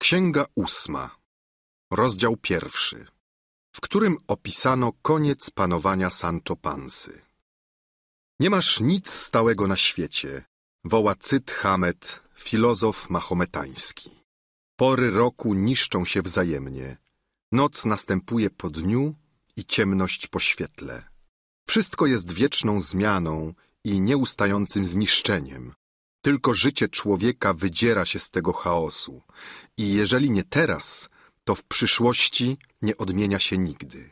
Księga ósma, rozdział pierwszy, w którym opisano koniec panowania Sancho Pansy. Nie masz nic stałego na świecie, woła Cyt Hamet, filozof mahometański. Pory roku niszczą się wzajemnie. Noc następuje po dniu i ciemność po świetle. Wszystko jest wieczną zmianą i nieustającym zniszczeniem, tylko życie człowieka wydziera się z tego chaosu i jeżeli nie teraz, to w przyszłości nie odmienia się nigdy.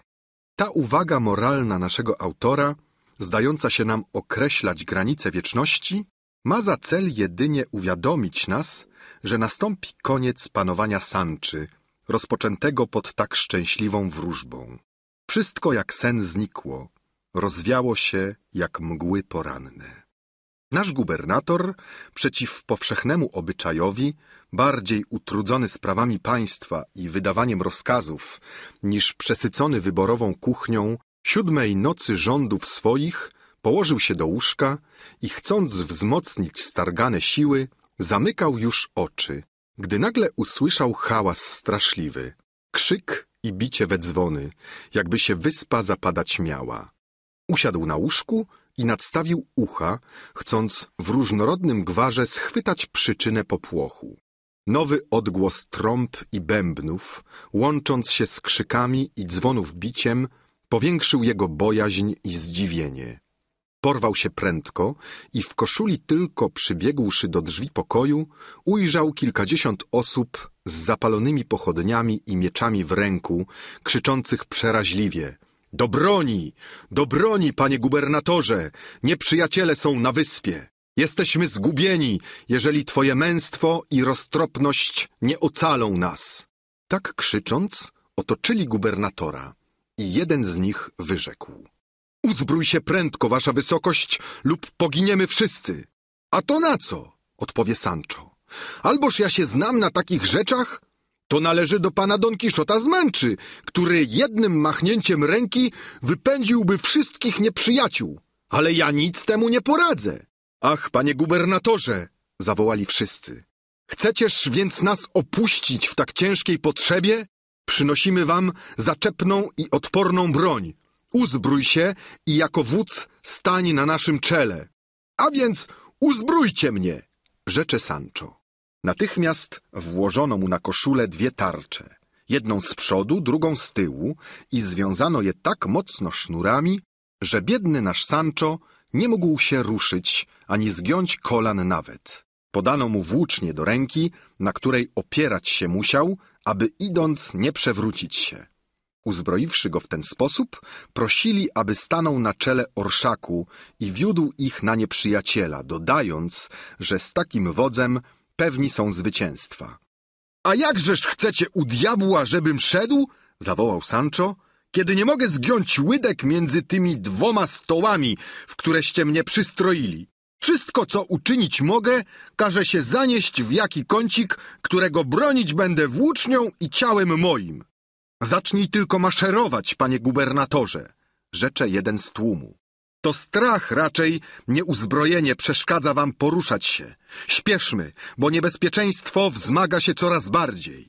Ta uwaga moralna naszego autora, zdająca się nam określać granice wieczności, ma za cel jedynie uwiadomić nas, że nastąpi koniec panowania Sanczy, rozpoczętego pod tak szczęśliwą wróżbą. Wszystko jak sen znikło, rozwiało się jak mgły poranne. Nasz gubernator, przeciw powszechnemu obyczajowi, bardziej utrudzony sprawami państwa i wydawaniem rozkazów, niż przesycony wyborową kuchnią, siódmej nocy rządów swoich położył się do łóżka i chcąc wzmocnić stargane siły, zamykał już oczy, gdy nagle usłyszał hałas straszliwy, krzyk i bicie we dzwony, jakby się wyspa zapadać miała. Usiadł na łóżku i nadstawił ucha, chcąc w różnorodnym gwarze schwytać przyczynę popłochu. Nowy odgłos trąb i bębnów, łącząc się z krzykami i dzwonów biciem, powiększył jego bojaźń i zdziwienie. Porwał się prędko i w koszuli tylko przybiegłszy do drzwi pokoju, ujrzał kilkadziesiąt osób z zapalonymi pochodniami i mieczami w ręku, krzyczących przeraźliwie – do broni! Do broni, panie gubernatorze! Nieprzyjaciele są na wyspie! Jesteśmy zgubieni, jeżeli twoje męstwo i roztropność nie ocalą nas! Tak krzycząc, otoczyli gubernatora i jeden z nich wyrzekł. Uzbrój się prędko, wasza wysokość, lub poginiemy wszyscy! A to na co? odpowie Sancho. Alboż ja się znam na takich rzeczach, to należy do pana Don Kiszota z Męczy, który jednym machnięciem ręki wypędziłby wszystkich nieprzyjaciół. Ale ja nic temu nie poradzę. Ach, panie gubernatorze, zawołali wszyscy. Chcecież więc nas opuścić w tak ciężkiej potrzebie? Przynosimy wam zaczepną i odporną broń. Uzbrój się i jako wódz stań na naszym czele. A więc uzbrójcie mnie, rzecze Sancho. Natychmiast włożono mu na koszulę dwie tarcze, jedną z przodu, drugą z tyłu i związano je tak mocno sznurami, że biedny nasz Sancho nie mógł się ruszyć ani zgiąć kolan nawet. Podano mu włócznie do ręki, na której opierać się musiał, aby idąc nie przewrócić się. Uzbroiwszy go w ten sposób, prosili, aby stanął na czele orszaku i wiódł ich na nieprzyjaciela, dodając, że z takim wodzem pewni są zwycięstwa. A jakżeż chcecie u diabła, żebym szedł? zawołał Sancho, kiedy nie mogę zgiąć łydek między tymi dwoma stołami, w któreście mnie przystroili. Wszystko, co uczynić mogę, każe się zanieść w jaki kącik, którego bronić będę włócznią i ciałem moim. Zacznij tylko maszerować, panie gubernatorze, rzecze jeden z tłumu to strach raczej, nieuzbrojenie przeszkadza wam poruszać się. Śpieszmy, bo niebezpieczeństwo wzmaga się coraz bardziej.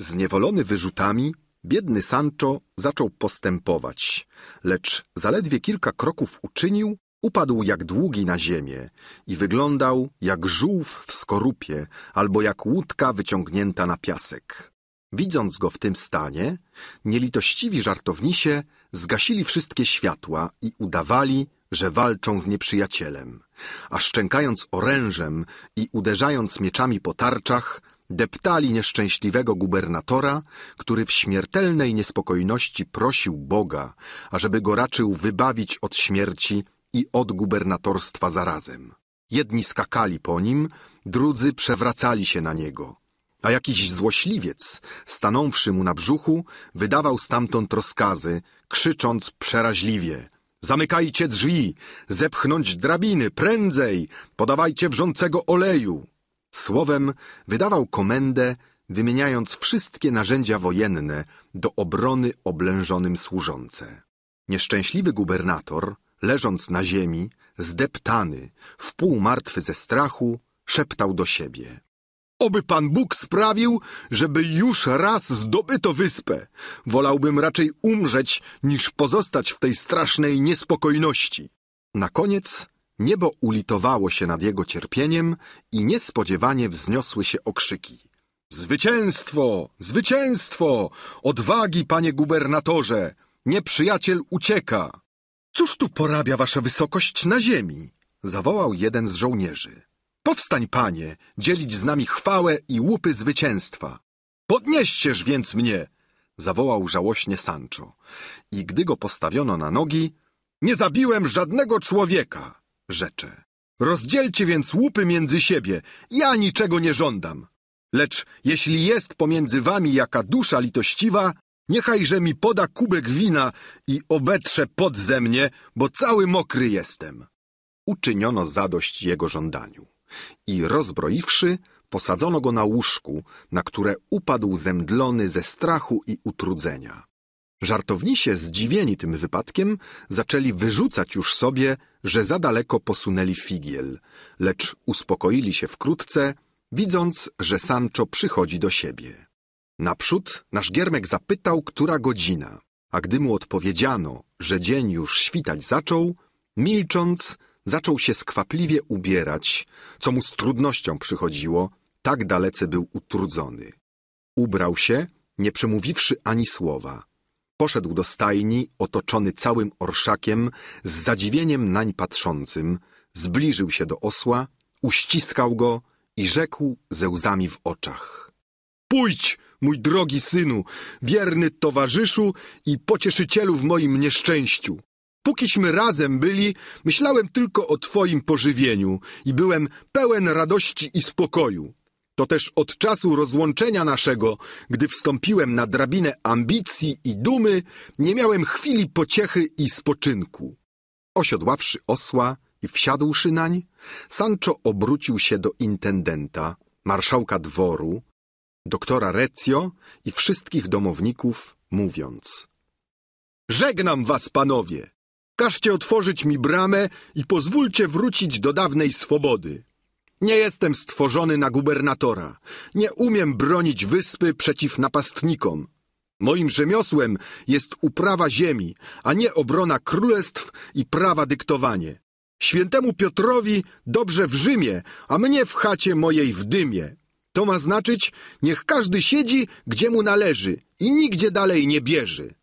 Zniewolony wyrzutami, biedny Sancho zaczął postępować, lecz zaledwie kilka kroków uczynił, upadł jak długi na ziemię i wyglądał jak żółw w skorupie albo jak łódka wyciągnięta na piasek. Widząc go w tym stanie, nielitościwi żartownisie zgasili wszystkie światła i udawali, że walczą z nieprzyjacielem, a szczękając orężem i uderzając mieczami po tarczach, deptali nieszczęśliwego gubernatora, który w śmiertelnej niespokojności prosił Boga, ażeby go raczył wybawić od śmierci i od gubernatorstwa zarazem. Jedni skakali po nim, drudzy przewracali się na niego – a jakiś złośliwiec, stanąwszy mu na brzuchu, wydawał stamtąd rozkazy, krzycząc przeraźliwie. Zamykajcie drzwi, zepchnąć drabiny, prędzej, podawajcie wrzącego oleju. Słowem wydawał komendę, wymieniając wszystkie narzędzia wojenne do obrony oblężonym służące. Nieszczęśliwy gubernator, leżąc na ziemi, zdeptany, wpół martwy ze strachu, szeptał do siebie – Oby Pan Bóg sprawił, żeby już raz zdobyto wyspę. Wolałbym raczej umrzeć, niż pozostać w tej strasznej niespokojności. Na koniec niebo ulitowało się nad jego cierpieniem i niespodziewanie wzniosły się okrzyki. Zwycięstwo! Zwycięstwo! Odwagi, panie gubernatorze! Nieprzyjaciel ucieka! Cóż tu porabia wasza wysokość na ziemi? zawołał jeden z żołnierzy. Powstań, panie, dzielić z nami chwałę i łupy zwycięstwa. Podnieścież więc mnie! zawołał żałośnie Sancho. I gdy go postawiono na nogi, nie zabiłem żadnego człowieka, rzecze. Rozdzielcie więc łupy między siebie, ja niczego nie żądam. Lecz jeśli jest pomiędzy wami jaka dusza litościwa, niechajże mi poda kubek wina i obetrze pod ze mnie, bo cały mokry jestem. Uczyniono zadość jego żądaniu i rozbroiwszy, posadzono go na łóżku, na które upadł zemdlony ze strachu i utrudzenia. Żartownisie, zdziwieni tym wypadkiem, zaczęli wyrzucać już sobie, że za daleko posunęli figiel, lecz uspokoili się wkrótce, widząc, że Sancho przychodzi do siebie. Naprzód nasz giermek zapytał, która godzina, a gdy mu odpowiedziano, że dzień już świtać zaczął, milcząc, Zaczął się skwapliwie ubierać, co mu z trudnością przychodziło, tak dalece był utrudzony. Ubrał się, nie przemówiwszy ani słowa. Poszedł do stajni, otoczony całym orszakiem, z zadziwieniem nań patrzącym, zbliżył się do osła, uściskał go i rzekł ze łzami w oczach. Pójdź, mój drogi synu, wierny towarzyszu i pocieszycielu w moim nieszczęściu. Pókiśmy razem byli, myślałem tylko o Twoim pożywieniu i byłem pełen radości i spokoju. To też od czasu rozłączenia naszego, gdy wstąpiłem na drabinę ambicji i dumy, nie miałem chwili pociechy i spoczynku. Osiodławszy osła i wsiadłszy nań, Sancho obrócił się do intendenta, marszałka dworu, doktora Recio i wszystkich domowników, mówiąc Żegnam was, panowie! Każcie otworzyć mi bramę i pozwólcie wrócić do dawnej swobody. Nie jestem stworzony na gubernatora. Nie umiem bronić wyspy przeciw napastnikom. Moim rzemiosłem jest uprawa ziemi, a nie obrona królestw i prawa dyktowanie. Świętemu Piotrowi dobrze w Rzymie, a mnie w chacie mojej w dymie. To ma znaczyć, niech każdy siedzi, gdzie mu należy i nigdzie dalej nie bierze.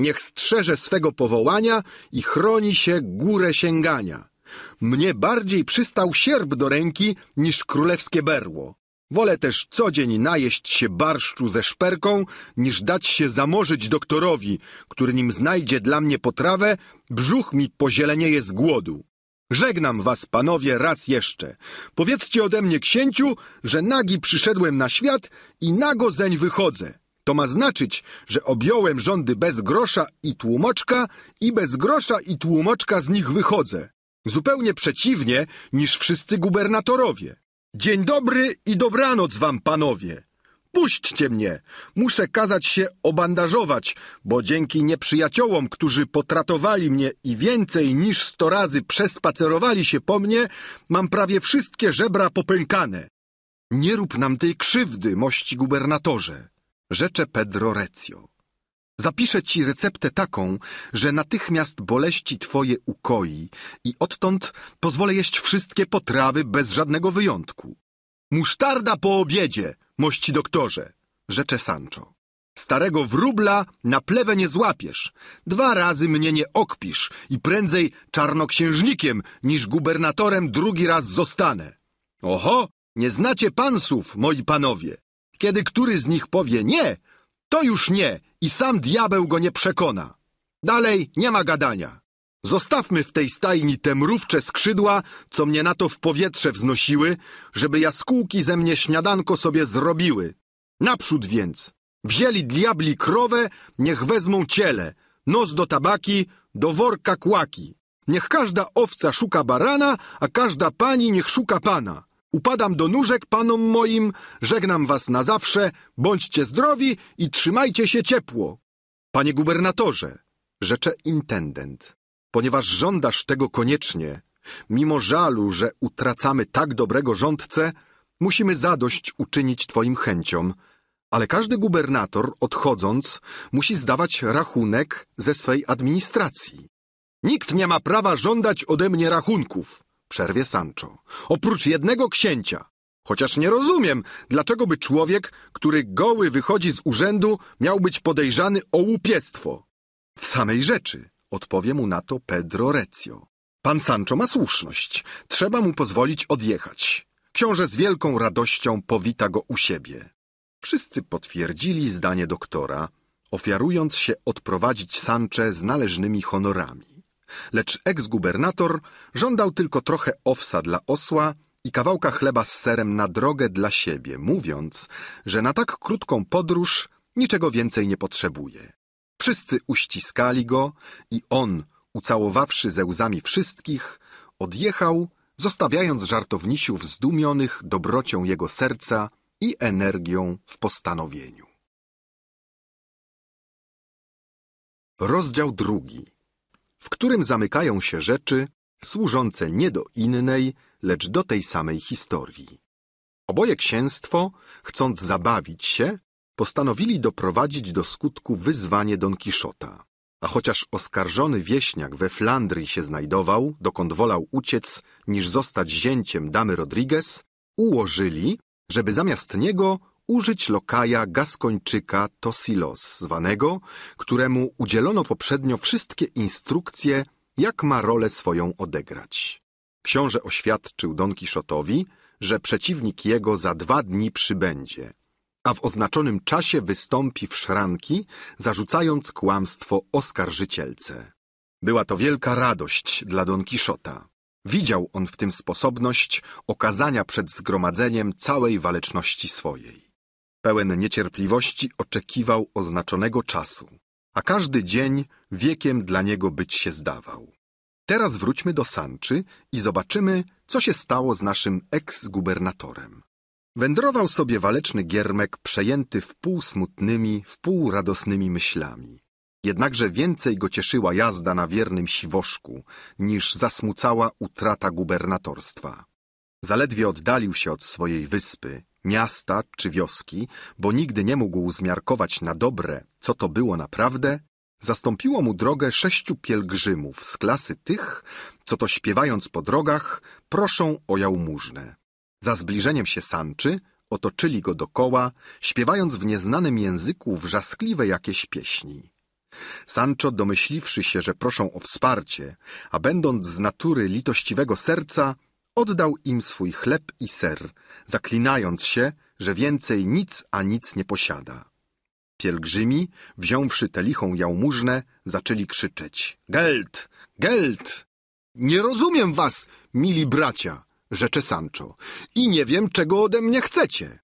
Niech strzeże swego powołania i chroni się górę sięgania. Mnie bardziej przystał sierp do ręki niż królewskie berło. Wolę też co dzień najeść się barszczu ze szperką, niż dać się zamorzyć doktorowi, który nim znajdzie dla mnie potrawę, brzuch mi pozielenieje z głodu. Żegnam was, panowie, raz jeszcze. Powiedzcie ode mnie, księciu, że nagi przyszedłem na świat i nago zeń wychodzę. To ma znaczyć, że objąłem rządy bez grosza i tłumoczka i bez grosza i tłumoczka z nich wychodzę. Zupełnie przeciwnie niż wszyscy gubernatorowie. Dzień dobry i dobranoc wam, panowie. Puśćcie mnie. Muszę kazać się obandażować, bo dzięki nieprzyjaciołom, którzy potratowali mnie i więcej niż sto razy przespacerowali się po mnie, mam prawie wszystkie żebra popękane. Nie rób nam tej krzywdy, mości gubernatorze rzecze Pedro Recio. Zapiszę ci receptę taką, że natychmiast boleści twoje ukoi i odtąd pozwolę jeść wszystkie potrawy bez żadnego wyjątku. Musztarda po obiedzie, mości doktorze, rzecze Sancho. Starego wróbla na plewę nie złapiesz. Dwa razy mnie nie okpisz i prędzej czarnoksiężnikiem niż gubernatorem drugi raz zostanę. Oho, nie znacie pansów, moi panowie. Kiedy który z nich powie nie, to już nie i sam diabeł go nie przekona. Dalej nie ma gadania. Zostawmy w tej stajni te mrówcze skrzydła, co mnie na to w powietrze wznosiły, żeby jaskółki ze mnie śniadanko sobie zrobiły. Naprzód więc. Wzięli diabli krowę, niech wezmą ciele, nos do tabaki, do worka kłaki. Niech każda owca szuka barana, a każda pani niech szuka pana. Upadam do nóżek panom moim, żegnam was na zawsze, bądźcie zdrowi i trzymajcie się ciepło. Panie gubernatorze, rzecze intendent, ponieważ żądasz tego koniecznie, mimo żalu, że utracamy tak dobrego rządcę, musimy zadość uczynić twoim chęciom, ale każdy gubernator, odchodząc, musi zdawać rachunek ze swej administracji. Nikt nie ma prawa żądać ode mnie rachunków przerwie Sancho. Oprócz jednego księcia. Chociaż nie rozumiem, dlaczego by człowiek, który goły wychodzi z urzędu, miał być podejrzany o łupiectwo. W samej rzeczy, odpowie mu na to Pedro Recio. Pan Sancho ma słuszność. Trzeba mu pozwolić odjechać. Książę z wielką radością powita go u siebie. Wszyscy potwierdzili zdanie doktora, ofiarując się odprowadzić Sanche z należnymi honorami lecz eksgubernator gubernator żądał tylko trochę owsa dla osła i kawałka chleba z serem na drogę dla siebie, mówiąc, że na tak krótką podróż niczego więcej nie potrzebuje. Wszyscy uściskali go i on, ucałowawszy ze łzami wszystkich, odjechał, zostawiając żartownisiów zdumionych dobrocią jego serca i energią w postanowieniu. Rozdział drugi w którym zamykają się rzeczy służące nie do innej, lecz do tej samej historii. Oboje księstwo, chcąc zabawić się, postanowili doprowadzić do skutku wyzwanie Don Kiszota. A chociaż oskarżony wieśniak we Flandrii się znajdował, dokąd wolał uciec, niż zostać zięciem damy Rodriguez, ułożyli, żeby zamiast niego użyć lokaja gaskończyka Tosilos, zwanego, któremu udzielono poprzednio wszystkie instrukcje, jak ma rolę swoją odegrać. Książę oświadczył Don Kiszotowi, że przeciwnik jego za dwa dni przybędzie, a w oznaczonym czasie wystąpi w szranki, zarzucając kłamstwo oskarżycielce. Była to wielka radość dla Don Kiszota. Widział on w tym sposobność okazania przed zgromadzeniem całej waleczności swojej pełen niecierpliwości oczekiwał oznaczonego czasu, a każdy dzień wiekiem dla niego być się zdawał. Teraz wróćmy do Sanczy i zobaczymy, co się stało z naszym eks-gubernatorem. Wędrował sobie waleczny giermek przejęty wpół smutnymi, wpół radosnymi myślami. Jednakże więcej go cieszyła jazda na wiernym siwoszku, niż zasmucała utrata gubernatorstwa. Zaledwie oddalił się od swojej wyspy, miasta czy wioski, bo nigdy nie mógł zmiarkować na dobre, co to było naprawdę, zastąpiło mu drogę sześciu pielgrzymów z klasy tych, co to śpiewając po drogach, proszą o jałmużnę. Za zbliżeniem się Sanczy otoczyli go dokoła, śpiewając w nieznanym języku wrzaskliwe jakieś pieśni. Sancho, domyśliwszy się, że proszą o wsparcie, a będąc z natury litościwego serca, oddał im swój chleb i ser, zaklinając się, że więcej nic a nic nie posiada. Pielgrzymi, wziąwszy telichą jałmużnę, zaczęli krzyczeć – Geld! Geld! Nie rozumiem was, mili bracia! – rzecze Sancho. I nie wiem, czego ode mnie chcecie.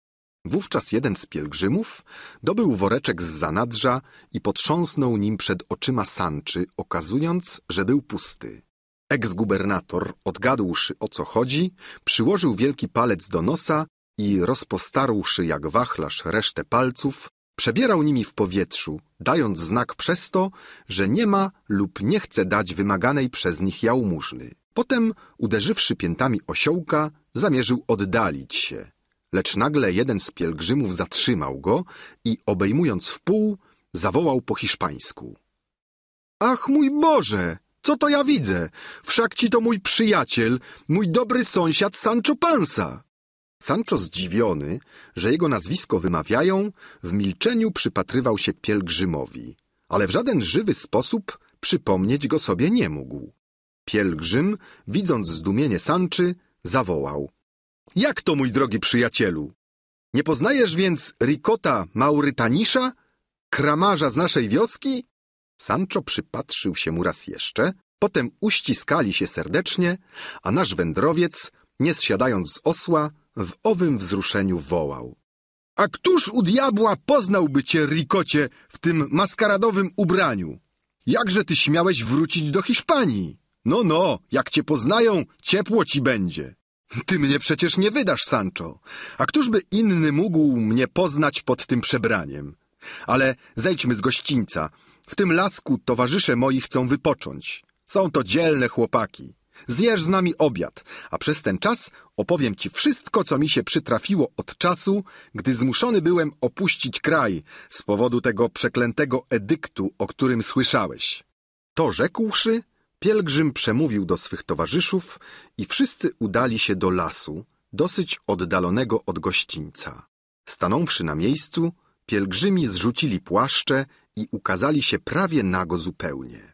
Wówczas jeden z pielgrzymów dobył woreczek z zanadrza i potrząsnął nim przed oczyma Sanczy, okazując, że był pusty. Eksgubernator, odgadłszy o co chodzi, przyłożył wielki palec do nosa i rozpostarłszy jak wachlarz resztę palców, przebierał nimi w powietrzu, dając znak przez to, że nie ma lub nie chce dać wymaganej przez nich jałmużny. Potem, uderzywszy piętami osiołka, zamierzył oddalić się, lecz nagle jeden z pielgrzymów zatrzymał go i obejmując w pół, zawołał po hiszpańsku. Ach mój Boże! Co to ja widzę? Wszak ci to mój przyjaciel, mój dobry sąsiad Sancho Pansa. Sancho zdziwiony, że jego nazwisko wymawiają, w milczeniu przypatrywał się pielgrzymowi, ale w żaden żywy sposób przypomnieć go sobie nie mógł. Pielgrzym, widząc zdumienie Sanczy, zawołał. Jak to, mój drogi przyjacielu? Nie poznajesz więc Rikota Maurytanisza, kramarza z naszej wioski? Sancho przypatrzył się mu raz jeszcze, potem uściskali się serdecznie, a nasz wędrowiec, nie zsiadając z osła, w owym wzruszeniu wołał. A któż u diabła poznałby cię, Rikocie, w tym maskaradowym ubraniu? Jakże ty śmiałeś wrócić do Hiszpanii? No, no, jak cię poznają, ciepło ci będzie. Ty mnie przecież nie wydasz, Sancho. A któżby inny mógł mnie poznać pod tym przebraniem? Ale zejdźmy z gościńca. W tym lasku towarzysze moi chcą wypocząć. Są to dzielne chłopaki. Zjesz z nami obiad, a przez ten czas opowiem ci wszystko, co mi się przytrafiło od czasu, gdy zmuszony byłem opuścić kraj z powodu tego przeklętego edyktu, o którym słyszałeś. To rzekłszy, pielgrzym przemówił do swych towarzyszów i wszyscy udali się do lasu, dosyć oddalonego od gościńca. Stanąwszy na miejscu, pielgrzymi zrzucili płaszcze i ukazali się prawie nago zupełnie.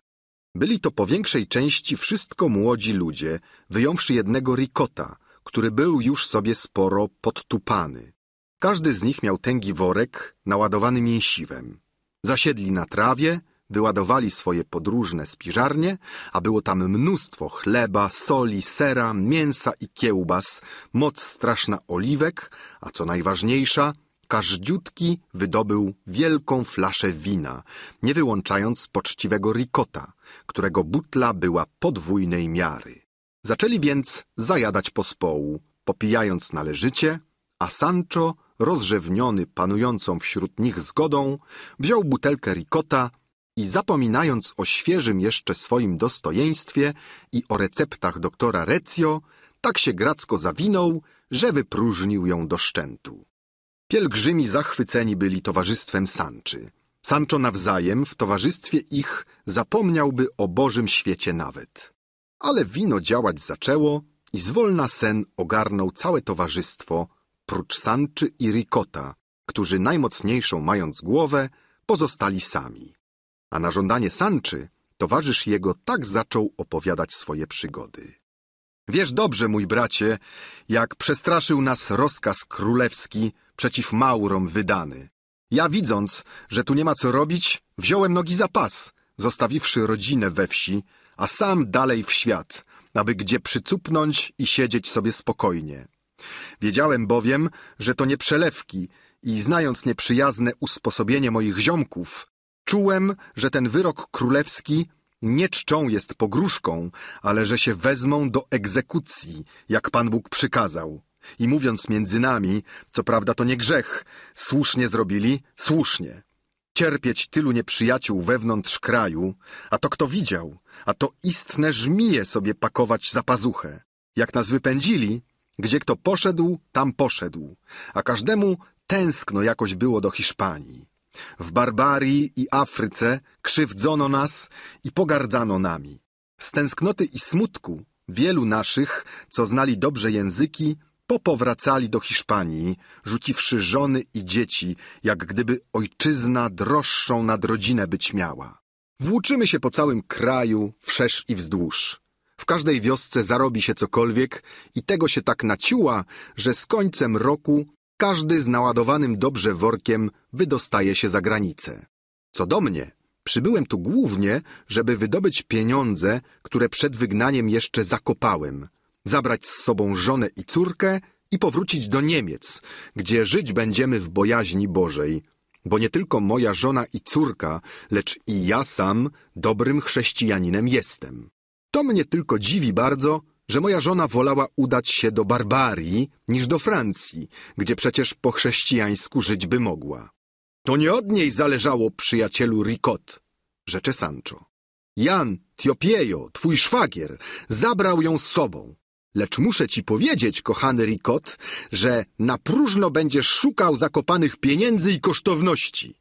Byli to po większej części wszystko młodzi ludzie, wyjąwszy jednego Rikota, który był już sobie sporo podtupany. Każdy z nich miał tęgi worek naładowany mięsiwem. Zasiedli na trawie, wyładowali swoje podróżne spiżarnie, a było tam mnóstwo chleba, soli, sera, mięsa i kiełbas, moc straszna oliwek, a co najważniejsza, każdziutki wydobył wielką flaszę wina, nie wyłączając poczciwego rikota, którego butla była podwójnej miary. Zaczęli więc zajadać pospołu, popijając należycie, a Sancho, rozrzewniony panującą wśród nich zgodą, wziął butelkę rikota i zapominając o świeżym jeszcze swoim dostojeństwie i o receptach doktora Recio, tak się gracko zawinął, że wypróżnił ją do szczętu. Pielgrzymi zachwyceni byli towarzystwem Sanczy. Sancho nawzajem w towarzystwie ich zapomniałby o Bożym świecie nawet. Ale wino działać zaczęło i zwolna sen ogarnął całe towarzystwo, prócz Sanczy i Ricota, którzy najmocniejszą mając głowę, pozostali sami. A na żądanie Sanczy towarzysz jego tak zaczął opowiadać swoje przygody. Wiesz dobrze, mój bracie, jak przestraszył nas rozkaz królewski, przeciw Maurom wydany. Ja widząc, że tu nie ma co robić, wziąłem nogi za pas, zostawiwszy rodzinę we wsi, a sam dalej w świat, aby gdzie przycupnąć i siedzieć sobie spokojnie. Wiedziałem bowiem, że to nie przelewki i znając nieprzyjazne usposobienie moich ziomków, czułem, że ten wyrok królewski nie czczą jest pogróżką, ale że się wezmą do egzekucji, jak Pan Bóg przykazał. I mówiąc między nami, co prawda to nie grzech, słusznie zrobili, słusznie. Cierpieć tylu nieprzyjaciół wewnątrz kraju, a to kto widział, a to istne żmije sobie pakować za pazuchę. Jak nas wypędzili, gdzie kto poszedł, tam poszedł, a każdemu tęskno jakoś było do Hiszpanii. W Barbarii i Afryce krzywdzono nas i pogardzano nami. Z tęsknoty i smutku wielu naszych, co znali dobrze języki, popowracali do Hiszpanii, rzuciwszy żony i dzieci, jak gdyby ojczyzna droższą nad rodzinę być miała. Włóczymy się po całym kraju, wszerz i wzdłuż. W każdej wiosce zarobi się cokolwiek i tego się tak naciuła, że z końcem roku każdy z naładowanym dobrze workiem wydostaje się za granicę. Co do mnie, przybyłem tu głównie, żeby wydobyć pieniądze, które przed wygnaniem jeszcze zakopałem – zabrać z sobą żonę i córkę i powrócić do Niemiec, gdzie żyć będziemy w bojaźni Bożej, bo nie tylko moja żona i córka, lecz i ja sam dobrym chrześcijaninem jestem. To mnie tylko dziwi bardzo, że moja żona wolała udać się do Barbarii niż do Francji, gdzie przecież po chrześcijańsku żyć by mogła. To nie od niej zależało przyjacielu Ricot, rzecze Sancho. Jan Tiopiejo, twój szwagier, zabrał ją z sobą, Lecz muszę ci powiedzieć, kochany Rikot, że na próżno będziesz szukał zakopanych pieniędzy i kosztowności.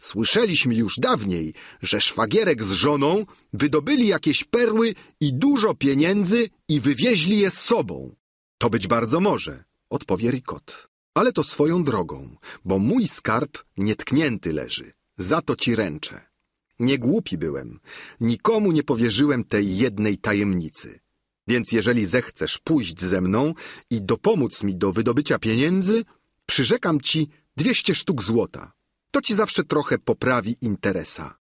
Słyszeliśmy już dawniej, że szwagierek z żoną wydobyli jakieś perły i dużo pieniędzy i wywieźli je z sobą. To być bardzo może, odpowie Rikot. Ale to swoją drogą, bo mój skarb nietknięty leży. Za to ci ręczę. Nie głupi byłem. Nikomu nie powierzyłem tej jednej tajemnicy. Więc jeżeli zechcesz pójść ze mną i dopomóc mi do wydobycia pieniędzy, przyrzekam ci dwieście sztuk złota. To ci zawsze trochę poprawi interesa.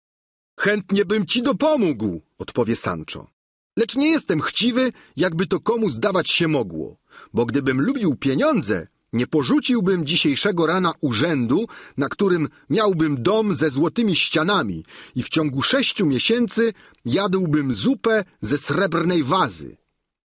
Chętnie bym ci dopomógł, odpowie Sancho. Lecz nie jestem chciwy, jakby to komu zdawać się mogło, bo gdybym lubił pieniądze, nie porzuciłbym dzisiejszego rana urzędu, na którym miałbym dom ze złotymi ścianami i w ciągu sześciu miesięcy jadłbym zupę ze srebrnej wazy.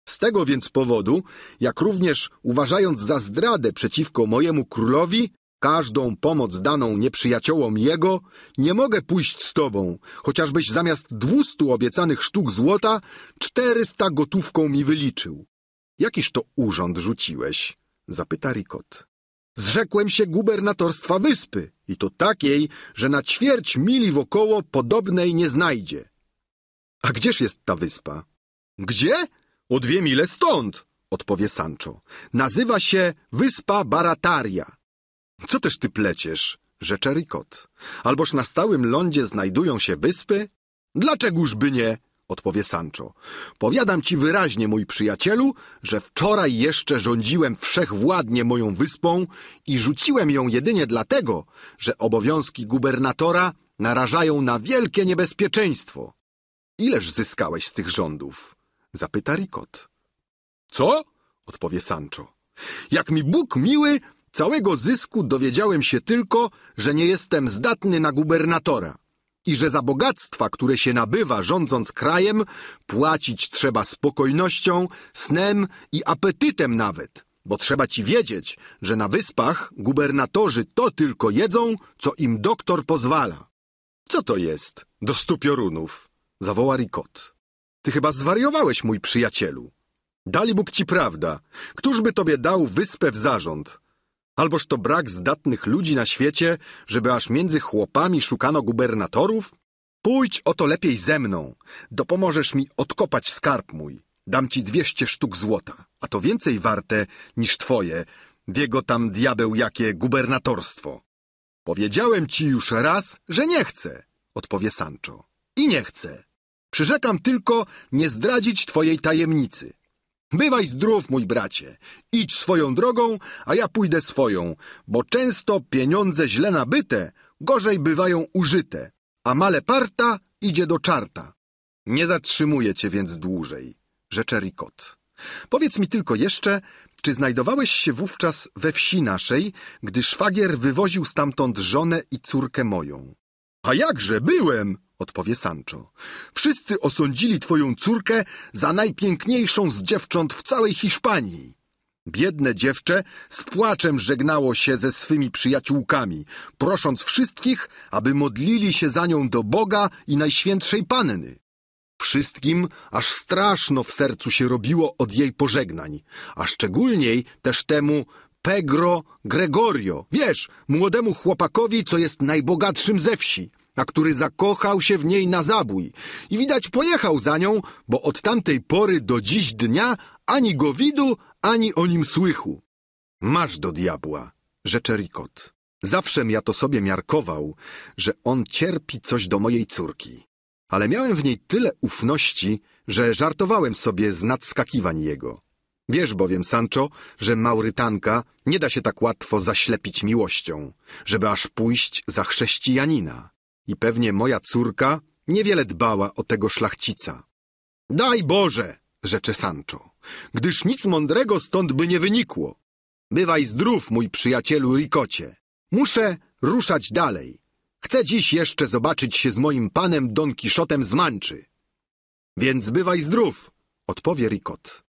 Z tego więc powodu, jak również uważając za zdradę przeciwko mojemu królowi, każdą pomoc daną nieprzyjaciołom jego, nie mogę pójść z tobą, chociażbyś zamiast dwustu obiecanych sztuk złota, czterysta gotówką mi wyliczył. Jakiż to urząd rzuciłeś? zapyta Rikot. Zrzekłem się gubernatorstwa wyspy i to takiej, że na ćwierć mili wokoło podobnej nie znajdzie. A gdzież jest ta wyspa? Gdzie? O dwie mile stąd, odpowie Sancho. Nazywa się Wyspa Barataria. Co też ty pleciesz, rzecze Rikot. Alboż na stałym lądzie znajdują się wyspy? by nie, odpowie Sancho. Powiadam ci wyraźnie, mój przyjacielu, że wczoraj jeszcze rządziłem wszechwładnie moją wyspą i rzuciłem ją jedynie dlatego, że obowiązki gubernatora narażają na wielkie niebezpieczeństwo. Ileż zyskałeś z tych rządów? Zapyta Rikot. Co? Odpowie Sancho. Jak mi Bóg miły, całego zysku dowiedziałem się tylko, że nie jestem zdatny na gubernatora i że za bogactwa, które się nabywa rządząc krajem, płacić trzeba spokojnością, snem i apetytem nawet, bo trzeba ci wiedzieć, że na wyspach gubernatorzy to tylko jedzą, co im doktor pozwala. Co to jest do stu piorunów? zawoła Rikot. Ty chyba zwariowałeś, mój przyjacielu. Dali Bóg ci prawda. Któżby tobie dał wyspę w zarząd? Alboż to brak zdatnych ludzi na świecie, żeby aż między chłopami szukano gubernatorów? Pójdź o to lepiej ze mną. Dopomożesz mi odkopać skarb mój. Dam ci dwieście sztuk złota, a to więcej warte niż twoje, wiego tam diabeł jakie gubernatorstwo. Powiedziałem ci już raz, że nie chcę, odpowie Sancho. I nie chcę. Przyrzekam tylko nie zdradzić twojej tajemnicy. Bywaj zdrów, mój bracie. Idź swoją drogą, a ja pójdę swoją, bo często pieniądze źle nabyte gorzej bywają użyte, a male parta idzie do czarta. Nie zatrzymuję cię więc dłużej, rzecze Rikot. Powiedz mi tylko jeszcze, czy znajdowałeś się wówczas we wsi naszej, gdy szwagier wywoził stamtąd żonę i córkę moją? A jakże byłem, odpowie Sancho. Wszyscy osądzili twoją córkę za najpiękniejszą z dziewcząt w całej Hiszpanii. Biedne dziewczę z płaczem żegnało się ze swymi przyjaciółkami, prosząc wszystkich, aby modlili się za nią do Boga i Najświętszej Panny. Wszystkim aż straszno w sercu się robiło od jej pożegnań, a szczególniej też temu Pegro Gregorio, wiesz, młodemu chłopakowi, co jest najbogatszym ze wsi a który zakochał się w niej na zabój i widać pojechał za nią, bo od tamtej pory do dziś dnia ani go widu, ani o nim słychu. Masz do diabła, rzecze Rikot. Zawszem ja to sobie miarkował, że on cierpi coś do mojej córki. Ale miałem w niej tyle ufności, że żartowałem sobie z nadskakiwań jego. Wiesz bowiem, Sancho, że Maurytanka nie da się tak łatwo zaślepić miłością, żeby aż pójść za chrześcijanina i pewnie moja córka niewiele dbała o tego szlachcica. Daj Boże, rzecze Sancho, gdyż nic mądrego stąd by nie wynikło. Bywaj zdrów, mój przyjacielu Rikocie. Muszę ruszać dalej. Chcę dziś jeszcze zobaczyć się z moim panem Don Kiszotem z Manczy. Więc bywaj zdrów, odpowie Rikot.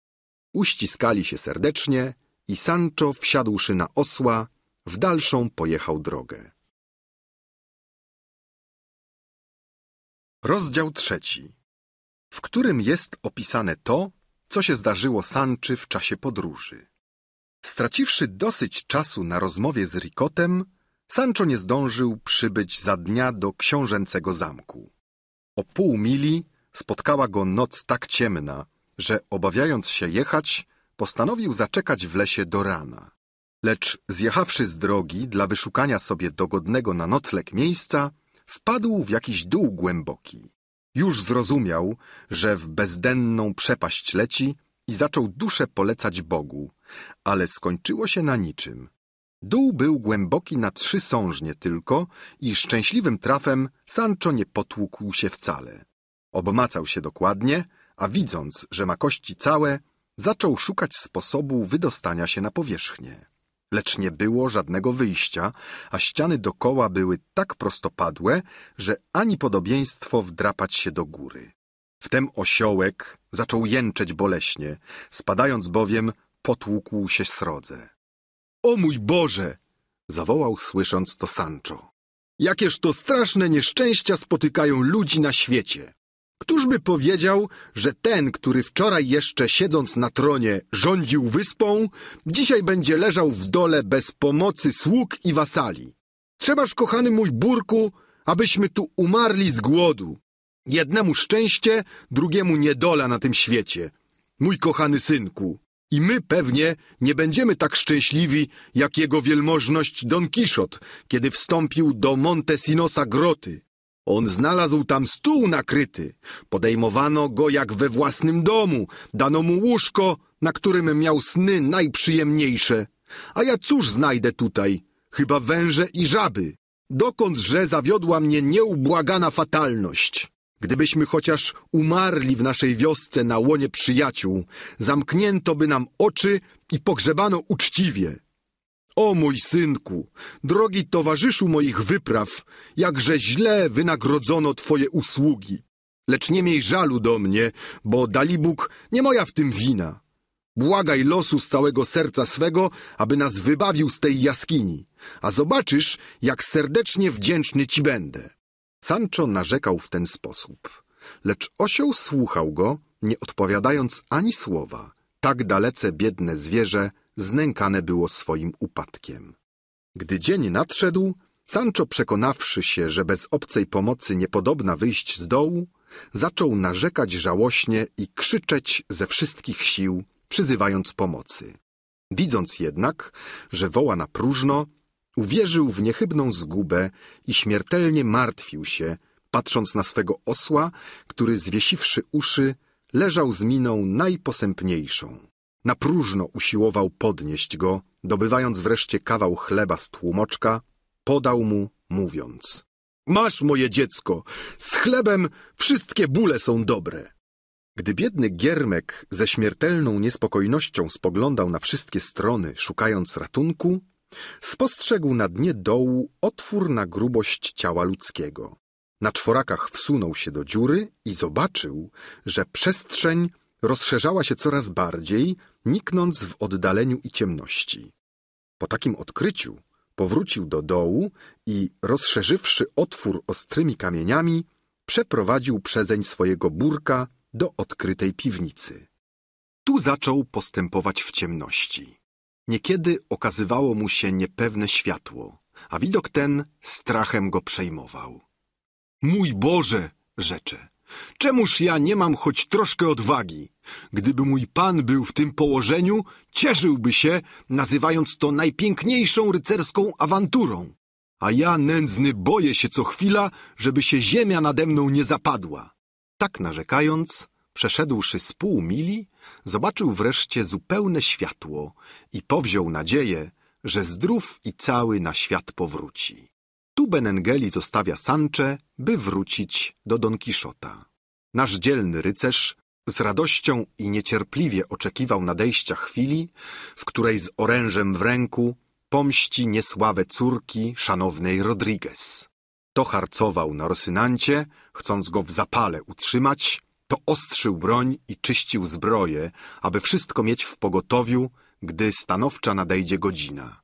Uściskali się serdecznie i Sancho, wsiadłszy na osła, w dalszą pojechał drogę. Rozdział trzeci, w którym jest opisane to, co się zdarzyło Sanczy w czasie podróży. Straciwszy dosyć czasu na rozmowie z Rikotem, Sancho nie zdążył przybyć za dnia do książęcego zamku. O pół mili spotkała go noc tak ciemna, że obawiając się jechać, postanowił zaczekać w lesie do rana. Lecz zjechawszy z drogi dla wyszukania sobie dogodnego na nocleg miejsca, wpadł w jakiś dół głęboki. Już zrozumiał, że w bezdenną przepaść leci i zaczął duszę polecać Bogu, ale skończyło się na niczym. Dół był głęboki na trzy sążnie tylko i szczęśliwym trafem Sancho nie potłukł się wcale. Obmacał się dokładnie, a widząc, że ma kości całe, zaczął szukać sposobu wydostania się na powierzchnię lecz nie było żadnego wyjścia, a ściany dokoła były tak prostopadłe, że ani podobieństwo wdrapać się do góry. Wtem osiołek zaczął jęczeć boleśnie, spadając bowiem potłukł się srodze. O mój Boże! zawołał słysząc to Sancho. Jakież to straszne nieszczęścia spotykają ludzi na świecie! Któż by powiedział, że ten, który wczoraj jeszcze siedząc na tronie rządził wyspą, dzisiaj będzie leżał w dole bez pomocy sług i wasali? Trzebaż, kochany mój burku, abyśmy tu umarli z głodu. Jednemu szczęście, drugiemu niedola na tym świecie. Mój kochany synku, i my pewnie nie będziemy tak szczęśliwi, jak jego wielmożność Don Kiszot, kiedy wstąpił do Montesinosa groty. On znalazł tam stół nakryty. Podejmowano go jak we własnym domu. Dano mu łóżko, na którym miał sny najprzyjemniejsze. A ja cóż znajdę tutaj? Chyba węże i żaby. Dokądże zawiodła mnie nieubłagana fatalność. Gdybyśmy chociaż umarli w naszej wiosce na łonie przyjaciół, zamknięto by nam oczy i pogrzebano uczciwie. O mój synku, drogi towarzyszu moich wypraw, jakże źle wynagrodzono twoje usługi. Lecz nie miej żalu do mnie, bo dali nie moja w tym wina. Błagaj losu z całego serca swego, aby nas wybawił z tej jaskini, a zobaczysz, jak serdecznie wdzięczny ci będę. Sancho narzekał w ten sposób, lecz osioł słuchał go, nie odpowiadając ani słowa. Tak dalece biedne zwierzę znękane było swoim upadkiem. Gdy dzień nadszedł, Sancho przekonawszy się, że bez obcej pomocy niepodobna wyjść z dołu, zaczął narzekać żałośnie i krzyczeć ze wszystkich sił, przyzywając pomocy. Widząc jednak, że woła na próżno, uwierzył w niechybną zgubę i śmiertelnie martwił się, patrząc na swego osła, który zwiesiwszy uszy, leżał z miną najposępniejszą. Na próżno usiłował podnieść go, dobywając wreszcie kawał chleba z tłumoczka, podał mu, mówiąc: Masz moje dziecko, z chlebem wszystkie bóle są dobre. Gdy biedny giermek ze śmiertelną niespokojnością spoglądał na wszystkie strony, szukając ratunku, spostrzegł na dnie dołu otwór na grubość ciała ludzkiego. Na czworakach wsunął się do dziury i zobaczył, że przestrzeń rozszerzała się coraz bardziej, niknąc w oddaleniu i ciemności. Po takim odkryciu powrócił do dołu i, rozszerzywszy otwór ostrymi kamieniami, przeprowadził przezeń swojego burka do odkrytej piwnicy. Tu zaczął postępować w ciemności. Niekiedy okazywało mu się niepewne światło, a widok ten strachem go przejmował. Mój Boże! rzecze. Czemuż ja nie mam choć troszkę odwagi? Gdyby mój pan był w tym położeniu, cieszyłby się, nazywając to najpiękniejszą rycerską awanturą. A ja, nędzny, boję się co chwila, żeby się ziemia nade mną nie zapadła. Tak narzekając, przeszedłszy z pół mili, zobaczył wreszcie zupełne światło i powziął nadzieję, że zdrów i cały na świat powróci. Tu Benengeli zostawia Sanche, by wrócić do Don Kiszota. Nasz dzielny rycerz z radością i niecierpliwie oczekiwał nadejścia chwili, w której z orężem w ręku pomści niesławę córki szanownej Rodriguez. To harcował na Rosynancie, chcąc go w zapale utrzymać, to ostrzył broń i czyścił zbroję, aby wszystko mieć w pogotowiu, gdy stanowcza nadejdzie godzina.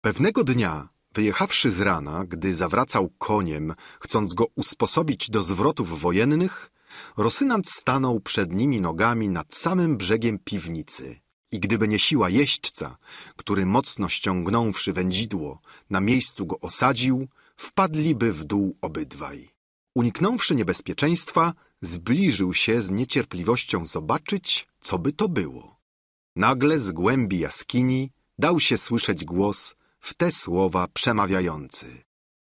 Pewnego dnia Wyjechawszy z rana, gdy zawracał koniem, chcąc go usposobić do zwrotów wojennych, Rosynant stanął przed nimi nogami nad samym brzegiem piwnicy. I gdyby nie siła jeźdźca, który mocno ściągnąwszy wędzidło, na miejscu go osadził, wpadliby w dół obydwaj. Uniknąwszy niebezpieczeństwa, zbliżył się z niecierpliwością zobaczyć, co by to było. Nagle z głębi jaskini dał się słyszeć głos w te słowa przemawiający.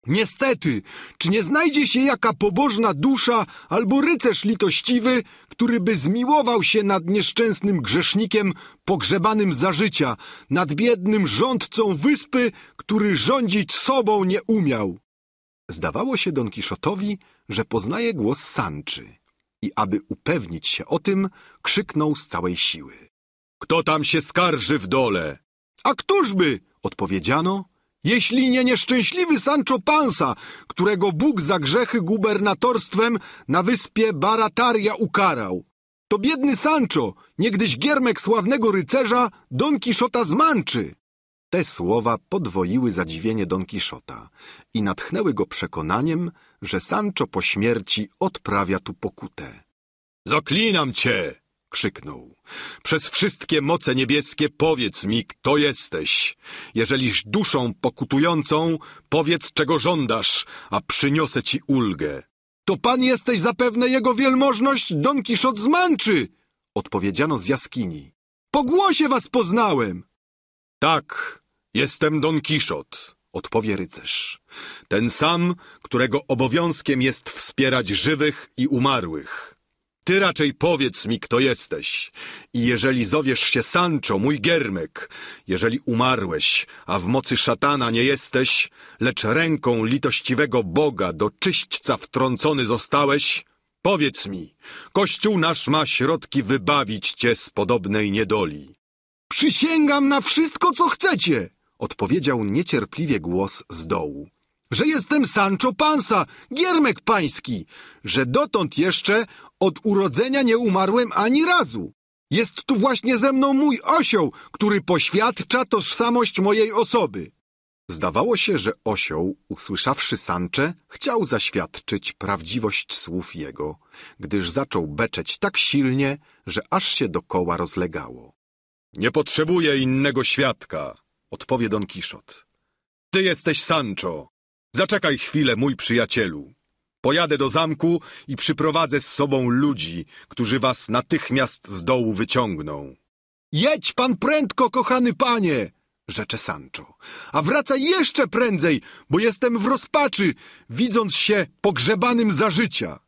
Niestety, czy nie znajdzie się jaka pobożna dusza albo rycerz litościwy, który by zmiłował się nad nieszczęsnym grzesznikiem pogrzebanym za życia, nad biednym rządcą wyspy, który rządzić sobą nie umiał? Zdawało się Don Kiszotowi, że poznaje głos Sanczy i aby upewnić się o tym, krzyknął z całej siły. Kto tam się skarży w dole? A któżby? Odpowiedziano, jeśli nie nieszczęśliwy Sancho Panza, którego Bóg za grzechy gubernatorstwem na wyspie Barataria ukarał. To biedny Sancho, niegdyś giermek sławnego rycerza Don Kiszota zmanczy. Te słowa podwoiły zadziwienie Don Kiszota i natchnęły go przekonaniem, że Sancho po śmierci odprawia tu pokutę. Zaklinam cię, Krzyknął. Przez wszystkie moce niebieskie powiedz mi, kto jesteś. Jeżeliś duszą pokutującą, powiedz, czego żądasz, a przyniosę ci ulgę. To pan jesteś zapewne jego wielmożność Don Kiszot z odpowiedziano z jaskini. Po głosie was poznałem. Tak, jestem Don Kiszot, odpowie rycerz. Ten sam, którego obowiązkiem jest wspierać żywych i umarłych. Ty raczej powiedz mi, kto jesteś. I jeżeli zowiesz się Sancho, mój giermek, jeżeli umarłeś, a w mocy szatana nie jesteś, lecz ręką litościwego Boga do czyśćca wtrącony zostałeś, powiedz mi, Kościół nasz ma środki wybawić cię z podobnej niedoli. Przysięgam na wszystko, co chcecie, odpowiedział niecierpliwie głos z dołu że jestem Sancho Panza, giermek pański, że dotąd jeszcze od urodzenia nie umarłem ani razu. Jest tu właśnie ze mną mój osioł, który poświadcza tożsamość mojej osoby. Zdawało się, że osioł, usłyszawszy Sancze, chciał zaświadczyć prawdziwość słów jego, gdyż zaczął beczeć tak silnie, że aż się dokoła rozlegało. Nie potrzebuję innego świadka, odpowie Don Kiszot. Ty jesteś Sancho. Zaczekaj chwilę, mój przyjacielu. Pojadę do zamku i przyprowadzę z sobą ludzi, którzy was natychmiast z dołu wyciągną. Jedź pan prędko, kochany panie! rzecze Sancho. A wracaj jeszcze prędzej, bo jestem w rozpaczy, widząc się pogrzebanym za życia.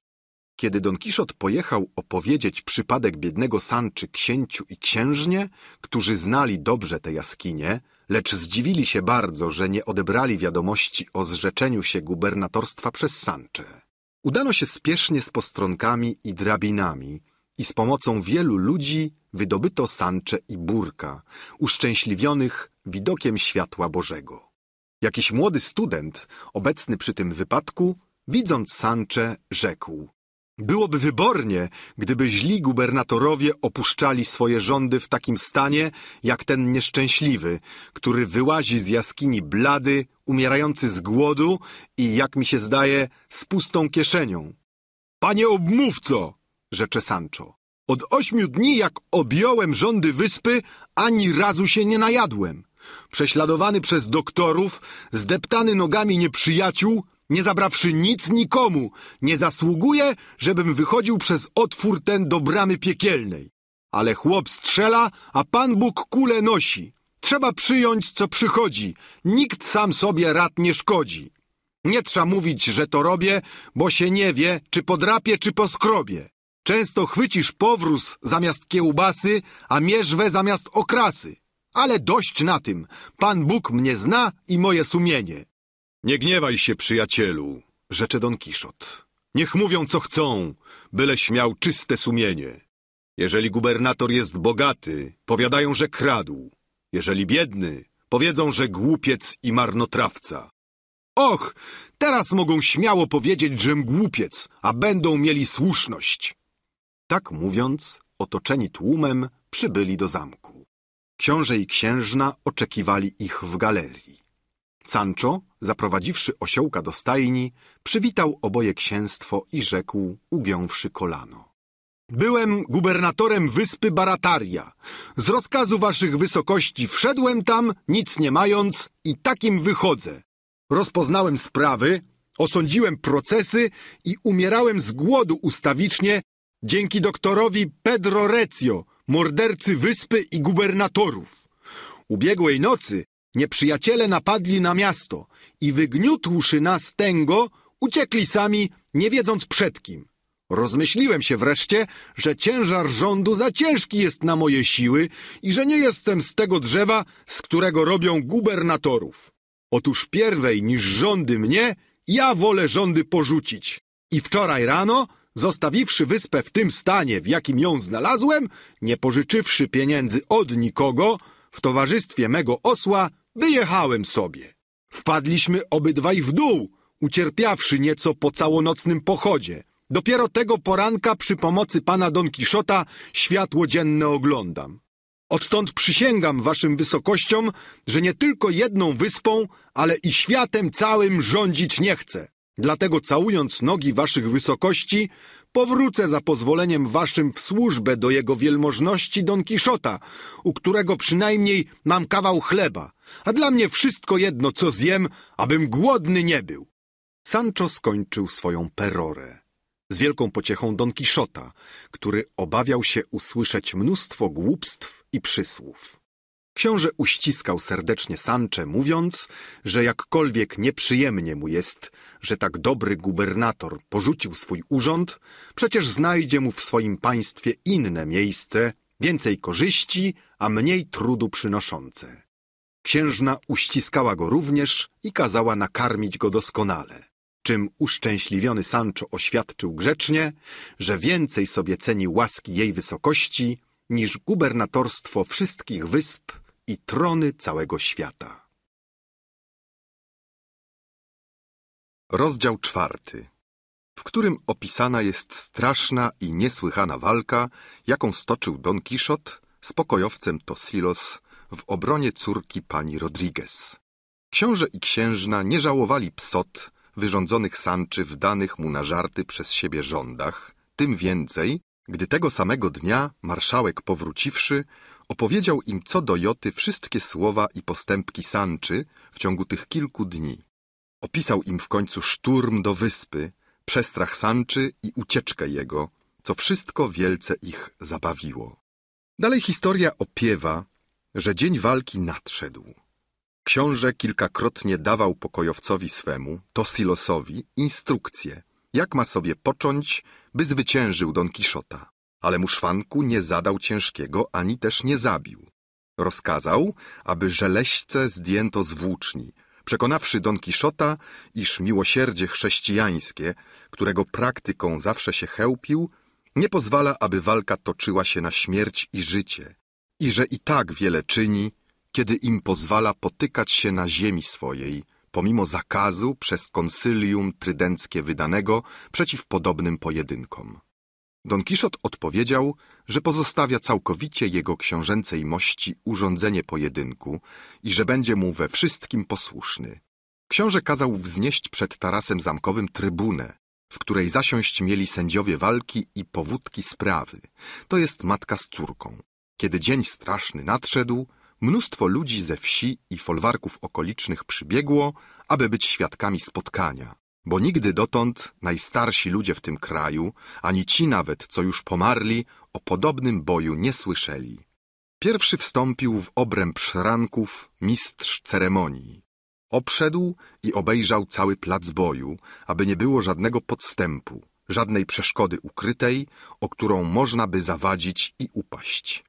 Kiedy Don Kiszot pojechał opowiedzieć przypadek biednego Sanczy księciu i księżnie, którzy znali dobrze te jaskinie, lecz zdziwili się bardzo, że nie odebrali wiadomości o zrzeczeniu się gubernatorstwa przez Sanche. Udano się spiesznie z postronkami i drabinami i z pomocą wielu ludzi wydobyto Sancze i Burka, uszczęśliwionych widokiem światła Bożego. Jakiś młody student, obecny przy tym wypadku, widząc Sancze, rzekł Byłoby wybornie, gdyby źli gubernatorowie opuszczali swoje rządy w takim stanie, jak ten nieszczęśliwy, który wyłazi z jaskini blady, umierający z głodu i, jak mi się zdaje, z pustą kieszenią. Panie obmówco, rzecze Sancho, od ośmiu dni, jak objąłem rządy wyspy, ani razu się nie najadłem. Prześladowany przez doktorów, zdeptany nogami nieprzyjaciół, nie zabrawszy nic nikomu, nie zasługuje, żebym wychodził przez otwór ten do bramy piekielnej. Ale chłop strzela, a Pan Bóg kule nosi. Trzeba przyjąć, co przychodzi. Nikt sam sobie rad nie szkodzi. Nie trzeba mówić, że to robię, bo się nie wie, czy podrapie, czy poskrobie. Często chwycisz powróz zamiast kiełbasy, a mierzwę zamiast okrasy. Ale dość na tym. Pan Bóg mnie zna i moje sumienie. Nie gniewaj się, przyjacielu, rzecze Don Kiszot. Niech mówią, co chcą, byleś miał czyste sumienie. Jeżeli gubernator jest bogaty, powiadają, że kradł. Jeżeli biedny, powiedzą, że głupiec i marnotrawca. Och, teraz mogą śmiało powiedzieć, żem głupiec, a będą mieli słuszność. Tak mówiąc, otoczeni tłumem, przybyli do zamku. Książę i księżna oczekiwali ich w galerii. Sancho, zaprowadziwszy osiołka do stajni, przywitał oboje księstwo i rzekł, ugiąwszy kolano. Byłem gubernatorem wyspy Barataria. Z rozkazu waszych wysokości wszedłem tam, nic nie mając i takim wychodzę. Rozpoznałem sprawy, osądziłem procesy i umierałem z głodu ustawicznie dzięki doktorowi Pedro Recio, mordercy wyspy i gubernatorów. Ubiegłej nocy Nieprzyjaciele napadli na miasto i wygniótłszy nas tęgo, uciekli sami, nie wiedząc przed kim. Rozmyśliłem się wreszcie, że ciężar rządu za ciężki jest na moje siły i że nie jestem z tego drzewa, z którego robią gubernatorów. Otóż pierwej niż rządy mnie, ja wolę rządy porzucić. I wczoraj rano, zostawiwszy wyspę w tym stanie, w jakim ją znalazłem, nie pożyczywszy pieniędzy od nikogo, w towarzystwie mego osła Wyjechałem sobie. Wpadliśmy obydwaj w dół, ucierpiawszy nieco po całonocnym pochodzie. Dopiero tego poranka przy pomocy pana Don Kiszota światło dzienne oglądam. Odtąd przysięgam waszym wysokościom, że nie tylko jedną wyspą, ale i światem całym rządzić nie chcę. Dlatego całując nogi waszych wysokości, powrócę za pozwoleniem waszym w służbę do jego wielmożności Don Kiszota, u którego przynajmniej mam kawał chleba, a dla mnie wszystko jedno, co zjem, abym głodny nie był. Sancho skończył swoją perorę. Z wielką pociechą Don Kiszota, który obawiał się usłyszeć mnóstwo głupstw i przysłów. Książę uściskał serdecznie Sanche, mówiąc, że jakkolwiek nieprzyjemnie mu jest, że tak dobry gubernator porzucił swój urząd, przecież znajdzie mu w swoim państwie inne miejsce, więcej korzyści, a mniej trudu przynoszące. Księżna uściskała go również i kazała nakarmić go doskonale, czym uszczęśliwiony Sancho oświadczył grzecznie, że więcej sobie ceni łaski jej wysokości niż gubernatorstwo wszystkich wysp i trony całego świata. Rozdział czwarty, w którym opisana jest straszna i niesłychana walka, jaką stoczył Don Kiszot z pokojowcem Tosilos w obronie córki pani Rodriguez. Książę i księżna nie żałowali psot wyrządzonych Sanczy w danych mu na żarty przez siebie rządach, tym więcej, gdy tego samego dnia marszałek powróciwszy opowiedział im co do Joty wszystkie słowa i postępki Sanczy w ciągu tych kilku dni. Opisał im w końcu szturm do wyspy, przestrach Sanczy i ucieczkę jego, co wszystko wielce ich zabawiło. Dalej historia opiewa, że dzień walki nadszedł. Książę kilkakrotnie dawał pokojowcowi swemu, Tosilosowi, instrukcje, jak ma sobie począć, by zwyciężył Don Kiszota. Ale mu szwanku nie zadał ciężkiego, ani też nie zabił. Rozkazał, aby żeleśce zdjęto z włóczni, przekonawszy Don Kiszota, iż miłosierdzie chrześcijańskie, którego praktyką zawsze się chełpił, nie pozwala, aby walka toczyła się na śmierć i życie, i że i tak wiele czyni, kiedy im pozwala potykać się na ziemi swojej, pomimo zakazu przez konsylium trydenckie wydanego przeciw podobnym pojedynkom. Don Kiszot odpowiedział, że pozostawia całkowicie jego książęcej mości urządzenie pojedynku i że będzie mu we wszystkim posłuszny. Książę kazał wznieść przed tarasem zamkowym trybunę, w której zasiąść mieli sędziowie walki i powódki sprawy, to jest matka z córką. Kiedy dzień straszny nadszedł, mnóstwo ludzi ze wsi i folwarków okolicznych przybiegło, aby być świadkami spotkania, bo nigdy dotąd najstarsi ludzie w tym kraju, ani ci nawet, co już pomarli, o podobnym boju nie słyszeli. Pierwszy wstąpił w obręb szranków mistrz ceremonii. Obszedł i obejrzał cały plac boju, aby nie było żadnego podstępu, żadnej przeszkody ukrytej, o którą można by zawadzić i upaść.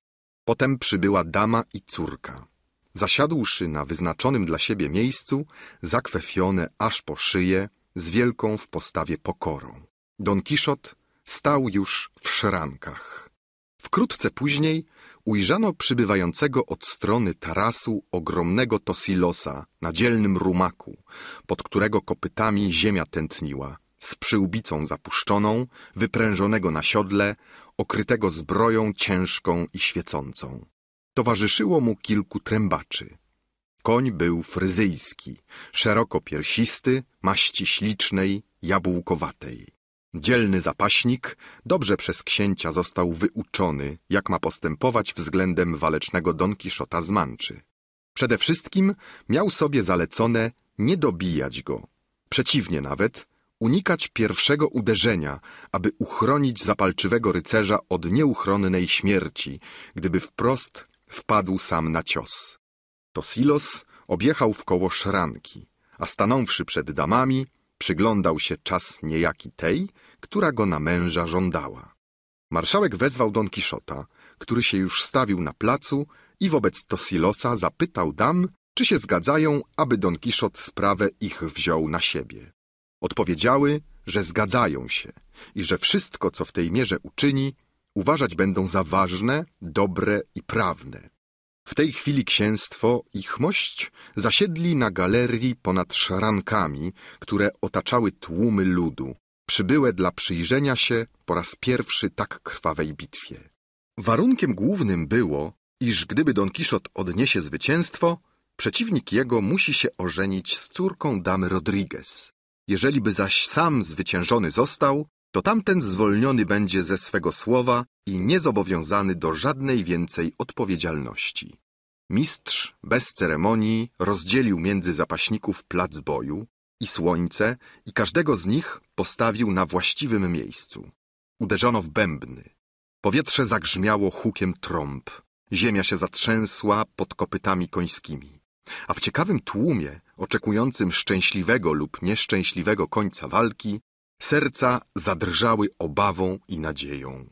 Potem przybyła dama i córka. Zasiadłszy na wyznaczonym dla siebie miejscu, zakwefione aż po szyję, z wielką w postawie pokorą. Don Kiszot stał już w szrankach. Wkrótce później ujrzano przybywającego od strony tarasu ogromnego tosilosa na dzielnym rumaku, pod którego kopytami ziemia tętniła, z przyłbicą zapuszczoną, wyprężonego na siodle, okrytego zbroją ciężką i świecącą. Towarzyszyło mu kilku trębaczy. Koń był fryzyjski, szeroko piersisty, maści ślicznej, jabłkowatej. Dzielny zapaśnik dobrze przez księcia został wyuczony, jak ma postępować względem walecznego Don Kiszota z Manczy. Przede wszystkim miał sobie zalecone nie dobijać go. Przeciwnie nawet, unikać pierwszego uderzenia, aby uchronić zapalczywego rycerza od nieuchronnej śmierci, gdyby wprost wpadł sam na cios. Tosilos objechał w koło szranki, a stanąwszy przed damami, przyglądał się czas niejaki tej, która go na męża żądała. Marszałek wezwał Don Kiszota, który się już stawił na placu i wobec Tosilosa zapytał dam, czy się zgadzają, aby Don Kiszot sprawę ich wziął na siebie. Odpowiedziały, że zgadzają się i że wszystko, co w tej mierze uczyni, uważać będą za ważne, dobre i prawne. W tej chwili księstwo i chmość zasiedli na galerii ponad szarankami, które otaczały tłumy ludu, przybyłe dla przyjrzenia się po raz pierwszy tak krwawej bitwie. Warunkiem głównym było, iż gdyby Don Kiszot odniesie zwycięstwo, przeciwnik jego musi się ożenić z córką damy Rodriguez. Jeżeliby zaś sam zwyciężony został, to tamten zwolniony będzie ze swego słowa i niezobowiązany do żadnej więcej odpowiedzialności. Mistrz bez ceremonii rozdzielił między zapaśników plac boju i słońce i każdego z nich postawił na właściwym miejscu. Uderzono w bębny. Powietrze zagrzmiało hukiem trąb. Ziemia się zatrzęsła pod kopytami końskimi. A w ciekawym tłumie oczekującym szczęśliwego lub nieszczęśliwego końca walki, serca zadrżały obawą i nadzieją.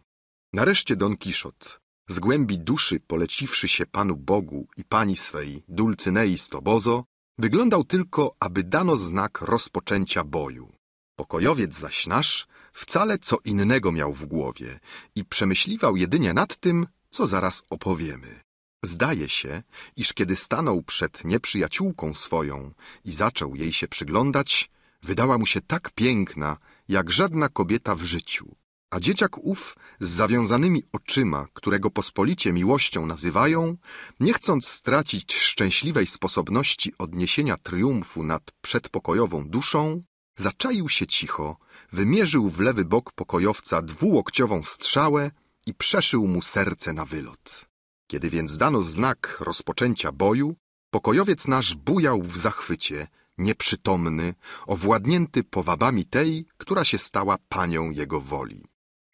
Nareszcie Don Kiszot, z głębi duszy poleciwszy się Panu Bogu i Pani swej Dulcynei Stobozo, wyglądał tylko, aby dano znak rozpoczęcia boju. Pokojowiec zaś nasz wcale co innego miał w głowie i przemyśliwał jedynie nad tym, co zaraz opowiemy. Zdaje się, iż kiedy stanął przed nieprzyjaciółką swoją i zaczął jej się przyglądać, wydała mu się tak piękna, jak żadna kobieta w życiu. A dzieciak ów z zawiązanymi oczyma, którego pospolicie miłością nazywają, nie chcąc stracić szczęśliwej sposobności odniesienia triumfu nad przedpokojową duszą, zaczaił się cicho, wymierzył w lewy bok pokojowca dwułokciową strzałę i przeszył mu serce na wylot. Kiedy więc dano znak rozpoczęcia boju, pokojowiec nasz bujał w zachwycie, nieprzytomny, owładnięty powabami tej, która się stała panią jego woli.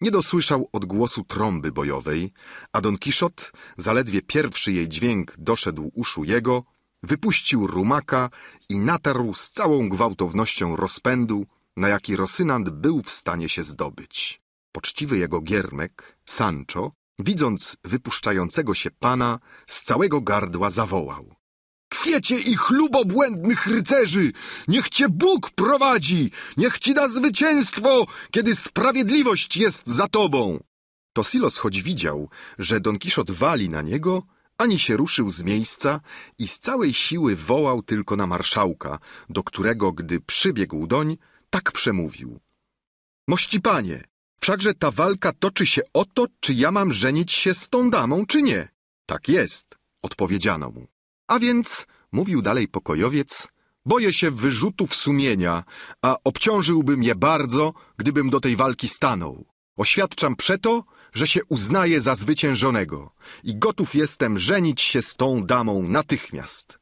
Nie dosłyszał odgłosu trąby bojowej, a Don Kiszot, zaledwie pierwszy jej dźwięk doszedł uszu jego, wypuścił rumaka i natarł z całą gwałtownością rozpędu, na jaki Rosynant był w stanie się zdobyć. Poczciwy jego giermek, Sancho, Widząc wypuszczającego się pana, z całego gardła zawołał. Kwiecie i chlubobłędnych rycerzy! Niech cię Bóg prowadzi! Niech ci da zwycięstwo, kiedy sprawiedliwość jest za tobą! Tosilos choć widział, że Don Kiszot wali na niego, ani się ruszył z miejsca i z całej siły wołał tylko na marszałka, do którego, gdy przybiegł doń, tak przemówił. Mości panie, Wszakże ta walka toczy się o to, czy ja mam żenić się z tą damą, czy nie. Tak jest, odpowiedziano mu. A więc, mówił dalej pokojowiec, boję się wyrzutów sumienia, a obciążyłbym je bardzo, gdybym do tej walki stanął. Oświadczam przeto, że się uznaję za zwyciężonego i gotów jestem żenić się z tą damą natychmiast.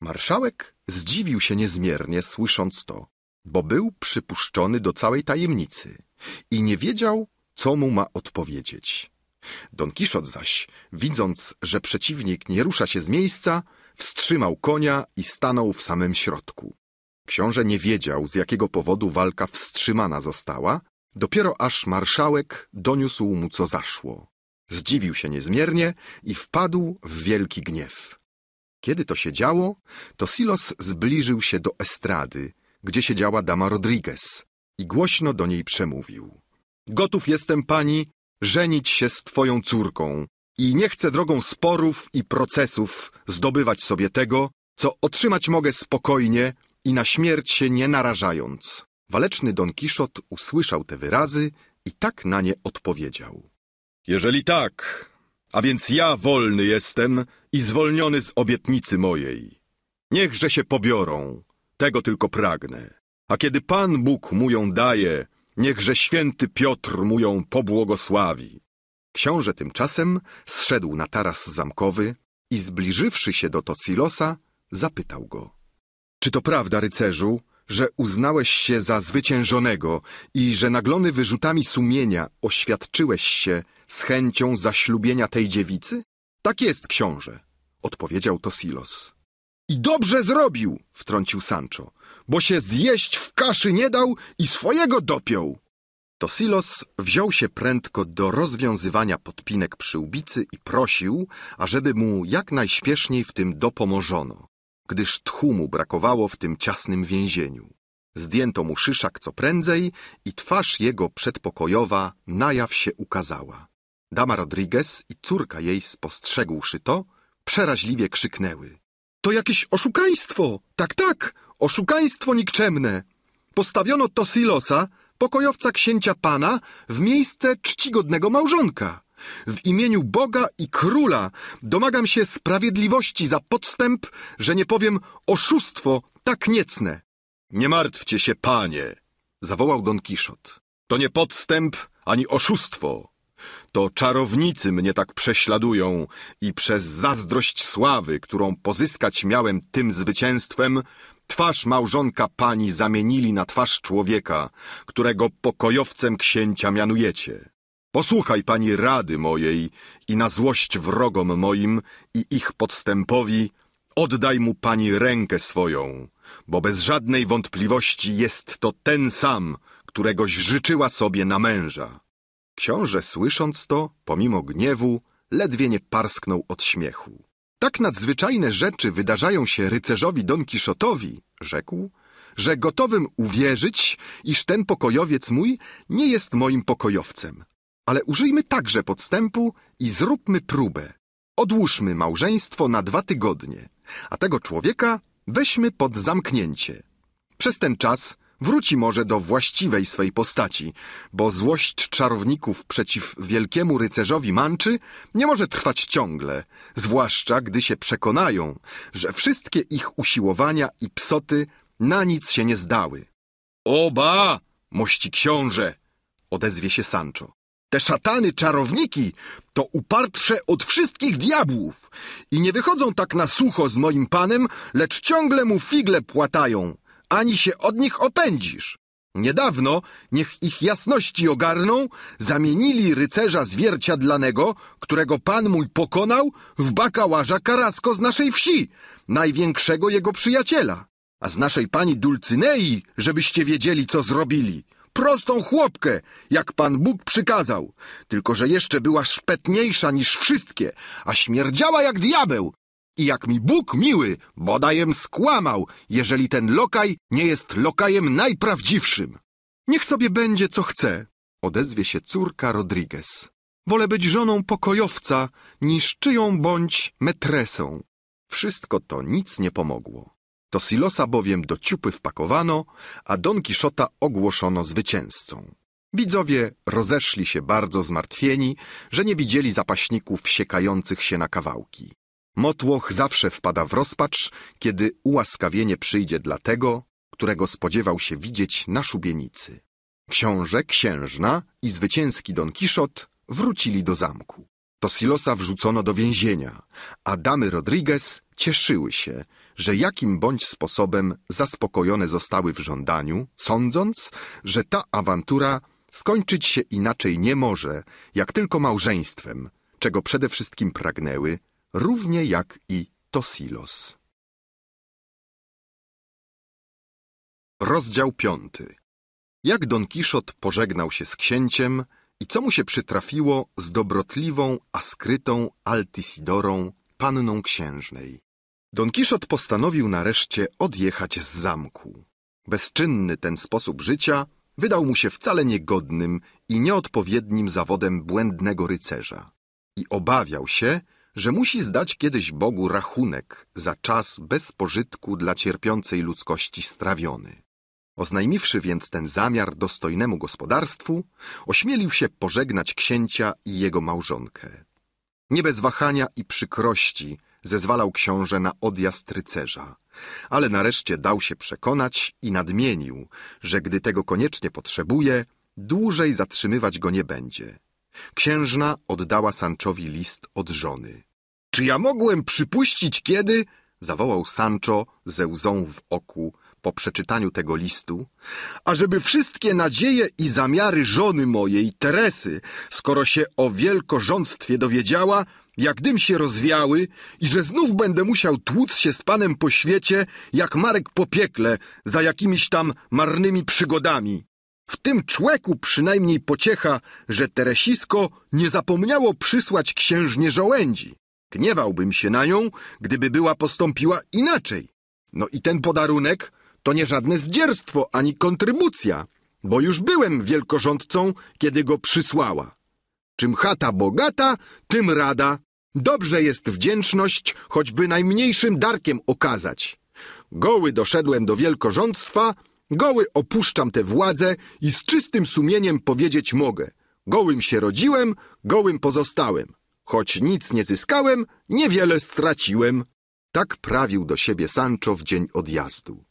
Marszałek zdziwił się niezmiernie, słysząc to bo był przypuszczony do całej tajemnicy i nie wiedział, co mu ma odpowiedzieć. Don Kiszot zaś, widząc, że przeciwnik nie rusza się z miejsca, wstrzymał konia i stanął w samym środku. Książę nie wiedział, z jakiego powodu walka wstrzymana została, dopiero aż marszałek doniósł mu, co zaszło. Zdziwił się niezmiernie i wpadł w wielki gniew. Kiedy to się działo, to Silos zbliżył się do estrady, gdzie siedziała dama Rodriguez i głośno do niej przemówił. Gotów jestem, pani, żenić się z twoją córką i nie chcę drogą sporów i procesów zdobywać sobie tego, co otrzymać mogę spokojnie i na śmierć się nie narażając. Waleczny Don Kiszot usłyszał te wyrazy i tak na nie odpowiedział. Jeżeli tak, a więc ja wolny jestem i zwolniony z obietnicy mojej. Niechże się pobiorą, tego tylko pragnę. A kiedy Pan Bóg mu ją daje, niechże święty Piotr mu ją pobłogosławi. Książę tymczasem zszedł na taras zamkowy i zbliżywszy się do Tocilosa, zapytał go. Czy to prawda, rycerzu, że uznałeś się za zwyciężonego i że naglony wyrzutami sumienia oświadczyłeś się z chęcią zaślubienia tej dziewicy? Tak jest, książę, odpowiedział Tosilos. I dobrze zrobił, wtrącił Sancho, bo się zjeść w kaszy nie dał i swojego dopiął. Tosilos wziął się prędko do rozwiązywania podpinek przy ubicy i prosił, ażeby mu jak najśpieszniej w tym dopomożono, gdyż tchu mu brakowało w tym ciasnym więzieniu. Zdjęto mu szyszak co prędzej i twarz jego przedpokojowa na jaw się ukazała. Dama Rodriguez i córka jej spostrzegłszy to, przeraźliwie krzyknęły. To jakieś oszukaństwo! Tak, tak! Oszukaństwo nikczemne! Postawiono Tosilosa, pokojowca księcia pana, w miejsce czcigodnego małżonka. W imieniu Boga i Króla domagam się sprawiedliwości za podstęp, że nie powiem oszustwo tak niecne. Nie martwcie się, panie, zawołał Don Kiszot. To nie podstęp ani oszustwo. To czarownicy mnie tak prześladują i przez zazdrość sławy, którą pozyskać miałem tym zwycięstwem, twarz małżonka pani zamienili na twarz człowieka, którego pokojowcem księcia mianujecie. Posłuchaj pani rady mojej i na złość wrogom moim i ich podstępowi oddaj mu pani rękę swoją, bo bez żadnej wątpliwości jest to ten sam, któregoś życzyła sobie na męża. Książę, słysząc to, pomimo gniewu, ledwie nie parsknął od śmiechu. Tak nadzwyczajne rzeczy wydarzają się rycerzowi Don Kiszotowi, rzekł, że gotowym uwierzyć, iż ten pokojowiec mój nie jest moim pokojowcem. Ale użyjmy także podstępu i zróbmy próbę. Odłóżmy małżeństwo na dwa tygodnie, a tego człowieka weźmy pod zamknięcie. Przez ten czas Wróci może do właściwej swej postaci, bo złość czarowników przeciw wielkiemu rycerzowi manczy nie może trwać ciągle, zwłaszcza gdy się przekonają, że wszystkie ich usiłowania i psoty na nic się nie zdały. Oba, mości książę, odezwie się Sancho. Te szatany czarowniki to upartsze od wszystkich diabłów i nie wychodzą tak na sucho z moim panem, lecz ciągle mu figle płatają ani się od nich opędzisz. Niedawno, niech ich jasności ogarną, zamienili rycerza zwierciadlanego, którego pan mój pokonał, w bakałarza Karasko z naszej wsi, największego jego przyjaciela. A z naszej pani Dulcynei, żebyście wiedzieli, co zrobili. Prostą chłopkę, jak pan Bóg przykazał. Tylko, że jeszcze była szpetniejsza niż wszystkie, a śmierdziała jak diabeł, i jak mi Bóg miły, bodajem skłamał, jeżeli ten lokaj nie jest lokajem najprawdziwszym. Niech sobie będzie, co chce, odezwie się córka Rodriguez. Wolę być żoną pokojowca, niż czyją bądź metresą. Wszystko to nic nie pomogło. To Silosa bowiem do ciupy wpakowano, a Don Kiszota ogłoszono zwycięzcą. Widzowie rozeszli się bardzo zmartwieni, że nie widzieli zapaśników siekających się na kawałki. Motłoch zawsze wpada w rozpacz, kiedy ułaskawienie przyjdzie dla tego, którego spodziewał się widzieć na szubienicy. Książę, księżna i zwycięski Don Kiszot wrócili do zamku. Tosilosa wrzucono do więzienia, a damy Rodriguez cieszyły się, że jakim bądź sposobem zaspokojone zostały w żądaniu, sądząc, że ta awantura skończyć się inaczej nie może, jak tylko małżeństwem, czego przede wszystkim pragnęły równie jak i Tosilos. Rozdział piąty. Jak Don Kiszot pożegnał się z księciem i co mu się przytrafiło z dobrotliwą, askrytą Altisidorą, panną księżnej. Don Kiszot postanowił nareszcie odjechać z zamku. Bezczynny ten sposób życia wydał mu się wcale niegodnym i nieodpowiednim zawodem błędnego rycerza. I obawiał się, że musi zdać kiedyś Bogu rachunek za czas bez pożytku dla cierpiącej ludzkości strawiony. Oznajmiwszy więc ten zamiar dostojnemu gospodarstwu, ośmielił się pożegnać księcia i jego małżonkę. Nie bez wahania i przykrości zezwalał książę na odjazd rycerza, ale nareszcie dał się przekonać i nadmienił, że gdy tego koniecznie potrzebuje, dłużej zatrzymywać go nie będzie. Księżna oddała Sanczowi list od żony. Czy ja mogłem przypuścić kiedy? zawołał Sancho ze łzą w oku po przeczytaniu tego listu, ażeby wszystkie nadzieje i zamiary żony mojej, Teresy, skoro się o wielkorządstwie dowiedziała, jak dym się rozwiały i że znów będę musiał tłuc się z panem po świecie, jak Marek po piekle, za jakimiś tam marnymi przygodami. W tym człeku przynajmniej pociecha, że Teresisko nie zapomniało przysłać księżnie żołędzi. Gniewałbym się na nią, gdyby była postąpiła inaczej. No i ten podarunek to nie żadne zdzierstwo ani kontrybucja, bo już byłem wielkorządcą, kiedy go przysłała. Czym chata bogata, tym rada. Dobrze jest wdzięczność choćby najmniejszym darkiem okazać. Goły doszedłem do wielkorządstwa, goły opuszczam tę władzę i z czystym sumieniem powiedzieć mogę. Gołym się rodziłem, gołym pozostałem. Choć nic nie zyskałem, niewiele straciłem. Tak prawił do siebie Sancho w dzień odjazdu.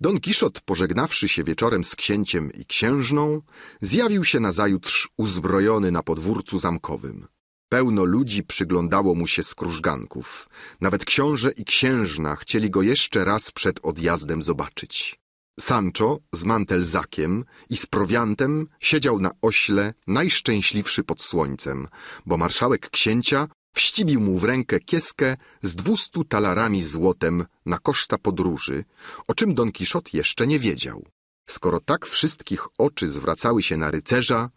Don Kiszot, pożegnawszy się wieczorem z księciem i księżną, zjawił się nazajutrz uzbrojony na podwórcu zamkowym. Pełno ludzi przyglądało mu się z krużganków. Nawet książę i księżna chcieli go jeszcze raz przed odjazdem zobaczyć. Sancho z mantelzakiem i z prowiantem siedział na ośle najszczęśliwszy pod słońcem, bo marszałek księcia wścibił mu w rękę kieskę z dwustu talarami złotem na koszta podróży, o czym Don Kiszot jeszcze nie wiedział. Skoro tak wszystkich oczy zwracały się na rycerza,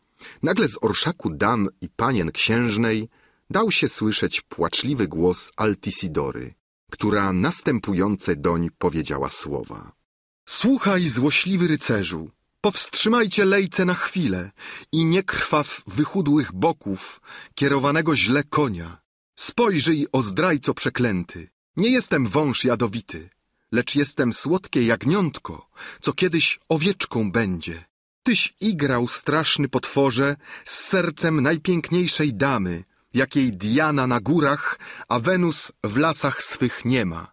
nagle z orszaku dam i panien księżnej dał się słyszeć płaczliwy głos Altisidory, która następujące doń powiedziała słowa. Słuchaj, złośliwy rycerzu, powstrzymajcie lejce na chwilę i nie krwaw wychudłych boków, kierowanego źle konia. Spojrzyj, o zdrajco przeklęty, nie jestem wąż jadowity, lecz jestem słodkie jagniątko, co kiedyś owieczką będzie. Tyś igrał straszny potworze z sercem najpiękniejszej damy, jakiej Diana na górach, a Wenus w lasach swych nie ma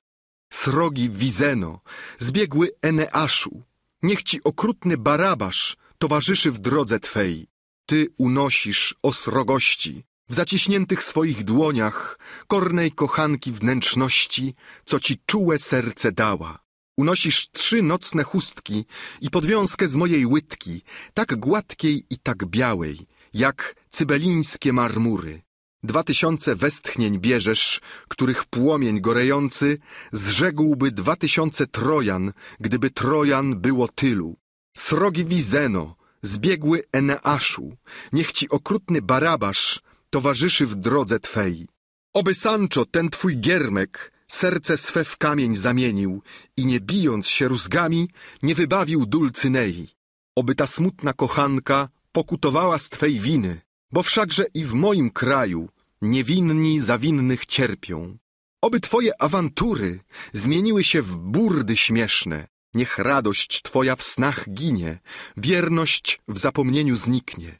srogi Wizeno, zbiegły Eneaszu, niech ci okrutny Barabasz towarzyszy w drodze Twej. Ty unosisz, o srogości, w zaciśniętych swoich dłoniach, kornej kochanki wnętrzności, co ci czułe serce dała. Unosisz trzy nocne chustki i podwiązkę z mojej łydki, tak gładkiej i tak białej, jak cybelińskie marmury. Dwa tysiące westchnień bierzesz, których płomień gorejący zrzegłby dwa tysiące Trojan, gdyby Trojan było tylu. Srogi Wizeno, zbiegły Eneaszu, niech ci okrutny Barabasz towarzyszy w drodze Twej. Oby Sancho, ten twój giermek, serce swe w kamień zamienił i nie bijąc się rózgami, nie wybawił Dulcynei. Oby ta smutna kochanka pokutowała z Twej winy bo wszakże i w moim kraju niewinni za winnych cierpią. Oby twoje awantury zmieniły się w burdy śmieszne. Niech radość twoja w snach ginie, wierność w zapomnieniu zniknie.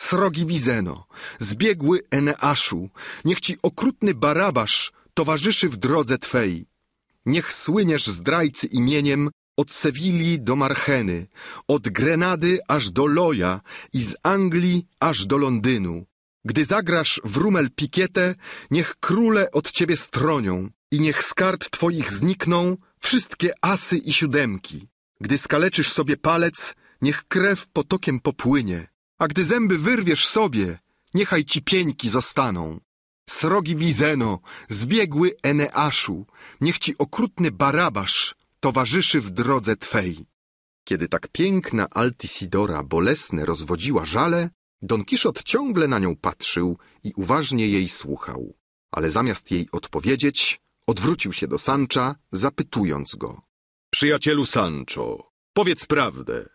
Srogi Wizeno, zbiegły Eneaszu, niech ci okrutny Barabasz towarzyszy w drodze twej. Niech słyniesz zdrajcy imieniem od Sewilli do Marcheny, od Grenady aż do Loja i z Anglii aż do Londynu. Gdy zagrasz w rumel pikietę, niech króle od ciebie stronią i niech z kart twoich znikną wszystkie asy i siódemki. Gdy skaleczysz sobie palec, niech krew potokiem popłynie, a gdy zęby wyrwiesz sobie, niechaj ci pieńki zostaną. Srogi Wizeno, zbiegły Eneaszu, niech ci okrutny Barabasz towarzyszy w drodze Twej. Kiedy tak piękna Altisidora bolesne rozwodziła żale, Don Kiszot ciągle na nią patrzył i uważnie jej słuchał. Ale zamiast jej odpowiedzieć, odwrócił się do Sancha, zapytując go. Przyjacielu Sancho, powiedz prawdę.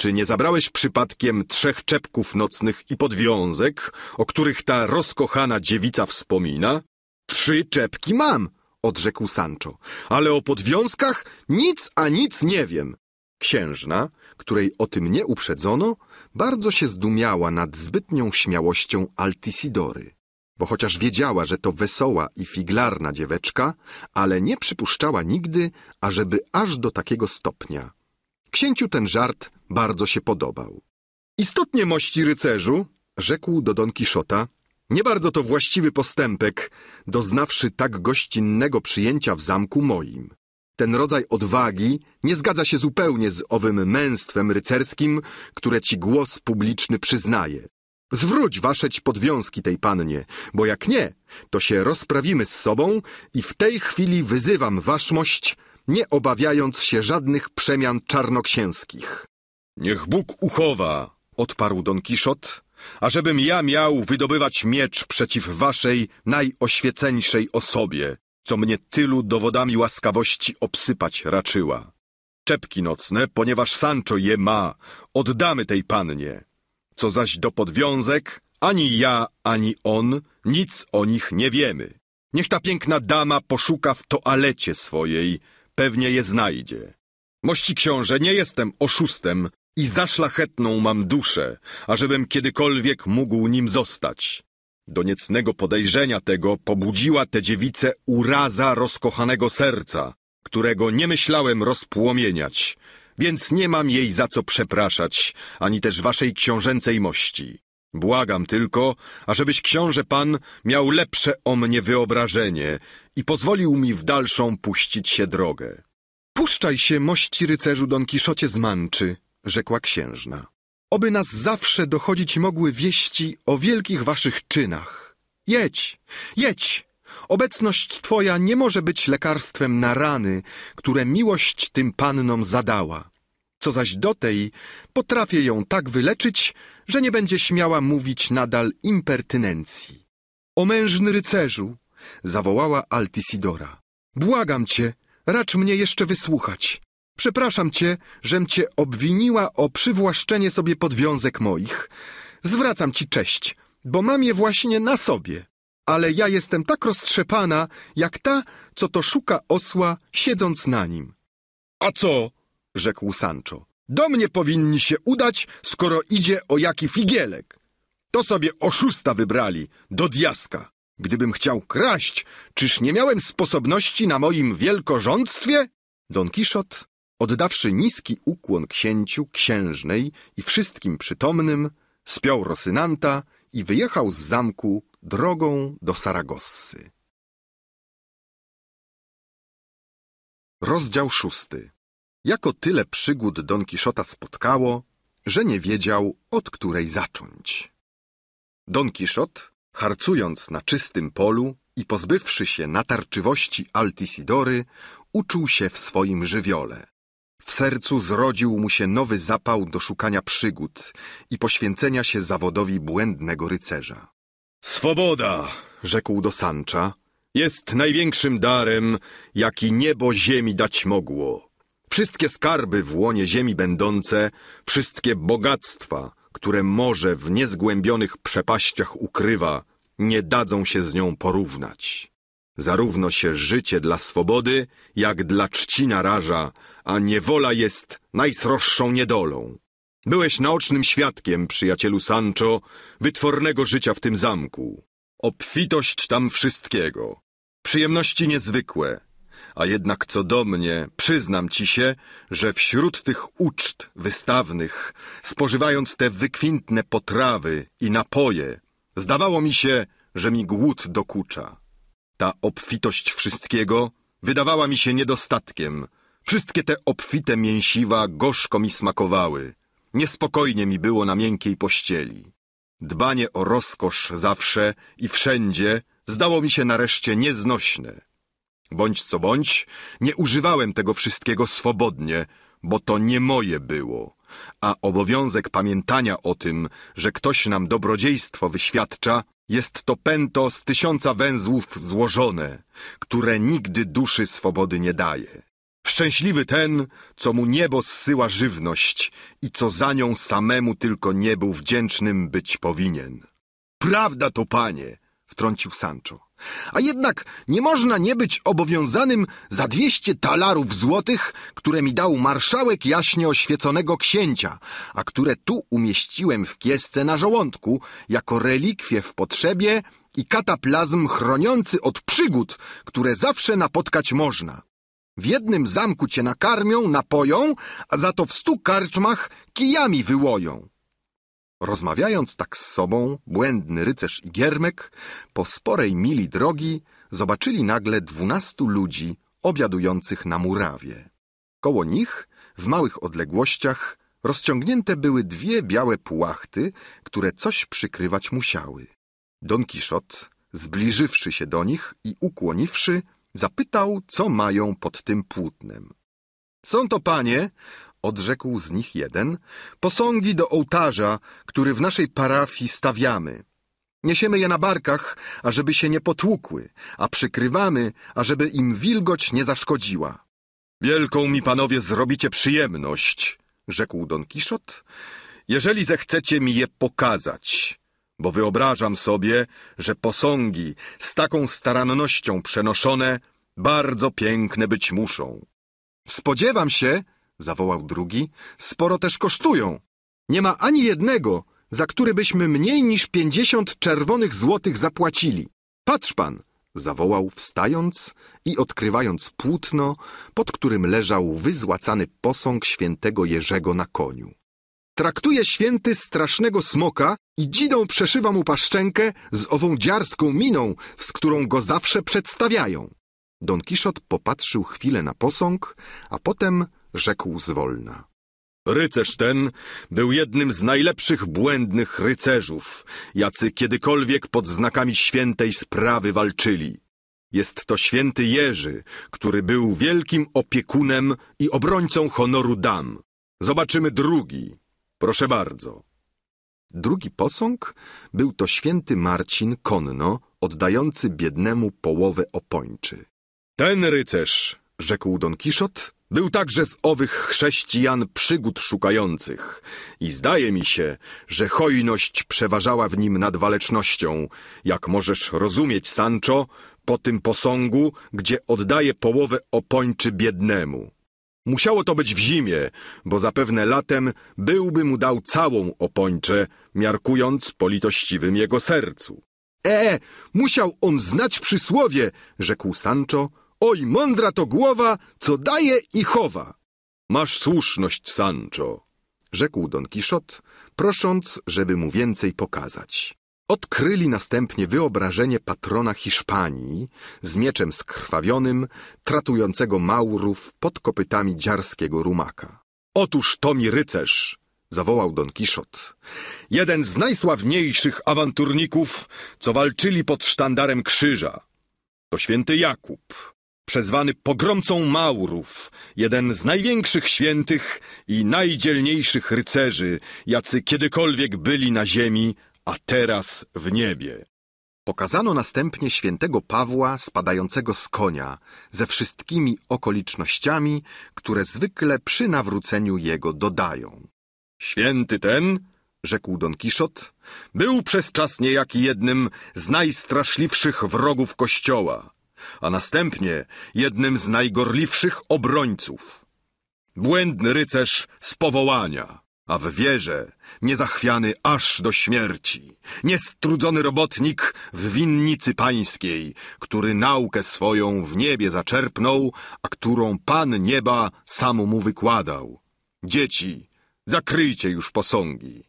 Czy nie zabrałeś przypadkiem trzech czepków nocnych i podwiązek, o których ta rozkochana dziewica wspomina? Trzy czepki mam, odrzekł Sancho, ale o podwiązkach nic a nic nie wiem. Księżna, której o tym nie uprzedzono, bardzo się zdumiała nad zbytnią śmiałością Altisidory, bo chociaż wiedziała, że to wesoła i figlarna dzieweczka, ale nie przypuszczała nigdy, ażeby aż do takiego stopnia. Księciu ten żart bardzo się podobał. Istotnie, mości rycerzu, rzekł do Don Kiszota, nie bardzo to właściwy postępek, doznawszy tak gościnnego przyjęcia w zamku moim. Ten rodzaj odwagi nie zgadza się zupełnie z owym męstwem rycerskim, które ci głos publiczny przyznaje. Zwróć waszeć podwiązki tej pannie, bo jak nie, to się rozprawimy z sobą i w tej chwili wyzywam waszmość, nie obawiając się żadnych przemian czarnoksięskich. Niech Bóg uchowa, odparł Don Kiszot, ażebym ja miał wydobywać miecz przeciw waszej najoświeceńszej osobie, co mnie tylu dowodami łaskawości obsypać raczyła. Czepki nocne, ponieważ Sancho je ma, oddamy tej pannie. Co zaś do podwiązek, ani ja, ani on nic o nich nie wiemy. Niech ta piękna dama poszuka w toalecie swojej, pewnie je znajdzie. Mości książę, nie jestem oszustem, i za szlachetną mam duszę, ażebym kiedykolwiek mógł nim zostać. Do niecnego podejrzenia tego pobudziła tę dziewicę uraza rozkochanego serca, którego nie myślałem rozpłomieniać, więc nie mam jej za co przepraszać, ani też waszej książęcej mości. Błagam tylko, ażebyś książę pan miał lepsze o mnie wyobrażenie i pozwolił mi w dalszą puścić się drogę. Puszczaj się, mości rycerzu Don Kiszocie z rzekła księżna. Oby nas zawsze dochodzić mogły wieści o wielkich waszych czynach. Jedź, jedź! Obecność twoja nie może być lekarstwem na rany, które miłość tym pannom zadała. Co zaś do tej, potrafię ją tak wyleczyć, że nie będzie śmiała mówić nadal impertynencji. O mężny rycerzu! zawołała Altisidora. Błagam cię, racz mnie jeszcze wysłuchać. Przepraszam cię, żem cię obwiniła o przywłaszczenie sobie podwiązek moich. Zwracam ci cześć, bo mam je właśnie na sobie. Ale ja jestem tak roztrzepana, jak ta, co to szuka osła, siedząc na nim. A co? rzekł Sancho. Do mnie powinni się udać, skoro idzie o jaki figielek. To sobie oszusta wybrali, do diaska. Gdybym chciał kraść, czyż nie miałem sposobności na moim wielkorządstwie? Don Kiszot Oddawszy niski ukłon księciu, księżnej i wszystkim przytomnym, spiął Rosynanta i wyjechał z zamku drogą do Saragossy. Rozdział szósty. Jako tyle przygód Don Kiszota spotkało, że nie wiedział, od której zacząć. Don Kiszot, harcując na czystym polu i pozbywszy się natarczywości Altisidory, uczuł się w swoim żywiole. W sercu zrodził mu się nowy zapał do szukania przygód i poświęcenia się zawodowi błędnego rycerza. Swoboda, rzekł do Sancha, jest największym darem, jaki niebo ziemi dać mogło. Wszystkie skarby w łonie ziemi będące, wszystkie bogactwa, które morze w niezgłębionych przepaściach ukrywa, nie dadzą się z nią porównać. Zarówno się życie dla swobody, jak dla czci naraża, a niewola jest najsroższą niedolą. Byłeś naocznym świadkiem, przyjacielu Sancho, wytwornego życia w tym zamku. Obfitość tam wszystkiego. Przyjemności niezwykłe. A jednak co do mnie, przyznam ci się, że wśród tych uczt wystawnych, spożywając te wykwintne potrawy i napoje, zdawało mi się, że mi głód dokucza. Ta obfitość wszystkiego wydawała mi się niedostatkiem. Wszystkie te obfite mięsiwa gorzko mi smakowały. Niespokojnie mi było na miękkiej pościeli. Dbanie o rozkosz zawsze i wszędzie zdało mi się nareszcie nieznośne. Bądź co bądź, nie używałem tego wszystkiego swobodnie, bo to nie moje było, a obowiązek pamiętania o tym, że ktoś nam dobrodziejstwo wyświadcza, jest to pęto z tysiąca węzłów złożone, które nigdy duszy swobody nie daje. Szczęśliwy ten, co mu niebo zsyła żywność i co za nią samemu tylko nie był wdzięcznym być powinien. Prawda to, panie, wtrącił Sancho. A jednak nie można nie być obowiązanym za dwieście talarów złotych, które mi dał marszałek jaśnie oświeconego księcia, a które tu umieściłem w kiesce na żołądku jako relikwie w potrzebie i kataplazm chroniący od przygód, które zawsze napotkać można. W jednym zamku cię nakarmią, napoją, a za to w stu karczmach kijami wyłoją. Rozmawiając tak z sobą, błędny rycerz i giermek, po sporej mili drogi zobaczyli nagle dwunastu ludzi obiadujących na murawie. Koło nich, w małych odległościach, rozciągnięte były dwie białe płachty, które coś przykrywać musiały. Don Kiszot, zbliżywszy się do nich i ukłoniwszy, zapytał, co mają pod tym płótnem. Są to panie, odrzekł z nich jeden, posągi do ołtarza, który w naszej parafii stawiamy. Niesiemy je na barkach, ażeby się nie potłukły, a przykrywamy, ażeby im wilgoć nie zaszkodziła. Wielką mi panowie zrobicie przyjemność, rzekł Don Kiszot, jeżeli zechcecie mi je pokazać, bo wyobrażam sobie, że posągi z taką starannością przenoszone bardzo piękne być muszą. Spodziewam się, zawołał drugi, sporo też kosztują. Nie ma ani jednego, za który byśmy mniej niż pięćdziesiąt czerwonych złotych zapłacili. Patrz pan, zawołał wstając i odkrywając płótno, pod którym leżał wyzłacany posąg świętego Jerzego na koniu. Traktuje święty strasznego smoka i dzidą przeszywa mu paszczękę z ową dziarską miną, z którą go zawsze przedstawiają. Don Kiszot popatrzył chwilę na posąg, a potem rzekł zwolna. Rycerz ten był jednym z najlepszych błędnych rycerzów, jacy kiedykolwiek pod znakami świętej sprawy walczyli. Jest to święty Jerzy, który był wielkim opiekunem i obrońcą honoru dam. Zobaczymy drugi. Proszę bardzo. Drugi posąg był to święty Marcin Konno, oddający biednemu połowę opończy. Ten rycerz, rzekł Don Kiszot, był także z owych chrześcijan przygód szukających i zdaje mi się, że hojność przeważała w nim nad walecznością, jak możesz rozumieć, Sancho, po tym posągu, gdzie oddaje połowę opończy biednemu. Musiało to być w zimie, bo zapewne latem byłby mu dał całą opończę, miarkując po litościwym jego sercu. E, e musiał on znać przysłowie, rzekł Sancho, Oj, mądra to głowa, co daje i chowa. Masz słuszność, Sancho, rzekł Don Kiszot, prosząc, żeby mu więcej pokazać. Odkryli następnie wyobrażenie patrona Hiszpanii z mieczem skrwawionym, tratującego Maurów pod kopytami dziarskiego rumaka. Otóż to mi rycerz! zawołał Don Kiszot. Jeden z najsławniejszych awanturników, co walczyli pod sztandarem krzyża. To święty Jakub, przezwany pogromcą Maurów, jeden z największych świętych i najdzielniejszych rycerzy, jacy kiedykolwiek byli na ziemi, a teraz w niebie. Pokazano następnie świętego Pawła spadającego z konia, ze wszystkimi okolicznościami, które zwykle przy nawróceniu jego dodają. Święty ten, rzekł Don Kiszot, był przez czas niejaki jednym z najstraszliwszych wrogów Kościoła, a następnie jednym z najgorliwszych obrońców. Błędny rycerz z powołania, a w wierze niezachwiany aż do śmierci, niestrudzony robotnik w winnicy pańskiej, który naukę swoją w niebie zaczerpnął, a którą Pan Nieba sam mu wykładał. Dzieci, zakryjcie już posągi,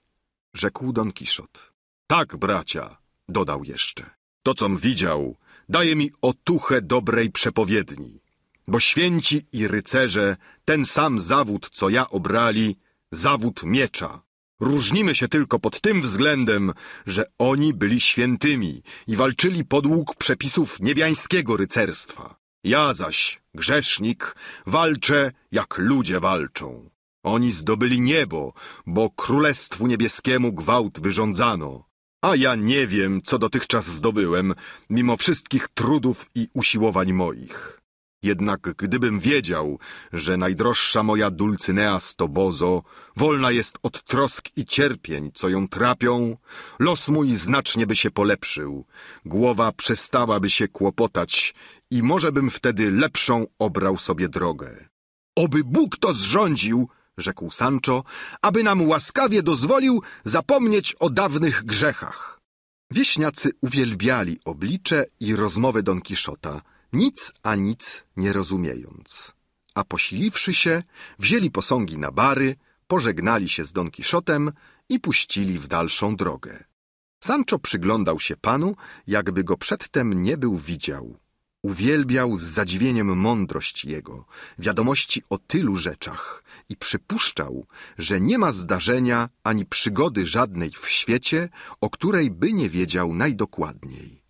rzekł Don Kiszot. Tak, bracia, dodał jeszcze. To, com widział, daje mi otuchę dobrej przepowiedni, bo święci i rycerze ten sam zawód, co ja obrali, zawód miecza. Różnimy się tylko pod tym względem, że oni byli świętymi i walczyli podług przepisów niebiańskiego rycerstwa. Ja zaś, grzesznik, walczę jak ludzie walczą. Oni zdobyli niebo, bo królestwu niebieskiemu gwałt wyrządzano, a ja nie wiem, co dotychczas zdobyłem, mimo wszystkich trudów i usiłowań moich. Jednak gdybym wiedział, że najdroższa moja Dulcynea Stobozo wolna jest od trosk i cierpień, co ją trapią, los mój znacznie by się polepszył, głowa przestałaby się kłopotać i może bym wtedy lepszą obrał sobie drogę. Oby Bóg to zrządził, rzekł Sancho, aby nam łaskawie dozwolił zapomnieć o dawnych grzechach. Wieśniacy uwielbiali oblicze i rozmowy Don Kiszota, nic a nic nie rozumiejąc. A posiliwszy się, wzięli posągi na bary, pożegnali się z Don Kiszotem i puścili w dalszą drogę. Sancho przyglądał się panu, jakby go przedtem nie był widział. Uwielbiał z zadziwieniem mądrość jego, wiadomości o tylu rzeczach, i przypuszczał, że nie ma zdarzenia ani przygody żadnej w świecie, o której by nie wiedział najdokładniej.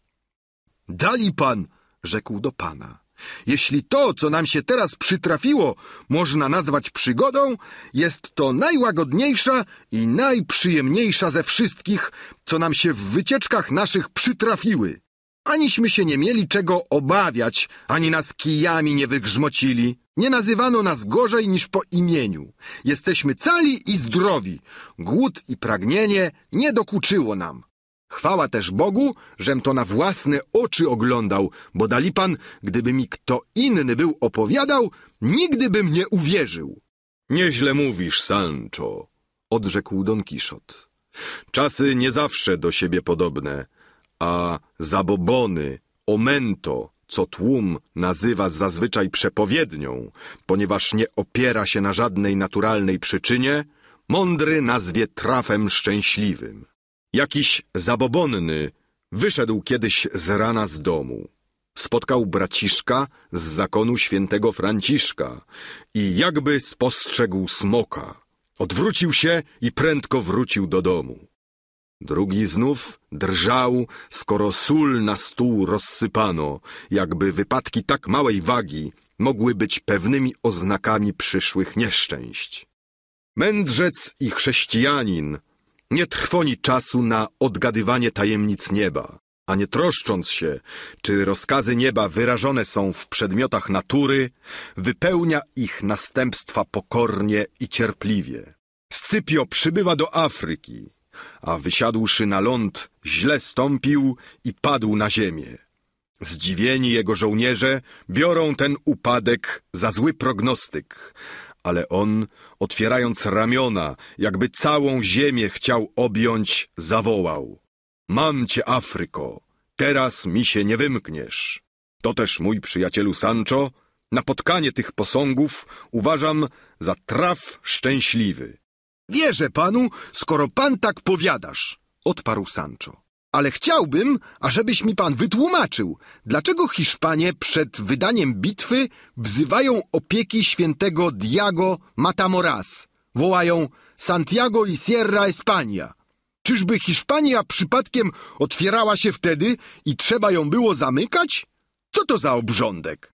Dali pan, rzekł do pana. Jeśli to, co nam się teraz przytrafiło, można nazwać przygodą, jest to najłagodniejsza i najprzyjemniejsza ze wszystkich, co nam się w wycieczkach naszych przytrafiły. Aniśmy się nie mieli czego obawiać, ani nas kijami nie wygrzmocili. Nie nazywano nas gorzej niż po imieniu. Jesteśmy cali i zdrowi. Głód i pragnienie nie dokuczyło nam. Chwała też Bogu, żem to na własne oczy oglądał, bo dali pan, gdyby mi kto inny był opowiadał, nigdy bym nie uwierzył. Nieźle mówisz, Sancho, odrzekł Don Kiszot. Czasy nie zawsze do siebie podobne, a zabobony, omento, co tłum nazywa zazwyczaj przepowiednią, ponieważ nie opiera się na żadnej naturalnej przyczynie, mądry nazwie trafem szczęśliwym. Jakiś zabobonny wyszedł kiedyś z rana z domu. Spotkał braciszka z zakonu świętego Franciszka i jakby spostrzegł smoka. Odwrócił się i prędko wrócił do domu. Drugi znów drżał, skoro sól na stół rozsypano, jakby wypadki tak małej wagi mogły być pewnymi oznakami przyszłych nieszczęść. Mędrzec i chrześcijanin nie trwoni czasu na odgadywanie tajemnic nieba, a nie troszcząc się, czy rozkazy nieba wyrażone są w przedmiotach natury, wypełnia ich następstwa pokornie i cierpliwie. Scypio przybywa do Afryki, a wysiadłszy na ląd, źle stąpił i padł na ziemię. Zdziwieni jego żołnierze biorą ten upadek za zły prognostyk, ale on, otwierając ramiona, jakby całą ziemię chciał objąć, zawołał. Mam cię, Afryko, teraz mi się nie wymkniesz. To też mój przyjacielu Sancho, napotkanie tych posągów uważam za traf szczęśliwy. Wierzę panu, skoro pan tak powiadasz, odparł Sancho. Ale chciałbym, ażebyś mi pan wytłumaczył, dlaczego Hiszpanie przed wydaniem bitwy wzywają opieki świętego Diago Matamoras. Wołają Santiago i y Sierra Espania. Czyżby Hiszpania przypadkiem otwierała się wtedy i trzeba ją było zamykać? Co to za obrządek?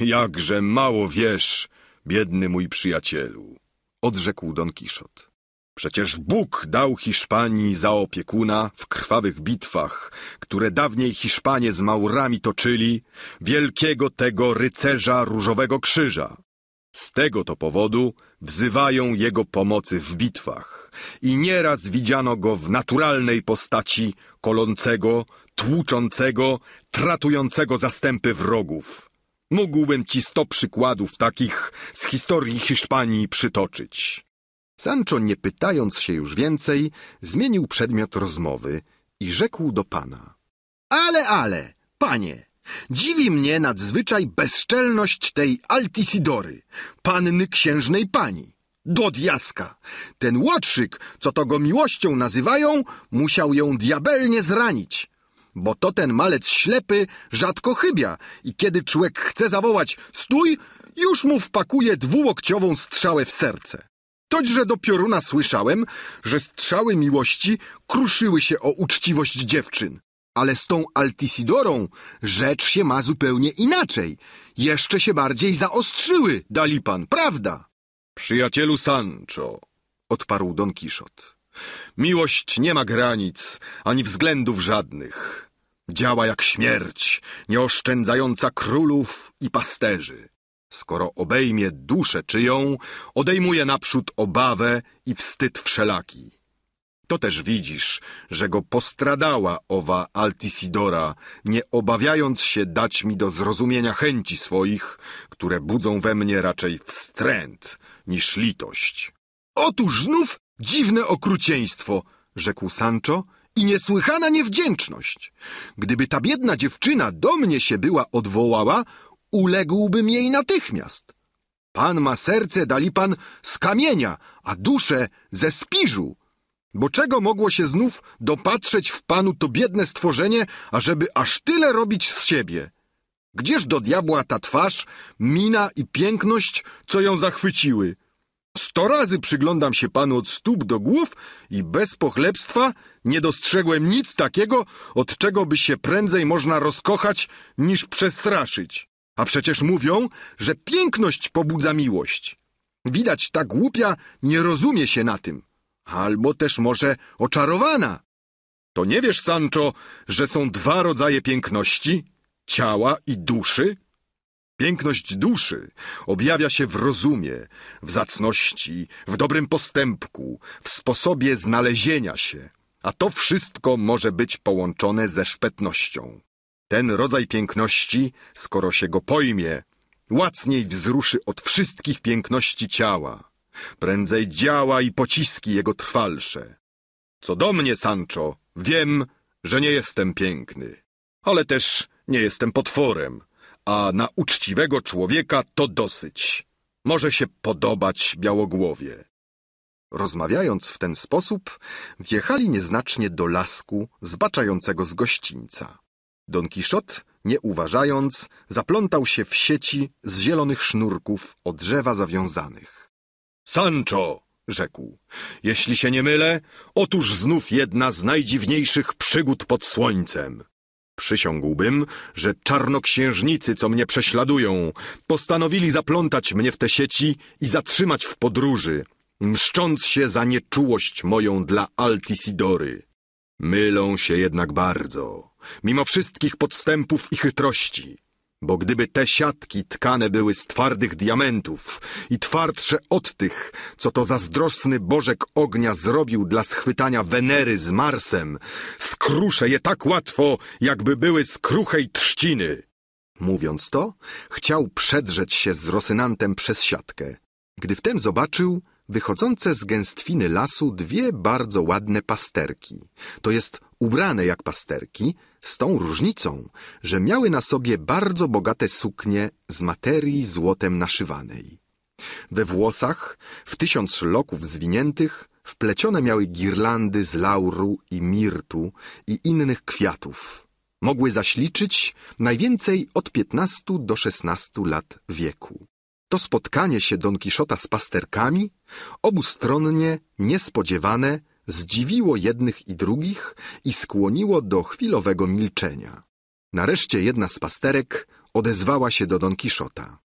Jakże mało wiesz, biedny mój przyjacielu odrzekł Don Kiszot. Przecież Bóg dał Hiszpanii za opiekuna w krwawych bitwach, które dawniej Hiszpanie z Maurami toczyli, wielkiego tego rycerza Różowego Krzyża. Z tego to powodu wzywają jego pomocy w bitwach i nieraz widziano go w naturalnej postaci kolącego, tłuczącego, tratującego zastępy wrogów. Mógłbym ci sto przykładów takich z historii Hiszpanii przytoczyć. Sancho, nie pytając się już więcej, zmienił przedmiot rozmowy i rzekł do pana. Ale, ale, panie, dziwi mnie nadzwyczaj bezczelność tej Altisidory, panny księżnej pani. Do diaska! Ten łotrzyk, co to go miłością nazywają, musiał ją diabelnie zranić, bo to ten malec ślepy rzadko chybia i kiedy człek chce zawołać stój, już mu wpakuje dwułokciową strzałę w serce. Toćże do pioruna słyszałem, że strzały miłości kruszyły się o uczciwość dziewczyn. Ale z tą Altisidorą rzecz się ma zupełnie inaczej. Jeszcze się bardziej zaostrzyły, dali pan, prawda? Przyjacielu Sancho, odparł Don Kiszot. Miłość nie ma granic, ani względów żadnych. Działa jak śmierć, nieoszczędzająca królów i pasterzy. Skoro obejmie duszę czyją, odejmuje naprzód obawę i wstyd wszelaki. To też widzisz, że go postradała owa Altisidora, nie obawiając się dać mi do zrozumienia chęci swoich, które budzą we mnie raczej wstręt niż litość. Otóż znów dziwne okrucieństwo, rzekł Sancho i niesłychana niewdzięczność. Gdyby ta biedna dziewczyna do mnie się była odwołała, uległbym jej natychmiast. Pan ma serce, dali pan z kamienia, a duszę ze spiżu. Bo czego mogło się znów dopatrzeć w panu to biedne stworzenie, ażeby aż tyle robić z siebie? Gdzież do diabła ta twarz, mina i piękność, co ją zachwyciły? Sto razy przyglądam się panu od stóp do głów i bez pochlebstwa nie dostrzegłem nic takiego, od czego by się prędzej można rozkochać niż przestraszyć. A przecież mówią, że piękność pobudza miłość. Widać, ta głupia nie rozumie się na tym. Albo też może oczarowana. To nie wiesz, Sancho, że są dwa rodzaje piękności? Ciała i duszy? Piękność duszy objawia się w rozumie, w zacności, w dobrym postępku, w sposobie znalezienia się, a to wszystko może być połączone ze szpetnością. Ten rodzaj piękności, skoro się go pojmie, łacniej wzruszy od wszystkich piękności ciała, prędzej działa i pociski jego trwalsze. Co do mnie, Sancho, wiem, że nie jestem piękny, ale też nie jestem potworem – a na uczciwego człowieka to dosyć. Może się podobać białogłowie. Rozmawiając w ten sposób, wjechali nieznacznie do lasku zbaczającego z gościńca. Don Kiszot, nie uważając, zaplątał się w sieci z zielonych sznurków o drzewa zawiązanych. Sancho! rzekł. Jeśli się nie mylę, otóż znów jedna z najdziwniejszych przygód pod słońcem. Przysiągłbym, że czarnoksiężnicy, co mnie prześladują, postanowili zaplątać mnie w te sieci i zatrzymać w podróży, mszcząc się za nieczułość moją dla Altisidory. Mylą się jednak bardzo, mimo wszystkich podstępów i chytrości bo gdyby te siatki tkane były z twardych diamentów i twardsze od tych, co to zazdrosny bożek ognia zrobił dla schwytania Wenery z Marsem, skruszę je tak łatwo, jakby były z kruchej trzciny. Mówiąc to, chciał przedrzeć się z Rosynantem przez siatkę. Gdy wtem zobaczył wychodzące z gęstwiny lasu dwie bardzo ładne pasterki, to jest ubrane jak pasterki, z tą różnicą, że miały na sobie bardzo bogate suknie z materii złotem naszywanej. We włosach, w tysiąc loków zwiniętych, wplecione miały girlandy z lauru i mirtu i innych kwiatów. Mogły zaśliczyć najwięcej od piętnastu do szesnastu lat wieku. To spotkanie się Don Kiszota z pasterkami, obustronnie, niespodziewane, zdziwiło jednych i drugich i skłoniło do chwilowego milczenia. Nareszcie jedna z pasterek odezwała się do Don Kiszota.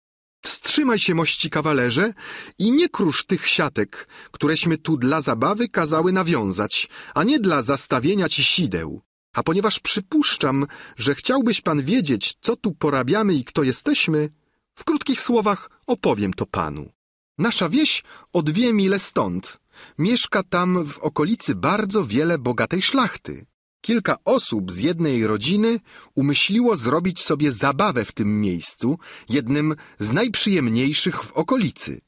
Wstrzymaj się, mości kawalerze, i nie krusz tych siatek, któreśmy tu dla zabawy kazały nawiązać, a nie dla zastawienia ci sideł. A ponieważ przypuszczam, że chciałbyś pan wiedzieć, co tu porabiamy i kto jesteśmy, w krótkich słowach opowiem to panu. Nasza wieś o dwie mile stąd, mieszka tam w okolicy bardzo wiele bogatej szlachty. Kilka osób z jednej rodziny umyśliło zrobić sobie zabawę w tym miejscu, jednym z najprzyjemniejszych w okolicy.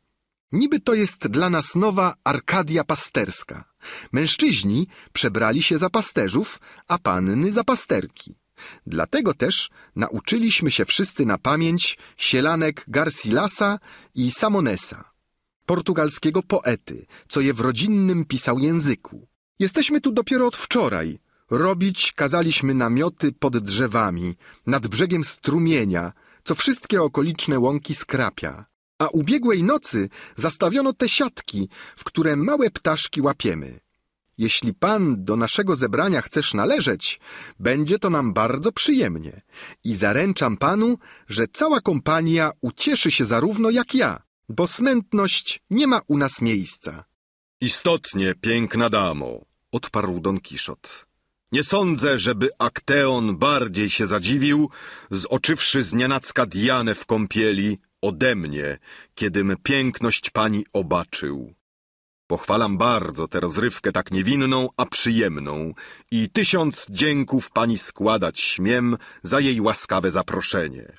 Niby to jest dla nas nowa Arkadia pasterska. Mężczyźni przebrali się za pasterzów, a panny za pasterki. Dlatego też nauczyliśmy się wszyscy na pamięć sielanek Garcilasa i Samonesa portugalskiego poety, co je w rodzinnym pisał języku. Jesteśmy tu dopiero od wczoraj. Robić kazaliśmy namioty pod drzewami, nad brzegiem strumienia, co wszystkie okoliczne łąki skrapia. A ubiegłej nocy zastawiono te siatki, w które małe ptaszki łapiemy. Jeśli pan do naszego zebrania chcesz należeć, będzie to nam bardzo przyjemnie i zaręczam panu, że cała kompania ucieszy się zarówno jak ja bo smętność nie ma u nas miejsca. Istotnie, piękna damo, odparł Don Kiszot. Nie sądzę, żeby Akteon bardziej się zadziwił, zoczywszy z nienacka Dianę w kąpieli ode mnie, kiedym piękność pani obaczył. Pochwalam bardzo tę rozrywkę tak niewinną, a przyjemną i tysiąc dzięków pani składać śmiem za jej łaskawe zaproszenie.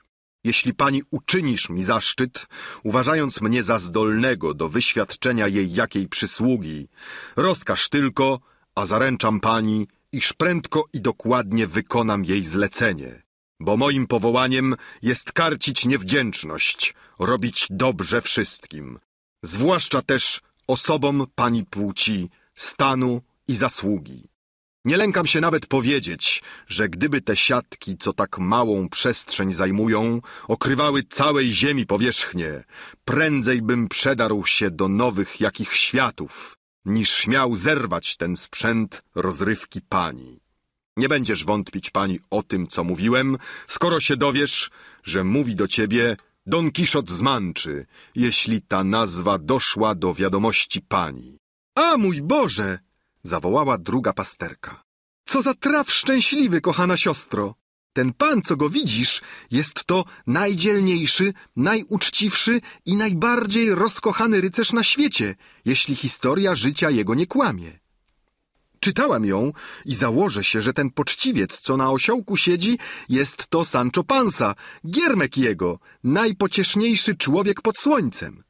Jeśli pani uczynisz mi zaszczyt, uważając mnie za zdolnego do wyświadczenia jej jakiej przysługi, rozkaż tylko, a zaręczam pani, iż prędko i dokładnie wykonam jej zlecenie. Bo moim powołaniem jest karcić niewdzięczność, robić dobrze wszystkim, zwłaszcza też osobom pani płci, stanu i zasługi. Nie lękam się nawet powiedzieć, że gdyby te siatki, co tak małą przestrzeń zajmują, okrywały całej ziemi powierzchnię, prędzej bym przedarł się do nowych jakich światów, niż śmiał zerwać ten sprzęt rozrywki pani. Nie będziesz wątpić pani o tym, co mówiłem, skoro się dowiesz, że mówi do ciebie Don Kiszot z jeśli ta nazwa doszła do wiadomości pani. A mój Boże! zawołała druga pasterka. Co za traf szczęśliwy, kochana siostro! Ten pan, co go widzisz, jest to najdzielniejszy, najuczciwszy i najbardziej rozkochany rycerz na świecie, jeśli historia życia jego nie kłamie. Czytałam ją i założę się, że ten poczciwiec, co na osiołku siedzi, jest to Sancho Panza, giermek jego, najpocieszniejszy człowiek pod słońcem.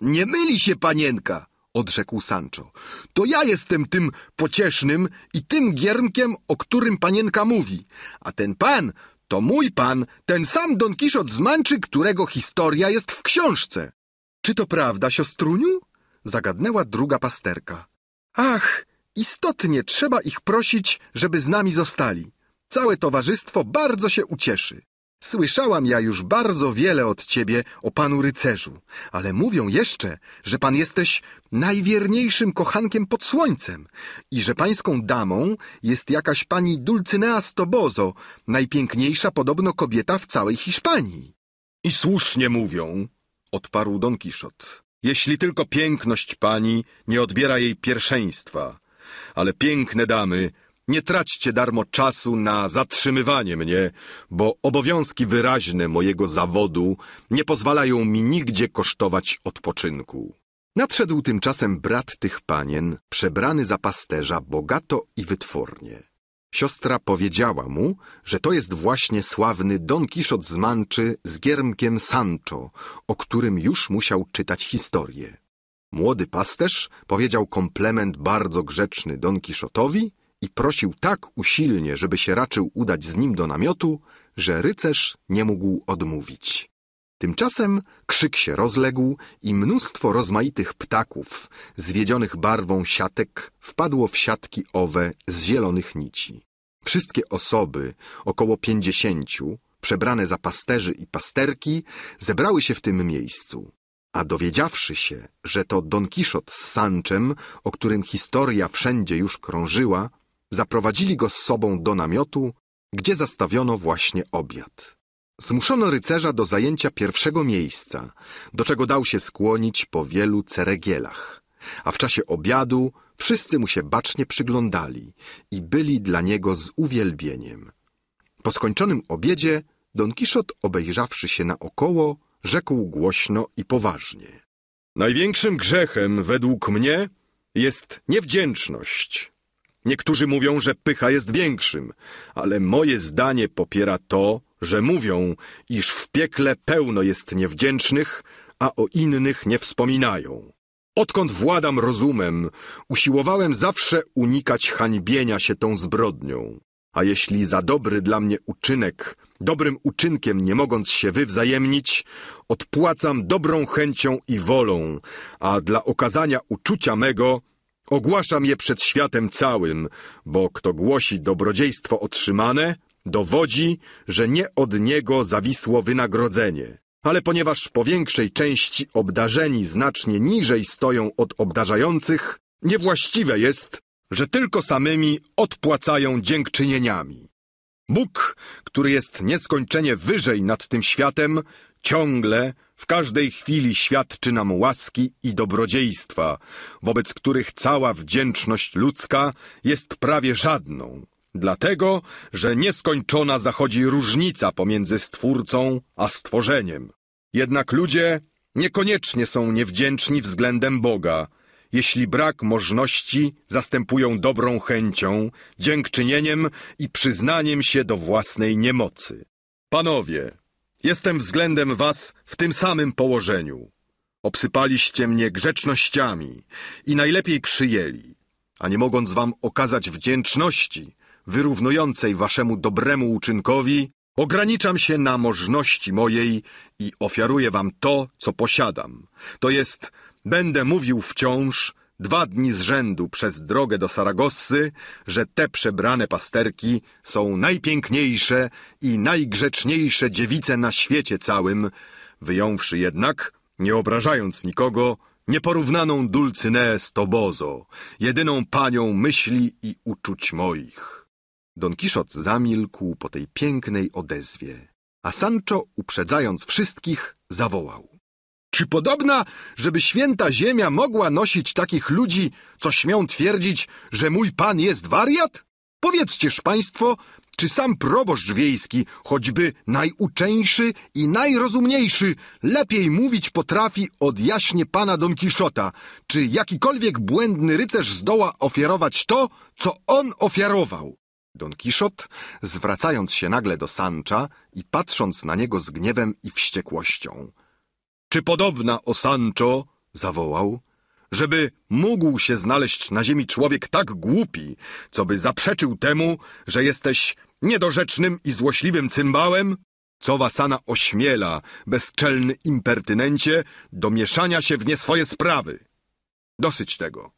Nie myli się, panienka, odrzekł Sancho. To ja jestem tym pociesznym i tym giermkiem, o którym panienka mówi. A ten pan to mój pan, ten sam Don Kiszot z Manczy, którego historia jest w książce. Czy to prawda, siostruniu? Zagadnęła druga pasterka. Ach, istotnie trzeba ich prosić, żeby z nami zostali. Całe towarzystwo bardzo się ucieszy. Słyszałam ja już bardzo wiele od ciebie o panu rycerzu, ale mówią jeszcze, że pan jesteś najwierniejszym kochankiem pod słońcem i że pańską damą jest jakaś pani Dulcynea Stobozo, najpiękniejsza podobno kobieta w całej Hiszpanii. I słusznie mówią, odparł Don Kiszot, jeśli tylko piękność pani nie odbiera jej pierwszeństwa, ale piękne damy nie traćcie darmo czasu na zatrzymywanie mnie, bo obowiązki wyraźne mojego zawodu nie pozwalają mi nigdzie kosztować odpoczynku. Nadszedł tymczasem brat tych panien, przebrany za pasterza bogato i wytwornie. Siostra powiedziała mu, że to jest właśnie sławny Don Kiszot z Manczy z giermkiem Sancho, o którym już musiał czytać historię. Młody pasterz powiedział komplement bardzo grzeczny Don Kiszotowi i prosił tak usilnie, żeby się raczył udać z nim do namiotu, że rycerz nie mógł odmówić. Tymczasem krzyk się rozległ i mnóstwo rozmaitych ptaków, zwiedzionych barwą siatek, wpadło w siatki owe z zielonych nici. Wszystkie osoby, około pięćdziesięciu, przebrane za pasterzy i pasterki, zebrały się w tym miejscu. A dowiedziawszy się, że to Don Kiszot z Sanczem, o którym historia wszędzie już krążyła, Zaprowadzili go z sobą do namiotu, gdzie zastawiono właśnie obiad. Zmuszono rycerza do zajęcia pierwszego miejsca, do czego dał się skłonić po wielu ceregielach. A w czasie obiadu wszyscy mu się bacznie przyglądali i byli dla niego z uwielbieniem. Po skończonym obiedzie Don Kiszot, obejrzawszy się naokoło, rzekł głośno i poważnie. Największym grzechem według mnie jest niewdzięczność. Niektórzy mówią, że pycha jest większym, ale moje zdanie popiera to, że mówią, iż w piekle pełno jest niewdzięcznych, a o innych nie wspominają. Odkąd władam rozumem, usiłowałem zawsze unikać hańbienia się tą zbrodnią. A jeśli za dobry dla mnie uczynek, dobrym uczynkiem nie mogąc się wywzajemnić, odpłacam dobrą chęcią i wolą, a dla okazania uczucia mego Ogłaszam je przed światem całym, bo kto głosi dobrodziejstwo otrzymane, dowodzi, że nie od niego zawisło wynagrodzenie. Ale ponieważ po większej części obdarzeni znacznie niżej stoją od obdarzających, niewłaściwe jest, że tylko samymi odpłacają dziękczynieniami. Bóg, który jest nieskończenie wyżej nad tym światem, ciągle w każdej chwili świadczy nam łaski i dobrodziejstwa, wobec których cała wdzięczność ludzka jest prawie żadną, dlatego, że nieskończona zachodzi różnica pomiędzy Stwórcą a stworzeniem. Jednak ludzie niekoniecznie są niewdzięczni względem Boga, jeśli brak możności zastępują dobrą chęcią, dziękczynieniem i przyznaniem się do własnej niemocy. Panowie, Jestem względem was w tym samym położeniu. Obsypaliście mnie grzecznościami i najlepiej przyjęli, a nie mogąc wam okazać wdzięczności wyrównującej waszemu dobremu uczynkowi, ograniczam się na możności mojej i ofiaruję wam to, co posiadam. To jest, będę mówił wciąż, dwa dni z rzędu przez drogę do Saragossy, że te przebrane pasterki są najpiękniejsze i najgrzeczniejsze dziewice na świecie całym, wyjąwszy jednak, nie obrażając nikogo, nieporównaną Dulcyneę Stobozo, jedyną panią myśli i uczuć moich. Don Kiszot zamilkł po tej pięknej odezwie, a Sancho, uprzedzając wszystkich, zawołał. Czy podobna, żeby święta ziemia mogła nosić takich ludzi, co śmią twierdzić, że mój pan jest wariat? Powiedzcież państwo, czy sam proboszcz wiejski, choćby najuczeńszy i najrozumniejszy, lepiej mówić potrafi od jaśnie pana Don Kiszota? Czy jakikolwiek błędny rycerz zdoła ofiarować to, co on ofiarował? Don Kiszot, zwracając się nagle do Sancha i patrząc na niego z gniewem i wściekłością – czy podobna, osancho zawołał, żeby mógł się znaleźć na ziemi człowiek tak głupi, co by zaprzeczył temu, że jesteś niedorzecznym i złośliwym cymbałem? Co Wasana ośmiela, bezczelny impertynencie, do mieszania się w nie swoje sprawy? Dosyć tego.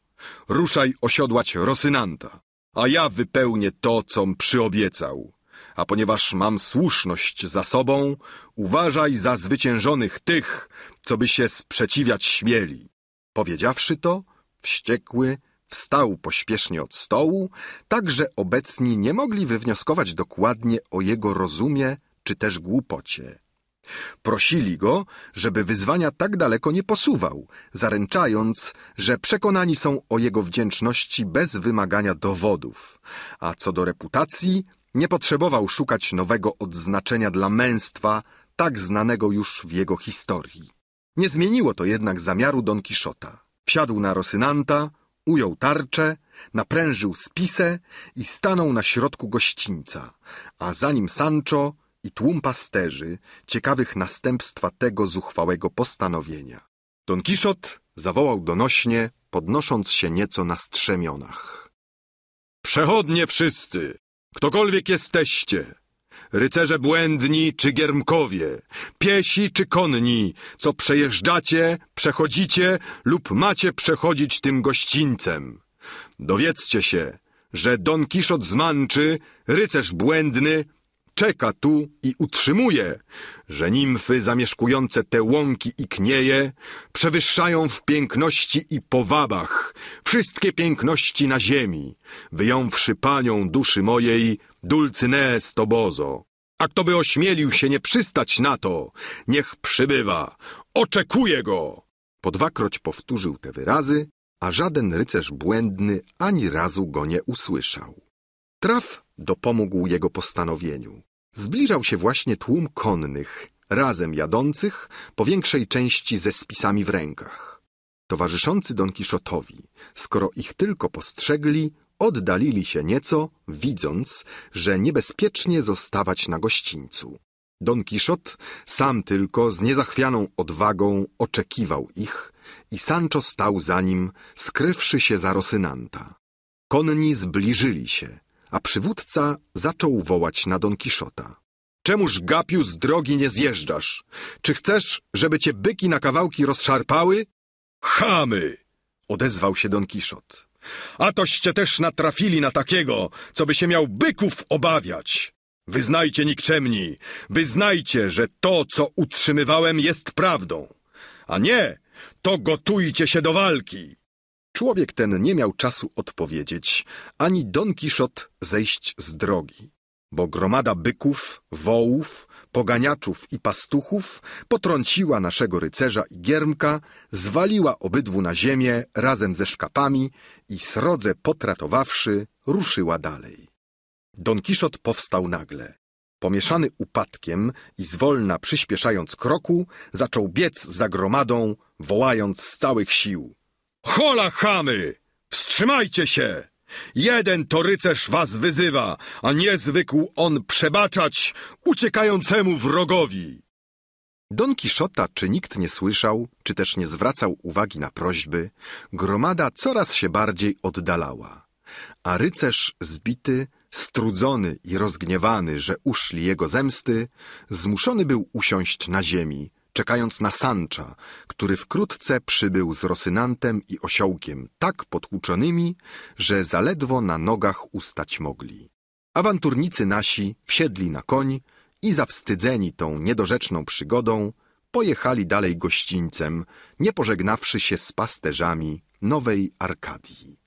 Ruszaj osiodłać Rosynanta, a ja wypełnię to, com przyobiecał a ponieważ mam słuszność za sobą, uważaj za zwyciężonych tych, co by się sprzeciwiać śmieli. Powiedziawszy to, wściekły wstał pośpiesznie od stołu, tak że obecni nie mogli wywnioskować dokładnie o jego rozumie czy też głupocie. Prosili go, żeby wyzwania tak daleko nie posuwał, zaręczając, że przekonani są o jego wdzięczności bez wymagania dowodów, a co do reputacji, nie potrzebował szukać nowego odznaczenia dla męstwa, tak znanego już w jego historii. Nie zmieniło to jednak zamiaru Don Kiszota. Wsiadł na Rosynanta, ujął tarczę, naprężył spisę i stanął na środku gościńca, a za nim Sancho i tłum pasterzy, ciekawych następstwa tego zuchwałego postanowienia. Don Kiszot zawołał donośnie, podnosząc się nieco na strzemionach. Przechodnie wszyscy! Ktokolwiek jesteście, rycerze błędni czy giermkowie, piesi czy konni, co przejeżdżacie, przechodzicie lub macie przechodzić tym gościńcem. Dowiedzcie się, że Don Kiszot z rycerz błędny, czeka tu i utrzymuje, że nimfy zamieszkujące te łąki i knieje przewyższają w piękności i powabach wszystkie piękności na ziemi, wyjąwszy panią duszy mojej Dulcyneę Stobozo. A kto by ośmielił się nie przystać na to, niech przybywa, Oczekuje go! Po dwakroć powtórzył te wyrazy, a żaden rycerz błędny ani razu go nie usłyszał. Traf dopomógł jego postanowieniu. Zbliżał się właśnie tłum konnych, razem jadących, po większej części ze spisami w rękach. Towarzyszący Don Kiszotowi, skoro ich tylko postrzegli, oddalili się nieco, widząc, że niebezpiecznie zostawać na gościńcu. Don Kiszot sam tylko z niezachwianą odwagą oczekiwał ich i Sancho stał za nim, skrywszy się za Rosynanta. Konni zbliżyli się, a przywódca zaczął wołać na Don Kiszota. Czemuż, gapiu, z drogi nie zjeżdżasz? Czy chcesz, żeby cię byki na kawałki rozszarpały? Chamy! Odezwał się Don Kiszot. A toście też natrafili na takiego, co by się miał byków obawiać. Wyznajcie nikczemni, wyznajcie, że to, co utrzymywałem, jest prawdą. A nie, to gotujcie się do walki. Człowiek ten nie miał czasu odpowiedzieć, ani Don Kiszot zejść z drogi, bo gromada byków, wołów, poganiaczów i pastuchów potrąciła naszego rycerza i giermka, zwaliła obydwu na ziemię razem ze szkapami i srodze potratowawszy ruszyła dalej. Don Kiszot powstał nagle. Pomieszany upadkiem i zwolna przyspieszając kroku, zaczął biec za gromadą, wołając z całych sił. Hola, chamy! Wstrzymajcie się! Jeden to rycerz was wyzywa, a nie zwykł on przebaczać uciekającemu wrogowi. Don Kiszota, czy nikt nie słyszał, czy też nie zwracał uwagi na prośby, gromada coraz się bardziej oddalała, a rycerz zbity, strudzony i rozgniewany, że uszli jego zemsty, zmuszony był usiąść na ziemi, czekając na Sancha, który wkrótce przybył z Rosynantem i Osiołkiem tak potłuczonymi, że zaledwo na nogach ustać mogli. Awanturnicy nasi wsiedli na koń i zawstydzeni tą niedorzeczną przygodą pojechali dalej gościńcem, nie pożegnawszy się z pasterzami Nowej Arkadii.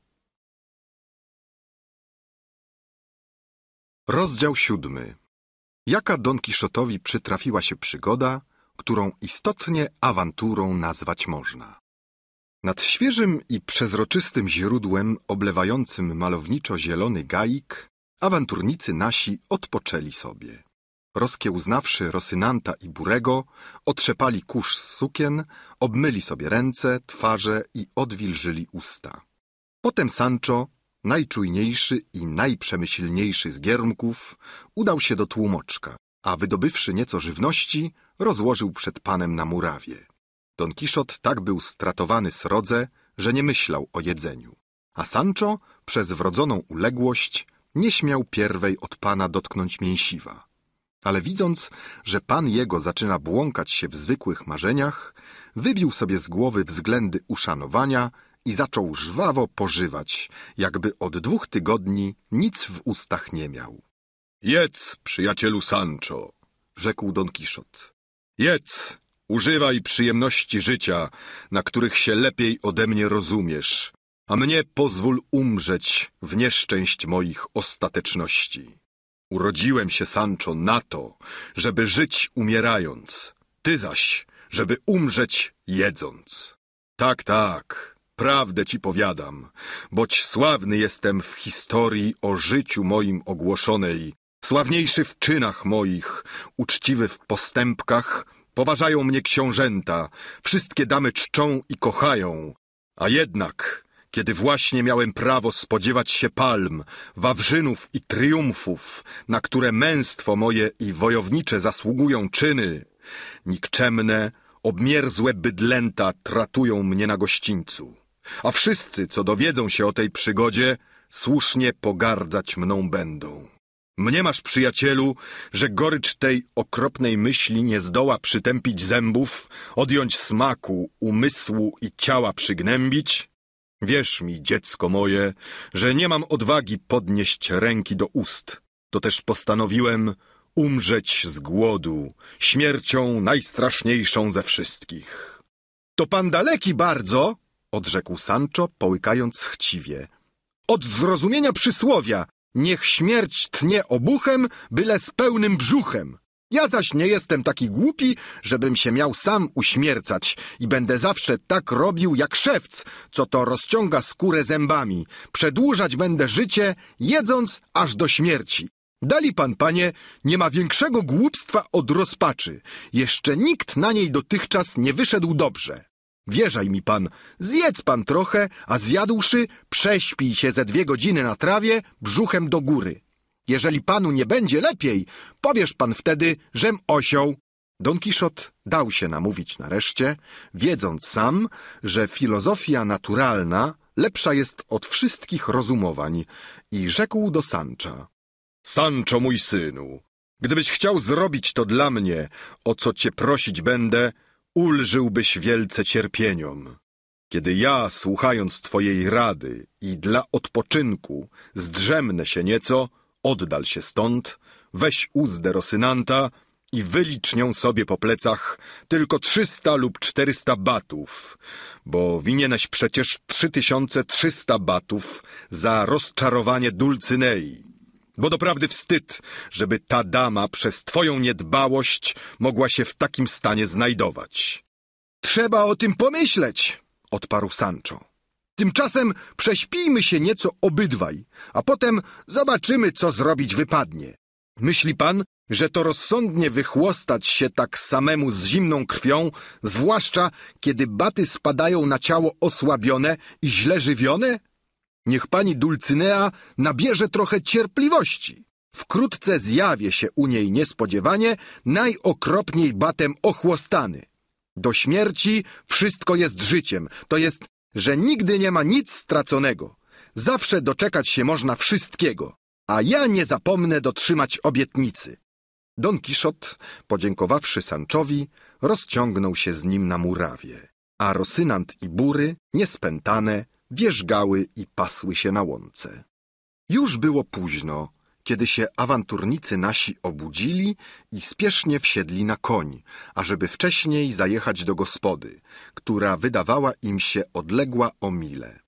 Rozdział siódmy Jaka Don Kiszotowi przytrafiła się przygoda, którą istotnie awanturą nazwać można. Nad świeżym i przezroczystym źródłem oblewającym malowniczo zielony gaik awanturnicy nasi odpoczęli sobie. Rozkiełznawszy Rosynanta i Burego, otrzepali kurz z sukien, obmyli sobie ręce, twarze i odwilżyli usta. Potem Sancho, najczujniejszy i najprzemyślniejszy z giermków, udał się do tłumoczka, a wydobywszy nieco żywności, rozłożył przed panem na murawie. Don Kiszot tak był stratowany srodze, że nie myślał o jedzeniu, a Sancho przez wrodzoną uległość nie śmiał pierwej od pana dotknąć mięsiwa. Ale widząc, że pan jego zaczyna błąkać się w zwykłych marzeniach, wybił sobie z głowy względy uszanowania i zaczął żwawo pożywać, jakby od dwóch tygodni nic w ustach nie miał. Jedz, przyjacielu Sancho, rzekł Don Kiszot. Jedz, używaj przyjemności życia, na których się lepiej ode mnie rozumiesz, a mnie pozwól umrzeć w nieszczęść moich ostateczności. Urodziłem się, Sancho, na to, żeby żyć umierając, ty zaś, żeby umrzeć jedząc. Tak, tak, prawdę ci powiadam, boć sławny jestem w historii o życiu moim ogłoszonej, Sławniejszy w czynach moich, uczciwy w postępkach, poważają mnie książęta, wszystkie damy czczą i kochają. A jednak, kiedy właśnie miałem prawo spodziewać się palm, wawrzynów i triumfów, na które męstwo moje i wojownicze zasługują czyny, nikczemne, obmierzłe bydlęta tratują mnie na gościńcu. A wszyscy, co dowiedzą się o tej przygodzie, słusznie pogardzać mną będą. Mnie masz, przyjacielu, że gorycz tej okropnej myśli nie zdoła przytępić zębów, odjąć smaku, umysłu i ciała przygnębić? Wierz mi, dziecko moje, że nie mam odwagi podnieść ręki do ust. To też postanowiłem umrzeć z głodu, śmiercią najstraszniejszą ze wszystkich. To pan daleki bardzo, odrzekł Sancho, połykając chciwie. Od zrozumienia przysłowia, Niech śmierć tnie obuchem, byle z pełnym brzuchem. Ja zaś nie jestem taki głupi, żebym się miał sam uśmiercać i będę zawsze tak robił jak szewc, co to rozciąga skórę zębami. Przedłużać będę życie, jedząc aż do śmierci. Dali pan, panie, nie ma większego głupstwa od rozpaczy. Jeszcze nikt na niej dotychczas nie wyszedł dobrze. Wierzaj mi pan, zjedz pan trochę, a zjadłszy, prześpij się ze dwie godziny na trawie, brzuchem do góry. Jeżeli panu nie będzie lepiej, powiesz pan wtedy, żem osioł. Don Kiszot dał się namówić nareszcie, wiedząc sam, że filozofia naturalna lepsza jest od wszystkich rozumowań i rzekł do Sancha. Sancho, mój synu, gdybyś chciał zrobić to dla mnie, o co cię prosić będę, ulżyłbyś wielce cierpieniom, kiedy ja, słuchając Twojej rady i dla odpoczynku, zdrzemnę się nieco, oddal się stąd, weź uzdę Rosynanta i wylicz nią sobie po plecach tylko trzysta lub czterysta batów, bo winieneś przecież trzy tysiące trzysta batów za rozczarowanie Dulcynei. Bo doprawdy wstyd, żeby ta dama przez twoją niedbałość mogła się w takim stanie znajdować. Trzeba o tym pomyśleć, odparł Sancho. Tymczasem prześpijmy się nieco obydwaj, a potem zobaczymy, co zrobić wypadnie. Myśli pan, że to rozsądnie wychłostać się tak samemu z zimną krwią, zwłaszcza kiedy baty spadają na ciało osłabione i źle żywione? Niech pani Dulcynea nabierze trochę cierpliwości. Wkrótce zjawię się u niej niespodziewanie, najokropniej batem ochłostany. Do śmierci wszystko jest życiem, to jest, że nigdy nie ma nic straconego. Zawsze doczekać się można wszystkiego, a ja nie zapomnę dotrzymać obietnicy. Don Kiszot, podziękowawszy Sanczowi, rozciągnął się z nim na murawie, a Rosynant i Bury, niespętane, wierzgały i pasły się na łące. Już było późno, kiedy się awanturnicy nasi obudzili i spiesznie wsiedli na koń, ażeby wcześniej zajechać do gospody, która wydawała im się odległa o mile.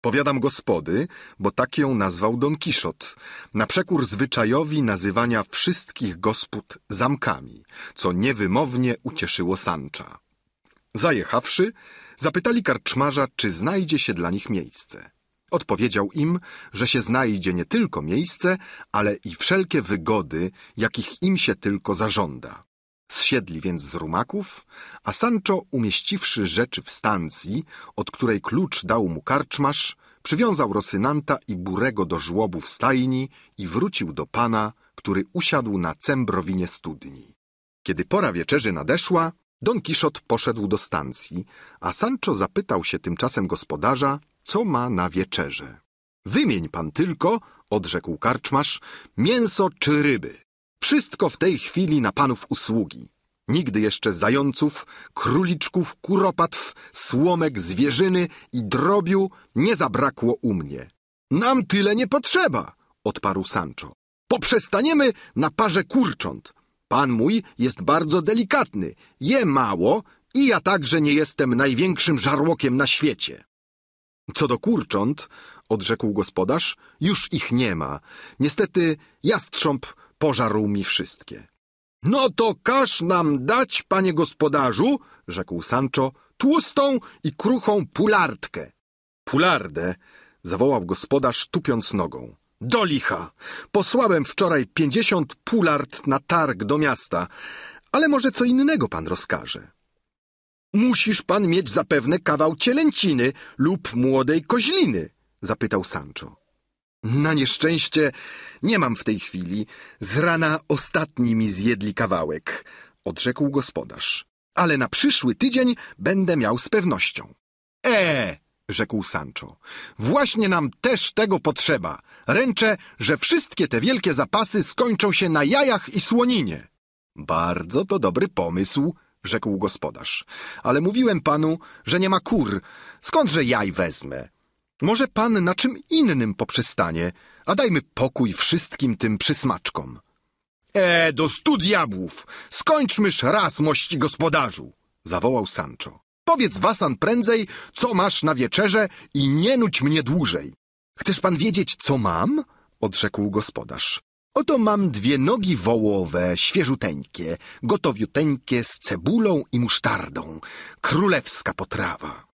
Powiadam gospody, bo tak ją nazwał Don Kiszot, na przekór zwyczajowi nazywania wszystkich gospod zamkami, co niewymownie ucieszyło Sancha. Zajechawszy, Zapytali karczmarza, czy znajdzie się dla nich miejsce. Odpowiedział im, że się znajdzie nie tylko miejsce, ale i wszelkie wygody, jakich im się tylko zażąda. Zsiedli więc z rumaków, a Sancho, umieściwszy rzeczy w stancji, od której klucz dał mu karczmasz, przywiązał Rosynanta i Burego do żłobu w stajni i wrócił do pana, który usiadł na cembrowinie studni. Kiedy pora wieczerzy nadeszła, Don Kiszot poszedł do stacji, a Sancho zapytał się tymczasem gospodarza, co ma na wieczerze. Wymień pan tylko, odrzekł karczmasz, mięso czy ryby. Wszystko w tej chwili na panów usługi. Nigdy jeszcze zająców, króliczków, kuropatw, słomek, zwierzyny i drobiu nie zabrakło u mnie. Nam tyle nie potrzeba, odparł Sancho. Poprzestaniemy na parze kurcząt. Pan mój jest bardzo delikatny, je mało i ja także nie jestem największym żarłokiem na świecie. Co do kurcząt, odrzekł gospodarz, już ich nie ma. Niestety jastrząb pożarł mi wszystkie. No to każ nam dać, panie gospodarzu, rzekł Sancho, tłustą i kruchą pulardkę. Pulardę, zawołał gospodarz, tupiąc nogą. Do licha. Posłałem wczoraj pięćdziesiąt pulart na targ do miasta, ale może co innego pan rozkaże. Musisz pan mieć zapewne kawał cielęciny lub młodej koźliny, zapytał Sancho. Na nieszczęście nie mam w tej chwili. Z rana ostatni mi zjedli kawałek, odrzekł gospodarz. Ale na przyszły tydzień będę miał z pewnością. E, rzekł Sancho. Właśnie nam też tego potrzeba. Ręczę, że wszystkie te wielkie zapasy skończą się na jajach i słoninie. Bardzo to dobry pomysł, rzekł gospodarz. Ale mówiłem panu, że nie ma kur. Skądże jaj wezmę? Może pan na czym innym poprzestanie, a dajmy pokój wszystkim tym przysmaczkom. E, do stu diabłów! Skończmyż raz, mości gospodarzu! zawołał Sancho. Powiedz, Wasan, prędzej, co masz na wieczerze i nie nuć mnie dłużej. Chcesz pan wiedzieć, co mam? Odrzekł gospodarz. Oto mam dwie nogi wołowe, świeżuteńkie, gotowiuteńkie z cebulą i musztardą. Królewska potrawa.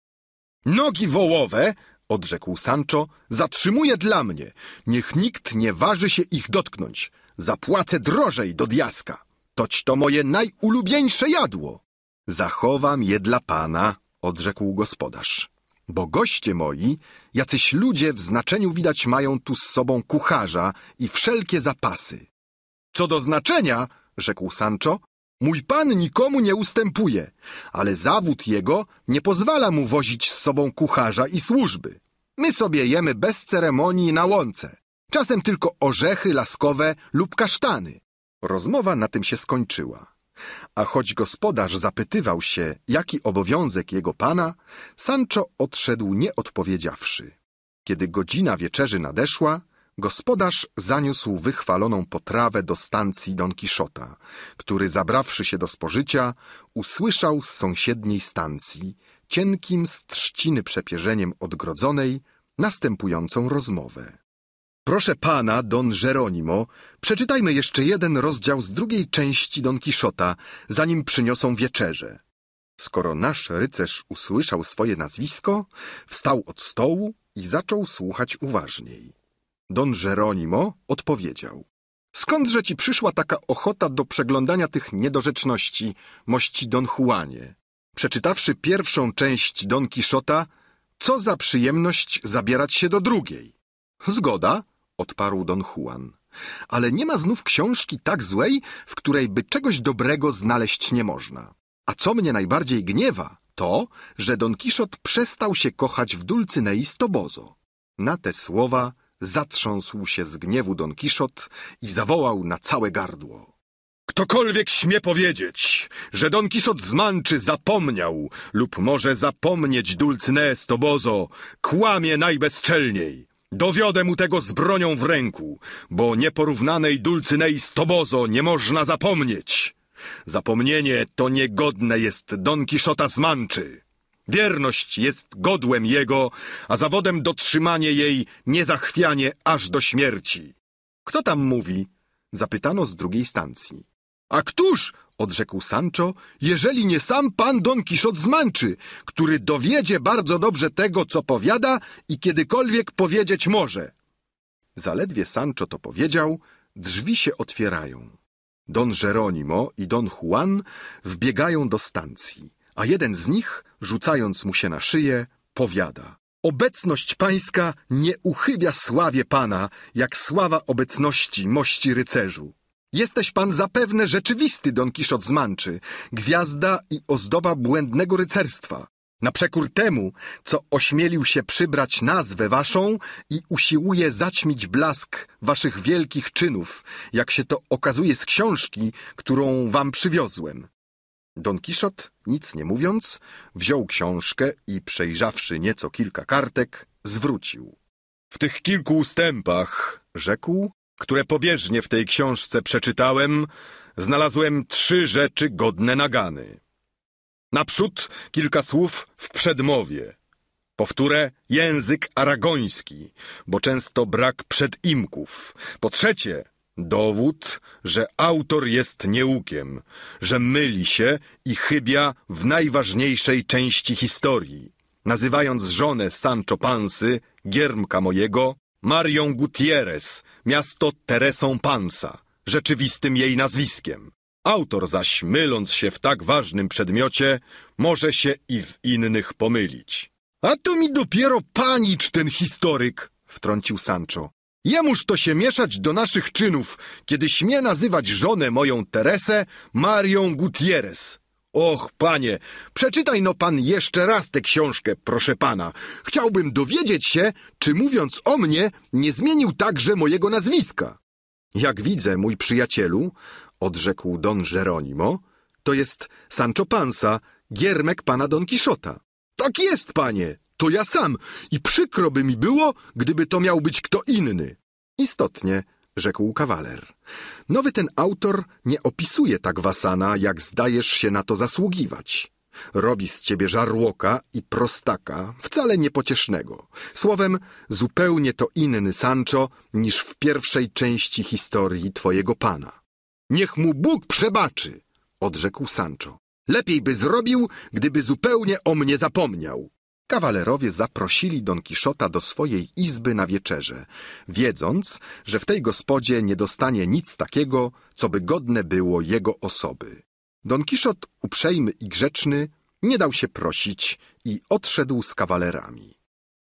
Nogi wołowe, odrzekł Sancho, zatrzymuje dla mnie. Niech nikt nie waży się ich dotknąć. Zapłacę drożej do diaska. Toć to moje najulubieńsze jadło. Zachowam je dla pana, odrzekł gospodarz. Bo goście moi, jacyś ludzie w znaczeniu widać mają tu z sobą kucharza i wszelkie zapasy. Co do znaczenia, rzekł Sancho, mój pan nikomu nie ustępuje, ale zawód jego nie pozwala mu wozić z sobą kucharza i służby. My sobie jemy bez ceremonii na łące, czasem tylko orzechy laskowe lub kasztany. Rozmowa na tym się skończyła. A choć gospodarz zapytywał się, jaki obowiązek jego pana, Sancho odszedł nie odpowiedziawszy. Kiedy godzina wieczerzy nadeszła, gospodarz zaniósł wychwaloną potrawę do stancji Don Quixota, który zabrawszy się do spożycia, usłyszał z sąsiedniej stancji, cienkim z trzciny przepierzeniem odgrodzonej, następującą rozmowę. Proszę pana, Don Jeronimo, przeczytajmy jeszcze jeden rozdział z drugiej części Don Kiszota, zanim przyniosą wieczerze. Skoro nasz rycerz usłyszał swoje nazwisko, wstał od stołu i zaczął słuchać uważniej. Don Jeronimo odpowiedział. Skądże ci przyszła taka ochota do przeglądania tych niedorzeczności, mości Don Juanie? Przeczytawszy pierwszą część Don Kiszota, co za przyjemność zabierać się do drugiej? Zgoda, odparł don Juan. Ale nie ma znów książki tak złej, w której by czegoś dobrego znaleźć nie można. A co mnie najbardziej gniewa, to, że Don Kiszot przestał się kochać w Dulcynei Stobozo. Na te słowa zatrząsł się z gniewu Don Kiszot i zawołał na całe gardło. Ktokolwiek śmie powiedzieć, że Don Kiszot zmanczy zapomniał lub może zapomnieć Dulcyneę Stobozo, kłamie najbezczelniej. Dowiodę mu tego z bronią w ręku, bo nieporównanej Dulcynei Stobozo nie można zapomnieć. Zapomnienie to niegodne jest Don Kiszota z Manczy. Wierność jest godłem jego, a zawodem dotrzymanie jej niezachwianie aż do śmierci. Kto tam mówi? Zapytano z drugiej stacji. A któż odrzekł Sancho, jeżeli nie sam pan Don Kiszot zmęczy, który dowiedzie bardzo dobrze tego, co powiada i kiedykolwiek powiedzieć może. Zaledwie Sancho to powiedział, drzwi się otwierają. Don Jeronimo i Don Juan wbiegają do stacji, a jeden z nich, rzucając mu się na szyję, powiada – Obecność pańska nie uchybia sławie pana, jak sława obecności mości rycerzu. Jesteś pan zapewne rzeczywisty Don Kiszot z Manczy, gwiazda i ozdoba błędnego rycerstwa. Na przekór temu, co ośmielił się przybrać nazwę waszą i usiłuje zaćmić blask waszych wielkich czynów, jak się to okazuje z książki, którą wam przywiozłem. Don Kiszot, nic nie mówiąc, wziął książkę i przejrzawszy nieco kilka kartek, zwrócił. W tych kilku ustępach, rzekł, które pobieżnie w tej książce przeczytałem, znalazłem trzy rzeczy godne nagany. Naprzód kilka słów w przedmowie. Powtórę, język aragoński, bo często brak przedimków. Po trzecie, dowód, że autor jest nieukiem, że myli się i chybia w najważniejszej części historii, nazywając żonę Sancho Pansy, giermka mojego, Marią Gutierrez, miasto Teresą Pansa, rzeczywistym jej nazwiskiem. Autor zaś, myląc się w tak ważnym przedmiocie, może się i w innych pomylić. A tu mi dopiero panicz ten historyk, wtrącił Sancho. Jemuż to się mieszać do naszych czynów, kiedy śmie nazywać żonę moją Teresę Marią Gutierrez. Och, panie, przeczytaj no pan jeszcze raz tę książkę, proszę pana. Chciałbym dowiedzieć się, czy mówiąc o mnie, nie zmienił także mojego nazwiska. Jak widzę, mój przyjacielu, odrzekł don Jeronimo, to jest Sancho Panza, giermek pana Don Kiszota. Tak jest, panie, to ja sam i przykro by mi było, gdyby to miał być kto inny. Istotnie, rzekł kawaler. Nowy ten autor nie opisuje tak Wasana, jak zdajesz się na to zasługiwać. Robi z ciebie żarłoka i prostaka, wcale niepociesznego. Słowem, zupełnie to inny Sancho niż w pierwszej części historii twojego pana. Niech mu Bóg przebaczy, odrzekł Sancho. Lepiej by zrobił, gdyby zupełnie o mnie zapomniał. Kawalerowie zaprosili Don Kiszota do swojej izby na wieczerze, wiedząc, że w tej gospodzie nie dostanie nic takiego, co by godne było jego osoby. Don Kiszot, uprzejmy i grzeczny, nie dał się prosić i odszedł z kawalerami.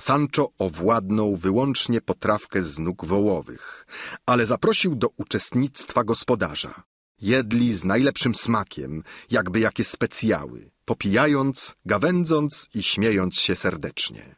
Sancho owładnął wyłącznie potrawkę z nóg wołowych, ale zaprosił do uczestnictwa gospodarza. Jedli z najlepszym smakiem, jakby jakie specjały popijając, gawędząc i śmiejąc się serdecznie.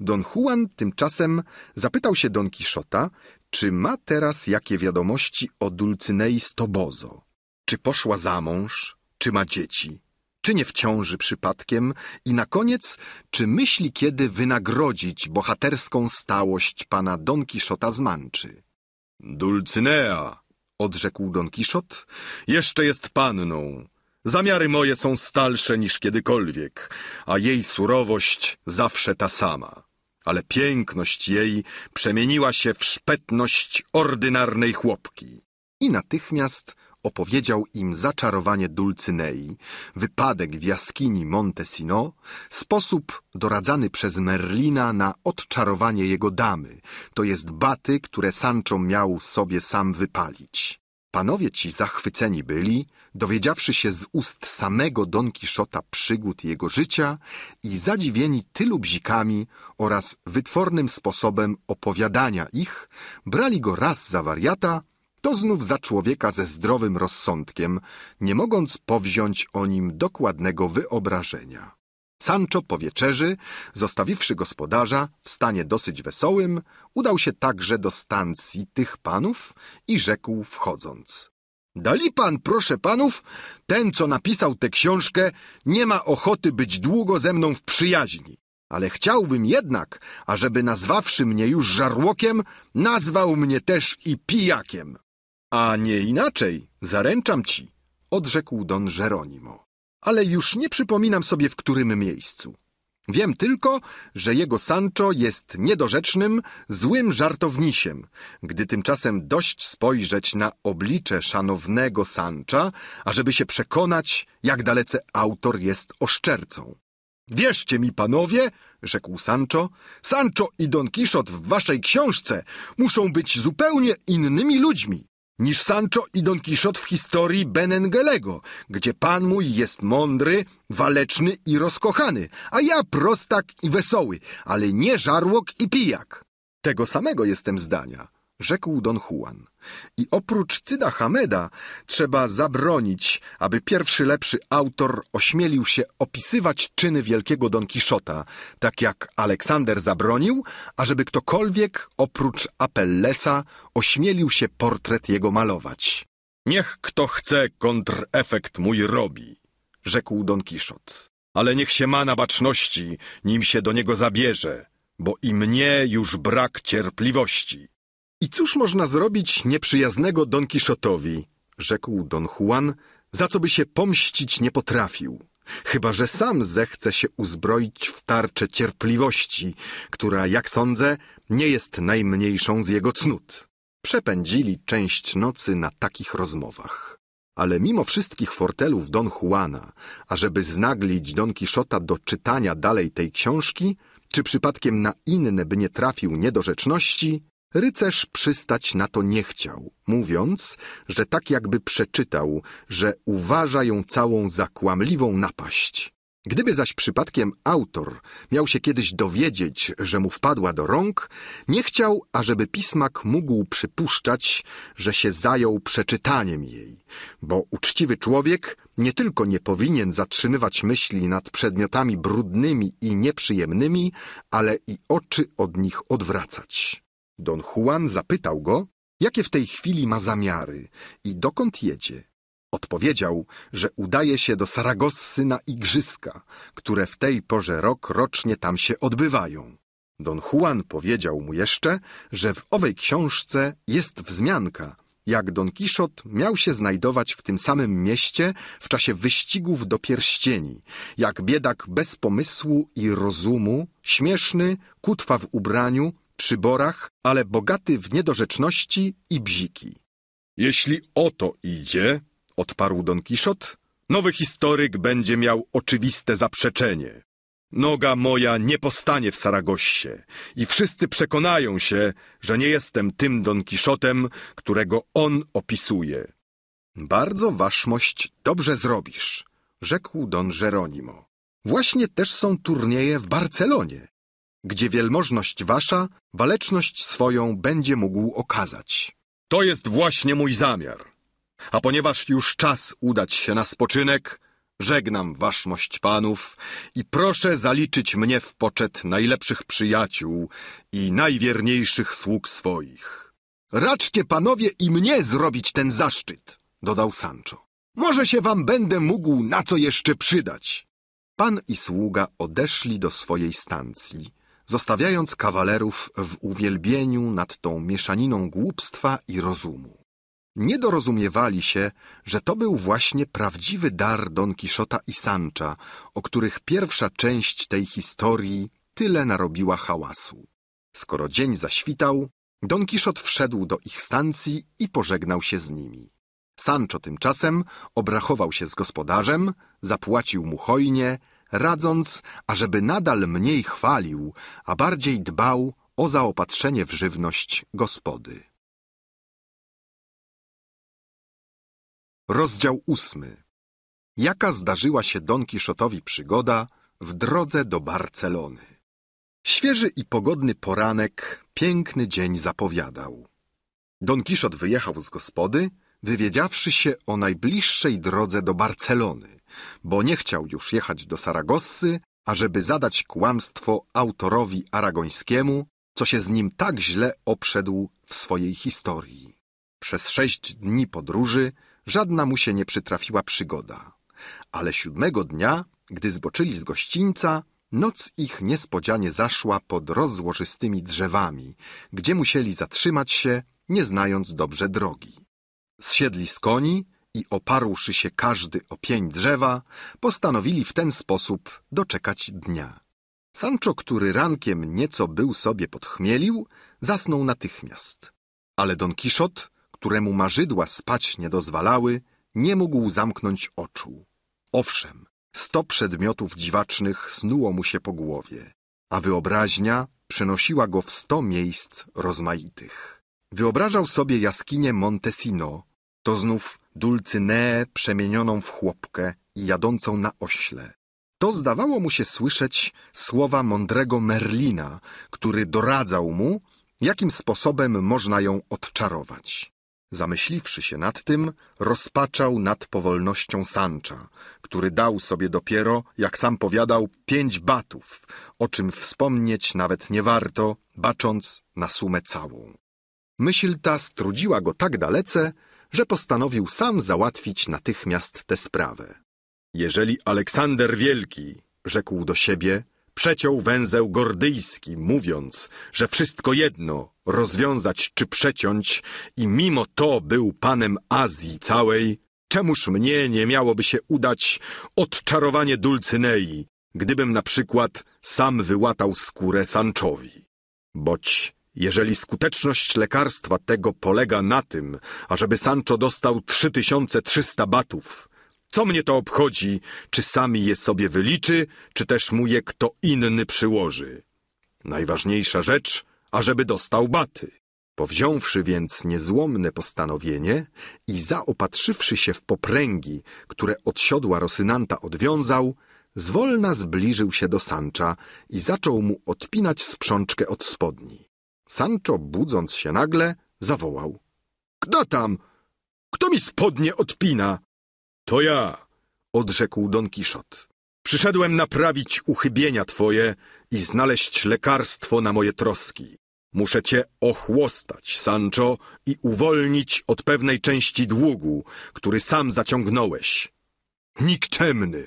Don Juan tymczasem zapytał się Don Kiszota, czy ma teraz jakie wiadomości o Dulcynei Stobozo. Czy poszła za mąż, czy ma dzieci, czy nie w ciąży przypadkiem i na koniec, czy myśli kiedy wynagrodzić bohaterską stałość pana Don Kiszota z Manczy. Dulcynea, odrzekł Don Kiszot, jeszcze jest panną, Zamiary moje są stalsze niż kiedykolwiek, a jej surowość zawsze ta sama. Ale piękność jej przemieniła się w szpetność ordynarnej chłopki. I natychmiast opowiedział im zaczarowanie Dulcynei, wypadek w jaskini Montesino, sposób doradzany przez Merlina na odczarowanie jego damy, to jest baty, które Sancho miał sobie sam wypalić. Panowie ci zachwyceni byli, dowiedziawszy się z ust samego Don Kiszota przygód jego życia i zadziwieni tylu bzikami oraz wytwornym sposobem opowiadania ich, brali go raz za wariata, to znów za człowieka ze zdrowym rozsądkiem, nie mogąc powziąć o nim dokładnego wyobrażenia. Sancho po wieczerzy, zostawiwszy gospodarza w stanie dosyć wesołym, udał się także do stancji tych panów i rzekł wchodząc. Dali pan, proszę panów, ten, co napisał tę książkę, nie ma ochoty być długo ze mną w przyjaźni. Ale chciałbym jednak, ażeby nazwawszy mnie już żarłokiem, nazwał mnie też i pijakiem. A nie inaczej, zaręczam ci, odrzekł don Jeronimo. Ale już nie przypominam sobie, w którym miejscu. Wiem tylko, że jego Sancho jest niedorzecznym, złym żartownisiem. Gdy tymczasem dość spojrzeć na oblicze szanownego Sancha, ażeby się przekonać, jak dalece autor jest oszczercą. Wierzcie mi, panowie, rzekł Sancho, Sancho i Don Kiszot w waszej książce muszą być zupełnie innymi ludźmi niż Sancho i Don Quixote w historii Benengelego, gdzie pan mój jest mądry, waleczny i rozkochany, a ja prostak i wesoły, ale nie żarłok i pijak. Tego samego jestem zdania, rzekł Don Juan. I oprócz Cyda Hameda trzeba zabronić, aby pierwszy lepszy autor ośmielił się opisywać czyny wielkiego Don Kiszota, tak jak Aleksander zabronił, ażeby ktokolwiek oprócz Apellesa ośmielił się portret jego malować. Niech kto chce, kontrefekt mój robi, rzekł Don Kiszot. Ale niech się ma na baczności, nim się do niego zabierze, bo i mnie już brak cierpliwości. I cóż można zrobić nieprzyjaznego Don Kiszotowi, rzekł Don Juan, za co by się pomścić nie potrafił, chyba że sam zechce się uzbroić w tarczę cierpliwości, która, jak sądzę, nie jest najmniejszą z jego cnót. Przepędzili część nocy na takich rozmowach. Ale mimo wszystkich fortelów Don Juana, ażeby znaglić Don Kiszota do czytania dalej tej książki, czy przypadkiem na inne by nie trafił niedorzeczności, Rycerz przystać na to nie chciał, mówiąc, że tak jakby przeczytał, że uważa ją całą za kłamliwą napaść. Gdyby zaś przypadkiem autor miał się kiedyś dowiedzieć, że mu wpadła do rąk, nie chciał, ażeby pismak mógł przypuszczać, że się zajął przeczytaniem jej, bo uczciwy człowiek nie tylko nie powinien zatrzymywać myśli nad przedmiotami brudnymi i nieprzyjemnymi, ale i oczy od nich odwracać. Don Juan zapytał go, jakie w tej chwili ma zamiary i dokąd jedzie. Odpowiedział, że udaje się do Saragossy na igrzyska, które w tej porze rok rocznie tam się odbywają. Don Juan powiedział mu jeszcze, że w owej książce jest wzmianka, jak Don Kiszot miał się znajdować w tym samym mieście w czasie wyścigów do pierścieni, jak biedak bez pomysłu i rozumu, śmieszny, kutwa w ubraniu, przyborach, ale bogaty w niedorzeczności i bziki. Jeśli o to idzie, odparł Don Kiszot, nowy historyk będzie miał oczywiste zaprzeczenie. Noga moja nie postanie w Saragoście i wszyscy przekonają się, że nie jestem tym Don Kiszotem, którego on opisuje. Bardzo waszmość dobrze zrobisz, rzekł Don Jeronimo. Właśnie też są turnieje w Barcelonie gdzie wielmożność wasza waleczność swoją będzie mógł okazać. To jest właśnie mój zamiar. A ponieważ już czas udać się na spoczynek, żegnam waszmość panów i proszę zaliczyć mnie w poczet najlepszych przyjaciół i najwierniejszych sług swoich. Raczcie panowie i mnie zrobić ten zaszczyt, dodał Sancho. Może się wam będę mógł na co jeszcze przydać. Pan i sługa odeszli do swojej stancji zostawiając kawalerów w uwielbieniu nad tą mieszaniną głupstwa i rozumu. Nie dorozumiewali się, że to był właśnie prawdziwy dar Don Kiszota i Sancha, o których pierwsza część tej historii tyle narobiła hałasu. Skoro dzień zaświtał, Don Kiszot wszedł do ich stacji i pożegnał się z nimi. Sancho tymczasem obrachował się z gospodarzem, zapłacił mu hojnie, radząc, ażeby nadal mniej chwalił, a bardziej dbał o zaopatrzenie w żywność gospody. Rozdział ósmy. Jaka zdarzyła się Don Kiszotowi przygoda w drodze do Barcelony? Świeży i pogodny poranek piękny dzień zapowiadał. Don Kiszot wyjechał z gospody, wywiedziawszy się o najbliższej drodze do Barcelony, bo nie chciał już jechać do Saragossy, ażeby zadać kłamstwo autorowi aragońskiemu, co się z nim tak źle obszedł w swojej historii. Przez sześć dni podróży żadna mu się nie przytrafiła przygoda, ale siódmego dnia, gdy zboczyli z gościńca, Noc ich niespodzianie zaszła pod rozłożystymi drzewami, gdzie musieli zatrzymać się, nie znając dobrze drogi. Zsiedli z koni i oparłszy się każdy o pień drzewa, postanowili w ten sposób doczekać dnia. Sancho, który rankiem nieco był sobie podchmielił, zasnął natychmiast. Ale Don Kiszot, któremu marzydła spać nie dozwalały, nie mógł zamknąć oczu. Owszem, sto przedmiotów dziwacznych snuło mu się po głowie, a wyobraźnia przenosiła go w sto miejsc rozmaitych. Wyobrażał sobie jaskinię Montesino, to znów Dulcyneę przemienioną w chłopkę i jadącą na ośle. To zdawało mu się słyszeć słowa mądrego Merlina, który doradzał mu, jakim sposobem można ją odczarować. Zamyśliwszy się nad tym, rozpaczał nad powolnością Sancha, który dał sobie dopiero, jak sam powiadał, pięć batów, o czym wspomnieć nawet nie warto, bacząc na sumę całą. Myśl ta strudziła go tak dalece, że postanowił sam załatwić natychmiast tę sprawę. Jeżeli Aleksander Wielki, rzekł do siebie, przeciął węzeł gordyjski, mówiąc, że wszystko jedno rozwiązać czy przeciąć i mimo to był panem Azji całej, czemuż mnie nie miałoby się udać odczarowanie Dulcynei, gdybym na przykład sam wyłatał skórę Sanczowi? Boć jeżeli skuteczność lekarstwa tego polega na tym, ażeby Sancho dostał 3300 batów, co mnie to obchodzi, czy sami je sobie wyliczy, czy też mu je kto inny przyłoży? Najważniejsza rzecz, ażeby dostał baty. Powziąwszy więc niezłomne postanowienie i zaopatrzywszy się w popręgi, które od siodła Rosynanta odwiązał, zwolna zbliżył się do Sancha i zaczął mu odpinać sprzączkę od spodni. Sancho, budząc się nagle, zawołał. Kto tam? Kto mi spodnie odpina? To ja, odrzekł Don Kiszot. Przyszedłem naprawić uchybienia twoje i znaleźć lekarstwo na moje troski. Muszę cię ochłostać, Sancho, i uwolnić od pewnej części długu, który sam zaciągnąłeś. Nikczemny!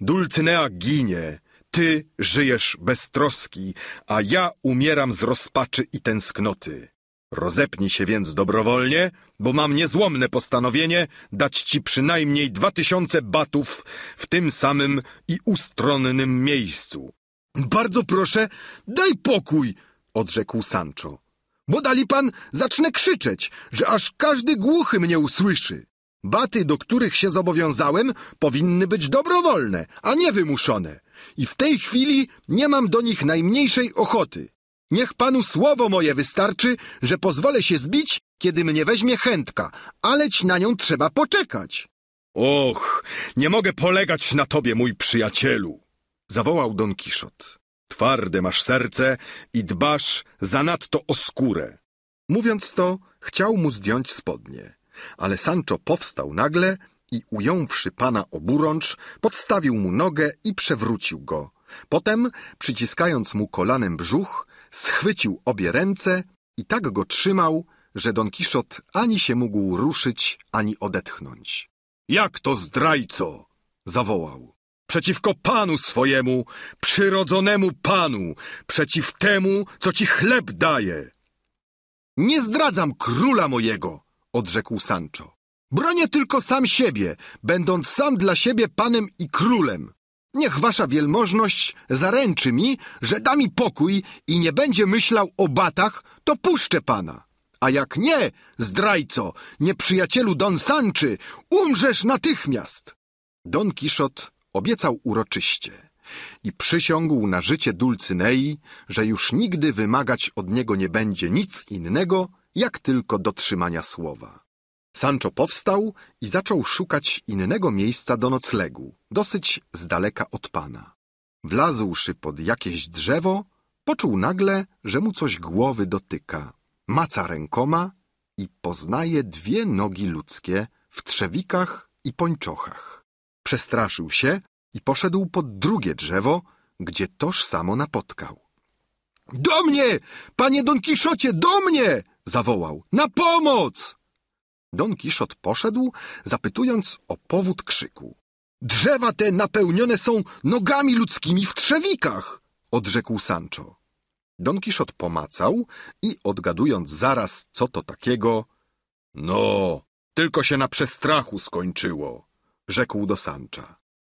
Dulcynea ginie, ty żyjesz bez troski, a ja umieram z rozpaczy i tęsknoty. Rozepnij się więc dobrowolnie, bo mam niezłomne postanowienie dać ci przynajmniej dwa tysiące batów w tym samym i ustronnym miejscu. Bardzo proszę, daj pokój, odrzekł Sancho. Bo dali pan zacznę krzyczeć, że aż każdy głuchy mnie usłyszy. Baty, do których się zobowiązałem, powinny być dobrowolne, a nie wymuszone i w tej chwili nie mam do nich najmniejszej ochoty. Niech panu słowo moje wystarczy, że pozwolę się zbić, kiedy mnie weźmie chętka, aleć na nią trzeba poczekać. Och, nie mogę polegać na tobie, mój przyjacielu! zawołał Don Kiszot. Twarde masz serce i dbasz zanadto o skórę. Mówiąc to, chciał mu zdjąć spodnie, ale Sancho powstał nagle i ująwszy pana oburącz, podstawił mu nogę i przewrócił go. Potem, przyciskając mu kolanem brzuch, schwycił obie ręce i tak go trzymał, że Don Kiszot ani się mógł ruszyć, ani odetchnąć. Jak to zdrajco! zawołał. Przeciwko panu swojemu, przyrodzonemu panu, przeciw temu, co ci chleb daje. Nie zdradzam króla mojego, odrzekł Sancho. Bronię tylko sam siebie, będąc sam dla siebie panem i królem. Niech wasza wielmożność zaręczy mi, że da mi pokój i nie będzie myślał o batach, to puszczę pana. A jak nie, zdrajco, nieprzyjacielu Don Sanczy, umrzesz natychmiast! Don Kiszot obiecał uroczyście i przysiągł na życie Dulcynei, że już nigdy wymagać od niego nie będzie nic innego, jak tylko dotrzymania słowa. Sancho powstał i zaczął szukać innego miejsca do noclegu, dosyć z daleka od pana. Wlazłszy pod jakieś drzewo, poczuł nagle, że mu coś głowy dotyka. Maca rękoma i poznaje dwie nogi ludzkie w trzewikach i pończochach. Przestraszył się i poszedł pod drugie drzewo, gdzie toż samo napotkał. Do mnie! Panie Don Kiszocie, do mnie! zawołał. Na pomoc! Don Kiszot poszedł, zapytując o powód krzyku. Drzewa te napełnione są nogami ludzkimi w trzewikach, odrzekł Sancho. Don Kiszot pomacał i odgadując zaraz, co to takiego, no, tylko się na przestrachu skończyło, rzekł do Sancha.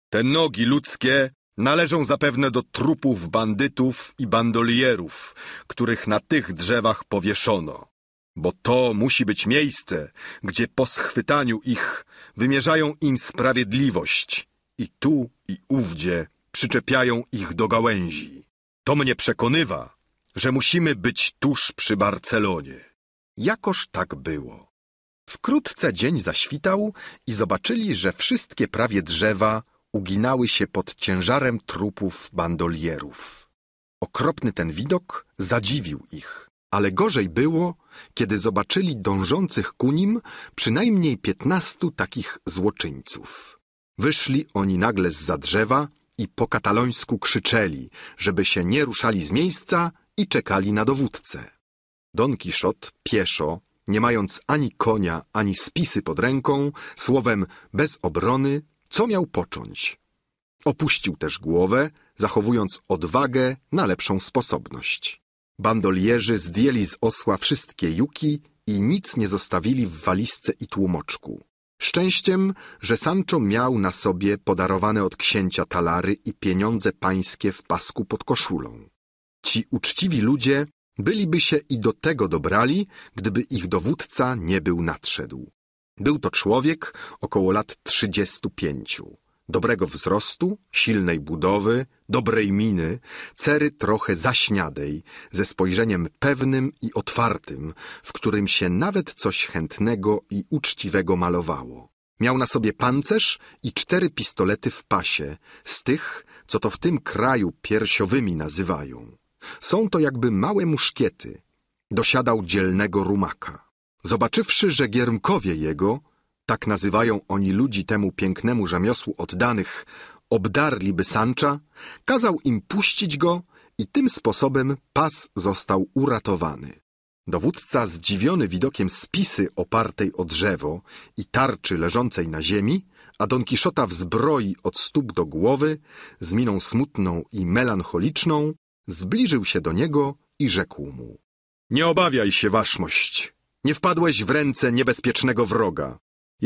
Te nogi ludzkie należą zapewne do trupów bandytów i bandolierów, których na tych drzewach powieszono bo to musi być miejsce, gdzie po schwytaniu ich wymierzają im sprawiedliwość i tu i ówdzie przyczepiają ich do gałęzi. To mnie przekonywa, że musimy być tuż przy Barcelonie. Jakoż tak było. Wkrótce dzień zaświtał i zobaczyli, że wszystkie prawie drzewa uginały się pod ciężarem trupów bandolierów. Okropny ten widok zadziwił ich, ale gorzej było, kiedy zobaczyli dążących ku nim przynajmniej piętnastu takich złoczyńców. Wyszli oni nagle z za drzewa i po katalońsku krzyczeli, żeby się nie ruszali z miejsca i czekali na dowódcę. Don Kiszot pieszo, nie mając ani konia, ani spisy pod ręką, słowem bez obrony, co miał począć? Opuścił też głowę, zachowując odwagę na lepszą sposobność. Bandolierzy zdjęli z osła wszystkie juki i nic nie zostawili w walizce i tłumoczku. Szczęściem, że Sancho miał na sobie podarowane od księcia talary i pieniądze pańskie w pasku pod koszulą. Ci uczciwi ludzie byliby się i do tego dobrali, gdyby ich dowódca nie był nadszedł. Był to człowiek około lat trzydziestu pięciu dobrego wzrostu, silnej budowy, dobrej miny, cery trochę zaśniadej, ze spojrzeniem pewnym i otwartym, w którym się nawet coś chętnego i uczciwego malowało. Miał na sobie pancerz i cztery pistolety w pasie, z tych, co to w tym kraju piersiowymi nazywają. Są to jakby małe muszkiety. Dosiadał dzielnego rumaka. Zobaczywszy, że giermkowie jego tak nazywają oni ludzi temu pięknemu rzemiosłu oddanych, obdarliby Sancha, kazał im puścić go i tym sposobem pas został uratowany. Dowódca, zdziwiony widokiem spisy opartej o drzewo i tarczy leżącej na ziemi, a Don Kiszota w zbroi od stóp do głowy, z miną smutną i melancholiczną, zbliżył się do niego i rzekł mu – Nie obawiaj się, waszmość, nie wpadłeś w ręce niebezpiecznego wroga.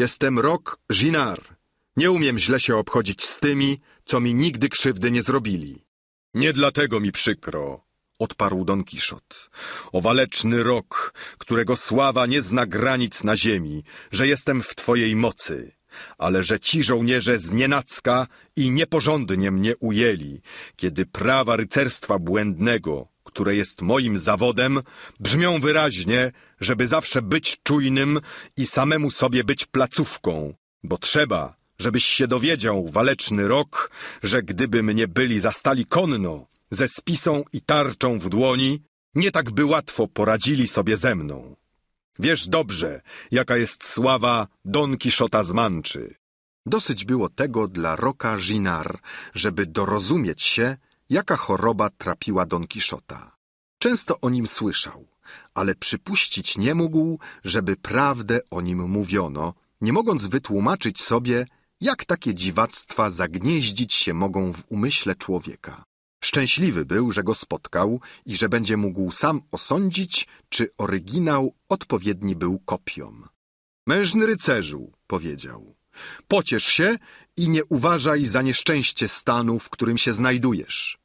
Jestem Rok Żinar. Nie umiem źle się obchodzić z tymi, co mi nigdy krzywdy nie zrobili. Nie dlatego mi przykro, odparł Don Kiszot. O waleczny rok, którego sława nie zna granic na ziemi, że jestem w twojej mocy, ale że ci żołnierze znienacka i nieporządnie mnie ujęli, kiedy prawa rycerstwa błędnego, które jest moim zawodem, brzmią wyraźnie, żeby zawsze być czujnym i samemu sobie być placówką, bo trzeba, żebyś się dowiedział, waleczny rok, że gdyby mnie byli zastali konno, ze spisą i tarczą w dłoni, nie tak by łatwo poradzili sobie ze mną. Wiesz dobrze, jaka jest sława Don Kiszota z Manczy. Dosyć było tego dla Roka Ginar, żeby dorozumieć się, jaka choroba trapiła Don Kiszota. Często o nim słyszał ale przypuścić nie mógł, żeby prawdę o nim mówiono, nie mogąc wytłumaczyć sobie, jak takie dziwactwa zagnieździć się mogą w umyśle człowieka. Szczęśliwy był, że go spotkał i że będzie mógł sam osądzić, czy oryginał odpowiedni był kopią. Mężny rycerzu, powiedział, pociesz się i nie uważaj za nieszczęście stanu, w którym się znajdujesz.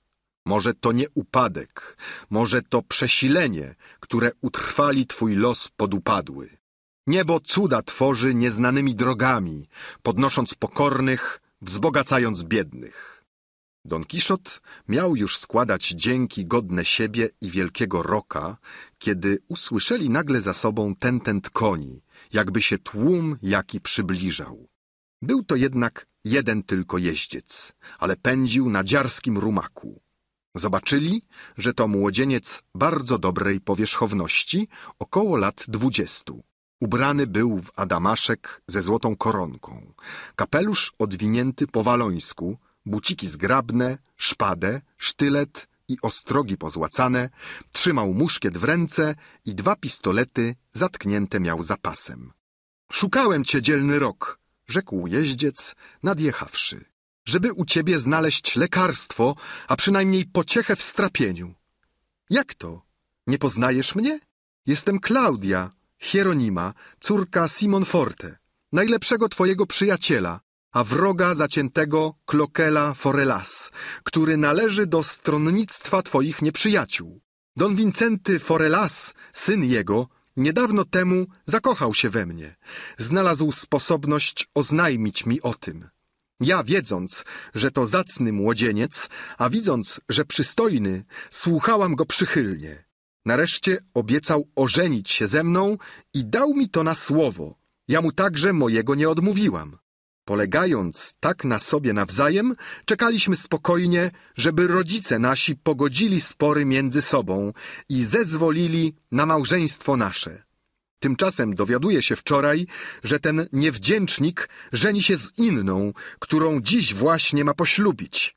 Może to nie upadek, może to przesilenie, które utrwali twój los podupadły. Niebo cuda tworzy nieznanymi drogami, podnosząc pokornych, wzbogacając biednych. Don Kiszot miał już składać dzięki godne siebie i wielkiego roka, kiedy usłyszeli nagle za sobą tentent koni, jakby się tłum jaki przybliżał. Był to jednak jeden tylko jeździec, ale pędził na dziarskim rumaku. Zobaczyli, że to młodzieniec bardzo dobrej powierzchowności, około lat dwudziestu. Ubrany był w adamaszek ze złotą koronką, kapelusz odwinięty po walońsku, buciki zgrabne, szpadę, sztylet i ostrogi pozłacane, trzymał muszkiet w ręce i dwa pistolety zatknięte miał zapasem. Szukałem cię, dzielny rok, rzekł jeździec, nadjechawszy żeby u ciebie znaleźć lekarstwo, a przynajmniej pociechę w strapieniu. Jak to? Nie poznajesz mnie? Jestem Klaudia, Hieronima, córka Simon Forte, najlepszego twojego przyjaciela, a wroga zaciętego Klokela Forelas, który należy do stronnictwa twoich nieprzyjaciół. Don Vincenty Forelas, syn jego, niedawno temu zakochał się we mnie. Znalazł sposobność oznajmić mi o tym. Ja wiedząc, że to zacny młodzieniec, a widząc, że przystojny, słuchałam go przychylnie. Nareszcie obiecał ożenić się ze mną i dał mi to na słowo. Ja mu także mojego nie odmówiłam. Polegając tak na sobie nawzajem, czekaliśmy spokojnie, żeby rodzice nasi pogodzili spory między sobą i zezwolili na małżeństwo nasze. Tymczasem dowiaduje się wczoraj, że ten niewdzięcznik żeni się z inną, którą dziś właśnie ma poślubić.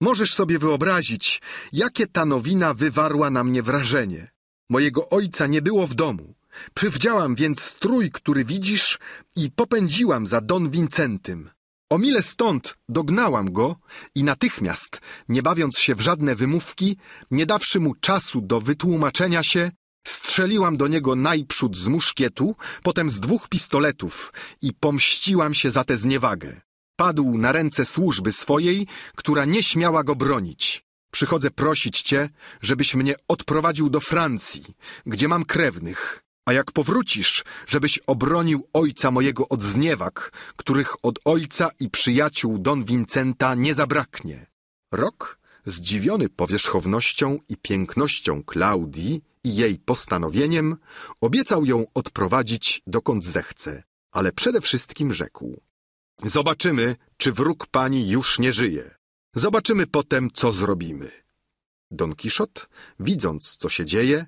Możesz sobie wyobrazić, jakie ta nowina wywarła na mnie wrażenie. Mojego ojca nie było w domu. Przywdziałam więc strój, który widzisz, i popędziłam za Don Wincentym. O mile stąd dognałam go i natychmiast, nie bawiąc się w żadne wymówki, nie dawszy mu czasu do wytłumaczenia się, Strzeliłam do niego najprzód z muszkietu, potem z dwóch pistoletów i pomściłam się za tę zniewagę. Padł na ręce służby swojej, która nie śmiała go bronić. Przychodzę prosić cię, żebyś mnie odprowadził do Francji, gdzie mam krewnych, a jak powrócisz, żebyś obronił ojca mojego od zniewag, których od ojca i przyjaciół Don Vincenta nie zabraknie. Rok, zdziwiony powierzchownością i pięknością Klaudii, i jej postanowieniem, obiecał ją odprowadzić dokąd zechce, ale przede wszystkim rzekł: Zobaczymy, czy wróg pani już nie żyje. Zobaczymy potem, co zrobimy. Don Kiszot, widząc, co się dzieje,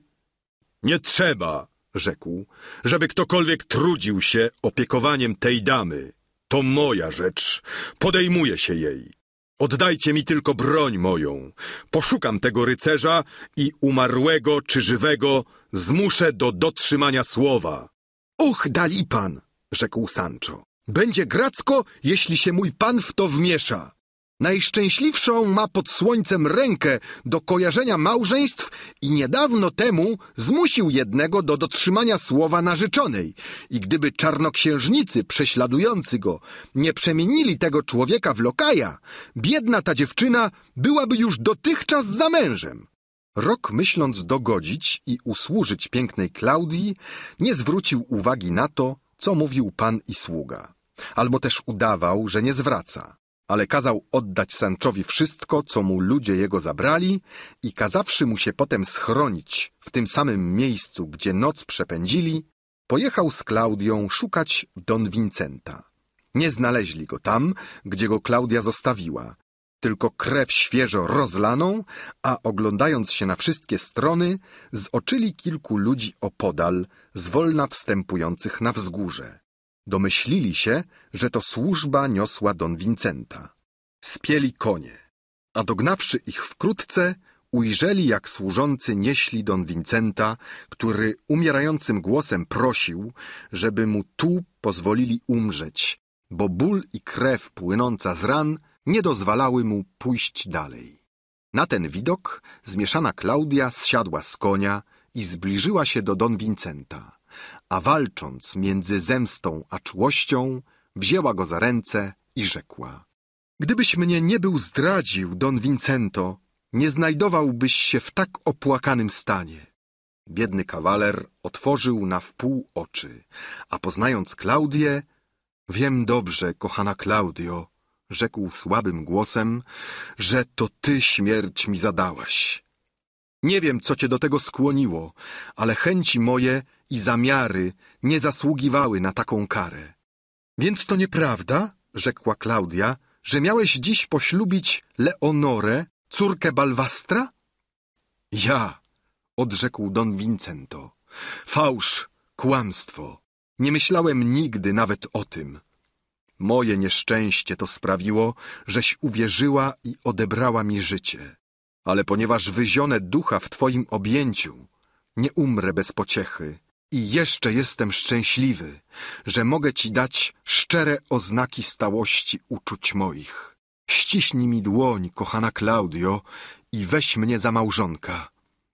nie trzeba, rzekł, żeby ktokolwiek trudził się opiekowaniem tej damy. To moja rzecz. Podejmuję się jej. Oddajcie mi tylko broń moją. Poszukam tego rycerza i umarłego czy żywego zmuszę do dotrzymania słowa. Och, dali pan, rzekł Sancho. Będzie gracko, jeśli się mój pan w to wmiesza. Najszczęśliwszą ma pod słońcem rękę do kojarzenia małżeństw i niedawno temu zmusił jednego do dotrzymania słowa narzeczonej. I gdyby czarnoksiężnicy prześladujący go nie przemienili tego człowieka w lokaja, biedna ta dziewczyna byłaby już dotychczas za mężem. Rok myśląc dogodzić i usłużyć pięknej Klaudii, nie zwrócił uwagi na to, co mówił pan i sługa. Albo też udawał, że nie zwraca ale kazał oddać Sanczowi wszystko, co mu ludzie jego zabrali i kazawszy mu się potem schronić w tym samym miejscu, gdzie noc przepędzili, pojechał z Klaudią szukać Don Vincenta. Nie znaleźli go tam, gdzie go Klaudia zostawiła, tylko krew świeżo rozlaną, a oglądając się na wszystkie strony, zoczyli kilku ludzi opodal, zwolna wstępujących na wzgórze. Domyślili się, że to służba niosła Don Vincenta. Spieli konie, a dognawszy ich wkrótce, ujrzeli, jak służący nieśli Don Vincenta, który umierającym głosem prosił, żeby mu tu pozwolili umrzeć, bo ból i krew płynąca z ran nie dozwalały mu pójść dalej. Na ten widok zmieszana Klaudia zsiadła z konia i zbliżyła się do Don Vincenta a walcząc między zemstą a czułością, wzięła go za ręce i rzekła. Gdybyś mnie nie był zdradził, Don Vincento, nie znajdowałbyś się w tak opłakanym stanie. Biedny kawaler otworzył na wpół oczy, a poznając Klaudię, wiem dobrze, kochana Klaudio, rzekł słabym głosem, że to ty śmierć mi zadałaś. Nie wiem, co cię do tego skłoniło, ale chęci moje i zamiary nie zasługiwały na taką karę. Więc to nieprawda, rzekła Klaudia, że miałeś dziś poślubić Leonorę, córkę Balwastra? Ja, odrzekł don Vincento. Fałsz, kłamstwo. Nie myślałem nigdy nawet o tym. Moje nieszczęście to sprawiło, żeś uwierzyła i odebrała mi życie. Ale ponieważ wyzionę ducha w twoim objęciu, nie umrę bez pociechy i jeszcze jestem szczęśliwy, że mogę Ci dać szczere oznaki stałości uczuć moich. Ściśnij mi dłoń, kochana Klaudio, i weź mnie za małżonka.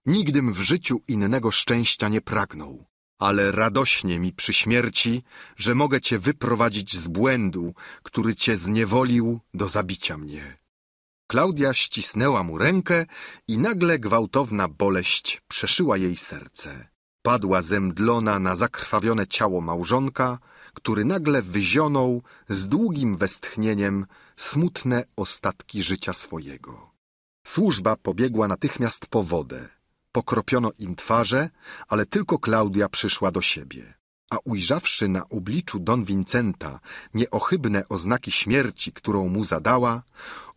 Nigdym w życiu innego szczęścia nie pragnął, ale radośnie mi przy śmierci, że mogę Cię wyprowadzić z błędu, który Cię zniewolił do zabicia mnie. Klaudia ścisnęła mu rękę i nagle gwałtowna boleść przeszyła jej serce. Padła zemdlona na zakrwawione ciało małżonka, który nagle wyzionął z długim westchnieniem smutne ostatki życia swojego. Służba pobiegła natychmiast po wodę. Pokropiono im twarze, ale tylko Klaudia przyszła do siebie. A ujrzawszy na obliczu Don Vincenta nieochybne oznaki śmierci, którą mu zadała,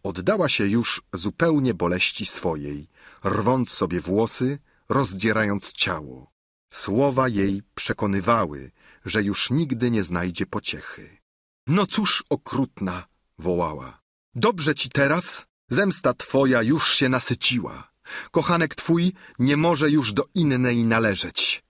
oddała się już zupełnie boleści swojej, rwąc sobie włosy, rozdzierając ciało. Słowa jej przekonywały, że już nigdy nie znajdzie pociechy. No cóż okrutna, wołała. Dobrze ci teraz, zemsta twoja już się nasyciła. Kochanek twój nie może już do innej należeć.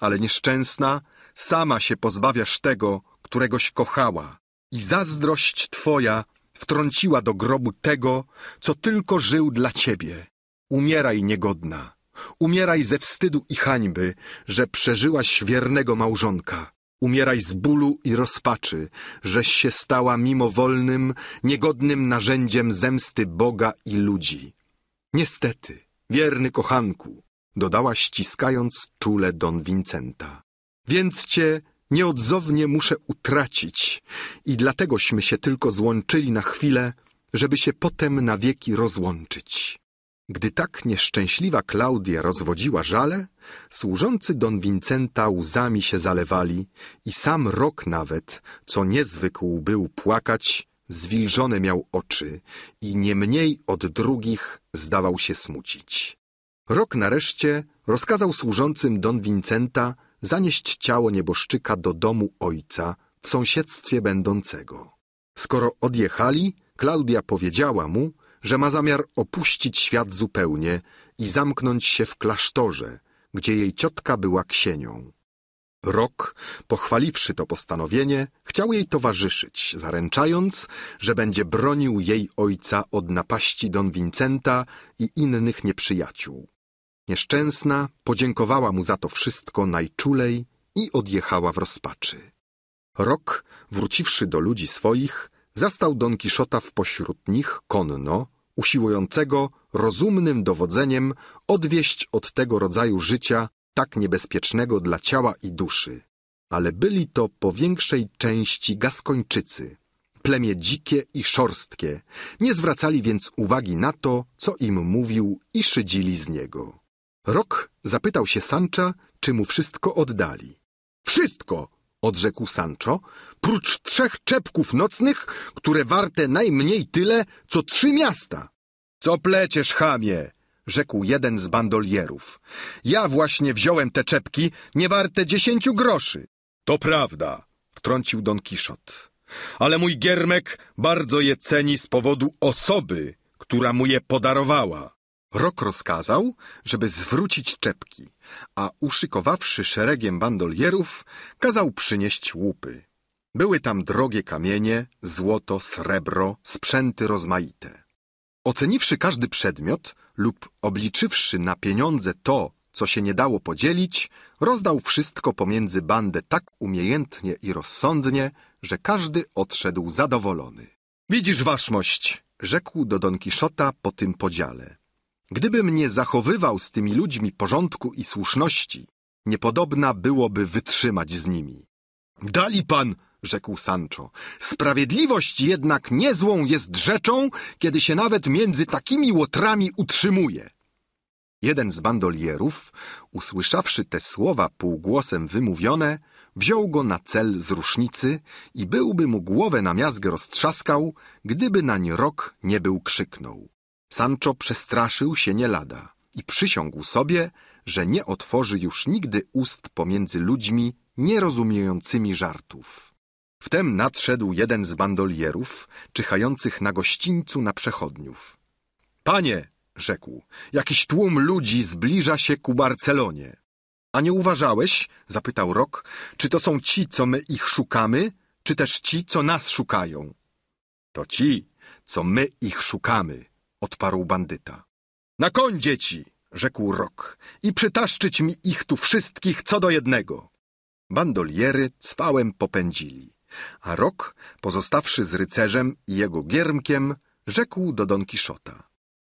Ale nieszczęsna, sama się pozbawiasz tego, któregoś kochała. I zazdrość twoja wtrąciła do grobu tego, co tylko żył dla ciebie. Umieraj niegodna. Umieraj ze wstydu i hańby, że przeżyłaś wiernego małżonka. Umieraj z bólu i rozpaczy, żeś się stała mimowolnym, niegodnym narzędziem zemsty Boga i ludzi. Niestety, wierny kochanku, dodała ściskając czule Don Vincenta. Więc cię nieodzownie muszę utracić i dlategośmy się tylko złączyli na chwilę, żeby się potem na wieki rozłączyć. Gdy tak nieszczęśliwa Klaudia rozwodziła żale, służący Don Vincenta łzami się zalewali i sam rok nawet, co niezwykł był płakać, zwilżone miał oczy i nie mniej od drugich zdawał się smucić. Rok nareszcie rozkazał służącym Don Vincenta zanieść ciało nieboszczyka do domu ojca w sąsiedztwie będącego. Skoro odjechali, Klaudia powiedziała mu, że ma zamiar opuścić świat zupełnie i zamknąć się w klasztorze, gdzie jej ciotka była ksienią. Rok, pochwaliwszy to postanowienie, chciał jej towarzyszyć, zaręczając, że będzie bronił jej ojca od napaści Don Vincenta i innych nieprzyjaciół. Nieszczęsna podziękowała mu za to wszystko najczulej i odjechała w rozpaczy. Rok, wróciwszy do ludzi swoich, zastał Don Kiszota w pośród nich konno usiłującego rozumnym dowodzeniem odwieść od tego rodzaju życia tak niebezpiecznego dla ciała i duszy. Ale byli to po większej części Gaskończycy, plemię dzikie i szorstkie, nie zwracali więc uwagi na to, co im mówił i szydzili z niego. Rok zapytał się Sancha, czy mu wszystko oddali. Wszystko! odrzekł Sancho, prócz trzech czepków nocnych, które warte najmniej tyle, co trzy miasta. Co pleciesz, chamie? rzekł jeden z bandolierów. Ja właśnie wziąłem te czepki, nie warte dziesięciu groszy. To prawda, wtrącił Don Kiszot. Ale mój giermek bardzo je ceni z powodu osoby, która mu je podarowała. Rok rozkazał, żeby zwrócić czepki, a uszykowawszy szeregiem bandolierów, kazał przynieść łupy. Były tam drogie kamienie, złoto, srebro, sprzęty rozmaite. Oceniwszy każdy przedmiot lub obliczywszy na pieniądze to, co się nie dało podzielić, rozdał wszystko pomiędzy bandę tak umiejętnie i rozsądnie, że każdy odszedł zadowolony. Widzisz, waszmość, rzekł do Don Kiszota po tym podziale. Gdybym nie zachowywał z tymi ludźmi porządku i słuszności, niepodobna byłoby wytrzymać z nimi. Dali pan, rzekł Sancho. Sprawiedliwość jednak niezłą jest rzeczą, kiedy się nawet między takimi łotrami utrzymuje. Jeden z bandolierów, usłyszawszy te słowa półgłosem wymówione, wziął go na cel z rusznicy i byłby mu głowę na miazgę roztrzaskał, gdyby nań rok nie był krzyknął. Sancho przestraszył się nie lada i przysiągł sobie, że nie otworzy już nigdy ust pomiędzy ludźmi nierozumiejącymi żartów. Wtem nadszedł jeden z bandolierów, czyhających na gościńcu na przechodniów. Panie, rzekł, jakiś tłum ludzi zbliża się ku Barcelonie. A nie uważałeś, zapytał Rok, czy to są ci, co my ich szukamy, czy też ci, co nas szukają? To ci, co my ich szukamy, odparł bandyta. Na koń dzieci! — rzekł Rok, i przytaszczyć mi ich tu wszystkich co do jednego. Bandoliery cwałem popędzili, a Rok, pozostawszy z rycerzem i jego giermkiem, rzekł do Don Kiszota.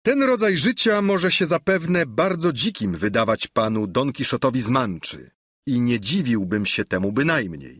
Ten rodzaj życia może się zapewne bardzo dzikim wydawać panu Don Kiszotowi z Manczy i nie dziwiłbym się temu bynajmniej.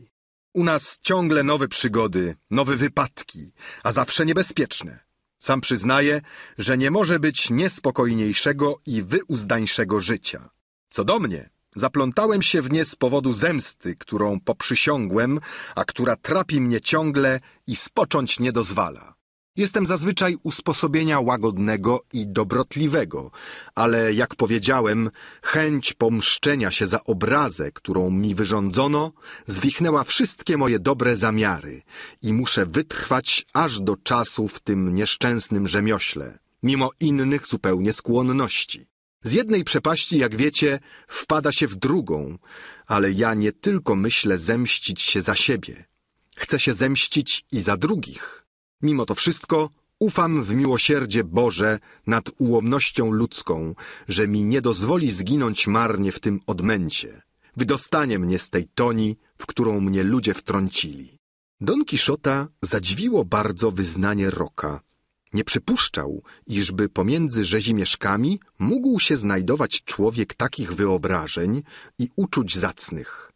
U nas ciągle nowe przygody, nowe wypadki, a zawsze niebezpieczne. Sam przyznaje, że nie może być niespokojniejszego i wyuzdańszego życia. Co do mnie, zaplątałem się w nie z powodu zemsty, którą poprzysiągłem, a która trapi mnie ciągle i spocząć nie dozwala. Jestem zazwyczaj usposobienia łagodnego i dobrotliwego, ale jak powiedziałem, chęć pomszczenia się za obrazę, którą mi wyrządzono, zwichnęła wszystkie moje dobre zamiary i muszę wytrwać aż do czasu w tym nieszczęsnym rzemiośle, mimo innych zupełnie skłonności. Z jednej przepaści, jak wiecie, wpada się w drugą, ale ja nie tylko myślę zemścić się za siebie. Chcę się zemścić i za drugich. Mimo to wszystko ufam w miłosierdzie Boże nad ułomnością ludzką, że mi nie dozwoli zginąć marnie w tym odmęcie. Wydostanie mnie z tej toni, w którą mnie ludzie wtrącili. Don Kiszota zadziwiło bardzo wyznanie Roka. Nie przypuszczał, iżby pomiędzy rzezimieszkami mógł się znajdować człowiek takich wyobrażeń i uczuć zacnych,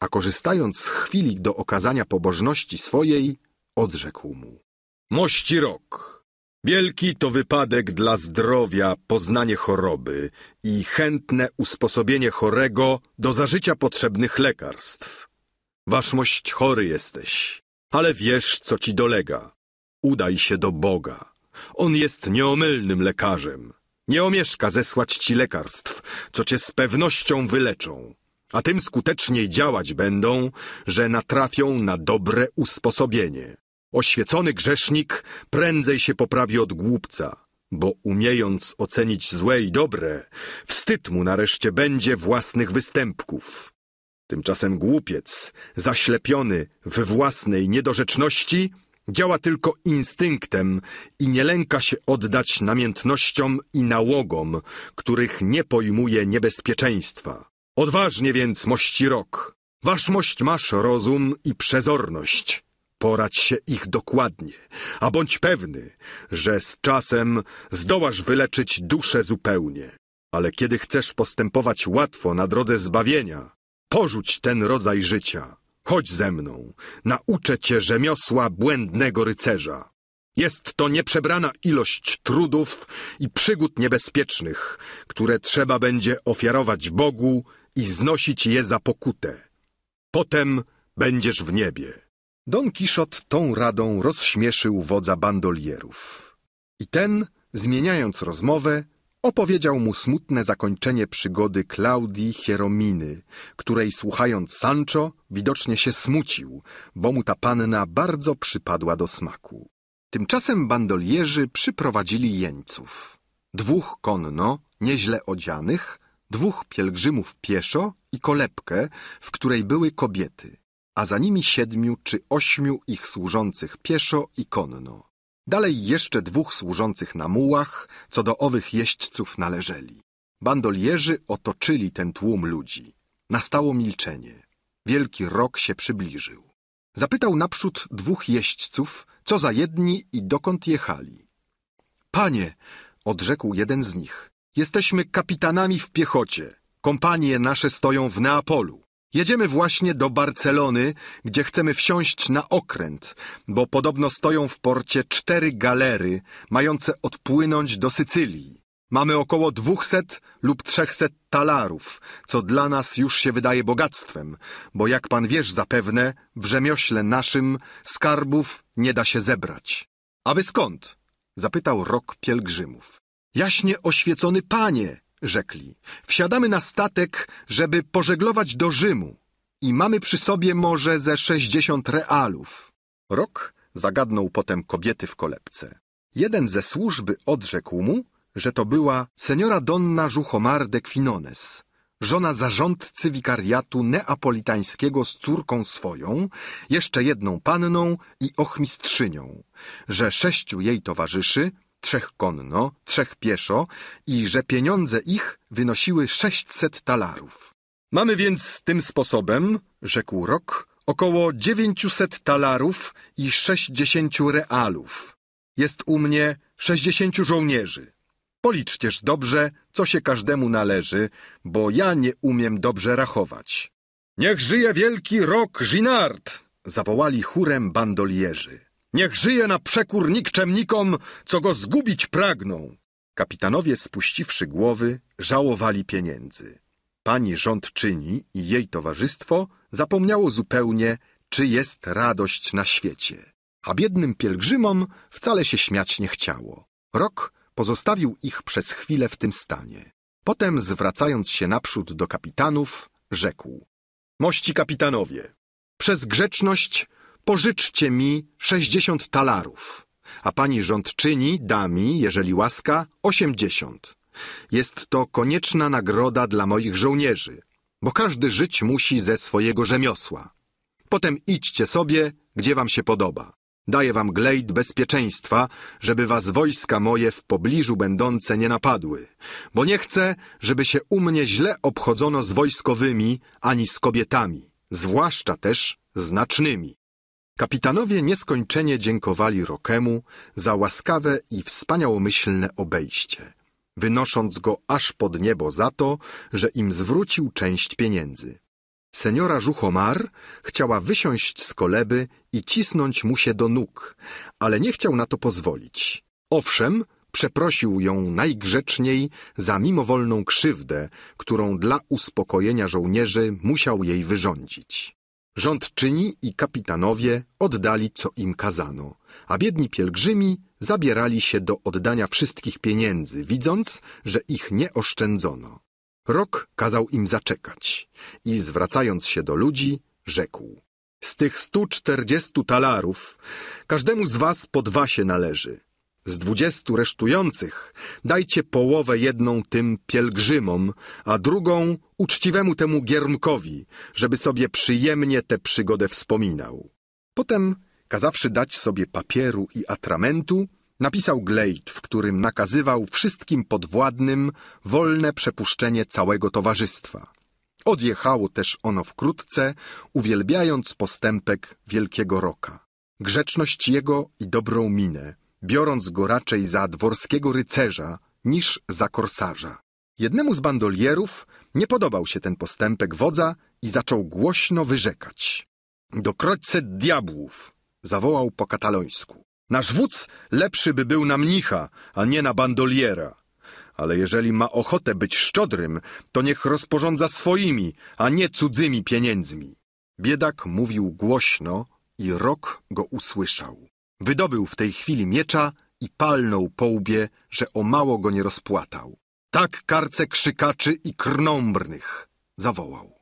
a korzystając z chwili do okazania pobożności swojej, odrzekł mu. Mości rok. Wielki to wypadek dla zdrowia, poznanie choroby i chętne usposobienie chorego do zażycia potrzebnych lekarstw. mość chory jesteś, ale wiesz, co ci dolega. Udaj się do Boga. On jest nieomylnym lekarzem. Nie omieszka zesłać ci lekarstw, co cię z pewnością wyleczą, a tym skuteczniej działać będą, że natrafią na dobre usposobienie. Oświecony grzesznik prędzej się poprawi od głupca, bo umiejąc ocenić złe i dobre, wstyd mu nareszcie będzie własnych występków. Tymczasem głupiec, zaślepiony w własnej niedorzeczności, działa tylko instynktem i nie lęka się oddać namiętnościom i nałogom, których nie pojmuje niebezpieczeństwa. Odważnie więc mości rok. Wasz mość masz rozum i przezorność porać się ich dokładnie, a bądź pewny, że z czasem zdołasz wyleczyć duszę zupełnie. Ale kiedy chcesz postępować łatwo na drodze zbawienia, porzuć ten rodzaj życia. Chodź ze mną, nauczę cię rzemiosła błędnego rycerza. Jest to nieprzebrana ilość trudów i przygód niebezpiecznych, które trzeba będzie ofiarować Bogu i znosić je za pokutę. Potem będziesz w niebie. Don Kiszot tą radą rozśmieszył wodza bandolierów. I ten, zmieniając rozmowę, opowiedział mu smutne zakończenie przygody Klaudii Hierominy, której słuchając Sancho widocznie się smucił, bo mu ta panna bardzo przypadła do smaku. Tymczasem bandolierzy przyprowadzili jeńców. Dwóch konno, nieźle odzianych, dwóch pielgrzymów pieszo i kolebkę, w której były kobiety – a za nimi siedmiu czy ośmiu ich służących pieszo i konno. Dalej jeszcze dwóch służących na mułach, co do owych jeźdźców należeli. Bandolierzy otoczyli ten tłum ludzi. Nastało milczenie. Wielki rok się przybliżył. Zapytał naprzód dwóch jeźdźców, co za jedni i dokąd jechali. Panie, odrzekł jeden z nich, jesteśmy kapitanami w piechocie. Kompanie nasze stoją w Neapolu. Jedziemy właśnie do Barcelony, gdzie chcemy wsiąść na okręt, bo podobno stoją w porcie cztery galery mające odpłynąć do Sycylii. Mamy około dwóchset lub trzechset talarów, co dla nas już się wydaje bogactwem, bo jak pan wiesz zapewne, w rzemiośle naszym skarbów nie da się zebrać. A wy skąd? zapytał rok pielgrzymów. Jaśnie oświecony panie, rzekli. Wsiadamy na statek, żeby pożeglować do Rzymu i mamy przy sobie może ze sześćdziesiąt realów. Rok zagadnął potem kobiety w kolebce. Jeden ze służby odrzekł mu, że to była seniora Donna Juchomar de Quinones, żona zarządcy wikariatu neapolitańskiego z córką swoją, jeszcze jedną panną i ochmistrzynią, że sześciu jej towarzyszy trzech konno, trzech pieszo i że pieniądze ich wynosiły sześćset talarów. Mamy więc tym sposobem, rzekł Rok, około dziewięciuset talarów i sześćdziesięciu realów. Jest u mnie sześćdziesięciu żołnierzy. Policzcież dobrze, co się każdemu należy, bo ja nie umiem dobrze rachować. Niech żyje wielki rok Ginard! zawołali chórem bandolierzy. Niech żyje na przekór nikczemnikom, co go zgubić pragną. Kapitanowie, spuściwszy głowy, żałowali pieniędzy. Pani rządczyni i jej towarzystwo zapomniało zupełnie, czy jest radość na świecie. A biednym pielgrzymom wcale się śmiać nie chciało. Rok pozostawił ich przez chwilę w tym stanie. Potem, zwracając się naprzód do kapitanów, rzekł: Mości kapitanowie, przez grzeczność pożyczcie mi sześćdziesiąt talarów, a pani rządczyni da mi, jeżeli łaska, osiemdziesiąt. Jest to konieczna nagroda dla moich żołnierzy, bo każdy żyć musi ze swojego rzemiosła. Potem idźcie sobie, gdzie wam się podoba. Daję wam glejt bezpieczeństwa, żeby was wojska moje w pobliżu będące nie napadły, bo nie chcę, żeby się u mnie źle obchodzono z wojskowymi ani z kobietami, zwłaszcza też znacznymi. Kapitanowie nieskończenie dziękowali Rokemu za łaskawe i wspaniałomyślne obejście, wynosząc go aż pod niebo za to, że im zwrócił część pieniędzy. Seniora Żuchomar chciała wysiąść z koleby i cisnąć mu się do nóg, ale nie chciał na to pozwolić. Owszem, przeprosił ją najgrzeczniej za mimowolną krzywdę, którą dla uspokojenia żołnierzy musiał jej wyrządzić. Rządczyni i kapitanowie oddali, co im kazano, a biedni pielgrzymi zabierali się do oddania wszystkich pieniędzy, widząc, że ich nie oszczędzono. Rok kazał im zaczekać i zwracając się do ludzi, rzekł – z tych 140 talarów każdemu z was po dwa się należy – z dwudziestu resztujących dajcie połowę jedną tym pielgrzymom, a drugą uczciwemu temu giermkowi, żeby sobie przyjemnie tę przygodę wspominał. Potem, kazawszy dać sobie papieru i atramentu, napisał glejt, w którym nakazywał wszystkim podwładnym wolne przepuszczenie całego towarzystwa. Odjechało też ono wkrótce, uwielbiając postępek wielkiego roka, grzeczność jego i dobrą minę, biorąc go raczej za dworskiego rycerza niż za korsarza. Jednemu z bandolierów nie podobał się ten postępek wodza i zaczął głośno wyrzekać. Dokroćce diabłów! zawołał po katalońsku. Nasz wódz lepszy by był na mnicha, a nie na bandoliera. Ale jeżeli ma ochotę być szczodrym, to niech rozporządza swoimi, a nie cudzymi pieniędzmi. Biedak mówił głośno i rok go usłyszał. Wydobył w tej chwili miecza i palnął po łbie, że o mało go nie rozpłatał. Tak karce krzykaczy i krnąbrnych! zawołał.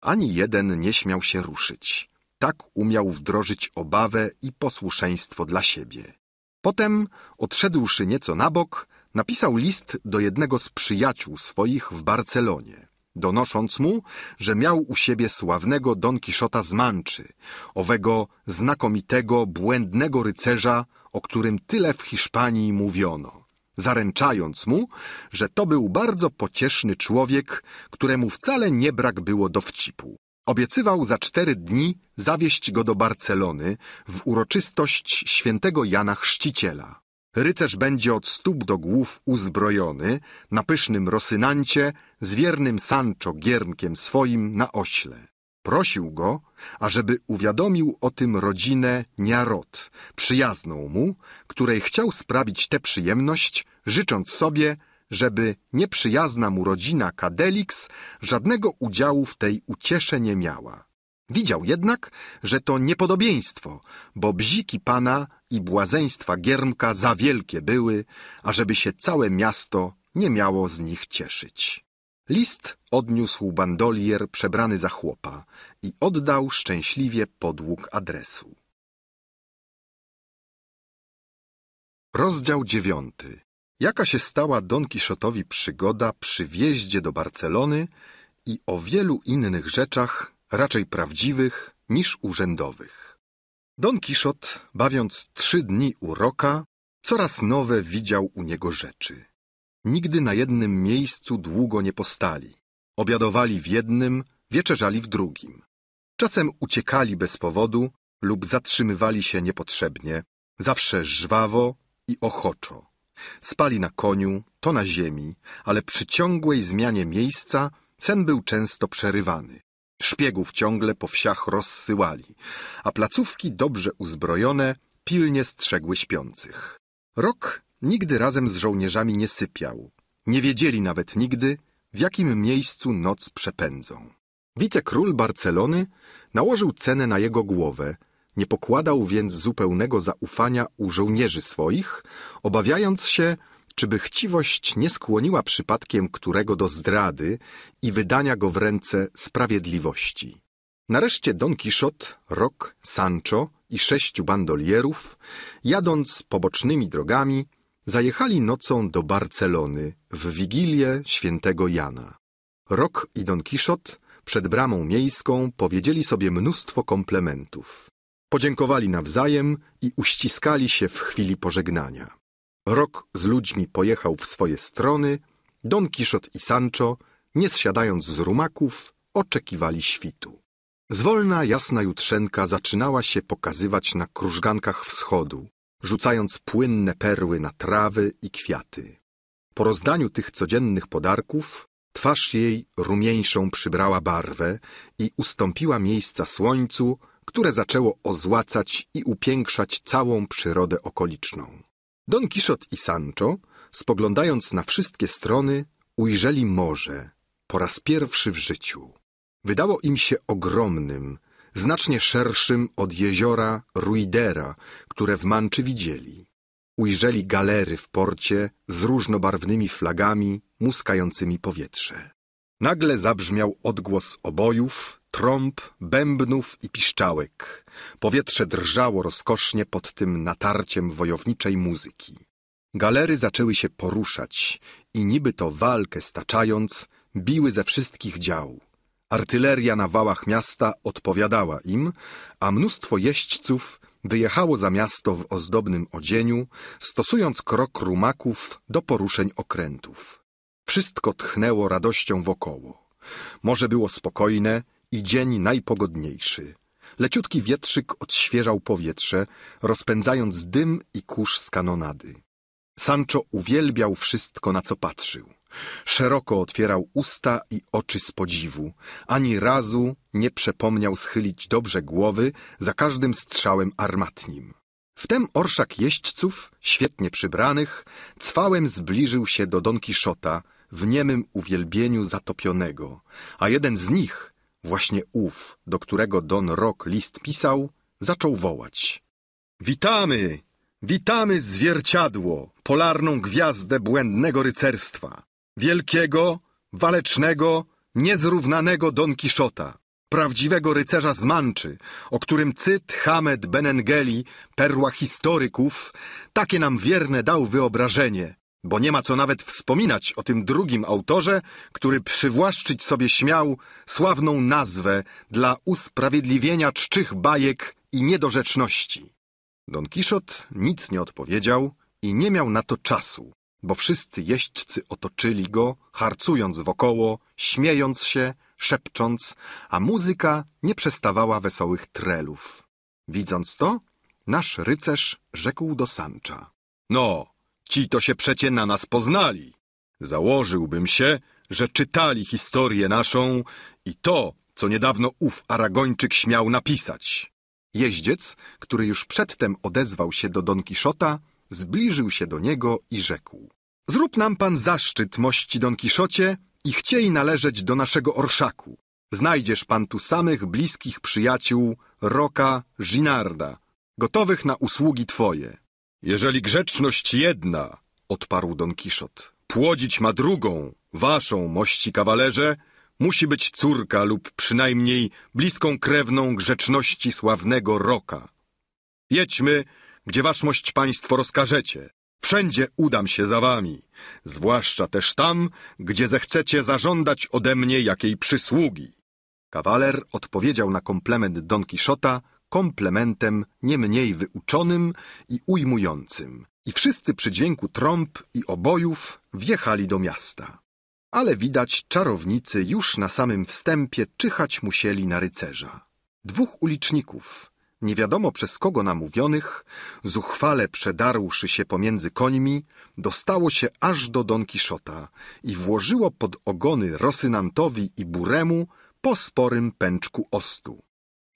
Ani jeden nie śmiał się ruszyć. Tak umiał wdrożyć obawę i posłuszeństwo dla siebie. Potem, odszedłszy nieco na bok, napisał list do jednego z przyjaciół swoich w Barcelonie donosząc mu, że miał u siebie sławnego Don Kiszota z Manczy, owego znakomitego, błędnego rycerza, o którym tyle w Hiszpanii mówiono, zaręczając mu, że to był bardzo pocieszny człowiek, któremu wcale nie brak było dowcipu. Obiecywał za cztery dni zawieść go do Barcelony w uroczystość świętego Jana Chrzciciela. Rycerz będzie od stóp do głów uzbrojony, na pysznym rosynancie, z wiernym Sancho gierkiem swoim na ośle. Prosił go, ażeby uwiadomił o tym rodzinę Niarot, przyjazną mu, której chciał sprawić tę przyjemność, życząc sobie, żeby nieprzyjazna mu rodzina Kadelix żadnego udziału w tej uciesze nie miała. Widział jednak, że to niepodobieństwo, bo bziki pana i błazeństwa Giermka za wielkie były, ażeby się całe miasto nie miało z nich cieszyć. List odniósł bandolier przebrany za chłopa i oddał szczęśliwie podług adresu. Rozdział dziewiąty. Jaka się stała Don Kiszotowi przygoda przy wjeździe do Barcelony i o wielu innych rzeczach raczej prawdziwych niż urzędowych. Don Kiszot, bawiąc trzy dni u Roka, coraz nowe widział u niego rzeczy. Nigdy na jednym miejscu długo nie postali. Obiadowali w jednym, wieczerzali w drugim. Czasem uciekali bez powodu lub zatrzymywali się niepotrzebnie, zawsze żwawo i ochoczo. Spali na koniu, to na ziemi, ale przy ciągłej zmianie miejsca sen był często przerywany. Szpiegów ciągle po wsiach rozsyłali, a placówki dobrze uzbrojone pilnie strzegły śpiących. Rok nigdy razem z żołnierzami nie sypiał. Nie wiedzieli nawet nigdy, w jakim miejscu noc przepędzą. Wicekról Barcelony nałożył cenę na jego głowę, nie pokładał więc zupełnego zaufania u żołnierzy swoich, obawiając się, czyby chciwość nie skłoniła przypadkiem którego do zdrady i wydania go w ręce sprawiedliwości. Nareszcie Don Kiszot, Rok, Sancho i sześciu bandolierów, jadąc pobocznymi drogami, zajechali nocą do Barcelony w Wigilię świętego Jana. Rok i Don Kiszot przed bramą miejską powiedzieli sobie mnóstwo komplementów. Podziękowali nawzajem i uściskali się w chwili pożegnania. Rok z ludźmi pojechał w swoje strony, Don Kiszot i Sancho, nie zsiadając z rumaków, oczekiwali świtu. Zwolna, jasna jutrzenka zaczynała się pokazywać na krużgankach wschodu, rzucając płynne perły na trawy i kwiaty. Po rozdaniu tych codziennych podarków twarz jej rumieńszą przybrała barwę i ustąpiła miejsca słońcu, które zaczęło ozłacać i upiększać całą przyrodę okoliczną. Don Kiszot i Sancho, spoglądając na wszystkie strony, ujrzeli morze po raz pierwszy w życiu. Wydało im się ogromnym, znacznie szerszym od jeziora Ruidera, które w Manczy widzieli. Ujrzeli galery w porcie z różnobarwnymi flagami muskającymi powietrze. Nagle zabrzmiał odgłos obojów, trąb, bębnów i piszczałek. Powietrze drżało rozkosznie pod tym natarciem wojowniczej muzyki. Galery zaczęły się poruszać i niby to walkę staczając, biły ze wszystkich dział. Artyleria na wałach miasta odpowiadała im, a mnóstwo jeźdźców wyjechało za miasto w ozdobnym odzieniu, stosując krok rumaków do poruszeń okrętów. Wszystko tchnęło radością wokoło. Morze było spokojne i dzień najpogodniejszy. Leciutki wietrzyk odświeżał powietrze, rozpędzając dym i kurz z kanonady. Sancho uwielbiał wszystko, na co patrzył. Szeroko otwierał usta i oczy z podziwu. Ani razu nie przepomniał schylić dobrze głowy za każdym strzałem armatnim. Wtem orszak jeźdźców, świetnie przybranych, cwałem zbliżył się do Don Kiszota, w niemym uwielbieniu zatopionego, a jeden z nich, Właśnie ów, do którego Don Rock list pisał, zaczął wołać. Witamy! Witamy zwierciadło, polarną gwiazdę błędnego rycerstwa, wielkiego, walecznego, niezrównanego Don Kiszota, prawdziwego rycerza z Manczy, o którym Cyt Hamed Benengeli, perła historyków, takie nam wierne dał wyobrażenie, bo nie ma co nawet wspominać o tym drugim autorze, który przywłaszczyć sobie śmiał sławną nazwę dla usprawiedliwienia czczych bajek i niedorzeczności. Don Kiszot nic nie odpowiedział i nie miał na to czasu, bo wszyscy jeźdźcy otoczyli go, harcując wokoło, śmiejąc się, szepcząc, a muzyka nie przestawała wesołych trelów. Widząc to, nasz rycerz rzekł do Sancha. No, Ci to się przecie na nas poznali. Założyłbym się, że czytali historię naszą i to, co niedawno ów Aragończyk śmiał napisać. Jeździec, który już przedtem odezwał się do Don Kiszota, zbliżył się do niego i rzekł. Zrób nam pan zaszczyt, mości Don Kiszocie, i chciej należeć do naszego orszaku. Znajdziesz pan tu samych bliskich przyjaciół Roka Ginarda, gotowych na usługi twoje. Jeżeli grzeczność jedna, odparł Don Kiszot, płodzić ma drugą, waszą, mości kawalerze, musi być córka lub przynajmniej bliską krewną grzeczności sławnego Roka. Jedźmy, gdzie waszmość państwo rozkażecie. Wszędzie udam się za wami, zwłaszcza też tam, gdzie zechcecie zażądać ode mnie jakiej przysługi. Kawaler odpowiedział na komplement Don Kiszota komplementem nie mniej wyuczonym i ujmującym. I wszyscy przy dźwięku trąb i obojów wjechali do miasta. Ale widać, czarownicy już na samym wstępie czyhać musieli na rycerza. Dwóch uliczników, nie wiadomo przez kogo namówionych, zuchwale przedarłszy się pomiędzy końmi, dostało się aż do Don Kiszota i włożyło pod ogony Rosynantowi i Buremu po sporym pęczku ostu.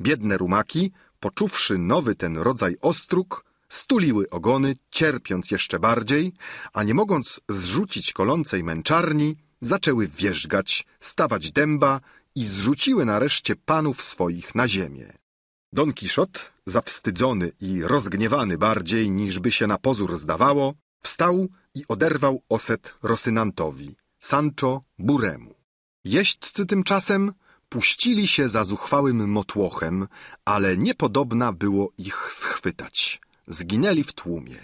Biedne rumaki poczuwszy nowy ten rodzaj ostróg, stuliły ogony, cierpiąc jeszcze bardziej, a nie mogąc zrzucić kolącej męczarni, zaczęły wierzgać, stawać dęba i zrzuciły nareszcie panów swoich na ziemię. Don Kiszot, zawstydzony i rozgniewany bardziej niż by się na pozór zdawało, wstał i oderwał oset Rosynantowi, Sancho Buremu. Jeźdźcy tymczasem Puścili się za zuchwałym motłochem, ale niepodobna było ich schwytać. Zginęli w tłumie.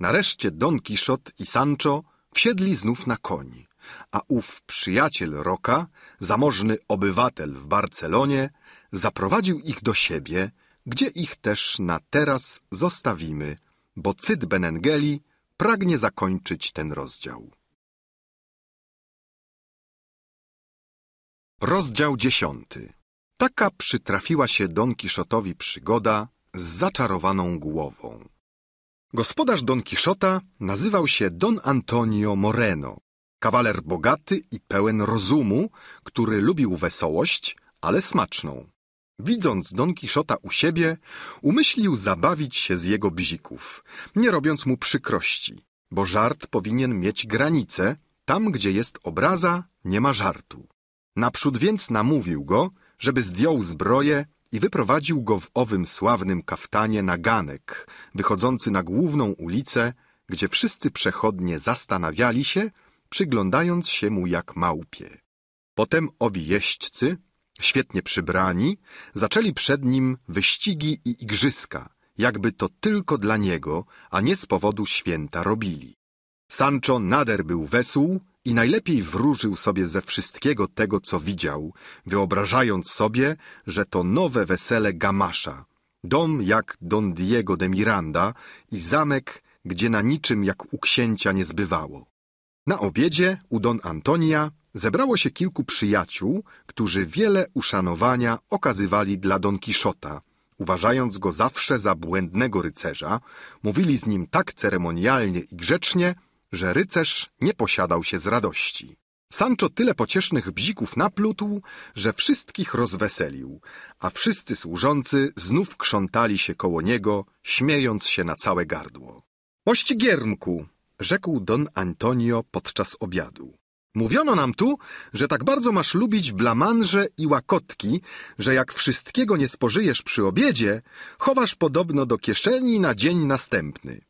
Nareszcie Don Kiszot i Sancho wsiedli znów na koń, a ów przyjaciel Roka, zamożny obywatel w Barcelonie, zaprowadził ich do siebie, gdzie ich też na teraz zostawimy, bo Cyd Benengeli pragnie zakończyć ten rozdział. Rozdział dziesiąty. Taka przytrafiła się Don Kiszotowi przygoda z zaczarowaną głową. Gospodarz Don Kiszota nazywał się Don Antonio Moreno. Kawaler bogaty i pełen rozumu, który lubił wesołość, ale smaczną. Widząc Don Kiszota u siebie, umyślił zabawić się z jego bzików, nie robiąc mu przykrości, bo żart powinien mieć granice, tam gdzie jest obraza, nie ma żartu. Naprzód więc namówił go, żeby zdjął zbroję i wyprowadził go w owym sławnym kaftanie na ganek, wychodzący na główną ulicę, gdzie wszyscy przechodnie zastanawiali się, przyglądając się mu jak małpie. Potem owi jeźdźcy, świetnie przybrani, zaczęli przed nim wyścigi i igrzyska, jakby to tylko dla niego, a nie z powodu święta robili. Sancho nader był wesół i najlepiej wróżył sobie ze wszystkiego tego, co widział, wyobrażając sobie, że to nowe wesele Gamasza, dom jak Don Diego de Miranda i zamek, gdzie na niczym jak u księcia nie zbywało. Na obiedzie u Don Antonia zebrało się kilku przyjaciół, którzy wiele uszanowania okazywali dla Don Kiszota, uważając go zawsze za błędnego rycerza, mówili z nim tak ceremonialnie i grzecznie, że rycerz nie posiadał się z radości. Sancho tyle pociesznych bzików naplutł, że wszystkich rozweselił, a wszyscy służący znów krzątali się koło niego, śmiejąc się na całe gardło. Mościgiermku, rzekł don Antonio podczas obiadu. Mówiono nam tu, że tak bardzo masz lubić blamanże i łakotki, że jak wszystkiego nie spożyjesz przy obiedzie, chowasz podobno do kieszeni na dzień następny.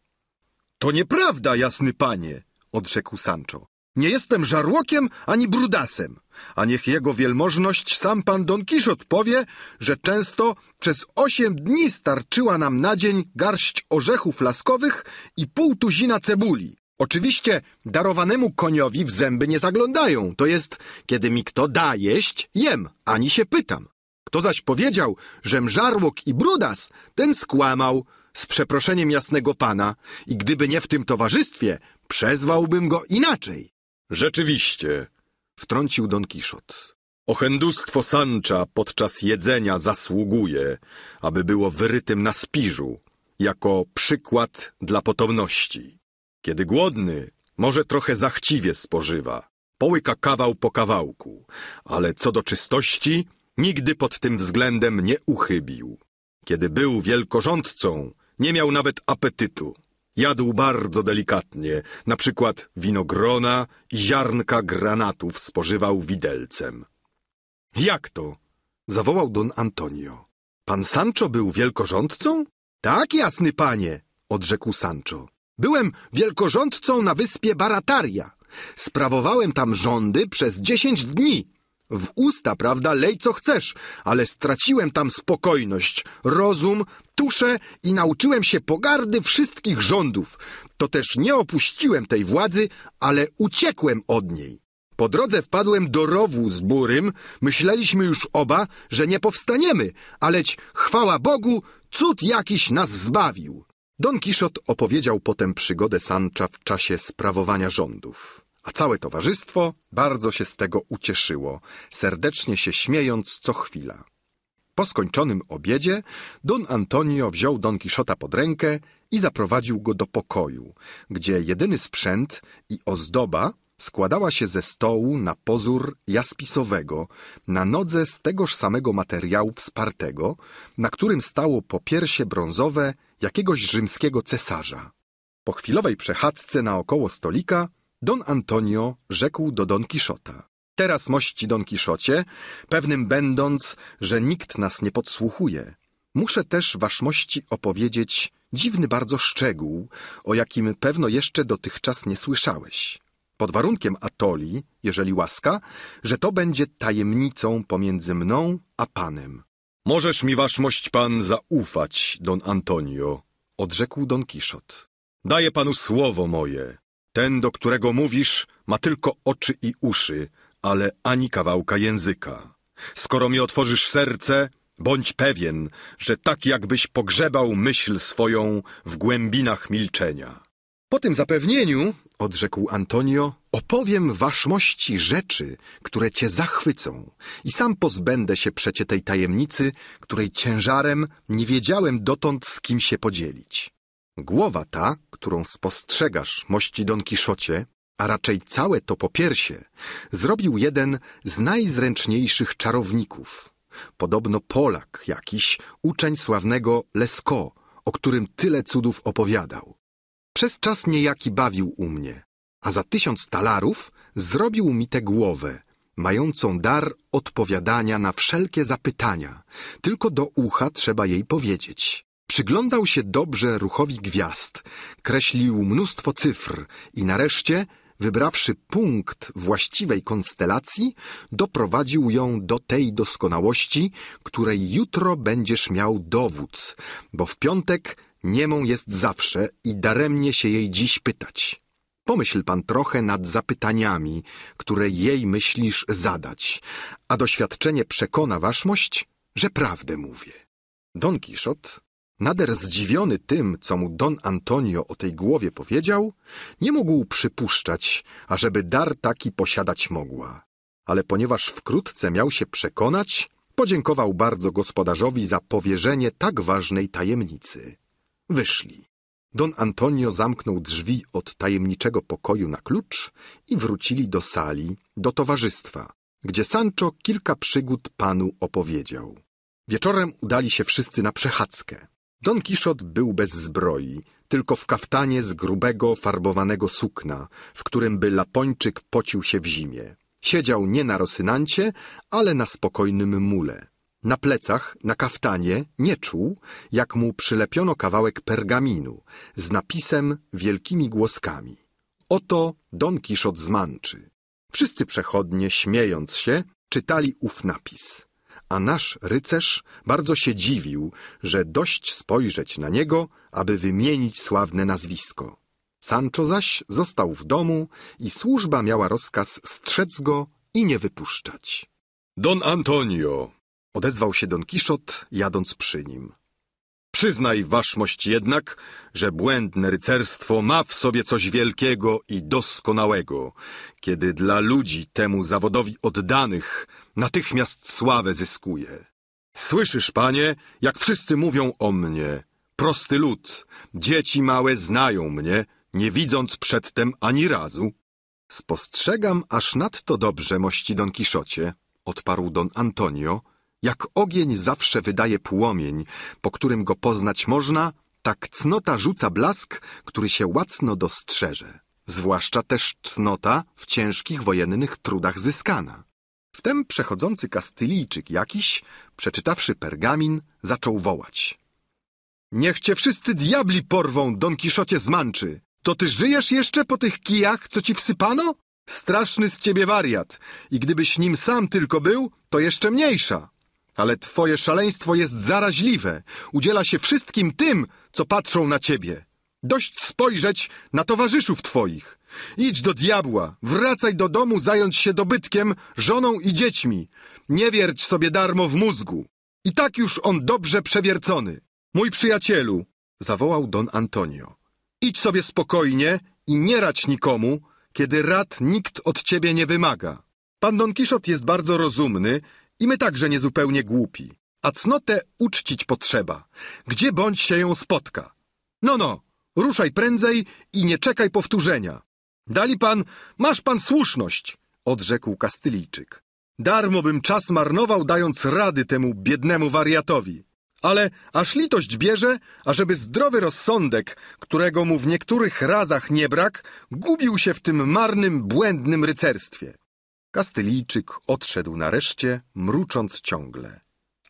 To nieprawda, jasny panie, odrzekł Sancho. Nie jestem żarłokiem ani brudasem, a niech jego wielmożność sam pan Don Kiszot powie, że często przez osiem dni starczyła nam na dzień garść orzechów laskowych i pół tuzina cebuli. Oczywiście darowanemu koniowi w zęby nie zaglądają, to jest, kiedy mi kto da jeść, jem, ani się pytam. Kto zaś powiedział, żem żarłok i brudas, ten skłamał, z przeproszeniem jasnego pana i gdyby nie w tym towarzystwie, przezwałbym go inaczej. Rzeczywiście, wtrącił Don Kiszot. Ochędustwo Sancha podczas jedzenia zasługuje, aby było wyrytym na spiżu, jako przykład dla potomności. Kiedy głodny, może trochę zachciwie spożywa, połyka kawał po kawałku, ale co do czystości, nigdy pod tym względem nie uchybił. Kiedy był wielkorządcą, nie miał nawet apetytu. Jadł bardzo delikatnie, na przykład winogrona i ziarnka granatów spożywał widelcem. Jak to? zawołał don Antonio. Pan Sancho był wielkorządcą? Tak, jasny panie, odrzekł Sancho. Byłem wielkorządcą na wyspie Barataria. Sprawowałem tam rządy przez dziesięć dni. W usta, prawda, lej co chcesz, ale straciłem tam spokojność, rozum, tuszę i nauczyłem się pogardy wszystkich rządów. To też nie opuściłem tej władzy, ale uciekłem od niej. Po drodze wpadłem do rowu z Burym, myśleliśmy już oba, że nie powstaniemy, aleć chwała Bogu, cud jakiś nas zbawił. Don Kiszot opowiedział potem przygodę Sancha w czasie sprawowania rządów a całe towarzystwo bardzo się z tego ucieszyło, serdecznie się śmiejąc co chwila. Po skończonym obiedzie Don Antonio wziął Don Kiszota pod rękę i zaprowadził go do pokoju, gdzie jedyny sprzęt i ozdoba składała się ze stołu na pozór jaspisowego, na nodze z tegoż samego materiału wspartego, na którym stało popiersie brązowe jakiegoś rzymskiego cesarza. Po chwilowej przechadzce naokoło stolika Don Antonio rzekł do Don Kiszota. Teraz mości Don Kiszocie, pewnym będąc, że nikt nas nie podsłuchuje. Muszę też waszmości opowiedzieć dziwny bardzo szczegół, o jakim pewno jeszcze dotychczas nie słyszałeś. Pod warunkiem Atoli, jeżeli łaska, że to będzie tajemnicą pomiędzy mną a panem. Możesz mi waszmość pan zaufać, Don Antonio, odrzekł Don Kiszot. Daję panu słowo moje, ten, do którego mówisz, ma tylko oczy i uszy, ale ani kawałka języka. Skoro mi otworzysz serce, bądź pewien, że tak jakbyś pogrzebał myśl swoją w głębinach milczenia. Po tym zapewnieniu, odrzekł Antonio, opowiem waszmości rzeczy, które cię zachwycą i sam pozbędę się przecie tej tajemnicy, której ciężarem nie wiedziałem dotąd z kim się podzielić. Głowa ta, którą spostrzegasz, mości Don Kiszocie, a raczej całe to popiersie, zrobił jeden z najzręczniejszych czarowników. Podobno Polak jakiś, uczeń sławnego Lesko, o którym tyle cudów opowiadał. Przez czas niejaki bawił u mnie, a za tysiąc talarów zrobił mi tę głowę, mającą dar odpowiadania na wszelkie zapytania. Tylko do ucha trzeba jej powiedzieć. Przyglądał się dobrze ruchowi gwiazd, kreślił mnóstwo cyfr i nareszcie, wybrawszy punkt właściwej konstelacji, doprowadził ją do tej doskonałości, której jutro będziesz miał dowód, bo w piątek niemą jest zawsze i daremnie się jej dziś pytać. Pomyśl pan trochę nad zapytaniami, które jej myślisz zadać, a doświadczenie przekona waszmość, że prawdę mówię. Don Kiszot Nader zdziwiony tym, co mu Don Antonio o tej głowie powiedział, nie mógł przypuszczać, ażeby dar taki posiadać mogła. Ale ponieważ wkrótce miał się przekonać, podziękował bardzo gospodarzowi za powierzenie tak ważnej tajemnicy. Wyszli. Don Antonio zamknął drzwi od tajemniczego pokoju na klucz i wrócili do sali, do towarzystwa, gdzie Sancho kilka przygód panu opowiedział. Wieczorem udali się wszyscy na przechadzkę. Don Kiszot był bez zbroi, tylko w kaftanie z grubego, farbowanego sukna, w którym by Lapończyk pocił się w zimie. Siedział nie na rosynancie, ale na spokojnym mule. Na plecach, na kaftanie, nie czuł, jak mu przylepiono kawałek pergaminu z napisem wielkimi głoskami. Oto Don Kiszot z Wszyscy przechodnie, śmiejąc się, czytali ów napis a nasz rycerz bardzo się dziwił, że dość spojrzeć na niego, aby wymienić sławne nazwisko. Sancho zaś został w domu i służba miała rozkaz strzec go i nie wypuszczać. Don Antonio, odezwał się Don Kiszot, jadąc przy nim. Przyznaj, waszmość jednak, że błędne rycerstwo ma w sobie coś wielkiego i doskonałego, kiedy dla ludzi temu zawodowi oddanych natychmiast sławę zyskuje. Słyszysz, panie, jak wszyscy mówią o mnie. Prosty lud, dzieci małe znają mnie, nie widząc przedtem ani razu. Spostrzegam aż nadto dobrze, mości Don Kiszocie, odparł Don Antonio, jak ogień zawsze wydaje płomień, po którym go poznać można, tak cnota rzuca blask, który się łacno dostrzeże, zwłaszcza też cnota w ciężkich wojennych trudach zyskana. Wtem przechodzący Kastylijczyk jakiś, przeczytawszy pergamin, zaczął wołać. Niech cię wszyscy diabli porwą, Don Kiszocie z Manczy! To ty żyjesz jeszcze po tych kijach, co ci wsypano? Straszny z ciebie wariat i gdybyś nim sam tylko był, to jeszcze mniejsza. Ale twoje szaleństwo jest zaraźliwe. Udziela się wszystkim tym, co patrzą na ciebie. Dość spojrzeć na towarzyszów twoich. Idź do diabła, wracaj do domu zająć się dobytkiem, żoną i dziećmi. Nie wierć sobie darmo w mózgu. I tak już on dobrze przewiercony. Mój przyjacielu, zawołał don Antonio, idź sobie spokojnie i nie rać nikomu, kiedy rad nikt od ciebie nie wymaga. Pan Don Kiszot jest bardzo rozumny i my także niezupełnie głupi. A cnotę uczcić potrzeba, gdzie bądź się ją spotka. No, no, ruszaj prędzej i nie czekaj powtórzenia. Dali pan, masz pan słuszność, odrzekł Kastylijczyk. Darmo bym czas marnował, dając rady temu biednemu wariatowi. Ale aż litość bierze, ażeby zdrowy rozsądek, którego mu w niektórych razach nie brak, gubił się w tym marnym, błędnym rycerstwie. Kastylijczyk odszedł nareszcie, mrucząc ciągle,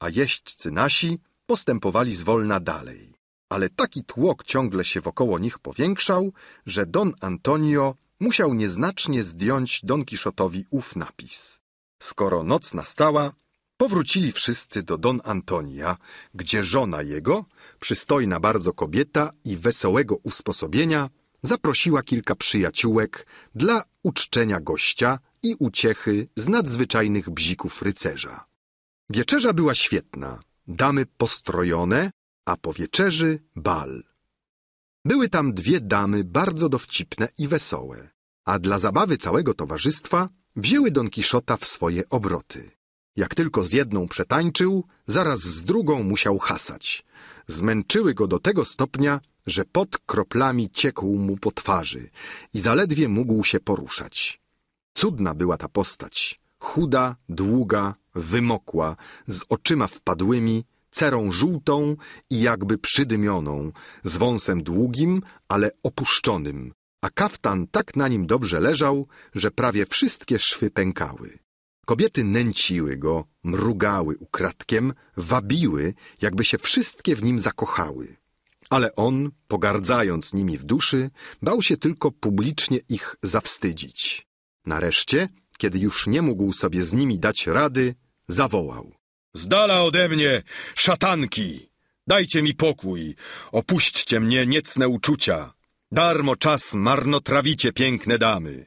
a jeźdźcy nasi postępowali zwolna dalej ale taki tłok ciągle się wokoło nich powiększał, że Don Antonio musiał nieznacznie zdjąć Don Kiszotowi ów napis. Skoro noc nastała, powrócili wszyscy do Don Antonia, gdzie żona jego, przystojna bardzo kobieta i wesołego usposobienia, zaprosiła kilka przyjaciółek dla uczczenia gościa i uciechy z nadzwyczajnych bzików rycerza. Wieczerza była świetna. Damy postrojone, a po wieczerzy bal. Były tam dwie damy bardzo dowcipne i wesołe, a dla zabawy całego towarzystwa wzięły Don Kiszota w swoje obroty. Jak tylko z jedną przetańczył, zaraz z drugą musiał hasać. Zmęczyły go do tego stopnia, że pod kroplami ciekł mu po twarzy i zaledwie mógł się poruszać. Cudna była ta postać. Chuda, długa, wymokła, z oczyma wpadłymi, cerą żółtą i jakby przydymioną, z wąsem długim, ale opuszczonym, a kaftan tak na nim dobrze leżał, że prawie wszystkie szwy pękały. Kobiety nęciły go, mrugały ukradkiem, wabiły, jakby się wszystkie w nim zakochały. Ale on, pogardzając nimi w duszy, bał się tylko publicznie ich zawstydzić. Nareszcie, kiedy już nie mógł sobie z nimi dać rady, zawołał. Z dala ode mnie, szatanki! Dajcie mi pokój, opuśćcie mnie niecne uczucia. Darmo czas marnotrawicie, piękne damy.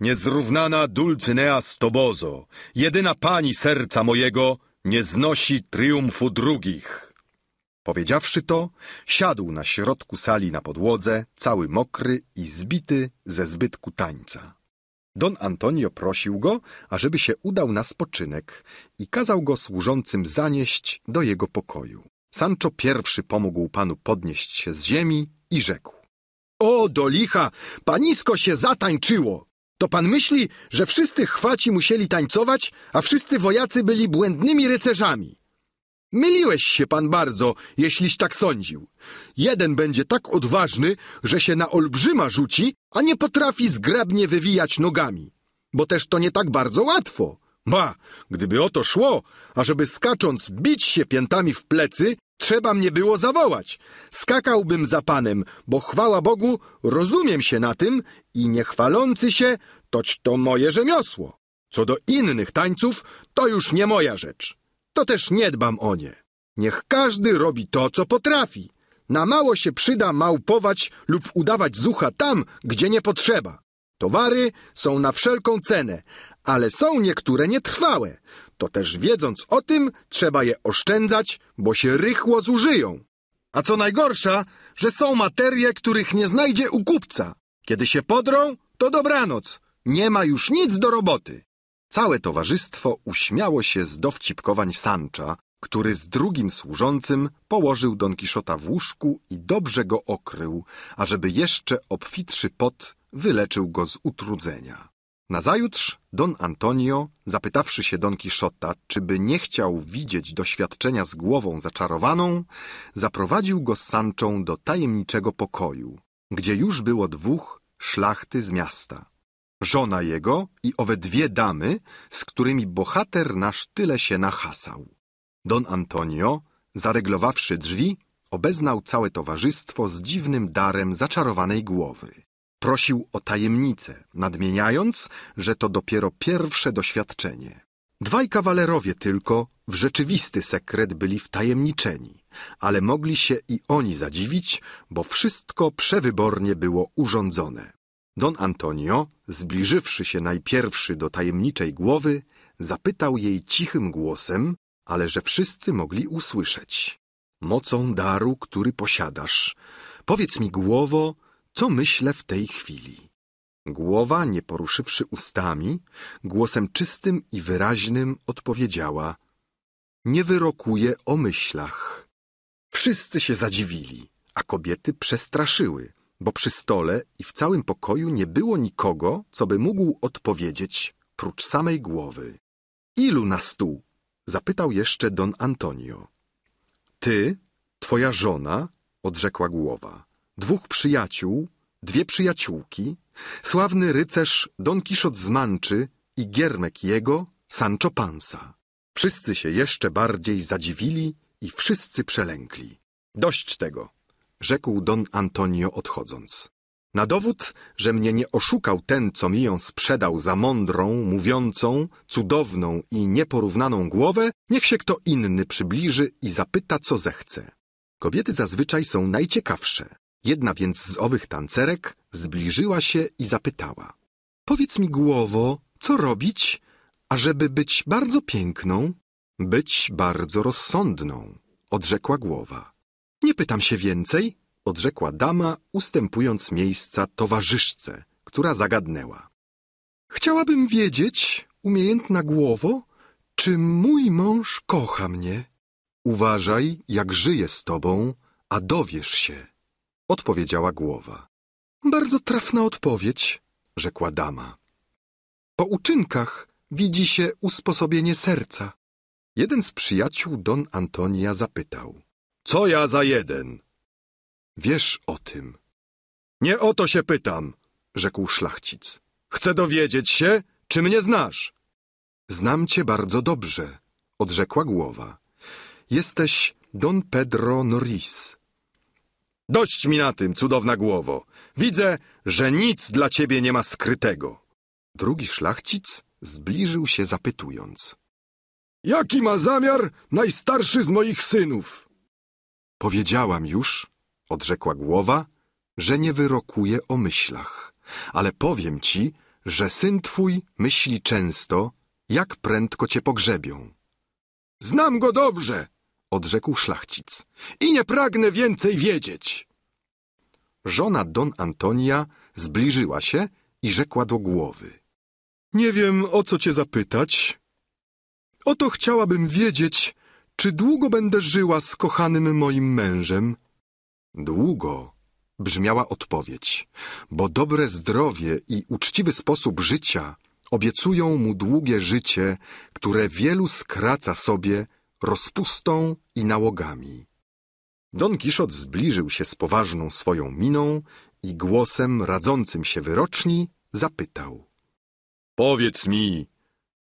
Niezrównana Dulcinea Stobozo, jedyna pani serca mojego, nie znosi triumfu drugich. Powiedziawszy to, siadł na środku sali na podłodze, cały mokry i zbity ze zbytku tańca. Don Antonio prosił go, ażeby się udał na spoczynek i kazał go służącym zanieść do jego pokoju. Sancho pierwszy pomógł panu podnieść się z ziemi i rzekł. O, do licha! Panisko się zatańczyło! To pan myśli, że wszyscy chwaci musieli tańcować, a wszyscy wojacy byli błędnymi rycerzami. Myliłeś się pan bardzo, jeśliś tak sądził. Jeden będzie tak odważny, że się na olbrzyma rzuci, a nie potrafi zgrabnie wywijać nogami. Bo też to nie tak bardzo łatwo. Ba, gdyby o to szło, ażeby skacząc bić się piętami w plecy, trzeba mnie było zawołać. Skakałbym za panem, bo chwała Bogu, rozumiem się na tym i niechwalący się, toć to moje rzemiosło. Co do innych tańców, to już nie moja rzecz to też nie dbam o nie. Niech każdy robi to, co potrafi. Na mało się przyda małpować lub udawać zucha tam, gdzie nie potrzeba. Towary są na wszelką cenę, ale są niektóre nietrwałe. To też wiedząc o tym, trzeba je oszczędzać, bo się rychło zużyją. A co najgorsza, że są materie, których nie znajdzie u kupca. Kiedy się podrą, to dobranoc. Nie ma już nic do roboty. Całe towarzystwo uśmiało się z dowcipkowań Sancha, który z drugim służącym położył Don Kiszota w łóżku i dobrze go okrył, ażeby jeszcze obfitszy pot wyleczył go z utrudzenia. Nazajutrz Don Antonio, zapytawszy się Don Kiszota, czy by nie chciał widzieć doświadczenia z głową zaczarowaną, zaprowadził go z Sanczą do tajemniczego pokoju, gdzie już było dwóch szlachty z miasta żona jego i owe dwie damy, z którymi bohater nasz tyle się nachasał. Don Antonio, zareglowawszy drzwi, obeznał całe towarzystwo z dziwnym darem zaczarowanej głowy. Prosił o tajemnicę, nadmieniając, że to dopiero pierwsze doświadczenie. Dwaj kawalerowie tylko w rzeczywisty sekret byli wtajemniczeni, ale mogli się i oni zadziwić, bo wszystko przewybornie było urządzone. Don Antonio, zbliżywszy się najpierwszy do tajemniczej głowy, zapytał jej cichym głosem, ale że wszyscy mogli usłyszeć. Mocą daru, który posiadasz, powiedz mi głowo, co myślę w tej chwili. Głowa, nie poruszywszy ustami, głosem czystym i wyraźnym odpowiedziała: Nie wyrokuję o myślach. Wszyscy się zadziwili, a kobiety przestraszyły bo przy stole i w całym pokoju nie było nikogo, co by mógł odpowiedzieć, prócz samej głowy. Ilu na stół? zapytał jeszcze don Antonio. Ty, twoja żona, odrzekła głowa, dwóch przyjaciół, dwie przyjaciółki, sławny rycerz Don Kiszot z Manczy i giermek jego, Sancho Panza. Wszyscy się jeszcze bardziej zadziwili i wszyscy przelękli. Dość tego, rzekł don Antonio odchodząc. Na dowód, że mnie nie oszukał ten, co mi ją sprzedał za mądrą, mówiącą, cudowną i nieporównaną głowę, niech się kto inny przybliży i zapyta, co zechce. Kobiety zazwyczaj są najciekawsze. Jedna więc z owych tancerek zbliżyła się i zapytała. Powiedz mi głowo, co robić, ażeby być bardzo piękną? Być bardzo rozsądną, odrzekła głowa. Nie pytam się więcej, odrzekła dama, ustępując miejsca towarzyszce, która zagadnęła. Chciałabym wiedzieć, umiejętna głowo, czy mój mąż kocha mnie. Uważaj, jak żyje z tobą, a dowiesz się, odpowiedziała głowa. Bardzo trafna odpowiedź, rzekła dama. Po uczynkach widzi się usposobienie serca. Jeden z przyjaciół Don Antonia zapytał. Co ja za jeden? Wiesz o tym. Nie o to się pytam, rzekł szlachcic. Chcę dowiedzieć się, czy mnie znasz. Znam cię bardzo dobrze, odrzekła głowa. Jesteś Don Pedro Norris. Dość mi na tym, cudowna głowo. Widzę, że nic dla ciebie nie ma skrytego. Drugi szlachcic zbliżył się zapytując. Jaki ma zamiar najstarszy z moich synów? Powiedziałam już, odrzekła głowa, że nie wyrokuję o myślach, ale powiem ci, że syn twój myśli często, jak prędko cię pogrzebią. Znam go dobrze, odrzekł szlachcic, i nie pragnę więcej wiedzieć. Żona Don Antonia zbliżyła się i rzekła do głowy. Nie wiem, o co cię zapytać. Oto chciałabym wiedzieć, czy długo będę żyła z kochanym moim mężem? Długo, brzmiała odpowiedź, bo dobre zdrowie i uczciwy sposób życia obiecują mu długie życie, które wielu skraca sobie rozpustą i nałogami. Don Kiszot zbliżył się z poważną swoją miną i głosem radzącym się wyroczni zapytał. Powiedz mi,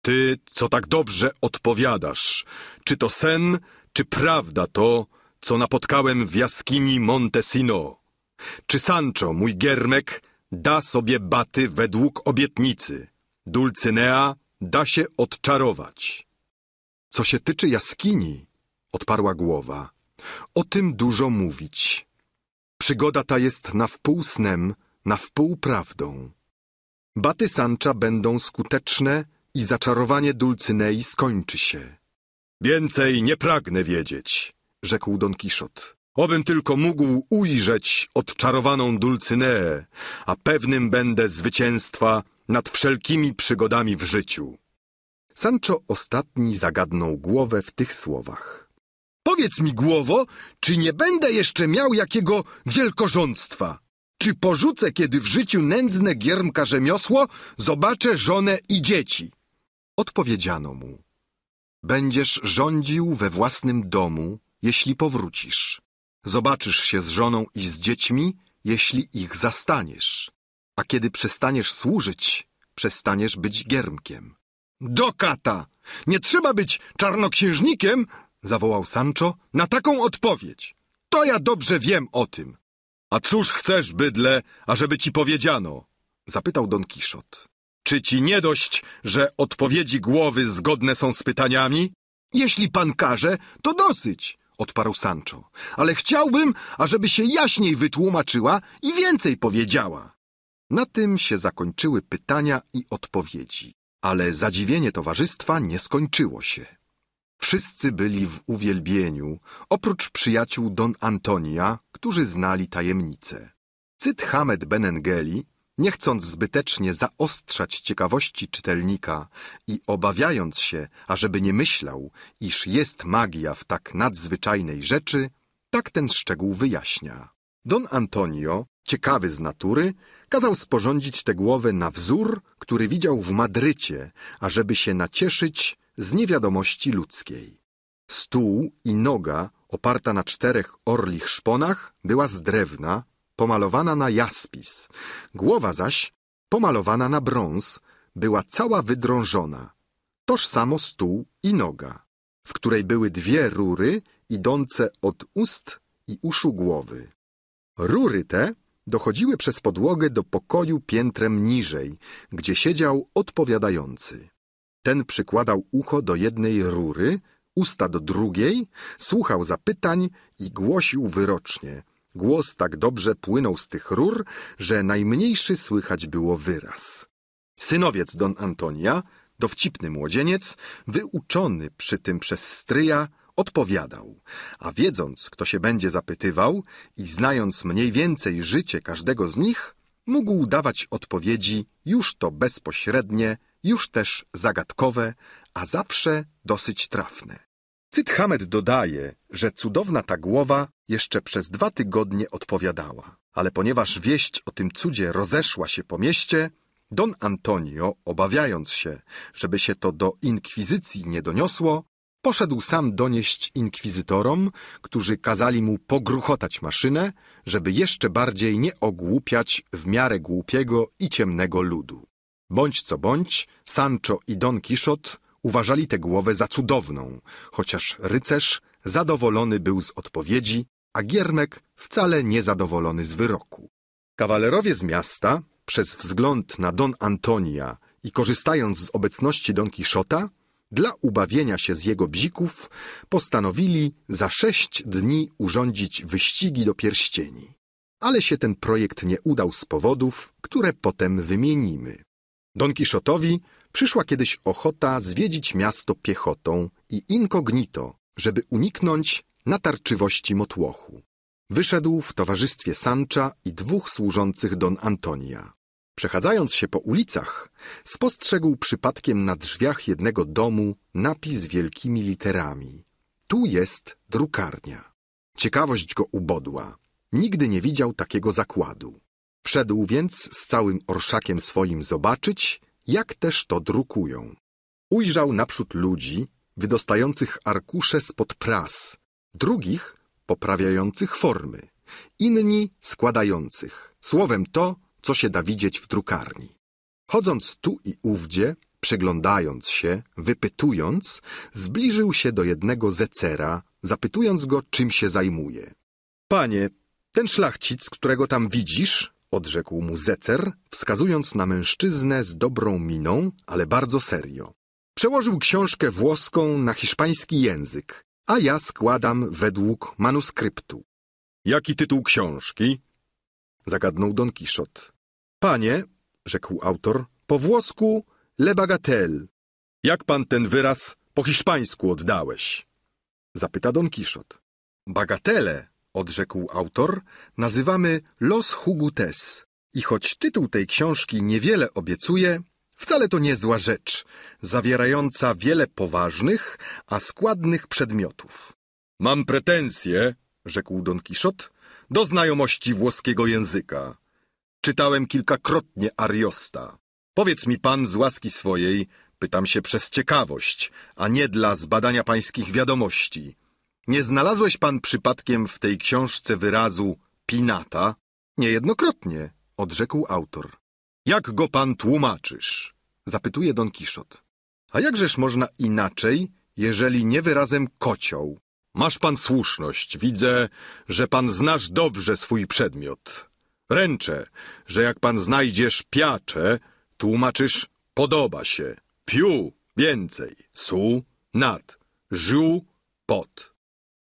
ty, co tak dobrze odpowiadasz, czy to sen, czy prawda to, co napotkałem w jaskini Montesino? Czy Sancho, mój Germek, da sobie baty według obietnicy? Dulcynea da się odczarować. Co się tyczy jaskini, odparła głowa, o tym dużo mówić. Przygoda ta jest na wpół snem, na wpół prawdą. Baty Sancha będą skuteczne, i zaczarowanie Dulcynei skończy się. Więcej nie pragnę wiedzieć, rzekł Don Kiszot. Obym tylko mógł ujrzeć odczarowaną Dulcyneę, a pewnym będę zwycięstwa nad wszelkimi przygodami w życiu. Sancho ostatni zagadnął głowę w tych słowach. Powiedz mi, głowo, czy nie będę jeszcze miał jakiego wielkorządstwa? Czy porzucę, kiedy w życiu nędzne giermka rzemiosło, zobaczę żonę i dzieci? Odpowiedziano mu: Będziesz rządził we własnym domu, jeśli powrócisz. Zobaczysz się z żoną i z dziećmi, jeśli ich zastaniesz. A kiedy przestaniesz służyć, przestaniesz być giermkiem. Do kata! Nie trzeba być czarnoksiężnikiem! zawołał Sancho na taką odpowiedź. To ja dobrze wiem o tym. A cóż chcesz, bydle, ażeby ci powiedziano? zapytał Don Kiszot. Czy ci nie dość, że odpowiedzi głowy zgodne są z pytaniami? Jeśli pan każe, to dosyć, odparł Sancho, ale chciałbym, ażeby się jaśniej wytłumaczyła i więcej powiedziała. Na tym się zakończyły pytania i odpowiedzi, ale zadziwienie towarzystwa nie skończyło się. Wszyscy byli w uwielbieniu, oprócz przyjaciół Don Antonia, którzy znali tajemnicę. Cyd Hamed Benengeli, nie chcąc zbytecznie zaostrzać ciekawości czytelnika i obawiając się, ażeby nie myślał, iż jest magia w tak nadzwyczajnej rzeczy, tak ten szczegół wyjaśnia. Don Antonio, ciekawy z natury, kazał sporządzić tę głowę na wzór, który widział w Madrycie, ażeby się nacieszyć z niewiadomości ludzkiej. Stół i noga, oparta na czterech orlich szponach, była z drewna, pomalowana na jaspis. Głowa zaś, pomalowana na brąz, była cała wydrążona. Toż samo stół i noga, w której były dwie rury idące od ust i uszu głowy. Rury te dochodziły przez podłogę do pokoju piętrem niżej, gdzie siedział odpowiadający. Ten przykładał ucho do jednej rury, usta do drugiej, słuchał zapytań i głosił wyrocznie. Głos tak dobrze płynął z tych rur, że najmniejszy słychać było wyraz. Synowiec Don Antonia, dowcipny młodzieniec, wyuczony przy tym przez stryja, odpowiadał, a wiedząc, kto się będzie zapytywał i znając mniej więcej życie każdego z nich, mógł dawać odpowiedzi już to bezpośrednie, już też zagadkowe, a zawsze dosyć trafne. Cythamed dodaje, że cudowna ta głowa jeszcze przez dwa tygodnie odpowiadała, ale ponieważ wieść o tym cudzie rozeszła się po mieście, Don Antonio, obawiając się, żeby się to do inkwizycji nie doniosło, poszedł sam donieść inkwizytorom, którzy kazali mu pogruchotać maszynę, żeby jeszcze bardziej nie ogłupiać w miarę głupiego i ciemnego ludu. Bądź co bądź, Sancho i Don Quixote uważali tę głowę za cudowną, chociaż rycerz zadowolony był z odpowiedzi, a Giermek wcale niezadowolony z wyroku. Kawalerowie z miasta, przez wzgląd na Don Antonia i korzystając z obecności Don Kiszota, dla ubawienia się z jego bzików postanowili za sześć dni urządzić wyścigi do pierścieni. Ale się ten projekt nie udał z powodów, które potem wymienimy. Don Kiszotowi przyszła kiedyś ochota zwiedzić miasto piechotą i inkognito, żeby uniknąć natarczywości motłochu. Wyszedł w towarzystwie Sancha i dwóch służących Don Antonia. Przechadzając się po ulicach, spostrzegł przypadkiem na drzwiach jednego domu napis wielkimi literami. Tu jest drukarnia. Ciekawość go ubodła. Nigdy nie widział takiego zakładu. Wszedł więc z całym orszakiem swoim zobaczyć jak też to drukują. Ujrzał naprzód ludzi, wydostających arkusze spod pras, drugich poprawiających formy, inni składających, słowem to, co się da widzieć w drukarni. Chodząc tu i ówdzie, przyglądając się, wypytując, zbliżył się do jednego zecera, zapytując go, czym się zajmuje. Panie, ten szlachcic, którego tam widzisz, odrzekł mu Zecer, wskazując na mężczyznę z dobrą miną, ale bardzo serio. Przełożył książkę włoską na hiszpański język, a ja składam według manuskryptu. Jaki tytuł książki? Zagadnął Don Kiszot. Panie, rzekł autor, po włosku le bagatelle. Jak pan ten wyraz po hiszpańsku oddałeś? Zapyta Don Kiszot. Bagatele, odrzekł autor, nazywamy Los Hugutes I choć tytuł tej książki niewiele obiecuje, wcale to nie zła rzecz, zawierająca wiele poważnych, a składnych przedmiotów. Mam pretensje, rzekł Don Kiszot, do znajomości włoskiego języka. Czytałem kilkakrotnie Ariosta. Powiedz mi pan z łaski swojej, pytam się przez ciekawość, a nie dla zbadania pańskich wiadomości – nie znalazłeś pan przypadkiem w tej książce wyrazu pinata? Niejednokrotnie, odrzekł autor. Jak go pan tłumaczysz? Zapytuje Don Kiszot. A jakżeż można inaczej, jeżeli nie wyrazem kocioł? Masz pan słuszność. Widzę, że pan znasz dobrze swój przedmiot. Ręczę, że jak pan znajdziesz piacze, tłumaczysz podoba się. Piu, więcej. Su, nad. Żu, pot.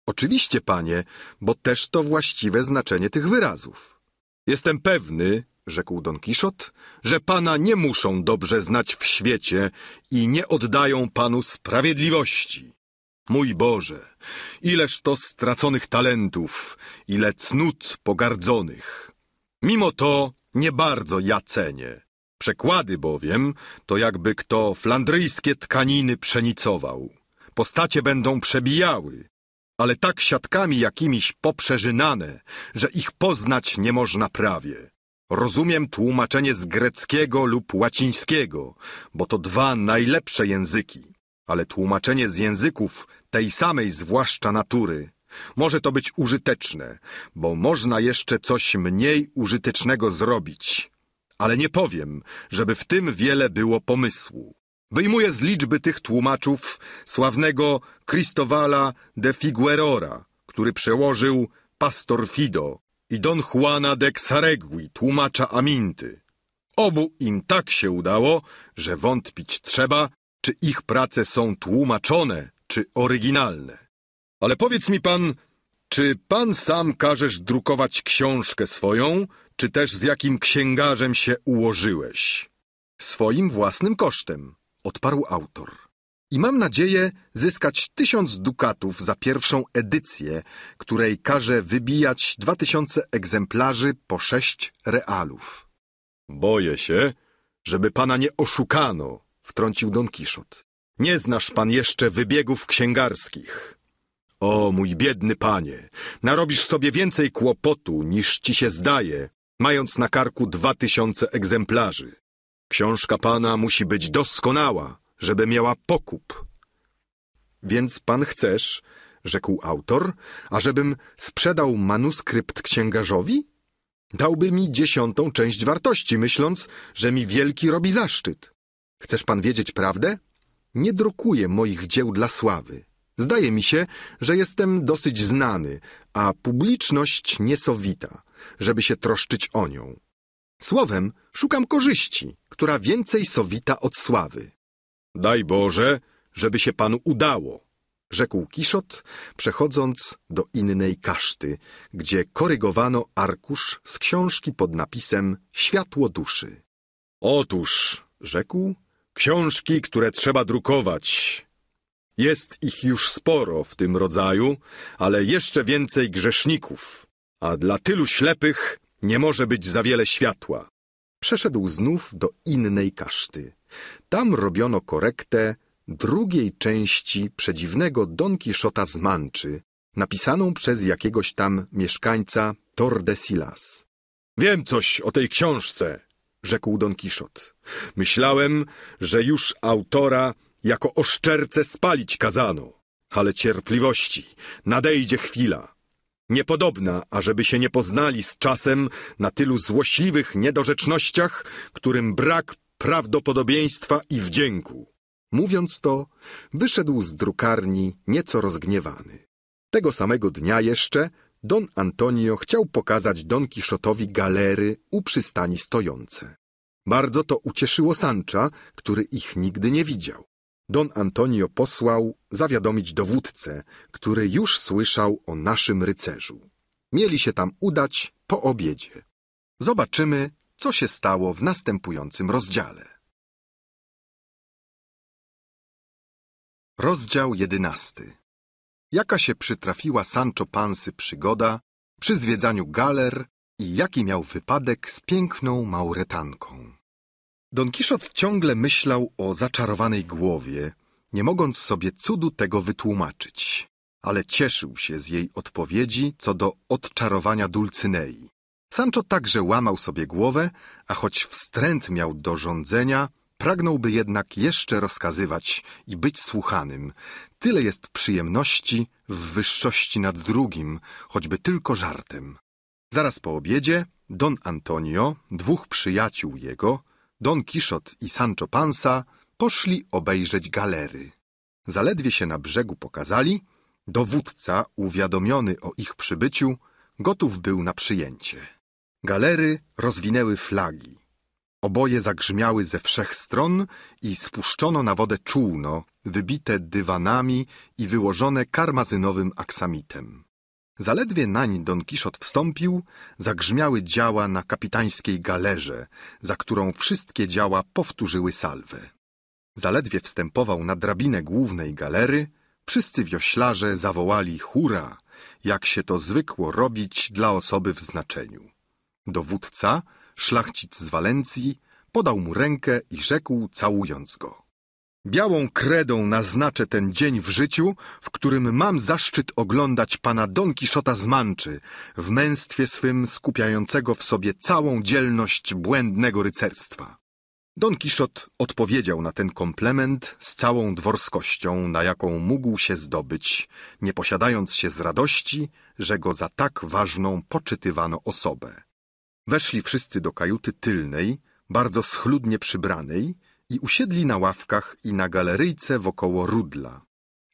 Oczywiście, panie, bo też to właściwe znaczenie tych wyrazów. Jestem pewny, rzekł Don Kiszot, że pana nie muszą dobrze znać w świecie i nie oddają panu sprawiedliwości. Mój Boże, ileż to straconych talentów, ile cnót pogardzonych. Mimo to nie bardzo ja cenię. Przekłady bowiem to jakby kto flandryjskie tkaniny przenicował. Postacie będą przebijały, ale tak siatkami jakimiś poprzeżynane, że ich poznać nie można prawie. Rozumiem tłumaczenie z greckiego lub łacińskiego, bo to dwa najlepsze języki, ale tłumaczenie z języków tej samej zwłaszcza natury może to być użyteczne, bo można jeszcze coś mniej użytecznego zrobić. Ale nie powiem, żeby w tym wiele było pomysłu. Wyjmuję z liczby tych tłumaczów sławnego Cristobala de Figuerora, który przełożył Pastor Fido i Don Juana de Xaregui, tłumacza Aminty. Obu im tak się udało, że wątpić trzeba, czy ich prace są tłumaczone, czy oryginalne. Ale powiedz mi pan, czy pan sam każesz drukować książkę swoją, czy też z jakim księgarzem się ułożyłeś? Swoim własnym kosztem odparł autor. I mam nadzieję zyskać tysiąc dukatów za pierwszą edycję, której każe wybijać dwa tysiące egzemplarzy po sześć realów. Boję się, żeby pana nie oszukano, wtrącił Don Kiszot. Nie znasz pan jeszcze wybiegów księgarskich. O, mój biedny panie, narobisz sobie więcej kłopotu niż ci się zdaje, mając na karku dwa tysiące egzemplarzy. Książka Pana musi być doskonała, żeby miała pokup. Więc Pan chcesz, rzekł autor, ażebym sprzedał manuskrypt księgarzowi? Dałby mi dziesiątą część wartości, myśląc, że mi wielki robi zaszczyt. Chcesz pan wiedzieć prawdę? Nie drukuję moich dzieł dla sławy. Zdaje mi się, że jestem dosyć znany, a publiczność niesowita, żeby się troszczyć o nią. Słowem, szukam korzyści która więcej sowita od sławy. Daj Boże, żeby się panu udało, rzekł Kiszot, przechodząc do innej kaszty, gdzie korygowano arkusz z książki pod napisem Światło duszy. Otóż, rzekł, książki, które trzeba drukować. Jest ich już sporo w tym rodzaju, ale jeszcze więcej grzeszników, a dla tylu ślepych nie może być za wiele światła przeszedł znów do innej kaszty. Tam robiono korektę drugiej części przedziwnego Don Quixota z Manczy, napisaną przez jakiegoś tam mieszkańca Tordesillas. Wiem coś o tej książce, rzekł Don Quixote. Myślałem, że już autora jako oszczerce spalić kazano, ale cierpliwości, nadejdzie chwila niepodobna, ażeby się nie poznali z czasem na tylu złośliwych niedorzecznościach, którym brak prawdopodobieństwa i wdzięku. Mówiąc to, wyszedł z drukarni nieco rozgniewany. Tego samego dnia jeszcze Don Antonio chciał pokazać Don Kiszotowi galery u przystani stojące. Bardzo to ucieszyło Sancha, który ich nigdy nie widział. Don Antonio posłał zawiadomić dowódcę, który już słyszał o naszym rycerzu. Mieli się tam udać po obiedzie. Zobaczymy, co się stało w następującym rozdziale. Rozdział jedenasty. Jaka się przytrafiła Sancho Pansy przygoda przy zwiedzaniu galer i jaki miał wypadek z piękną Mauretanką. Don Kiszot ciągle myślał o zaczarowanej głowie, nie mogąc sobie cudu tego wytłumaczyć, ale cieszył się z jej odpowiedzi co do odczarowania Dulcynei. Sancho także łamał sobie głowę, a choć wstręt miał do rządzenia, pragnąłby jednak jeszcze rozkazywać i być słuchanym. Tyle jest przyjemności w wyższości nad drugim, choćby tylko żartem. Zaraz po obiedzie Don Antonio, dwóch przyjaciół jego, Don Kiszot i Sancho Panza poszli obejrzeć galery. Zaledwie się na brzegu pokazali, dowódca, uwiadomiony o ich przybyciu, gotów był na przyjęcie. Galery rozwinęły flagi. Oboje zagrzmiały ze wszech stron i spuszczono na wodę czółno, wybite dywanami i wyłożone karmazynowym aksamitem. Zaledwie nań Don Kiszot wstąpił, zagrzmiały działa na kapitańskiej galerze, za którą wszystkie działa powtórzyły salwę. Zaledwie wstępował na drabinę głównej galery, wszyscy wioślarze zawołali hura, jak się to zwykło robić dla osoby w znaczeniu. Dowódca, szlachcic z Walencji, podał mu rękę i rzekł, całując go. Białą kredą naznaczę ten dzień w życiu, w którym mam zaszczyt oglądać pana Don Kiszota z Manczy, w męstwie swym skupiającego w sobie całą dzielność błędnego rycerstwa. Don Kiszot odpowiedział na ten komplement z całą dworskością, na jaką mógł się zdobyć, nie posiadając się z radości, że go za tak ważną poczytywano osobę. Weszli wszyscy do kajuty tylnej, bardzo schludnie przybranej, i usiedli na ławkach i na galeryjce wokoło rudla.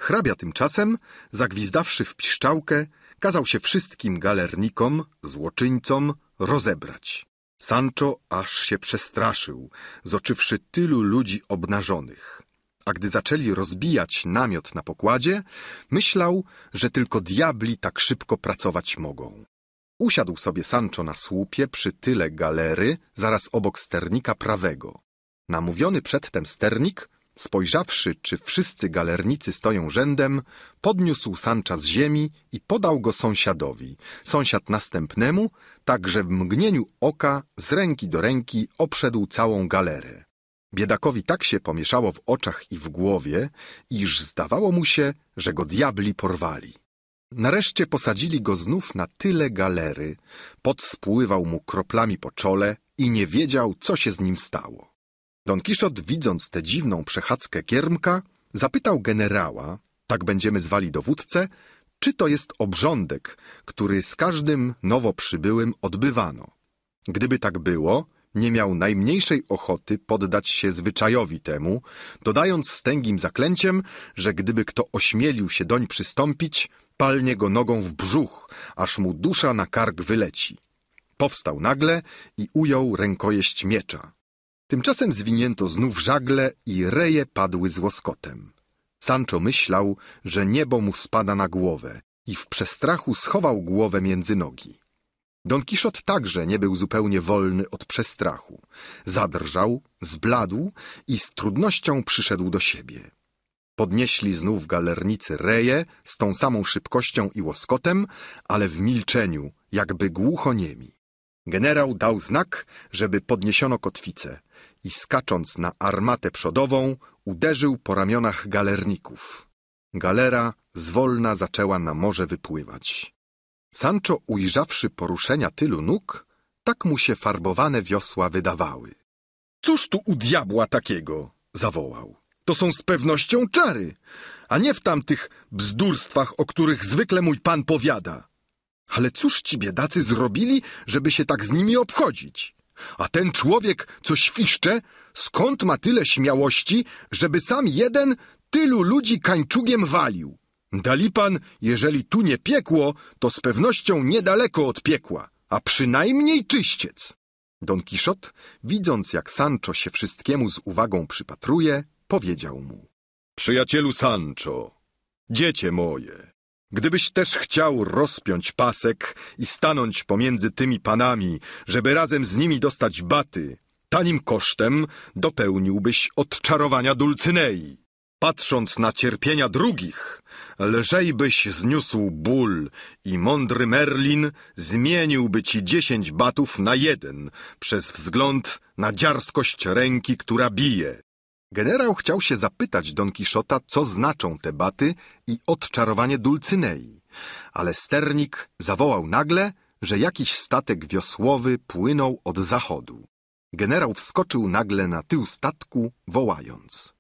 Hrabia tymczasem, zagwizdawszy w piszczałkę, kazał się wszystkim galernikom, złoczyńcom rozebrać. Sancho aż się przestraszył, zoczywszy tylu ludzi obnażonych. A gdy zaczęli rozbijać namiot na pokładzie, myślał, że tylko diabli tak szybko pracować mogą. Usiadł sobie Sancho na słupie przy tyle galery, zaraz obok sternika prawego. Namówiony przedtem sternik, spojrzawszy, czy wszyscy galernicy stoją rzędem, podniósł Sancha z ziemi i podał go sąsiadowi, sąsiad następnemu, tak że w mgnieniu oka z ręki do ręki obszedł całą galerę. Biedakowi tak się pomieszało w oczach i w głowie, iż zdawało mu się, że go diabli porwali. Nareszcie posadzili go znów na tyle galery, podspływał mu kroplami po czole i nie wiedział, co się z nim stało. Don Kiszot, widząc tę dziwną przechadzkę kiermka, zapytał generała, tak będziemy zwali dowódcę, czy to jest obrządek, który z każdym nowo przybyłym odbywano. Gdyby tak było, nie miał najmniejszej ochoty poddać się zwyczajowi temu, dodając stęgim zaklęciem, że gdyby kto ośmielił się doń przystąpić, palnie go nogą w brzuch, aż mu dusza na kark wyleci. Powstał nagle i ujął rękojeść miecza. Tymczasem zwinięto znów żagle i reje padły z łoskotem. Sancho myślał, że niebo mu spada na głowę i w przestrachu schował głowę między nogi. Don Kiszot także nie był zupełnie wolny od przestrachu. Zadrżał, zbladł i z trudnością przyszedł do siebie. Podnieśli znów galernicy reje z tą samą szybkością i łoskotem, ale w milczeniu, jakby głuchoniemi. Generał dał znak, żeby podniesiono kotwicę – i skacząc na armatę przodową, uderzył po ramionach galerników. Galera zwolna zaczęła na morze wypływać. Sancho, ujrzawszy poruszenia tylu nóg, tak mu się farbowane wiosła wydawały. Cóż tu u diabła takiego? zawołał. To są z pewnością czary, a nie w tamtych bzdurstwach, o których zwykle mój pan powiada. Ale cóż ci biedacy zrobili, żeby się tak z nimi obchodzić? A ten człowiek, co świszcze, skąd ma tyle śmiałości, żeby sam jeden tylu ludzi kańczugiem walił? Dalipan, jeżeli tu nie piekło, to z pewnością niedaleko od piekła, a przynajmniej czyściec. Don Kiszot, widząc jak Sancho się wszystkiemu z uwagą przypatruje, powiedział mu. Przyjacielu Sancho, dziecię moje, Gdybyś też chciał rozpiąć pasek i stanąć pomiędzy tymi panami, żeby razem z nimi dostać baty, tanim kosztem dopełniłbyś odczarowania Dulcynei. Patrząc na cierpienia drugich, lżej byś zniósł ból i mądry Merlin zmieniłby ci dziesięć batów na jeden przez wzgląd na dziarskość ręki, która bije. Generał chciał się zapytać Don Kiszota, co znaczą te baty i odczarowanie Dulcynei, ale sternik zawołał nagle, że jakiś statek wiosłowy płynął od zachodu. Generał wskoczył nagle na tył statku, wołając.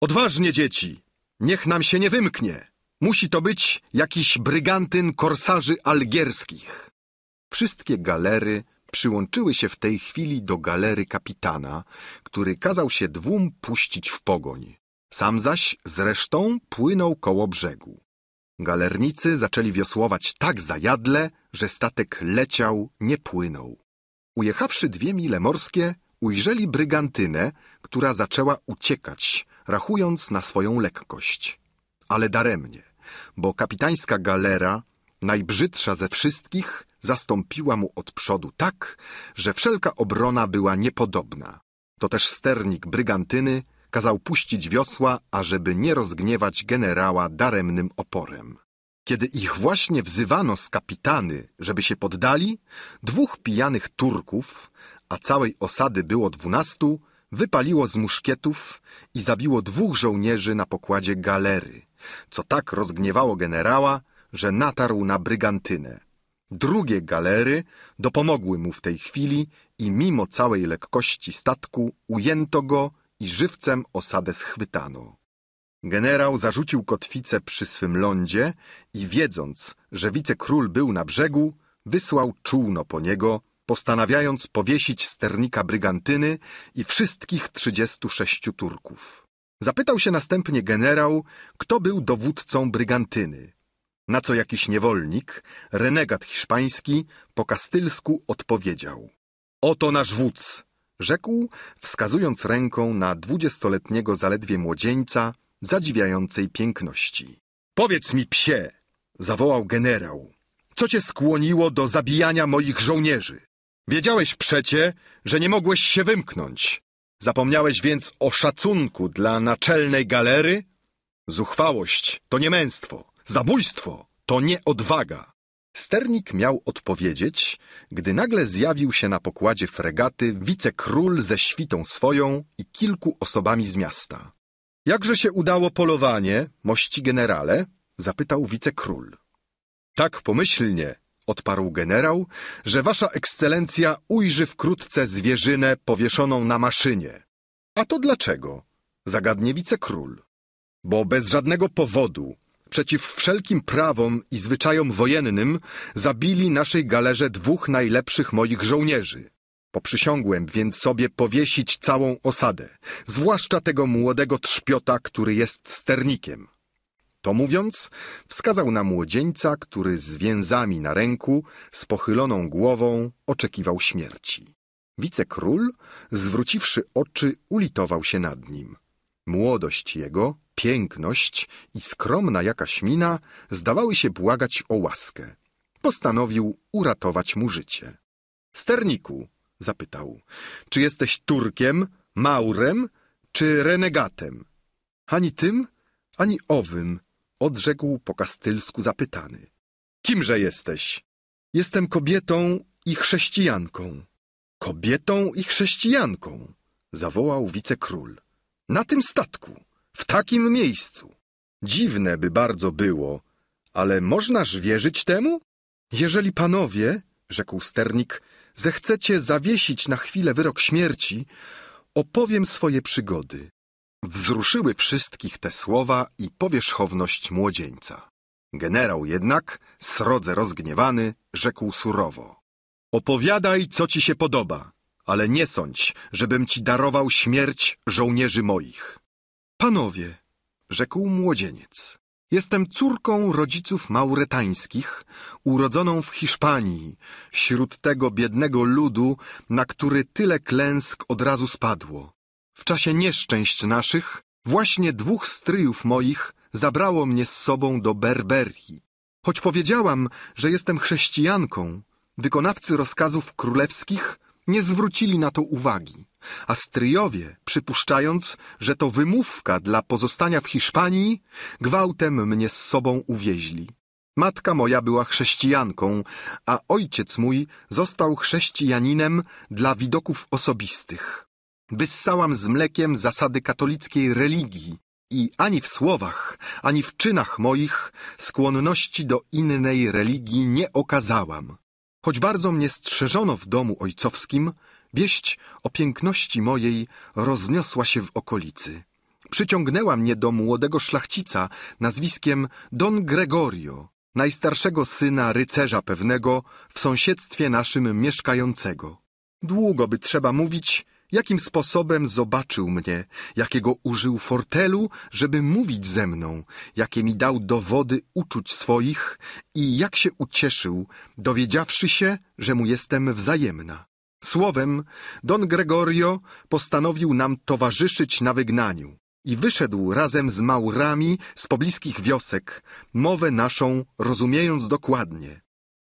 Odważnie, dzieci! Niech nam się nie wymknie! Musi to być jakiś brygantyn korsarzy algierskich. Wszystkie galery przyłączyły się w tej chwili do galery kapitana, który kazał się dwóm puścić w pogoń. Sam zaś z resztą płynął koło brzegu. Galernicy zaczęli wiosłować tak zajadle, że statek leciał, nie płynął. Ujechawszy dwie mile morskie, ujrzeli brygantynę, która zaczęła uciekać, rachując na swoją lekkość. Ale daremnie, bo kapitańska galera, najbrzydsza ze wszystkich, zastąpiła mu od przodu tak, że wszelka obrona była niepodobna. To też sternik brygantyny kazał puścić wiosła, ażeby nie rozgniewać generała daremnym oporem. Kiedy ich właśnie wzywano z kapitany, żeby się poddali, dwóch pijanych Turków, a całej osady było dwunastu, wypaliło z muszkietów i zabiło dwóch żołnierzy na pokładzie galery, co tak rozgniewało generała, że natarł na brygantynę. Drugie galery dopomogły mu w tej chwili i mimo całej lekkości statku ujęto go i żywcem osadę schwytano. Generał zarzucił kotwicę przy swym lądzie i wiedząc, że wicekról był na brzegu, wysłał czółno po niego, postanawiając powiesić sternika brygantyny i wszystkich trzydziestu sześciu Turków. Zapytał się następnie generał, kto był dowódcą brygantyny – na co jakiś niewolnik, renegat hiszpański, po kastylsku odpowiedział. Oto nasz wódz, rzekł, wskazując ręką na dwudziestoletniego zaledwie młodzieńca zadziwiającej piękności. Powiedz mi, psie, zawołał generał, co cię skłoniło do zabijania moich żołnierzy? Wiedziałeś przecie, że nie mogłeś się wymknąć. Zapomniałeś więc o szacunku dla naczelnej galery? Zuchwałość to niemęstwo. Zabójstwo to nie odwaga. Sternik miał odpowiedzieć, gdy nagle zjawił się na pokładzie fregaty wicekról ze świtą swoją i kilku osobami z miasta. Jakże się udało polowanie, mości generale? zapytał wicekról. Tak pomyślnie, odparł generał, że wasza ekscelencja ujrzy wkrótce zwierzynę powieszoną na maszynie. A to dlaczego? zagadnie wicekról. Bo bez żadnego powodu przeciw wszelkim prawom i zwyczajom wojennym zabili naszej galerze dwóch najlepszych moich żołnierzy. Poprzysiągłem więc sobie powiesić całą osadę, zwłaszcza tego młodego trzpiota, który jest sternikiem. To mówiąc, wskazał na młodzieńca, który z więzami na ręku, z pochyloną głową oczekiwał śmierci. Wicekról, zwróciwszy oczy, ulitował się nad nim. Młodość jego piękność i skromna jakaś mina zdawały się błagać o łaskę. Postanowił uratować mu życie. Sterniku, zapytał, czy jesteś Turkiem, Maurem czy renegatem? Ani tym, ani owym, odrzekł po kastylsku zapytany. Kimże jesteś? Jestem kobietą i chrześcijanką. Kobietą i chrześcijanką, zawołał wicekról. Na tym statku w takim miejscu. Dziwne by bardzo było, ale możnaż wierzyć temu? Jeżeli panowie, rzekł sternik, zechcecie zawiesić na chwilę wyrok śmierci, opowiem swoje przygody. Wzruszyły wszystkich te słowa i powierzchowność młodzieńca. Generał jednak, srodze rozgniewany, rzekł surowo. Opowiadaj, co ci się podoba, ale nie sądź, żebym ci darował śmierć żołnierzy moich. Panowie, rzekł młodzieniec, jestem córką rodziców mauretańskich, urodzoną w Hiszpanii, wśród tego biednego ludu, na który tyle klęsk od razu spadło. W czasie nieszczęść naszych, właśnie dwóch stryjów moich zabrało mnie z sobą do Berberii. Choć powiedziałam, że jestem chrześcijanką, wykonawcy rozkazów królewskich nie zwrócili na to uwagi a stryjowie, przypuszczając, że to wymówka dla pozostania w Hiszpanii, gwałtem mnie z sobą uwieźli. Matka moja była chrześcijanką, a ojciec mój został chrześcijaninem dla widoków osobistych. Wyssałam z mlekiem zasady katolickiej religii i ani w słowach, ani w czynach moich skłonności do innej religii nie okazałam. Choć bardzo mnie strzeżono w domu ojcowskim, Wieść o piękności mojej rozniosła się w okolicy. Przyciągnęła mnie do młodego szlachcica nazwiskiem Don Gregorio, najstarszego syna rycerza pewnego w sąsiedztwie naszym mieszkającego. Długo by trzeba mówić, jakim sposobem zobaczył mnie, jakiego użył fortelu, żeby mówić ze mną, jakie mi dał dowody uczuć swoich i jak się ucieszył, dowiedziawszy się, że mu jestem wzajemna. Słowem, don Gregorio postanowił nam towarzyszyć na wygnaniu i wyszedł razem z Maurami z pobliskich wiosek, mowę naszą rozumiejąc dokładnie.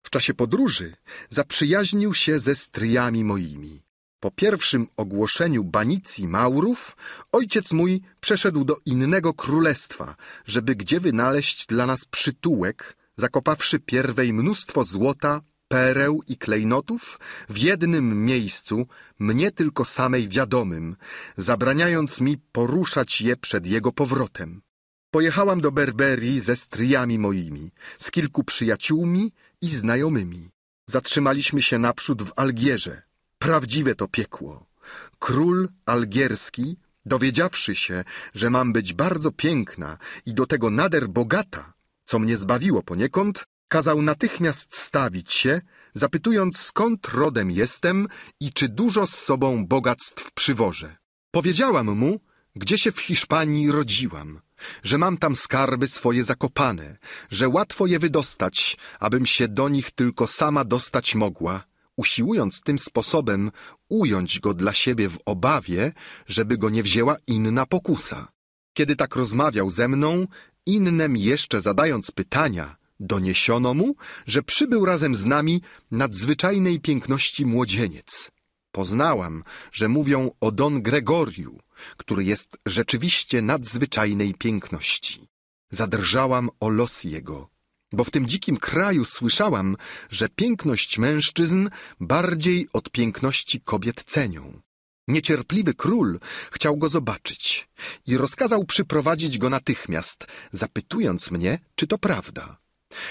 W czasie podróży zaprzyjaźnił się ze stryjami moimi. Po pierwszym ogłoszeniu banicji Maurów, ojciec mój przeszedł do innego królestwa, żeby gdzie wynaleźć dla nas przytułek, zakopawszy pierwej mnóstwo złota pereł i klejnotów w jednym miejscu, mnie tylko samej wiadomym, zabraniając mi poruszać je przed jego powrotem. Pojechałam do Berberii ze stryjami moimi, z kilku przyjaciółmi i znajomymi. Zatrzymaliśmy się naprzód w Algierze. Prawdziwe to piekło. Król algierski, dowiedziawszy się, że mam być bardzo piękna i do tego nader bogata, co mnie zbawiło poniekąd, Kazał natychmiast stawić się, zapytując skąd rodem jestem i czy dużo z sobą bogactw przywożę. Powiedziałam mu, gdzie się w Hiszpanii rodziłam, że mam tam skarby swoje zakopane, że łatwo je wydostać, abym się do nich tylko sama dostać mogła, usiłując tym sposobem ująć go dla siebie w obawie, żeby go nie wzięła inna pokusa. Kiedy tak rozmawiał ze mną, innym jeszcze zadając pytania, Doniesiono mu, że przybył razem z nami nadzwyczajnej piękności młodzieniec. Poznałam, że mówią o Don Gregoriu, który jest rzeczywiście nadzwyczajnej piękności. Zadrżałam o los jego, bo w tym dzikim kraju słyszałam, że piękność mężczyzn bardziej od piękności kobiet cenią. Niecierpliwy król chciał go zobaczyć i rozkazał przyprowadzić go natychmiast, zapytując mnie, czy to prawda.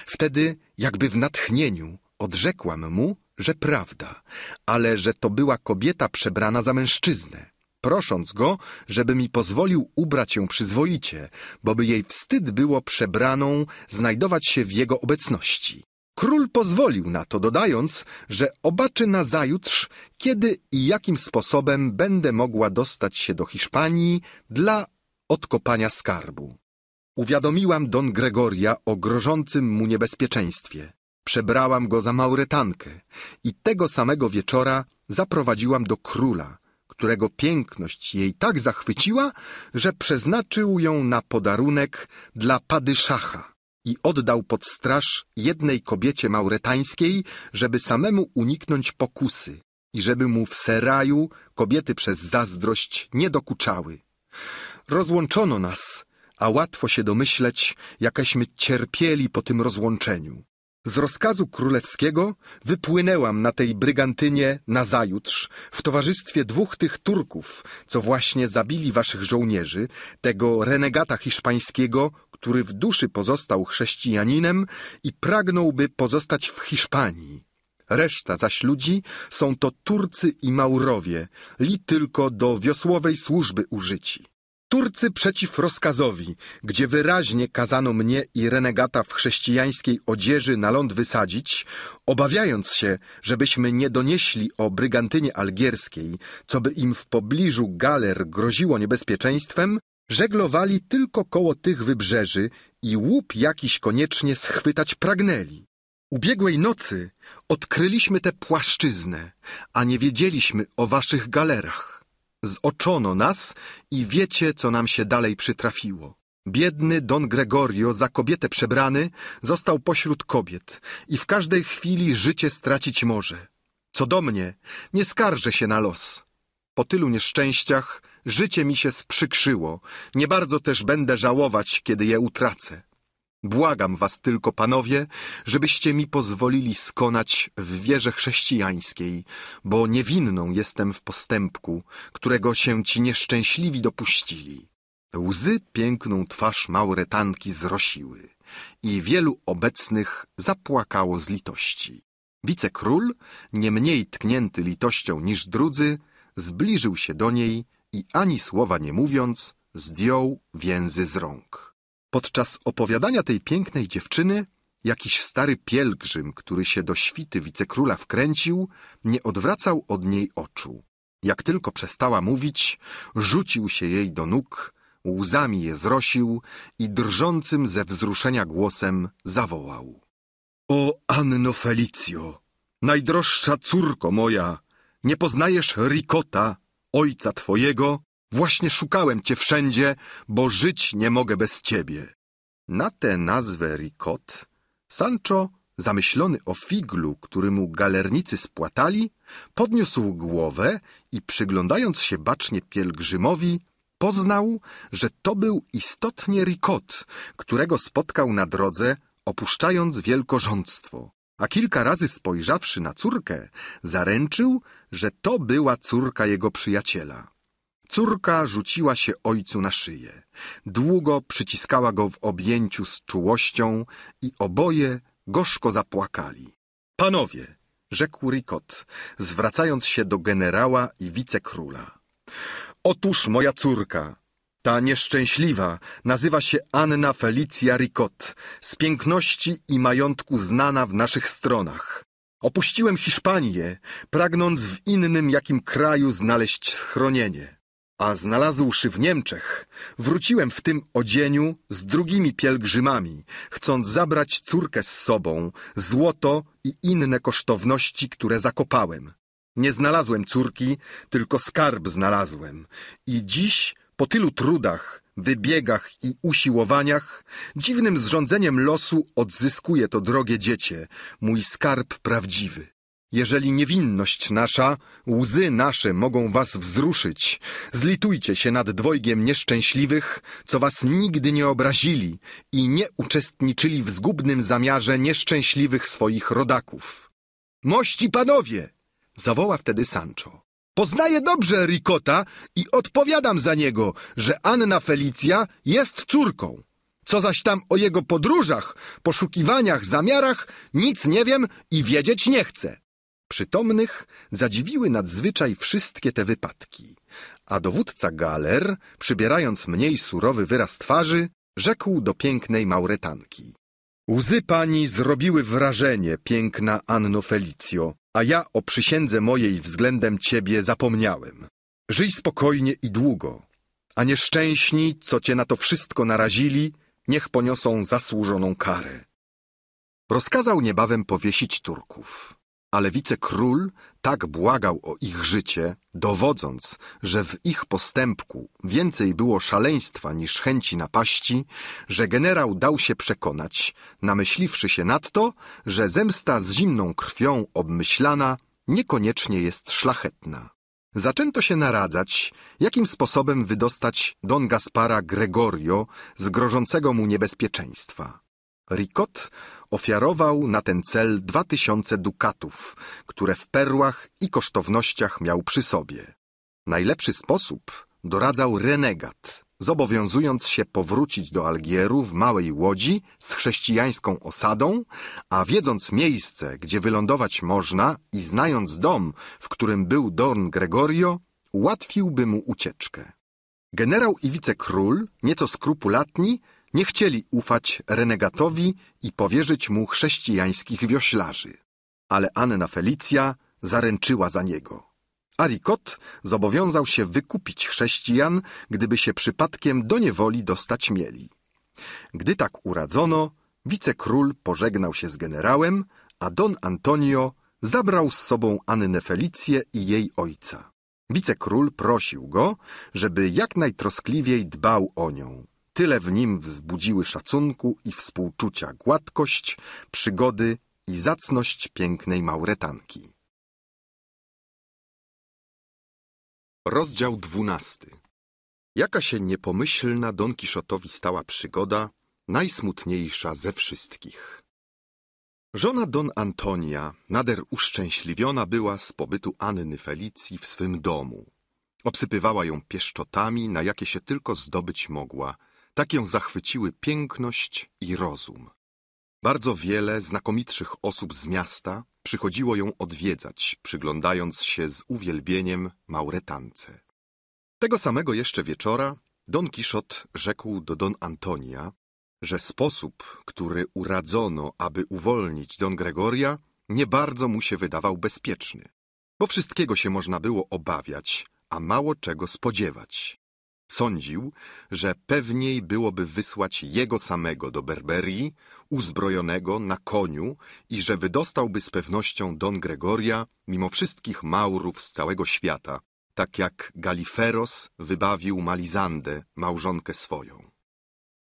Wtedy, jakby w natchnieniu, odrzekłam mu, że prawda, ale że to była kobieta przebrana za mężczyznę, prosząc go, żeby mi pozwolił ubrać ją przyzwoicie, bo by jej wstyd było przebraną znajdować się w jego obecności. Król pozwolił na to, dodając, że obaczy na zajutrz, kiedy i jakim sposobem będę mogła dostać się do Hiszpanii dla odkopania skarbu. Uwiadomiłam Don Gregoria o grożącym mu niebezpieczeństwie. Przebrałam go za Mauretankę i tego samego wieczora zaprowadziłam do króla, którego piękność jej tak zachwyciła, że przeznaczył ją na podarunek dla padyszacha i oddał pod straż jednej kobiecie mauretańskiej, żeby samemu uniknąć pokusy i żeby mu w seraju kobiety przez zazdrość nie dokuczały. Rozłączono nas a łatwo się domyśleć, jakaśmy cierpieli po tym rozłączeniu. Z rozkazu królewskiego wypłynęłam na tej brygantynie nazajutrz w towarzystwie dwóch tych Turków, co właśnie zabili waszych żołnierzy, tego renegata hiszpańskiego, który w duszy pozostał chrześcijaninem i pragnąłby pozostać w Hiszpanii. Reszta zaś ludzi są to Turcy i Maurowie, li tylko do wiosłowej służby użyci. Turcy przeciw rozkazowi, gdzie wyraźnie kazano mnie i renegata w chrześcijańskiej odzieży na ląd wysadzić, obawiając się, żebyśmy nie donieśli o brygantynie algierskiej, co by im w pobliżu galer groziło niebezpieczeństwem, żeglowali tylko koło tych wybrzeży i łup jakiś koniecznie schwytać pragnęli. Ubiegłej nocy odkryliśmy tę płaszczyznę, a nie wiedzieliśmy o waszych galerach. Zoczono nas i wiecie, co nam się dalej przytrafiło. Biedny Don Gregorio, za kobietę przebrany, został pośród kobiet i w każdej chwili życie stracić może. Co do mnie, nie skarżę się na los. Po tylu nieszczęściach życie mi się sprzykrzyło, nie bardzo też będę żałować, kiedy je utracę. Błagam was tylko, panowie, żebyście mi pozwolili skonać w wierze chrześcijańskiej, bo niewinną jestem w postępku, którego się ci nieszczęśliwi dopuścili. Łzy piękną twarz mauretanki zrosiły i wielu obecnych zapłakało z litości. Wicekról, nie mniej tknięty litością niż drudzy, zbliżył się do niej i ani słowa nie mówiąc, zdjął więzy z rąk. Podczas opowiadania tej pięknej dziewczyny jakiś stary pielgrzym, który się do świty wicekróla wkręcił, nie odwracał od niej oczu. Jak tylko przestała mówić, rzucił się jej do nóg, łzami je zrosił i drżącym ze wzruszenia głosem zawołał. O Anno Felicio, najdroższa córko moja, nie poznajesz Rikota, ojca twojego, Właśnie szukałem cię wszędzie, bo żyć nie mogę bez ciebie. Na tę nazwę Rikot Sancho, zamyślony o figlu, który mu galernicy spłatali, podniósł głowę i przyglądając się bacznie pielgrzymowi, poznał, że to był istotnie Rikot, którego spotkał na drodze, opuszczając wielkorządstwo. A kilka razy spojrzawszy na córkę, zaręczył, że to była córka jego przyjaciela. Córka rzuciła się ojcu na szyję. Długo przyciskała go w objęciu z czułością i oboje gorzko zapłakali. Panowie, rzekł Ricot, zwracając się do generała i wicekróla. Otóż moja córka, ta nieszczęśliwa, nazywa się Anna Felicia Ricot, z piękności i majątku znana w naszych stronach. Opuściłem Hiszpanię, pragnąc w innym jakim kraju znaleźć schronienie a znalazłszy w Niemczech, wróciłem w tym odzieniu z drugimi pielgrzymami, chcąc zabrać córkę z sobą, złoto i inne kosztowności, które zakopałem. Nie znalazłem córki, tylko skarb znalazłem. I dziś, po tylu trudach, wybiegach i usiłowaniach, dziwnym zrządzeniem losu odzyskuję to drogie dziecię, mój skarb prawdziwy. Jeżeli niewinność nasza, łzy nasze mogą was wzruszyć, zlitujcie się nad dwojgiem nieszczęśliwych, co was nigdy nie obrazili i nie uczestniczyli w zgubnym zamiarze nieszczęśliwych swoich rodaków. Mości panowie! zawoła wtedy Sancho. Poznaję dobrze Ricota i odpowiadam za niego, że Anna Felicja jest córką. Co zaś tam o jego podróżach, poszukiwaniach, zamiarach, nic nie wiem i wiedzieć nie chcę przytomnych zadziwiły nadzwyczaj wszystkie te wypadki, a dowódca galer, przybierając mniej surowy wyraz twarzy, rzekł do pięknej Mauretanki. Łzy pani zrobiły wrażenie, piękna Anno Felicjo, a ja o przysiędze mojej względem ciebie zapomniałem. Żyj spokojnie i długo, a nieszczęśni, co cię na to wszystko narazili, niech poniosą zasłużoną karę. Rozkazał niebawem powiesić Turków ale wicekról tak błagał o ich życie, dowodząc, że w ich postępku więcej było szaleństwa niż chęci napaści, że generał dał się przekonać, namyśliwszy się nadto, że zemsta z zimną krwią obmyślana niekoniecznie jest szlachetna. Zaczęto się naradzać, jakim sposobem wydostać Don Gaspara Gregorio z grożącego mu niebezpieczeństwa. Ricot ofiarował na ten cel dwa tysiące dukatów, które w perłach i kosztownościach miał przy sobie. Najlepszy sposób doradzał renegat, zobowiązując się powrócić do Algieru w małej łodzi z chrześcijańską osadą, a wiedząc miejsce, gdzie wylądować można i znając dom, w którym był Don Gregorio, ułatwiłby mu ucieczkę. Generał i wicekról, nieco skrupulatni, nie chcieli ufać renegatowi i powierzyć mu chrześcijańskich wioślarzy, ale Anna Felicja zaręczyła za niego. Arikot zobowiązał się wykupić chrześcijan, gdyby się przypadkiem do niewoli dostać mieli. Gdy tak uradzono, wicekról pożegnał się z generałem, a don Antonio zabrał z sobą Annę Felicję i jej ojca. Wicekról prosił go, żeby jak najtroskliwiej dbał o nią. Tyle w nim wzbudziły szacunku i współczucia gładkość, przygody i zacność pięknej Mauretanki. Rozdział dwunasty. Jaka się niepomyślna Don Kiszotowi stała przygoda, najsmutniejsza ze wszystkich. Żona Don Antonia nader uszczęśliwiona była z pobytu Anny Felicji w swym domu. Obsypywała ją pieszczotami, na jakie się tylko zdobyć mogła – tak ją zachwyciły piękność i rozum. Bardzo wiele znakomitszych osób z miasta przychodziło ją odwiedzać, przyglądając się z uwielbieniem Mauretance. Tego samego jeszcze wieczora Don Kiszot rzekł do Don Antonia, że sposób, który uradzono, aby uwolnić Don Gregoria, nie bardzo mu się wydawał bezpieczny, bo wszystkiego się można było obawiać, a mało czego spodziewać. Sądził, że pewniej byłoby wysłać jego samego do Berberii, uzbrojonego na koniu i że wydostałby z pewnością Don Gregoria mimo wszystkich Maurów z całego świata, tak jak Galiferos wybawił Malizandę, małżonkę swoją.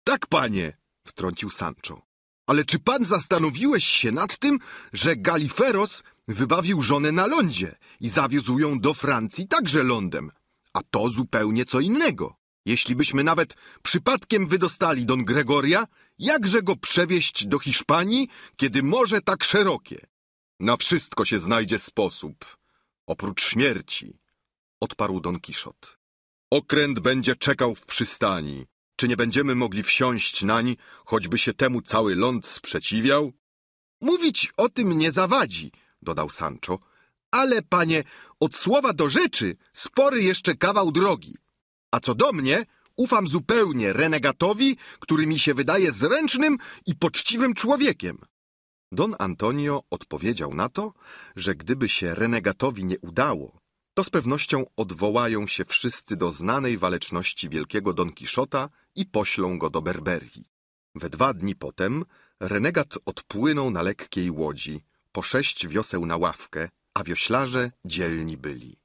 Tak, panie, wtrącił Sancho. Ale czy pan zastanowiłeś się nad tym, że Galiferos wybawił żonę na lądzie i zawiózł ją do Francji także lądem, a to zupełnie co innego. Jeślibyśmy nawet przypadkiem wydostali Don Gregoria, jakże go przewieźć do Hiszpanii, kiedy morze tak szerokie? Na wszystko się znajdzie sposób, oprócz śmierci, odparł Don Kiszot. Okręt będzie czekał w przystani. Czy nie będziemy mogli wsiąść nań, choćby się temu cały ląd sprzeciwiał? Mówić o tym nie zawadzi, dodał Sancho, ale, panie, od słowa do rzeczy spory jeszcze kawał drogi. A co do mnie, ufam zupełnie renegatowi, który mi się wydaje zręcznym i poczciwym człowiekiem. Don Antonio odpowiedział na to, że gdyby się renegatowi nie udało, to z pewnością odwołają się wszyscy do znanej waleczności wielkiego Don Kiszota i poślą go do Berberii. We dwa dni potem renegat odpłynął na lekkiej łodzi, po sześć wioseł na ławkę, a wioślarze dzielni byli.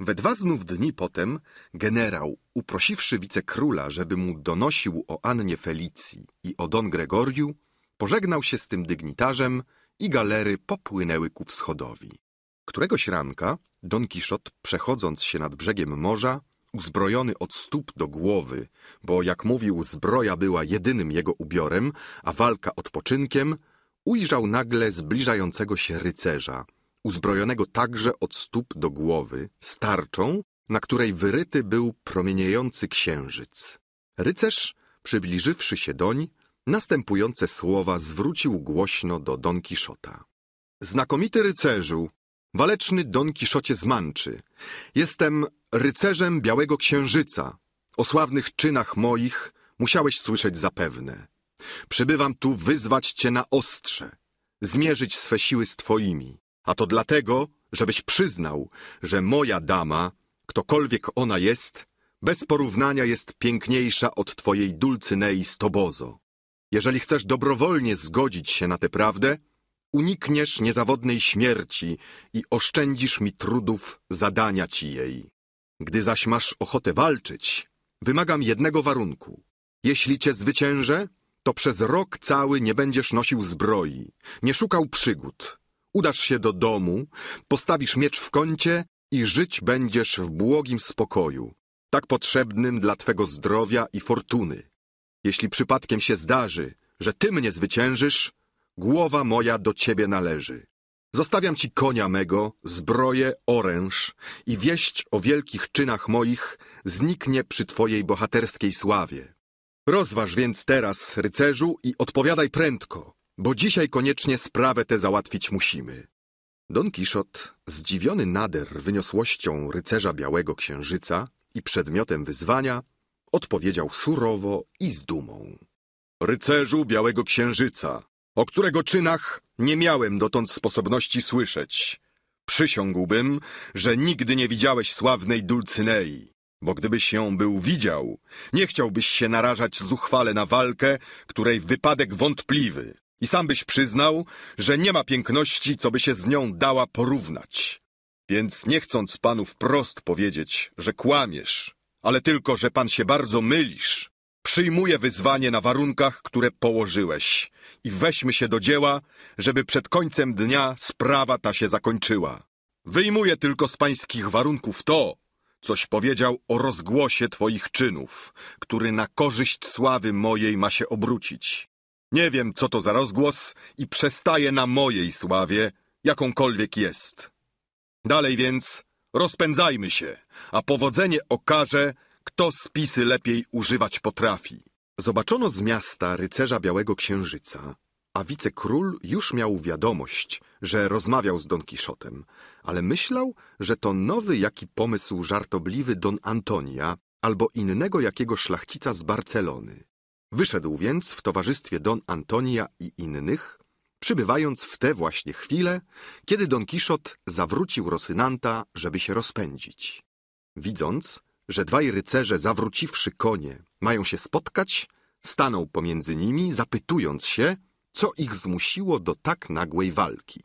We dwa znów dni potem generał, uprosiwszy wicekróla, żeby mu donosił o Annie Felicji i o Don Gregoriu, pożegnał się z tym dygnitarzem i galery popłynęły ku wschodowi. Któregoś ranka Don Kiszot, przechodząc się nad brzegiem morza, uzbrojony od stóp do głowy, bo jak mówił, zbroja była jedynym jego ubiorem, a walka odpoczynkiem, ujrzał nagle zbliżającego się rycerza, uzbrojonego także od stóp do głowy, starczą, na której wyryty był promieniejący księżyc. Rycerz, przybliżywszy się doń, następujące słowa zwrócił głośno do Don Kiszota. Znakomity rycerzu, waleczny Don Kiszocie z Manczy, jestem rycerzem Białego Księżyca. O sławnych czynach moich musiałeś słyszeć zapewne. Przybywam tu wyzwać cię na ostrze, zmierzyć swe siły z twoimi. A to dlatego, żebyś przyznał, że moja dama, ktokolwiek ona jest, bez porównania jest piękniejsza od twojej Dulcynei z Jeżeli chcesz dobrowolnie zgodzić się na tę prawdę, unikniesz niezawodnej śmierci i oszczędzisz mi trudów zadania ci jej. Gdy zaś masz ochotę walczyć, wymagam jednego warunku. Jeśli cię zwyciężę, to przez rok cały nie będziesz nosił zbroi, nie szukał przygód, udasz się do domu, postawisz miecz w kącie i żyć będziesz w błogim spokoju, tak potrzebnym dla twego zdrowia i fortuny. Jeśli przypadkiem się zdarzy, że ty mnie zwyciężysz, głowa moja do ciebie należy. Zostawiam ci konia mego, zbroję, oręż i wieść o wielkich czynach moich zniknie przy twojej bohaterskiej sławie. Rozważ więc teraz, rycerzu, i odpowiadaj prędko bo dzisiaj koniecznie sprawę tę załatwić musimy. Don Kiszot, zdziwiony nader wyniosłością rycerza Białego Księżyca i przedmiotem wyzwania, odpowiedział surowo i z dumą. Rycerzu Białego Księżyca, o którego czynach nie miałem dotąd sposobności słyszeć. Przysiągłbym, że nigdy nie widziałeś sławnej Dulcynei, bo gdybyś ją był widział, nie chciałbyś się narażać zuchwale na walkę, której wypadek wątpliwy. I sam byś przyznał, że nie ma piękności, co by się z nią dała porównać. Więc nie chcąc panu wprost powiedzieć, że kłamiesz, ale tylko, że pan się bardzo mylisz, przyjmuję wyzwanie na warunkach, które położyłeś i weźmy się do dzieła, żeby przed końcem dnia sprawa ta się zakończyła. Wyjmuję tylko z pańskich warunków to, coś powiedział o rozgłosie twoich czynów, który na korzyść sławy mojej ma się obrócić. Nie wiem, co to za rozgłos i przestaje na mojej sławie, jakąkolwiek jest. Dalej więc rozpędzajmy się, a powodzenie okaże, kto spisy lepiej używać potrafi. Zobaczono z miasta rycerza Białego Księżyca, a wicekról już miał wiadomość, że rozmawiał z Don Kiszotem, ale myślał, że to nowy jaki pomysł żartobliwy Don Antonia albo innego jakiego szlachcica z Barcelony. Wyszedł więc w towarzystwie Don Antonia i innych, przybywając w te właśnie chwile, kiedy Don Kiszot zawrócił Rosynanta, żeby się rozpędzić. Widząc, że dwaj rycerze, zawróciwszy konie, mają się spotkać, stanął pomiędzy nimi, zapytując się, co ich zmusiło do tak nagłej walki.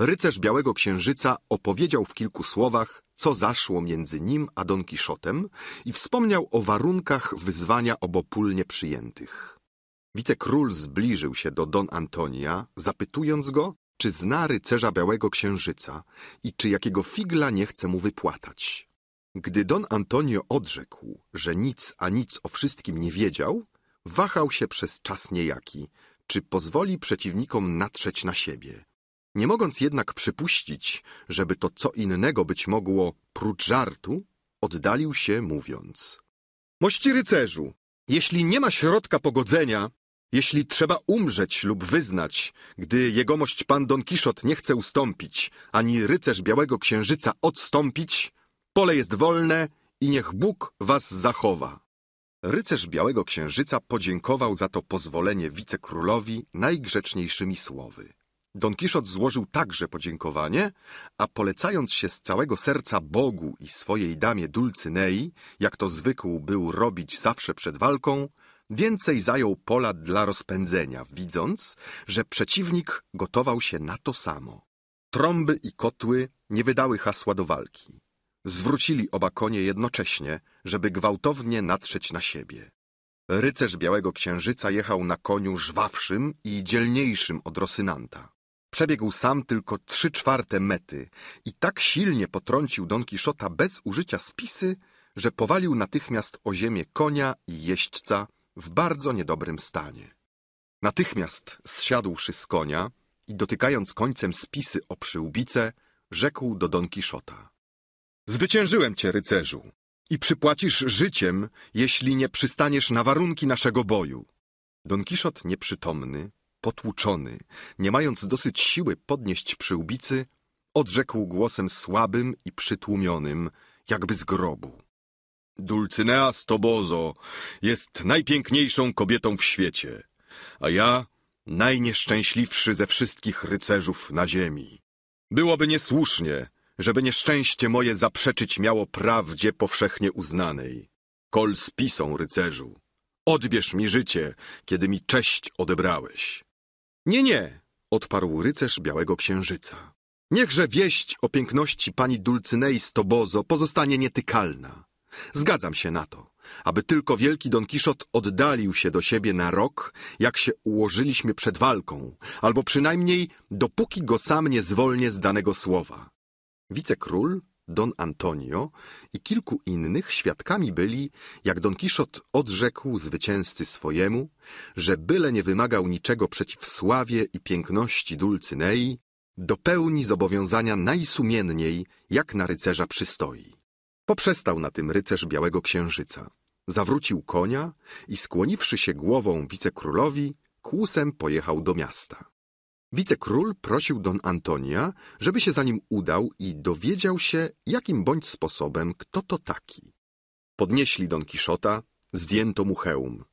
Rycerz Białego Księżyca opowiedział w kilku słowach, co zaszło między nim a Don Kiszotem i wspomniał o warunkach wyzwania obopólnie przyjętych. Wicekról zbliżył się do Don Antonia, zapytując go, czy zna rycerza Białego Księżyca i czy jakiego figla nie chce mu wypłatać. Gdy Don Antonio odrzekł, że nic a nic o wszystkim nie wiedział, wahał się przez czas niejaki, czy pozwoli przeciwnikom natrzeć na siebie, nie mogąc jednak przypuścić, żeby to co innego być mogło prócz żartu, oddalił się mówiąc. Mości rycerzu, jeśli nie ma środka pogodzenia, jeśli trzeba umrzeć lub wyznać, gdy jegomość pan Don Kiszot nie chce ustąpić, ani rycerz Białego Księżyca odstąpić, pole jest wolne i niech Bóg was zachowa. Rycerz Białego Księżyca podziękował za to pozwolenie wicekrólowi najgrzeczniejszymi słowy. Don Kiszot złożył także podziękowanie, a polecając się z całego serca Bogu i swojej damie Dulcynei, jak to zwykł był robić zawsze przed walką, więcej zajął pola dla rozpędzenia, widząc, że przeciwnik gotował się na to samo. Trąby i kotły nie wydały hasła do walki. Zwrócili oba konie jednocześnie, żeby gwałtownie natrzeć na siebie. Rycerz Białego Księżyca jechał na koniu żwawszym i dzielniejszym od Rosynanta. Przebiegł sam tylko trzy czwarte mety i tak silnie potrącił Don Kiszota bez użycia spisy, że powalił natychmiast o ziemię konia i jeźdźca w bardzo niedobrym stanie. Natychmiast zsiadłszy z konia i dotykając końcem spisy o przyłbice, rzekł do Don Kiszota. Zwyciężyłem cię, rycerzu, i przypłacisz życiem, jeśli nie przystaniesz na warunki naszego boju. Don Kiszot nieprzytomny, potłuczony, nie mając dosyć siły podnieść przyłbicy, odrzekł głosem słabym i przytłumionym, jakby z grobu. Dulcynea Stobozo jest najpiękniejszą kobietą w świecie, a ja najnieszczęśliwszy ze wszystkich rycerzów na ziemi. Byłoby niesłusznie, żeby nieszczęście moje zaprzeczyć miało prawdzie powszechnie uznanej. Kol spisą rycerzu. Odbierz mi życie, kiedy mi cześć odebrałeś. Nie, nie, odparł rycerz Białego Księżyca. Niechże wieść o piękności pani Dulcynei Toboso pozostanie nietykalna. Zgadzam się na to, aby tylko wielki Don Kiszot oddalił się do siebie na rok, jak się ułożyliśmy przed walką, albo przynajmniej dopóki go sam nie zwolnię z danego słowa. Wicekról don Antonio i kilku innych świadkami byli, jak Don Kiszot odrzekł zwycięzcy swojemu, że byle nie wymagał niczego przeciw sławie i piękności Dulcynei, dopełni zobowiązania najsumienniej, jak na rycerza przystoi. Poprzestał na tym rycerz Białego Księżyca. Zawrócił konia i skłoniwszy się głową wicekrólowi, kłusem pojechał do miasta. Wicekról prosił Don Antonia, żeby się za nim udał i dowiedział się, jakim bądź sposobem, kto to taki. Podnieśli Don Kiszota, zdjęto mu hełm.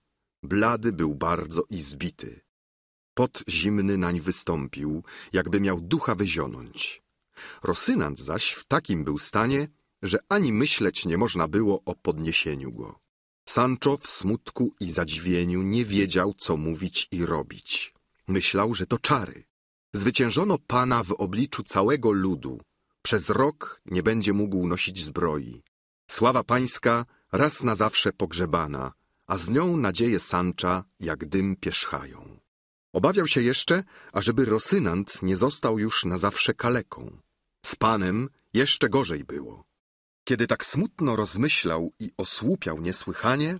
Blady był bardzo i zbity. Pot zimny nań wystąpił, jakby miał ducha wyzionąć. Rosynant zaś w takim był stanie, że ani myśleć nie można było o podniesieniu go. Sancho w smutku i zadziwieniu nie wiedział, co mówić i robić. Myślał, że to czary. Zwyciężono Pana w obliczu całego ludu. Przez rok nie będzie mógł nosić zbroi. Sława Pańska raz na zawsze pogrzebana, a z nią nadzieje Sancha jak dym pierzchają. Obawiał się jeszcze, ażeby Rosynant nie został już na zawsze kaleką. Z Panem jeszcze gorzej było. Kiedy tak smutno rozmyślał i osłupiał niesłychanie,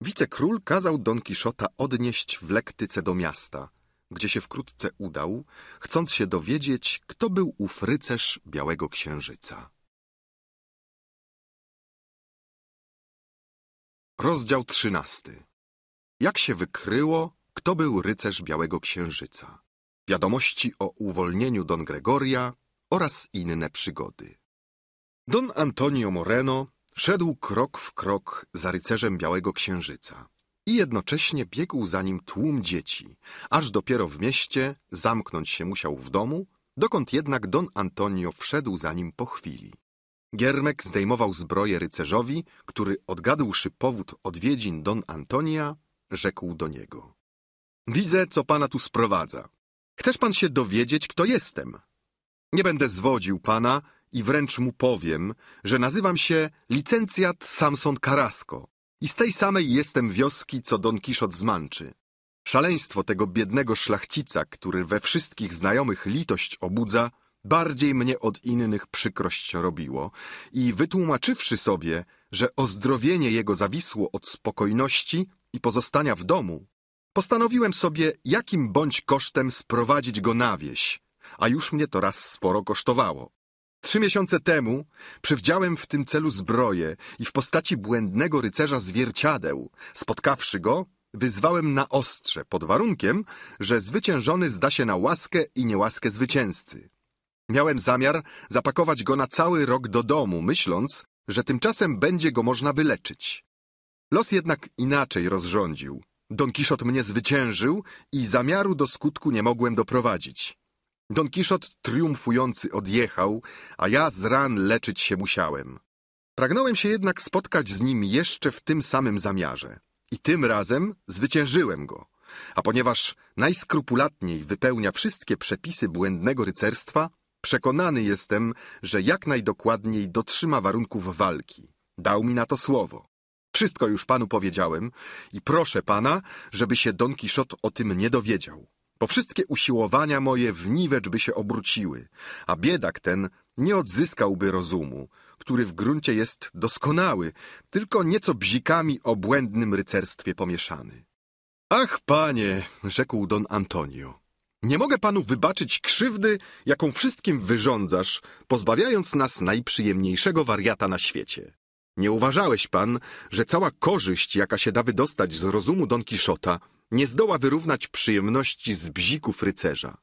wicekról kazał Don Kiszota odnieść w lektyce do miasta – gdzie się wkrótce udał, chcąc się dowiedzieć, kto był ów rycerz Białego Księżyca. Rozdział trzynasty. Jak się wykryło, kto był rycerz Białego Księżyca? Wiadomości o uwolnieniu Don Gregoria oraz inne przygody. Don Antonio Moreno szedł krok w krok za rycerzem Białego Księżyca i jednocześnie biegł za nim tłum dzieci, aż dopiero w mieście zamknąć się musiał w domu, dokąd jednak Don Antonio wszedł za nim po chwili. Giermek zdejmował zbroję rycerzowi, który odgadłszy powód odwiedzin Don Antonia, rzekł do niego. Widzę, co pana tu sprowadza. Chcesz pan się dowiedzieć, kto jestem? Nie będę zwodził pana i wręcz mu powiem, że nazywam się licencjat Samson Carrasco i z tej samej jestem wioski, co Don Kiszot Zmanczy. Szaleństwo tego biednego szlachcica, który we wszystkich znajomych litość obudza, bardziej mnie od innych przykrość robiło i wytłumaczywszy sobie, że ozdrowienie jego zawisło od spokojności i pozostania w domu, postanowiłem sobie jakim bądź kosztem sprowadzić go na wieś, a już mnie to raz sporo kosztowało. Trzy miesiące temu przywdziałem w tym celu zbroję i w postaci błędnego rycerza zwierciadeł, spotkawszy go, wyzwałem na ostrze, pod warunkiem, że zwyciężony zda się na łaskę i niełaskę zwycięzcy. Miałem zamiar zapakować go na cały rok do domu, myśląc, że tymczasem będzie go można wyleczyć. Los jednak inaczej rozrządził. Don Kiszot mnie zwyciężył i zamiaru do skutku nie mogłem doprowadzić. Don Kiszot triumfujący odjechał, a ja z ran leczyć się musiałem. Pragnąłem się jednak spotkać z nim jeszcze w tym samym zamiarze. I tym razem zwyciężyłem go. A ponieważ najskrupulatniej wypełnia wszystkie przepisy błędnego rycerstwa, przekonany jestem, że jak najdokładniej dotrzyma warunków walki. Dał mi na to słowo. Wszystko już panu powiedziałem i proszę pana, żeby się Don Kiszot o tym nie dowiedział bo wszystkie usiłowania moje w niwecz by się obróciły, a biedak ten nie odzyskałby rozumu, który w gruncie jest doskonały, tylko nieco bzikami o błędnym rycerstwie pomieszany. Ach, panie, rzekł don Antonio, nie mogę panu wybaczyć krzywdy, jaką wszystkim wyrządzasz, pozbawiając nas najprzyjemniejszego wariata na świecie. Nie uważałeś pan, że cała korzyść, jaka się da wydostać z rozumu Don Kiszota, nie zdoła wyrównać przyjemności z bzików rycerza.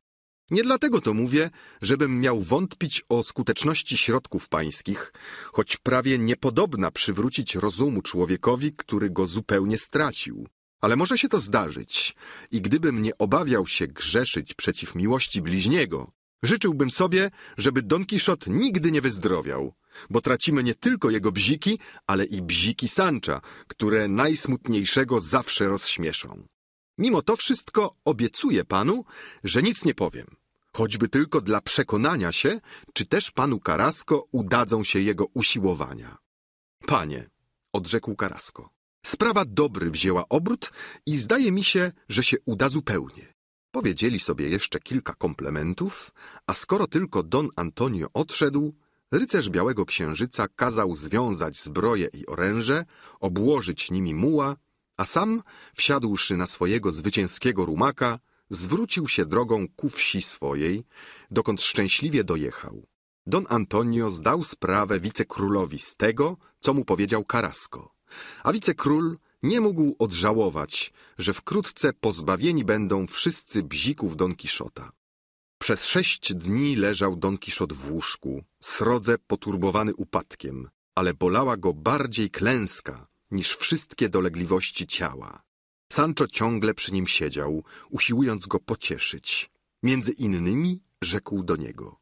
Nie dlatego to mówię, żebym miał wątpić o skuteczności środków pańskich, choć prawie niepodobna przywrócić rozumu człowiekowi, który go zupełnie stracił. Ale może się to zdarzyć i gdybym nie obawiał się grzeszyć przeciw miłości bliźniego, życzyłbym sobie, żeby Don Kiszot nigdy nie wyzdrowiał, bo tracimy nie tylko jego bziki, ale i bziki Sancha, które najsmutniejszego zawsze rozśmieszą. Mimo to wszystko obiecuję panu, że nic nie powiem, choćby tylko dla przekonania się, czy też panu Karasko udadzą się jego usiłowania. Panie, odrzekł Karasko, sprawa dobry wzięła obrót i zdaje mi się, że się uda zupełnie. Powiedzieli sobie jeszcze kilka komplementów, a skoro tylko Don Antonio odszedł, rycerz Białego Księżyca kazał związać zbroje i oręże, obłożyć nimi muła a sam, wsiadłszy na swojego zwycięskiego rumaka, zwrócił się drogą ku wsi swojej, dokąd szczęśliwie dojechał. Don Antonio zdał sprawę wicekrólowi z tego, co mu powiedział Karasko, a wicekról nie mógł odżałować, że wkrótce pozbawieni będą wszyscy bzików Don Kiszota. Przez sześć dni leżał Don Kiszot w łóżku, srodze poturbowany upadkiem, ale bolała go bardziej klęska niż wszystkie dolegliwości ciała. Sancho ciągle przy nim siedział, usiłując go pocieszyć. Między innymi rzekł do niego.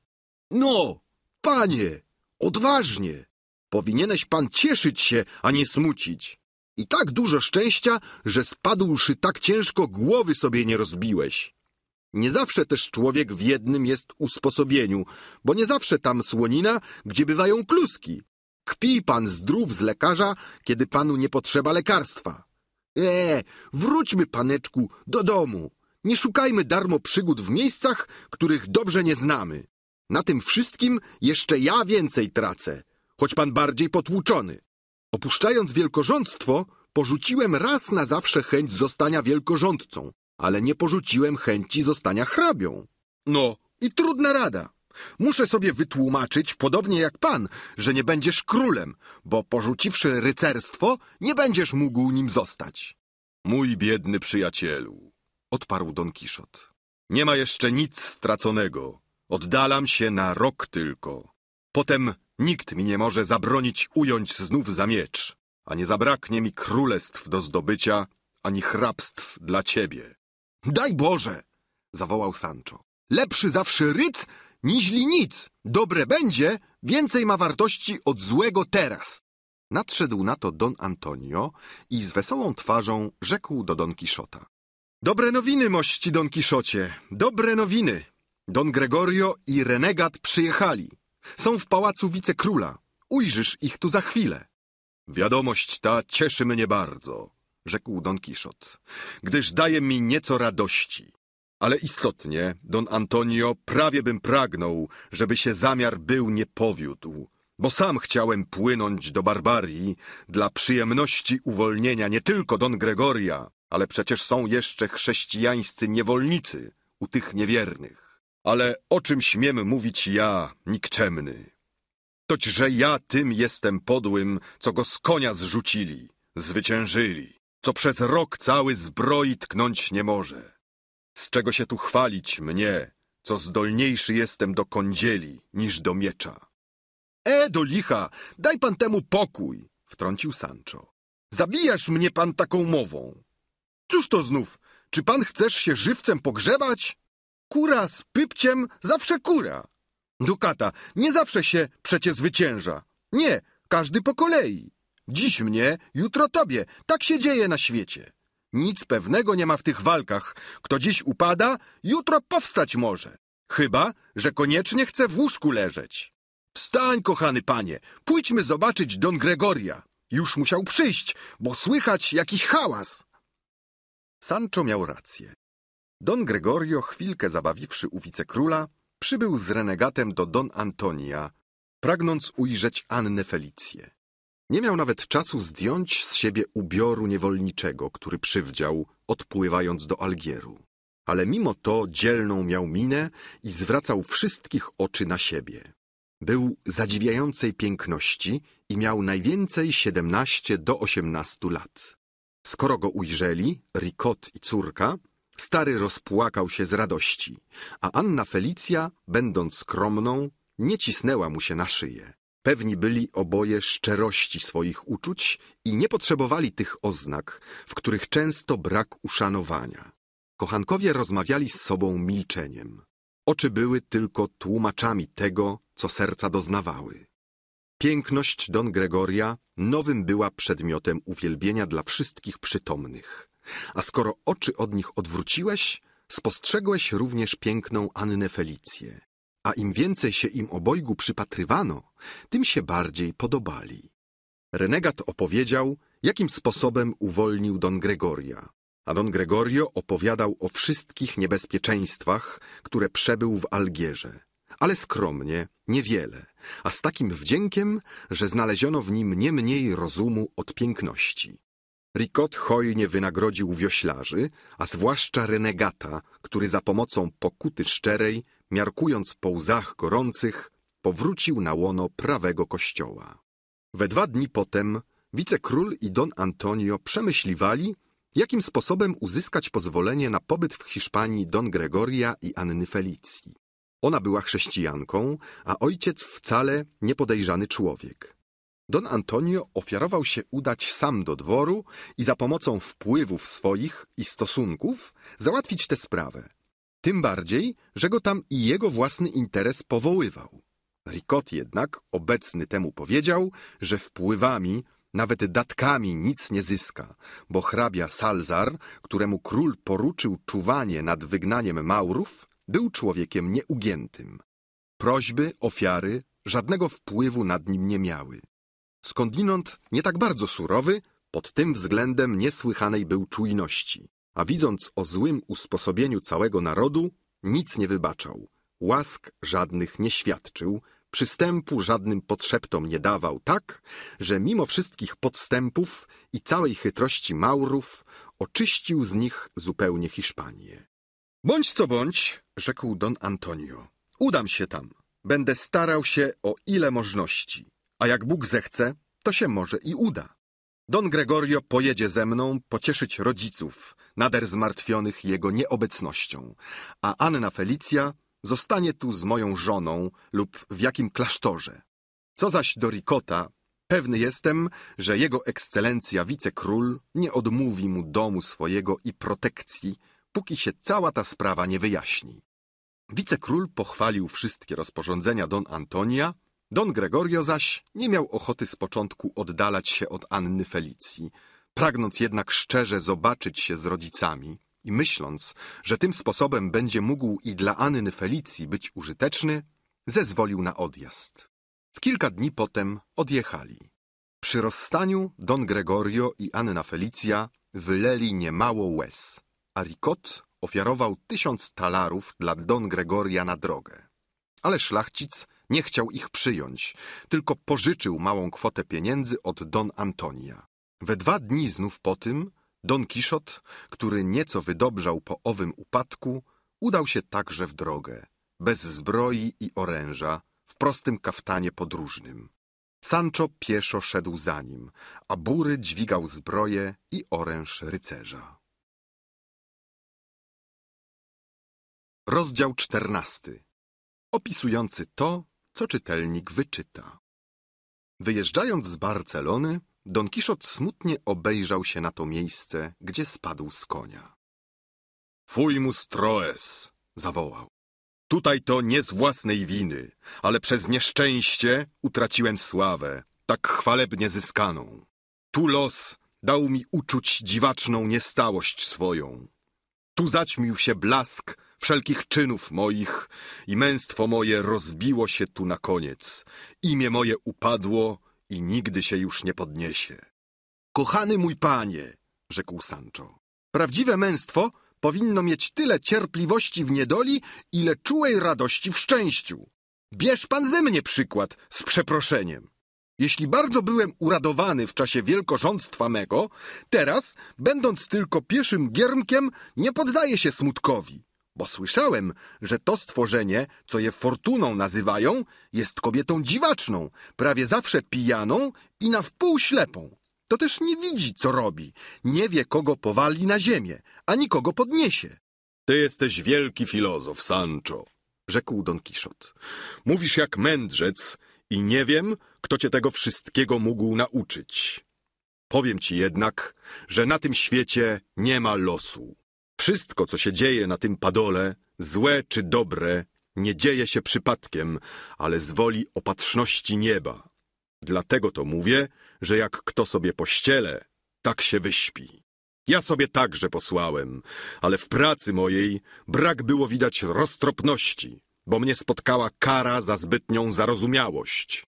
No, panie, odważnie! Powinieneś pan cieszyć się, a nie smucić. I tak dużo szczęścia, że spadłszy tak ciężko, głowy sobie nie rozbiłeś. Nie zawsze też człowiek w jednym jest usposobieniu, bo nie zawsze tam słonina, gdzie bywają kluski, Kpi pan zdrów z lekarza, kiedy panu nie potrzeba lekarstwa. E, wróćmy, paneczku, do domu. Nie szukajmy darmo przygód w miejscach, których dobrze nie znamy. Na tym wszystkim jeszcze ja więcej tracę, choć pan bardziej potłuczony. Opuszczając wielkorządztwo, porzuciłem raz na zawsze chęć zostania wielkorządcą, ale nie porzuciłem chęci zostania hrabią. No i trudna rada. Muszę sobie wytłumaczyć, podobnie jak pan, że nie będziesz królem, bo porzuciwszy rycerstwo, nie będziesz mógł nim zostać. Mój biedny przyjacielu, odparł Don Kiszot. Nie ma jeszcze nic straconego. Oddalam się na rok tylko. Potem nikt mi nie może zabronić ująć znów za miecz, a nie zabraknie mi królestw do zdobycia, ani hrabstw dla ciebie. Daj Boże! zawołał Sancho. Lepszy zawsze ryc niźli nic. Dobre będzie, więcej ma wartości od złego teraz. Nadszedł na to Don Antonio i z wesołą twarzą rzekł do Don Kiszota. Dobre nowiny, mości Don Kiszocie, dobre nowiny. Don Gregorio i renegat przyjechali. Są w pałacu wicekróla. Ujrzysz ich tu za chwilę. Wiadomość ta cieszy mnie bardzo, rzekł Don Kiszot, gdyż daje mi nieco radości. Ale istotnie, don Antonio, prawie bym pragnął, żeby się zamiar był nie powiódł, bo sam chciałem płynąć do Barbarii dla przyjemności uwolnienia nie tylko don Gregoria, ale przecież są jeszcze chrześcijańscy niewolnicy u tych niewiernych. Ale o czym śmiem mówić ja, nikczemny? Toć, że ja tym jestem podłym, co go z konia zrzucili, zwyciężyli, co przez rok cały zbroi tknąć nie może z czego się tu chwalić mnie, co zdolniejszy jestem do kądzieli niż do miecza? E, do licha, daj pan temu pokój, wtrącił Sancho. Zabijasz mnie pan taką mową. Cóż to znów, czy pan chcesz się żywcem pogrzebać? Kura z pypciem zawsze kura. Dukata, nie zawsze się przecie zwycięża. Nie, każdy po kolei. Dziś mnie, jutro tobie. Tak się dzieje na świecie. Nic pewnego nie ma w tych walkach. Kto dziś upada, jutro powstać może. Chyba, że koniecznie chce w łóżku leżeć. Wstań, kochany panie, pójdźmy zobaczyć Don Gregoria. Już musiał przyjść, bo słychać jakiś hałas. Sancho miał rację. Don Gregorio, chwilkę zabawiwszy u wicekróla, przybył z renegatem do Don Antonia, pragnąc ujrzeć Annę Felicję. Nie miał nawet czasu zdjąć z siebie ubioru niewolniczego, który przywdział, odpływając do Algieru. Ale mimo to dzielną miał minę i zwracał wszystkich oczy na siebie. Był zadziwiającej piękności i miał najwięcej 17 do 18 lat. Skoro go ujrzeli, Rikot i córka, stary rozpłakał się z radości, a Anna Felicja, będąc skromną, nie cisnęła mu się na szyję. Pewni byli oboje szczerości swoich uczuć i nie potrzebowali tych oznak, w których często brak uszanowania. Kochankowie rozmawiali z sobą milczeniem. Oczy były tylko tłumaczami tego, co serca doznawały. Piękność Don Gregoria nowym była przedmiotem uwielbienia dla wszystkich przytomnych. A skoro oczy od nich odwróciłeś, spostrzegłeś również piękną Annę Felicję a im więcej się im obojgu przypatrywano, tym się bardziej podobali. Renegat opowiedział, jakim sposobem uwolnił Don Gregoria, a Don Gregorio opowiadał o wszystkich niebezpieczeństwach, które przebył w Algierze, ale skromnie, niewiele, a z takim wdziękiem, że znaleziono w nim nie mniej rozumu od piękności. Ricot hojnie wynagrodził wioślarzy, a zwłaszcza renegata, który za pomocą pokuty szczerej miarkując po łzach gorących, powrócił na łono prawego kościoła. We dwa dni potem wicekról i don Antonio przemyśliwali, jakim sposobem uzyskać pozwolenie na pobyt w Hiszpanii don Gregoria i Anny Felicji. Ona była chrześcijanką, a ojciec wcale niepodejrzany człowiek. Don Antonio ofiarował się udać sam do dworu i za pomocą wpływów swoich i stosunków załatwić tę sprawę, tym bardziej, że go tam i jego własny interes powoływał. Ricot jednak, obecny temu powiedział, że wpływami, nawet datkami nic nie zyska, bo hrabia Salzar, któremu król poruczył czuwanie nad wygnaniem Maurów, był człowiekiem nieugiętym. Prośby, ofiary żadnego wpływu nad nim nie miały. Skądinąd nie tak bardzo surowy, pod tym względem niesłychanej był czujności a widząc o złym usposobieniu całego narodu, nic nie wybaczał, łask żadnych nie świadczył, przystępu żadnym podszeptom nie dawał, tak, że mimo wszystkich podstępów i całej chytrości Maurów oczyścił z nich zupełnie Hiszpanię. Bądź co bądź, rzekł don Antonio, udam się tam. Będę starał się o ile możności, a jak Bóg zechce, to się może i uda. Don Gregorio pojedzie ze mną pocieszyć rodziców, nader zmartwionych jego nieobecnością, a Anna Felicja zostanie tu z moją żoną lub w jakim klasztorze. Co zaś do Ricota, pewny jestem, że jego ekscelencja wicekról nie odmówi mu domu swojego i protekcji, póki się cała ta sprawa nie wyjaśni. Wicekról pochwalił wszystkie rozporządzenia don Antonia, Don Gregorio zaś nie miał ochoty z początku oddalać się od Anny Felicji – Pragnąc jednak szczerze zobaczyć się z rodzicami i myśląc, że tym sposobem będzie mógł i dla Anny Felicji być użyteczny, zezwolił na odjazd. W kilka dni potem odjechali. Przy rozstaniu Don Gregorio i Anna Felicja wyleli niemało łez, a Ricot ofiarował tysiąc talarów dla Don Gregoria na drogę. Ale szlachcic nie chciał ich przyjąć, tylko pożyczył małą kwotę pieniędzy od Don Antonia. We dwa dni znów po tym Don Kiszot, który nieco wydobrzał po owym upadku, udał się także w drogę, bez zbroi i oręża, w prostym kaftanie podróżnym. Sancho pieszo szedł za nim, a Bury dźwigał zbroję i oręż rycerza. Rozdział czternasty Opisujący to, co czytelnik wyczyta Wyjeżdżając z Barcelony, Don Kiszot smutnie obejrzał się na to miejsce, gdzie spadł z konia. Fujmus Troes! zawołał. Tutaj to nie z własnej winy, ale przez nieszczęście utraciłem sławę, tak chwalebnie zyskaną. Tu los dał mi uczuć dziwaczną niestałość swoją. Tu zaćmił się blask wszelkich czynów moich i męstwo moje rozbiło się tu na koniec. Imię moje upadło, i nigdy się już nie podniesie. Kochany mój panie, rzekł Sancho, prawdziwe męstwo powinno mieć tyle cierpliwości w niedoli, ile czułej radości w szczęściu. Bierz pan ze mnie przykład, z przeproszeniem. Jeśli bardzo byłem uradowany w czasie wielkorządztwa mego, teraz, będąc tylko pieszym giermkiem, nie poddaję się smutkowi bo słyszałem, że to stworzenie, co je fortuną nazywają, jest kobietą dziwaczną, prawie zawsze pijaną i na wpół ślepą. To też nie widzi, co robi, nie wie, kogo powali na ziemię, ani kogo podniesie. Ty jesteś wielki filozof, Sancho, rzekł Don Kiszot. Mówisz jak mędrzec i nie wiem, kto cię tego wszystkiego mógł nauczyć. Powiem ci jednak, że na tym świecie nie ma losu. Wszystko, co się dzieje na tym padole, złe czy dobre, nie dzieje się przypadkiem, ale z woli opatrzności nieba. Dlatego to mówię, że jak kto sobie pościele, tak się wyśpi. Ja sobie także posłałem, ale w pracy mojej brak było widać roztropności, bo mnie spotkała kara za zbytnią zarozumiałość.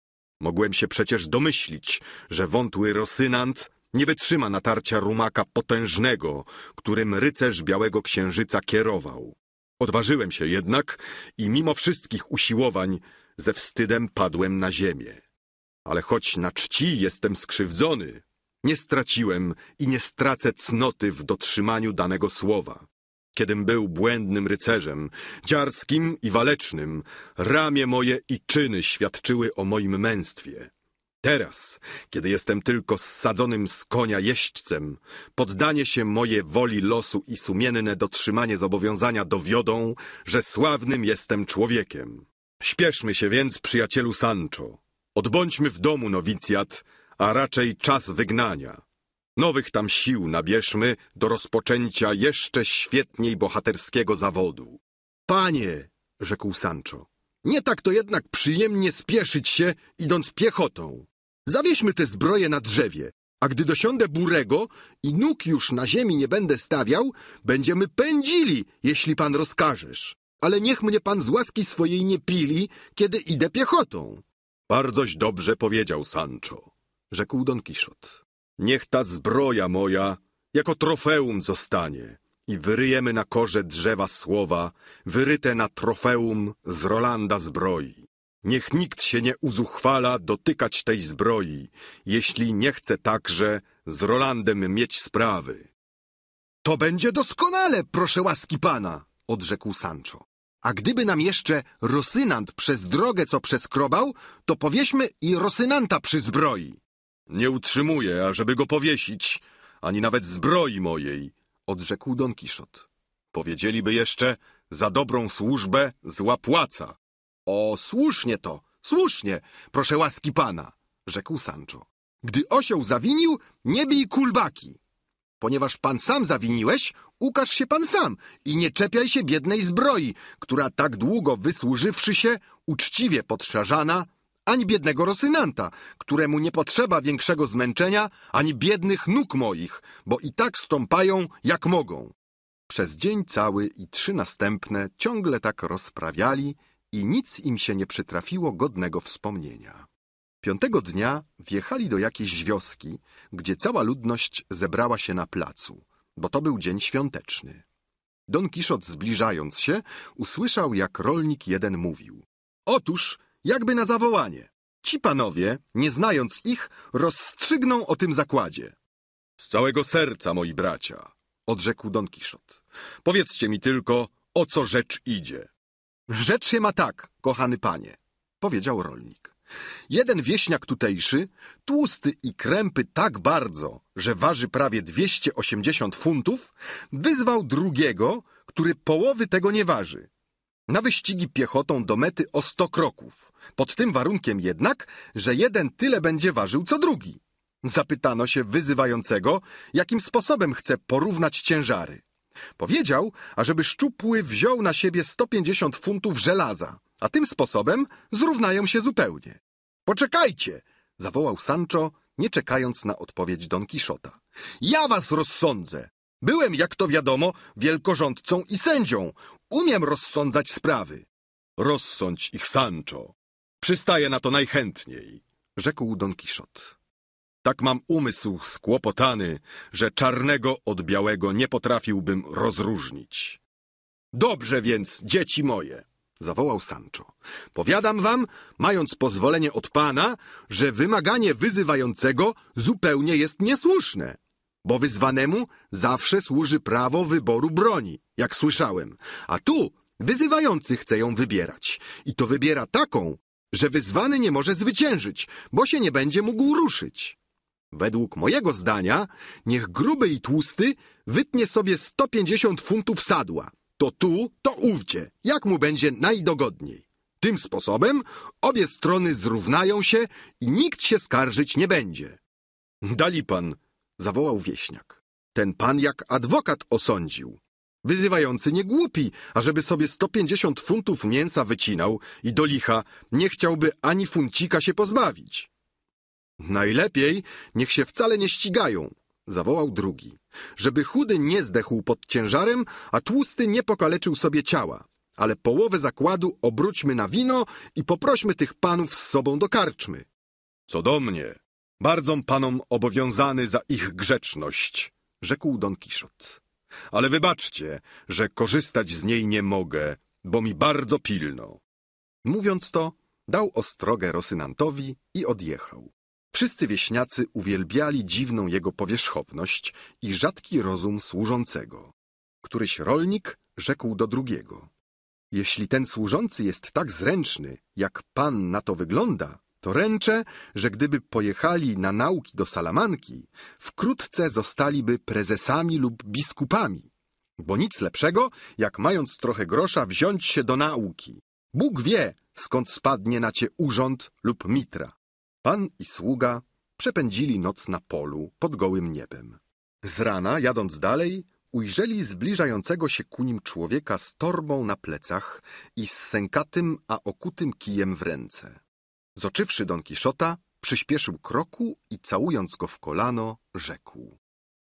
Mogłem się przecież domyślić, że wątły Rosynant nie wytrzyma natarcia rumaka potężnego, którym rycerz Białego Księżyca kierował. Odważyłem się jednak i mimo wszystkich usiłowań ze wstydem padłem na ziemię. Ale choć na czci jestem skrzywdzony, nie straciłem i nie stracę cnoty w dotrzymaniu danego słowa. Kiedym był błędnym rycerzem, dziarskim i walecznym, ramię moje i czyny świadczyły o moim męstwie. Teraz, kiedy jestem tylko ssadzonym z konia jeźdźcem, poddanie się moje woli losu i sumienne dotrzymanie zobowiązania dowiodą, że sławnym jestem człowiekiem. Śpieszmy się więc, przyjacielu Sancho. Odbądźmy w domu nowicjat, a raczej czas wygnania. Nowych tam sił nabierzmy do rozpoczęcia jeszcze świetniej bohaterskiego zawodu. Panie, rzekł Sancho, nie tak to jednak przyjemnie spieszyć się, idąc piechotą. Zawieźmy te zbroje na drzewie, a gdy dosiądę Burego i nóg już na ziemi nie będę stawiał, będziemy pędzili, jeśli pan rozkażesz. Ale niech mnie pan z łaski swojej nie pili, kiedy idę piechotą. Bardzoś dobrze powiedział Sancho, rzekł Don Kiszot. Niech ta zbroja moja jako trofeum zostanie i wyryjemy na korze drzewa słowa wyryte na trofeum z Rolanda zbroi. Niech nikt się nie uzuchwala dotykać tej zbroi, jeśli nie chce także z Rolandem mieć sprawy. To będzie doskonale, proszę łaski pana, odrzekł Sancho. A gdyby nam jeszcze Rosynant przez drogę co przeskrobał, to powieśmy i Rosynanta przy zbroi. Nie utrzymuję, ażeby go powiesić, ani nawet zbroi mojej, odrzekł Don Kiszot. Powiedzieliby jeszcze, za dobrą służbę zła płaca. O, słusznie to, słusznie, proszę łaski pana, rzekł Sancho. Gdy osioł zawinił, nie bij kulbaki. Ponieważ pan sam zawiniłeś, ukaż się pan sam i nie czepiaj się biednej zbroi, która tak długo wysłużywszy się, uczciwie podszarzana, ani biednego Rosynanta, któremu nie potrzeba większego zmęczenia, ani biednych nóg moich, bo i tak stąpają, jak mogą. Przez dzień cały i trzy następne ciągle tak rozprawiali, i nic im się nie przytrafiło godnego wspomnienia. Piątego dnia wjechali do jakiejś wioski, gdzie cała ludność zebrała się na placu, bo to był dzień świąteczny. Don Kiszot zbliżając się, usłyszał, jak rolnik jeden mówił. Otóż, jakby na zawołanie, ci panowie, nie znając ich, rozstrzygną o tym zakładzie. Z całego serca, moi bracia, odrzekł Don Kiszot. Powiedzcie mi tylko, o co rzecz idzie. Rzecz się ma tak, kochany panie, powiedział rolnik. Jeden wieśniak tutejszy, tłusty i krępy tak bardzo, że waży prawie 280 funtów, wyzwał drugiego, który połowy tego nie waży. Na wyścigi piechotą do mety o 100 kroków, pod tym warunkiem jednak, że jeden tyle będzie ważył co drugi. Zapytano się wyzywającego, jakim sposobem chce porównać ciężary. Powiedział, ażeby szczupły wziął na siebie 150 funtów żelaza, a tym sposobem zrównają się zupełnie. Poczekajcie! zawołał Sancho, nie czekając na odpowiedź Don Kiszota. Ja was rozsądzę! Byłem, jak to wiadomo, wielkorządcą i sędzią. Umiem rozsądzać sprawy. Rozsądź ich, Sancho. Przystaję na to najchętniej, rzekł Don Kiszot. Tak mam umysł skłopotany, że czarnego od białego nie potrafiłbym rozróżnić. Dobrze więc, dzieci moje, zawołał Sancho. Powiadam wam, mając pozwolenie od pana, że wymaganie wyzywającego zupełnie jest niesłuszne. Bo wyzwanemu zawsze służy prawo wyboru broni, jak słyszałem. A tu wyzywający chce ją wybierać. I to wybiera taką, że wyzwany nie może zwyciężyć, bo się nie będzie mógł ruszyć. Według mojego zdania, niech gruby i tłusty wytnie sobie 150 funtów sadła. To tu, to ówdzie, jak mu będzie najdogodniej. Tym sposobem obie strony zrównają się i nikt się skarżyć nie będzie. Dali pan, zawołał wieśniak. Ten pan jak adwokat osądził. Wyzywający nie głupi, ażeby sobie 150 funtów mięsa wycinał i do licha nie chciałby ani funcika się pozbawić. Najlepiej niech się wcale nie ścigają, zawołał drugi, żeby chudy nie zdechł pod ciężarem, a tłusty nie pokaleczył sobie ciała. Ale połowę zakładu obróćmy na wino i poprośmy tych panów z sobą do karczmy. Co do mnie, bardzo panom obowiązany za ich grzeczność, rzekł Don Kiszot. Ale wybaczcie, że korzystać z niej nie mogę, bo mi bardzo pilno. Mówiąc to, dał ostrogę Rosynantowi i odjechał. Wszyscy wieśniacy uwielbiali dziwną jego powierzchowność i rzadki rozum służącego. Któryś rolnik rzekł do drugiego. Jeśli ten służący jest tak zręczny, jak pan na to wygląda, to ręczę, że gdyby pojechali na nauki do Salamanki, wkrótce zostaliby prezesami lub biskupami, bo nic lepszego, jak mając trochę grosza wziąć się do nauki. Bóg wie, skąd spadnie na cię urząd lub mitra. Pan i sługa przepędzili noc na polu pod gołym niebem. Z rana, jadąc dalej, ujrzeli zbliżającego się ku nim człowieka z torbą na plecach i z sękatym, a okutym kijem w ręce. Zoczywszy Don Kiszota, przyspieszył kroku i całując go w kolano, rzekł.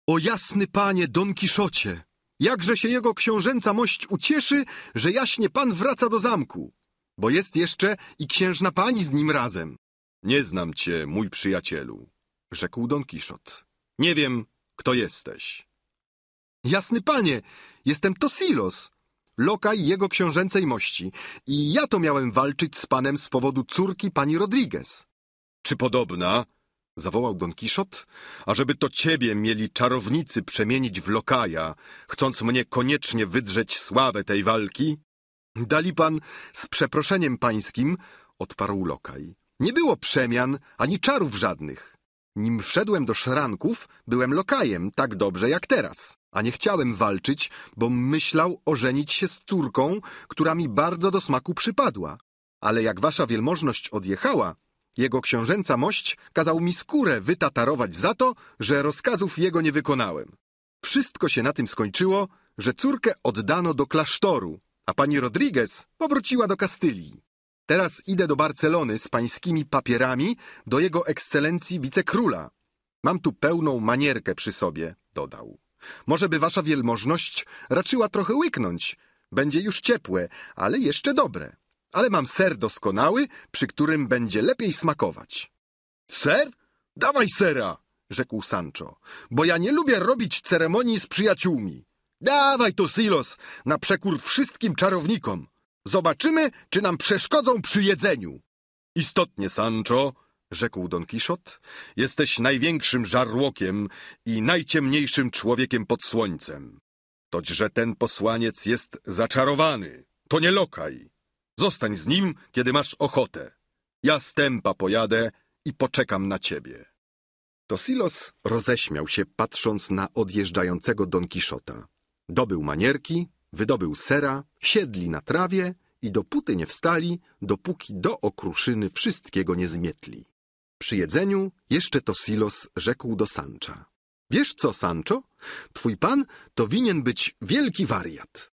O jasny panie Don Kiszocie! Jakże się jego książęca mość ucieszy, że jaśnie pan wraca do zamku, bo jest jeszcze i księżna pani z nim razem. Nie znam cię, mój przyjacielu, rzekł Don Kiszot. Nie wiem, kto jesteś. Jasny panie, jestem Tosilos, lokaj jego książęcej mości i ja to miałem walczyć z panem z powodu córki pani Rodriguez. Czy podobna? zawołał Don Kiszot, ażeby to ciebie mieli czarownicy przemienić w lokaja, chcąc mnie koniecznie wydrzeć sławę tej walki? Dali pan, z przeproszeniem pańskim, odparł lokaj. Nie było przemian ani czarów żadnych. Nim wszedłem do szranków, byłem lokajem tak dobrze jak teraz. A nie chciałem walczyć, bo myślał ożenić się z córką, która mi bardzo do smaku przypadła. Ale jak wasza wielmożność odjechała, jego książęca mość kazał mi skórę wytatarować za to, że rozkazów jego nie wykonałem. Wszystko się na tym skończyło, że córkę oddano do klasztoru, a pani Rodriguez powróciła do Kastylii. Teraz idę do Barcelony z pańskimi papierami do jego ekscelencji wicekróla. Mam tu pełną manierkę przy sobie, dodał. Może by wasza wielmożność raczyła trochę łyknąć. Będzie już ciepłe, ale jeszcze dobre. Ale mam ser doskonały, przy którym będzie lepiej smakować. Ser? Dawaj sera, rzekł Sancho, bo ja nie lubię robić ceremonii z przyjaciółmi. Dawaj to silos, na przekór wszystkim czarownikom. Zobaczymy, czy nam przeszkodzą przy jedzeniu. Istotnie, Sancho, rzekł Don Kiszot, jesteś największym żarłokiem i najciemniejszym człowiekiem pod słońcem. Toć, że ten posłaniec jest zaczarowany, to nie lokaj. Zostań z nim, kiedy masz ochotę. Ja stępa pojadę i poczekam na ciebie. Tosilos roześmiał się, patrząc na odjeżdżającego Don Kiszota. Dobył manierki, wydobył sera Siedli na trawie i dopóty nie wstali, dopóki do okruszyny wszystkiego nie zmietli. Przy jedzeniu jeszcze Tosilos rzekł do Sancha. Wiesz co, Sancho? Twój pan to winien być wielki wariat.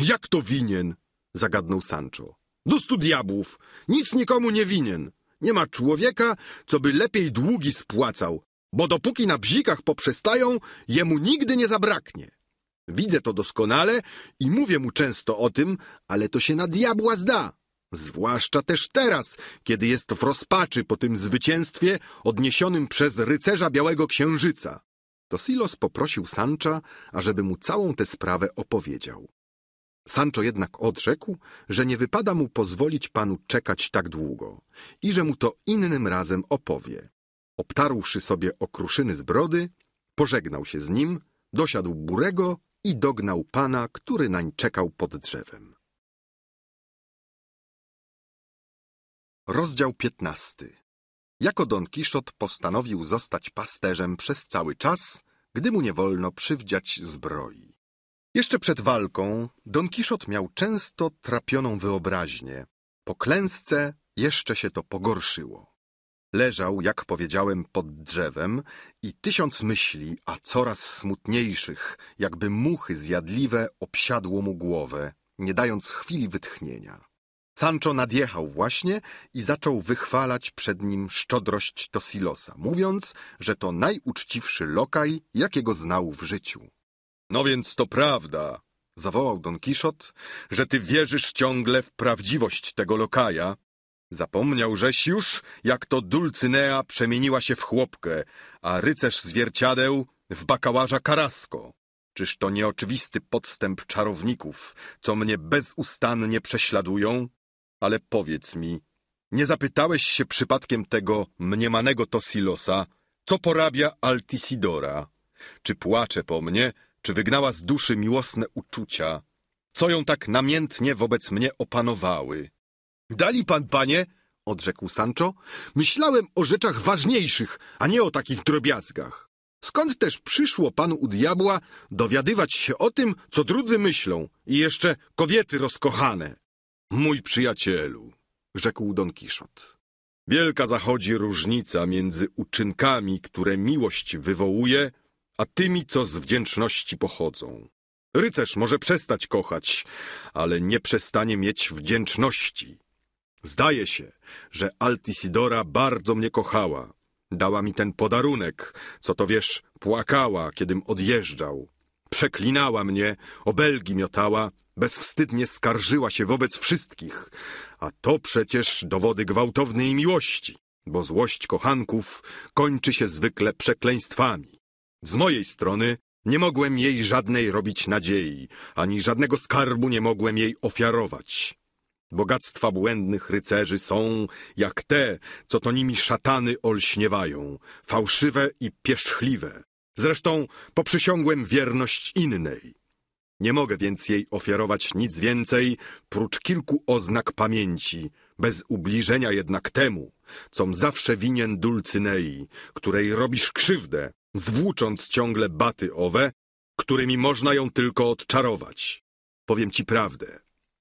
Jak to winien? Zagadnął Sancho. Do stu diabłów! Nic nikomu nie winien. Nie ma człowieka, co by lepiej długi spłacał, bo dopóki na bzikach poprzestają, jemu nigdy nie zabraknie. Widzę to doskonale i mówię mu często o tym, ale to się na diabła zda. Zwłaszcza też teraz, kiedy jest w rozpaczy po tym zwycięstwie odniesionym przez rycerza Białego Księżyca. Silos poprosił Sancha, ażeby mu całą tę sprawę opowiedział. Sancho jednak odrzekł, że nie wypada mu pozwolić panu czekać tak długo i że mu to innym razem opowie. Obtarłszy sobie okruszyny z brody, pożegnał się z nim, dosiadł burego i dognał pana, który nań czekał pod drzewem. Rozdział piętnasty. Jako Don Kiszot postanowił zostać pasterzem przez cały czas, gdy mu nie wolno przywdziać zbroi. Jeszcze przed walką Don Kiszot miał często trapioną wyobraźnię. Po klęsce jeszcze się to pogorszyło. Leżał, jak powiedziałem, pod drzewem i tysiąc myśli, a coraz smutniejszych, jakby muchy zjadliwe, obsiadło mu głowę, nie dając chwili wytchnienia. Sancho nadjechał właśnie i zaczął wychwalać przed nim szczodrość Tosilosa, mówiąc, że to najuczciwszy lokaj, jakiego znał w życiu. No więc to prawda, zawołał Don Kiszot, że ty wierzysz ciągle w prawdziwość tego lokaja, Zapomniałżeś już, jak to Dulcynea przemieniła się w chłopkę, a rycerz zwierciadeł w bakałarza Karasko. Czyż to nieoczywisty podstęp czarowników, co mnie bezustannie prześladują? Ale powiedz mi, nie zapytałeś się przypadkiem tego mniemanego Tosilosa, co porabia Altisidora? Czy płacze po mnie, czy wygnała z duszy miłosne uczucia? Co ją tak namiętnie wobec mnie opanowały? Dali pan, panie, odrzekł Sancho, myślałem o rzeczach ważniejszych, a nie o takich drobiazgach. Skąd też przyszło panu u diabła dowiadywać się o tym, co drudzy myślą i jeszcze kobiety rozkochane? Mój przyjacielu, rzekł Don Kiszot. Wielka zachodzi różnica między uczynkami, które miłość wywołuje, a tymi, co z wdzięczności pochodzą. Rycerz może przestać kochać, ale nie przestanie mieć wdzięczności. Zdaje się, że Altisidora bardzo mnie kochała. Dała mi ten podarunek, co to wiesz, płakała, kiedym odjeżdżał. Przeklinała mnie, obelgi miotała, bezwstydnie skarżyła się wobec wszystkich. A to przecież dowody gwałtownej miłości, bo złość kochanków kończy się zwykle przekleństwami. Z mojej strony nie mogłem jej żadnej robić nadziei, ani żadnego skarbu nie mogłem jej ofiarować. Bogactwa błędnych rycerzy są jak te, co to nimi szatany olśniewają, fałszywe i pieszczchliwe. Zresztą poprzysiągłem wierność innej. Nie mogę więc jej ofiarować nic więcej, prócz kilku oznak pamięci, bez ubliżenia jednak temu, com zawsze winien Dulcynei, której robisz krzywdę, zwłócząc ciągle baty owe, którymi można ją tylko odczarować. Powiem ci prawdę.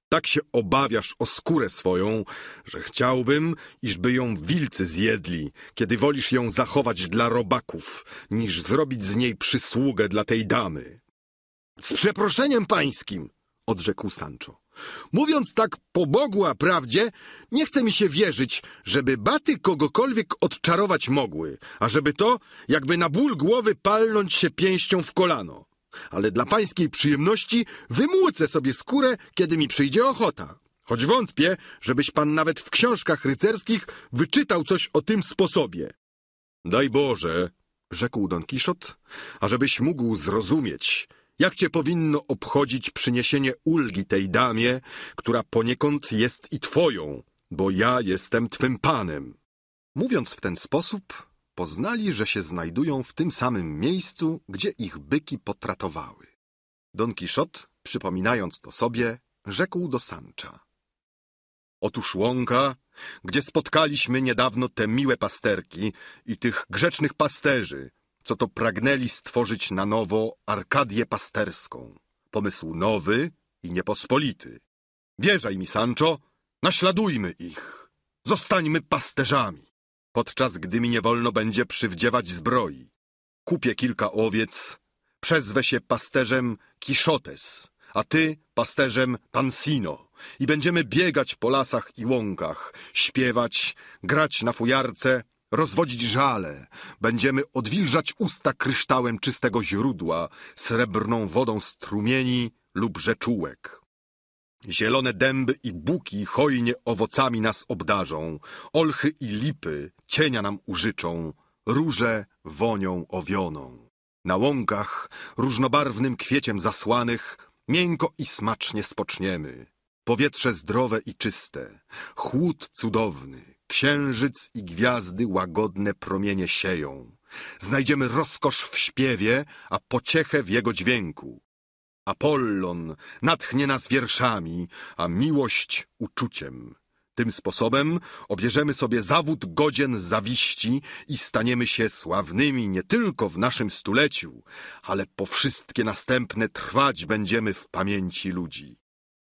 Tak się obawiasz o skórę swoją, że chciałbym, iżby ją wilcy zjedli, kiedy wolisz ją zachować dla robaków, niż zrobić z niej przysługę dla tej damy. Z przeproszeniem pańskim, odrzekł Sancho. Mówiąc tak po Bogu a prawdzie, nie chce mi się wierzyć, żeby baty kogokolwiek odczarować mogły, a żeby to, jakby na ból głowy palnąć się pięścią w kolano ale dla pańskiej przyjemności wymłucę sobie skórę, kiedy mi przyjdzie ochota. Choć wątpię, żebyś pan nawet w książkach rycerskich wyczytał coś o tym sposobie. Daj Boże, rzekł Don Kiszot, ażebyś mógł zrozumieć, jak cię powinno obchodzić przyniesienie ulgi tej damie, która poniekąd jest i twoją, bo ja jestem twym panem. Mówiąc w ten sposób, poznali, że się znajdują w tym samym miejscu, gdzie ich byki potratowały. Don Kiszot, przypominając to sobie, rzekł do Sancha. Otóż łąka, gdzie spotkaliśmy niedawno te miłe pasterki i tych grzecznych pasterzy, co to pragnęli stworzyć na nowo Arkadię pasterską. Pomysł nowy i niepospolity. Wierzaj mi, Sancho, naśladujmy ich. Zostańmy pasterzami podczas gdy mi nie wolno będzie przywdziewać zbroi. Kupię kilka owiec, przezwę się pasterzem Kiszotes, a ty pasterzem Pansino i będziemy biegać po lasach i łąkach, śpiewać, grać na fujarce, rozwodzić żale, będziemy odwilżać usta kryształem czystego źródła, srebrną wodą strumieni lub rzeczułek. Zielone dęby i buki hojnie owocami nas obdarzą, olchy i lipy cienia nam użyczą, róże wonią owioną. Na łąkach, różnobarwnym kwieciem zasłanych, miękko i smacznie spoczniemy. Powietrze zdrowe i czyste, chłód cudowny, księżyc i gwiazdy łagodne promienie sieją. Znajdziemy rozkosz w śpiewie, a pociechę w jego dźwięku. Apollon natchnie nas wierszami, a miłość uczuciem. Tym sposobem obierzemy sobie zawód godzien zawiści i staniemy się sławnymi nie tylko w naszym stuleciu, ale po wszystkie następne trwać będziemy w pamięci ludzi.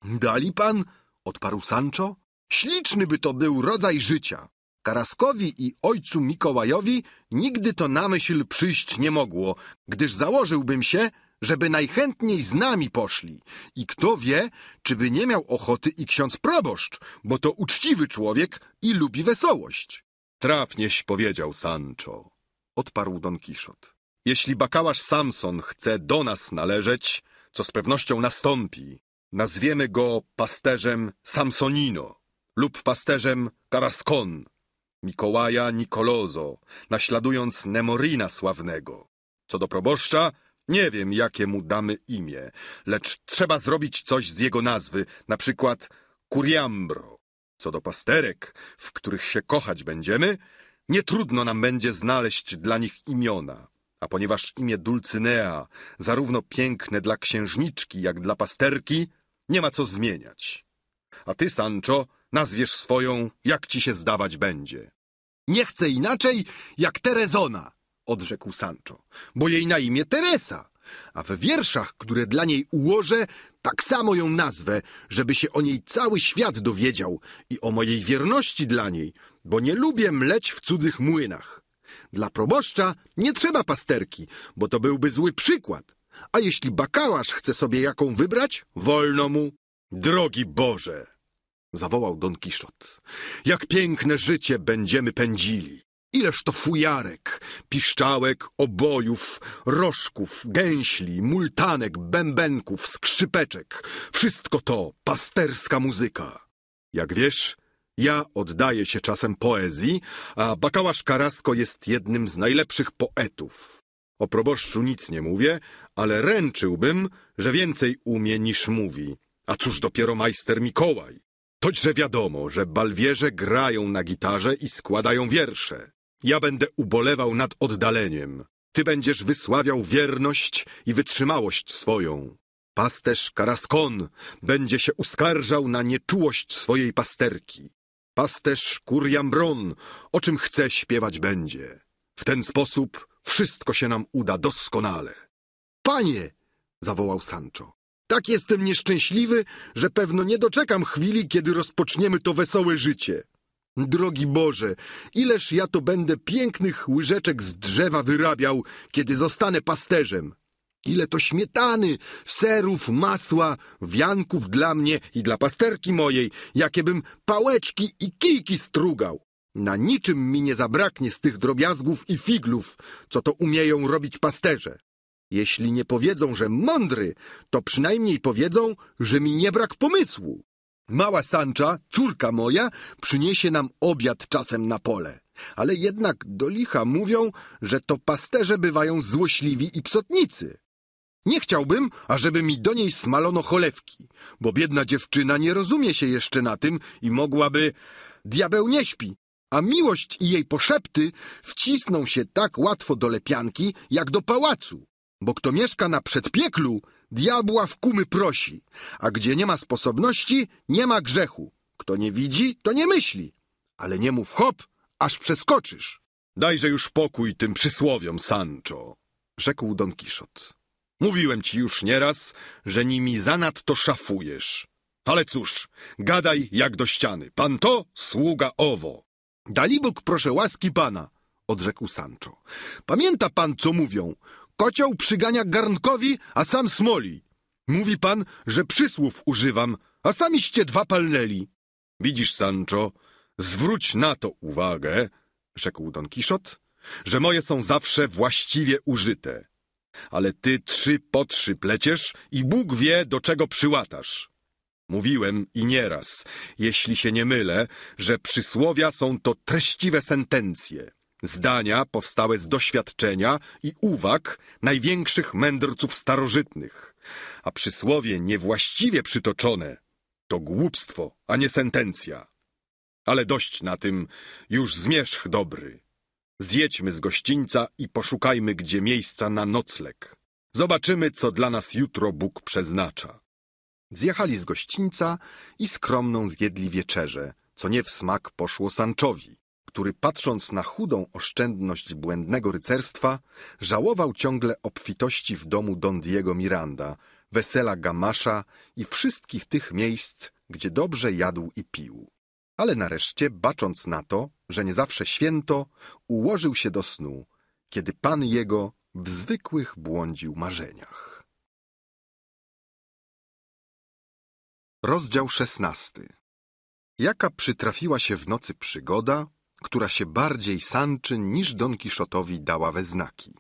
Dali pan, odparł Sancho, śliczny by to był rodzaj życia. Karaskowi i ojcu Mikołajowi nigdy to na myśl przyjść nie mogło, gdyż założyłbym się, żeby najchętniej z nami poszli. I kto wie, czy by nie miał ochoty i ksiądz proboszcz, bo to uczciwy człowiek i lubi wesołość. Trafnieś powiedział Sancho, odparł Don Kiszot. Jeśli bakałasz Samson chce do nas należeć, co z pewnością nastąpi, nazwiemy go pasterzem Samsonino lub pasterzem Karaskon, Mikołaja Nikolozo, naśladując Nemorina sławnego. Co do proboszcza, nie wiem, jakie mu damy imię, lecz trzeba zrobić coś z jego nazwy, na przykład Curiambro. Co do pasterek, w których się kochać będziemy, nie trudno nam będzie znaleźć dla nich imiona. A ponieważ imię Dulcynea, zarówno piękne dla księżniczki, jak dla pasterki, nie ma co zmieniać. A ty, Sancho, nazwiesz swoją, jak ci się zdawać będzie. Nie chcę inaczej, jak Terezona odrzekł Sancho, bo jej na imię Teresa, a w wierszach, które dla niej ułożę, tak samo ją nazwę, żeby się o niej cały świat dowiedział i o mojej wierności dla niej, bo nie lubię mleć w cudzych młynach. Dla proboszcza nie trzeba pasterki, bo to byłby zły przykład. A jeśli bakałasz chce sobie jaką wybrać, wolno mu. Drogi Boże! zawołał Don Kiszot. Jak piękne życie będziemy pędzili! Ileż to fujarek, piszczałek, obojów, rożków, gęśli, multanek, bębenków, skrzypeczek. Wszystko to pasterska muzyka. Jak wiesz, ja oddaję się czasem poezji, a bakałasz Karasko jest jednym z najlepszych poetów. O proboszczu nic nie mówię, ale ręczyłbym, że więcej umie niż mówi. A cóż dopiero majster Mikołaj? Toćże wiadomo, że balwierze grają na gitarze i składają wiersze. Ja będę ubolewał nad oddaleniem. Ty będziesz wysławiał wierność i wytrzymałość swoją. Pasterz Karaskon będzie się uskarżał na nieczułość swojej pasterki. Pasterz Kuriambron o czym chce śpiewać będzie. W ten sposób wszystko się nam uda doskonale. Panie! zawołał Sancho. Tak jestem nieszczęśliwy, że pewno nie doczekam chwili, kiedy rozpoczniemy to wesołe życie. Drogi Boże, ileż ja to będę pięknych łyżeczek z drzewa wyrabiał, kiedy zostanę pasterzem. Ile to śmietany, serów, masła, wianków dla mnie i dla pasterki mojej, jakiebym pałeczki i kijki strugał. Na niczym mi nie zabraknie z tych drobiazgów i figlów, co to umieją robić pasterze. Jeśli nie powiedzą, że mądry, to przynajmniej powiedzą, że mi nie brak pomysłu. Mała Sancha, córka moja, przyniesie nam obiad czasem na pole. Ale jednak do licha mówią, że to pasterze bywają złośliwi i psotnicy. Nie chciałbym, ażeby mi do niej smalono cholewki, bo biedna dziewczyna nie rozumie się jeszcze na tym i mogłaby... Diabeł nie śpi, a miłość i jej poszepty wcisną się tak łatwo do lepianki, jak do pałacu. Bo kto mieszka na przedpieklu, diabła w kumy prosi, a gdzie nie ma sposobności, nie ma grzechu. Kto nie widzi, to nie myśli. Ale nie mów hop, aż przeskoczysz. Dajże już pokój tym przysłowiom, Sancho, rzekł Don Kiszot. Mówiłem ci już nieraz, że nimi zanadto szafujesz. Ale cóż, gadaj jak do ściany. Pan to, sługa owo. Dalibóg, proszę łaski pana, odrzekł Sancho. Pamięta pan, co mówią. Kocioł przygania garnkowi, a sam smoli. Mówi pan, że przysłów używam, a samiście dwa palnęli. Widzisz, Sancho, zwróć na to uwagę, rzekł Don Kiszot, że moje są zawsze właściwie użyte. Ale ty trzy po trzy pleciesz i Bóg wie, do czego przyłatasz. Mówiłem i nieraz, jeśli się nie mylę, że przysłowia są to treściwe sentencje Zdania powstałe z doświadczenia i uwag największych mędrców starożytnych, a przysłowie niewłaściwie przytoczone to głupstwo, a nie sentencja. Ale dość na tym, już zmierzch dobry. Zjedźmy z gościńca i poszukajmy gdzie miejsca na nocleg. Zobaczymy, co dla nas jutro Bóg przeznacza. Zjechali z gościńca i skromną zjedli wieczerze, co nie w smak poszło Sanczowi który patrząc na chudą oszczędność błędnego rycerstwa, żałował ciągle obfitości w domu Don Diego Miranda, wesela Gamasza i wszystkich tych miejsc, gdzie dobrze jadł i pił. Ale nareszcie, bacząc na to, że nie zawsze święto, ułożył się do snu, kiedy pan jego w zwykłych błądził marzeniach. Rozdział szesnasty Jaka przytrafiła się w nocy przygoda, która się bardziej Sanczy niż Don Kiszotowi dała we znaki.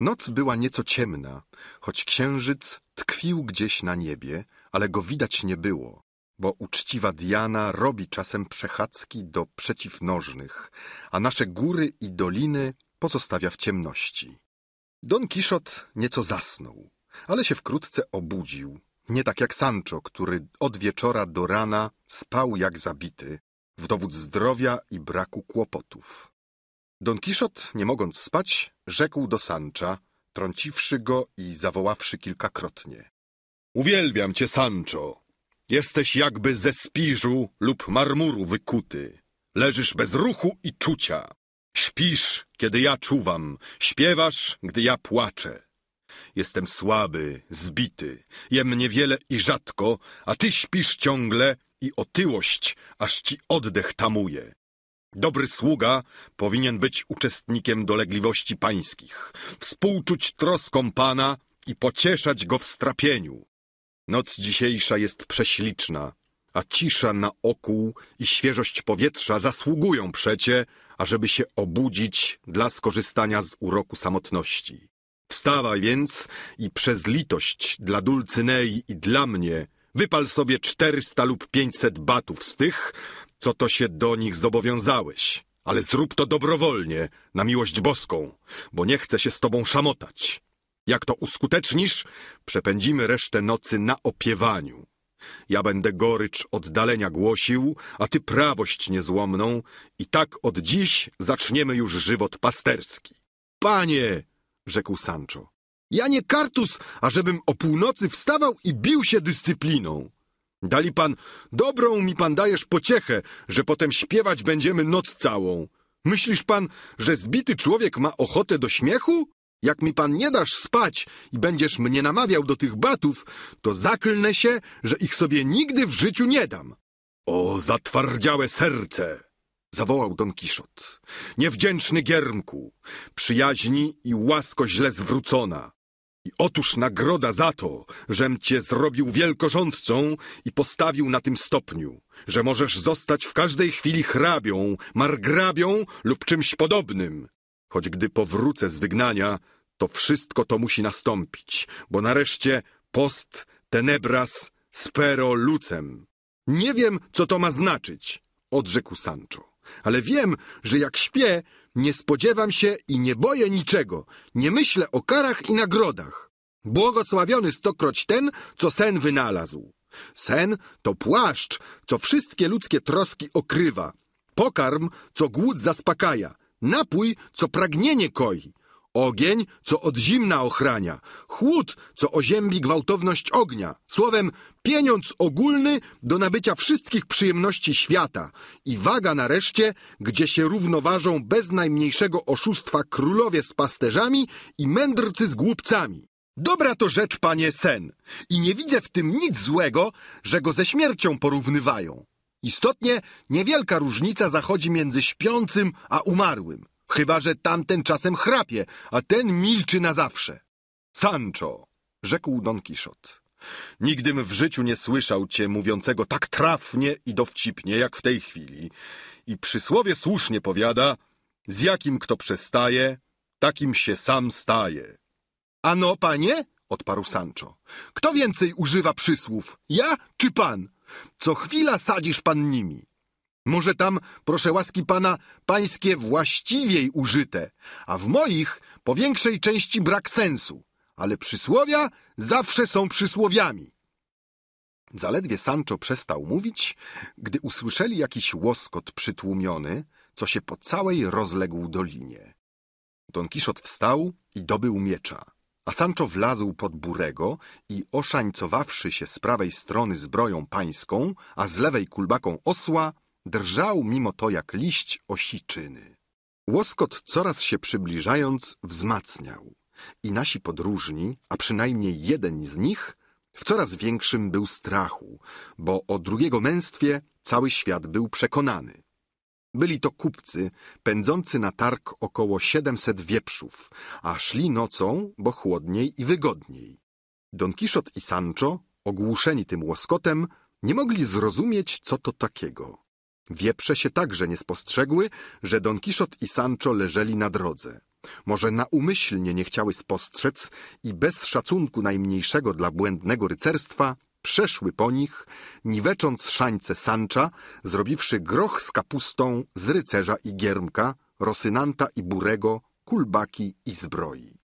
Noc była nieco ciemna, choć księżyc tkwił gdzieś na niebie, ale go widać nie było, bo uczciwa Diana robi czasem przechadzki do przeciwnożnych, a nasze góry i doliny pozostawia w ciemności. Don Kiszot nieco zasnął, ale się wkrótce obudził, nie tak jak Sancho, który od wieczora do rana spał jak zabity, w dowód zdrowia i braku kłopotów. Don Kiszot, nie mogąc spać, rzekł do Sancha, trąciwszy go i zawoławszy kilkakrotnie. Uwielbiam cię, Sancho. Jesteś jakby ze spiżu lub marmuru wykuty. Leżysz bez ruchu i czucia. Śpisz, kiedy ja czuwam, śpiewasz, gdy ja płaczę. Jestem słaby, zbity, jem niewiele i rzadko, a ty śpisz ciągle i otyłość aż ci oddech tamuje. Dobry sługa powinien być uczestnikiem dolegliwości pańskich, współczuć troską Pana i pocieszać go w strapieniu. Noc dzisiejsza jest prześliczna, a cisza na okół i świeżość powietrza zasługują przecie, ażeby się obudzić dla skorzystania z uroku samotności. Wstawaj więc i przez litość dla Dulcynei i dla mnie – Wypal sobie 400 lub 500 batów z tych, co to się do nich zobowiązałeś. Ale zrób to dobrowolnie, na miłość boską, bo nie chcę się z tobą szamotać. Jak to uskutecznisz, przepędzimy resztę nocy na opiewaniu. Ja będę gorycz oddalenia głosił, a ty prawość niezłomną i tak od dziś zaczniemy już żywot pasterski. Panie, rzekł Sancho, ja nie kartus, ażebym o północy wstawał i bił się dyscypliną. Dali pan, dobrą mi pan dajesz pociechę, że potem śpiewać będziemy noc całą. Myślisz pan, że zbity człowiek ma ochotę do śmiechu? Jak mi pan nie dasz spać i będziesz mnie namawiał do tych batów, to zaklnę się, że ich sobie nigdy w życiu nie dam. O zatwardziałe serce! zawołał Don Kiszot. Niewdzięczny giermku, przyjaźni i łasko źle zwrócona. I otóż nagroda za to, żem cię zrobił wielkorządcą i postawił na tym stopniu, że możesz zostać w każdej chwili hrabią, margrabią lub czymś podobnym. Choć gdy powrócę z wygnania, to wszystko to musi nastąpić, bo nareszcie post tenebras spero lucem. Nie wiem, co to ma znaczyć, odrzekł Sancho, ale wiem, że jak śpię, nie spodziewam się i nie boję niczego. Nie myślę o karach i nagrodach. Błogosławiony stokroć ten, co sen wynalazł. Sen to płaszcz, co wszystkie ludzkie troski okrywa. Pokarm, co głód zaspokaja. Napój, co pragnienie koi. Ogień, co od zimna ochrania, chłód, co oziębi gwałtowność ognia. Słowem, pieniądz ogólny do nabycia wszystkich przyjemności świata i waga nareszcie, gdzie się równoważą bez najmniejszego oszustwa królowie z pasterzami i mędrcy z głupcami. Dobra to rzecz, panie sen, i nie widzę w tym nic złego, że go ze śmiercią porównywają. Istotnie niewielka różnica zachodzi między śpiącym a umarłym chyba że tamten czasem chrapie, a ten milczy na zawsze. Sancho, rzekł Don Kiszot. Nigdym w życiu nie słyszał cię mówiącego tak trafnie i dowcipnie, jak w tej chwili. I przysłowie słusznie powiada, z jakim kto przestaje, takim się sam staje. Ano, panie? odparł Sancho. Kto więcej używa przysłów, ja czy pan? Co chwila sadzisz pan nimi. Może tam, proszę łaski pana, pańskie właściwiej użyte, a w moich po większej części brak sensu, ale przysłowia zawsze są przysłowiami. Zaledwie Sancho przestał mówić, gdy usłyszeli jakiś łoskot przytłumiony, co się po całej rozległ dolinie. Don Kiszot wstał i dobył miecza, a Sancho wlazł pod Burego i oszańcowawszy się z prawej strony zbroją pańską, a z lewej kulbaką osła, drżał mimo to jak liść osiczyny. Łoskot coraz się przybliżając wzmacniał i nasi podróżni, a przynajmniej jeden z nich, w coraz większym był strachu, bo o drugiego męstwie cały świat był przekonany. Byli to kupcy pędzący na targ około siedemset wieprzów, a szli nocą, bo chłodniej i wygodniej. Don Kiszot i Sancho, ogłuszeni tym łoskotem, nie mogli zrozumieć, co to takiego. Wieprze się także nie spostrzegły, że Don Kiszot i Sancho leżeli na drodze. Może naumyślnie nie chciały spostrzec i bez szacunku najmniejszego dla błędnego rycerstwa przeszły po nich, niwecząc szańce Sancha, zrobiwszy groch z kapustą z rycerza i giermka, rosynanta i burego, kulbaki i zbroi.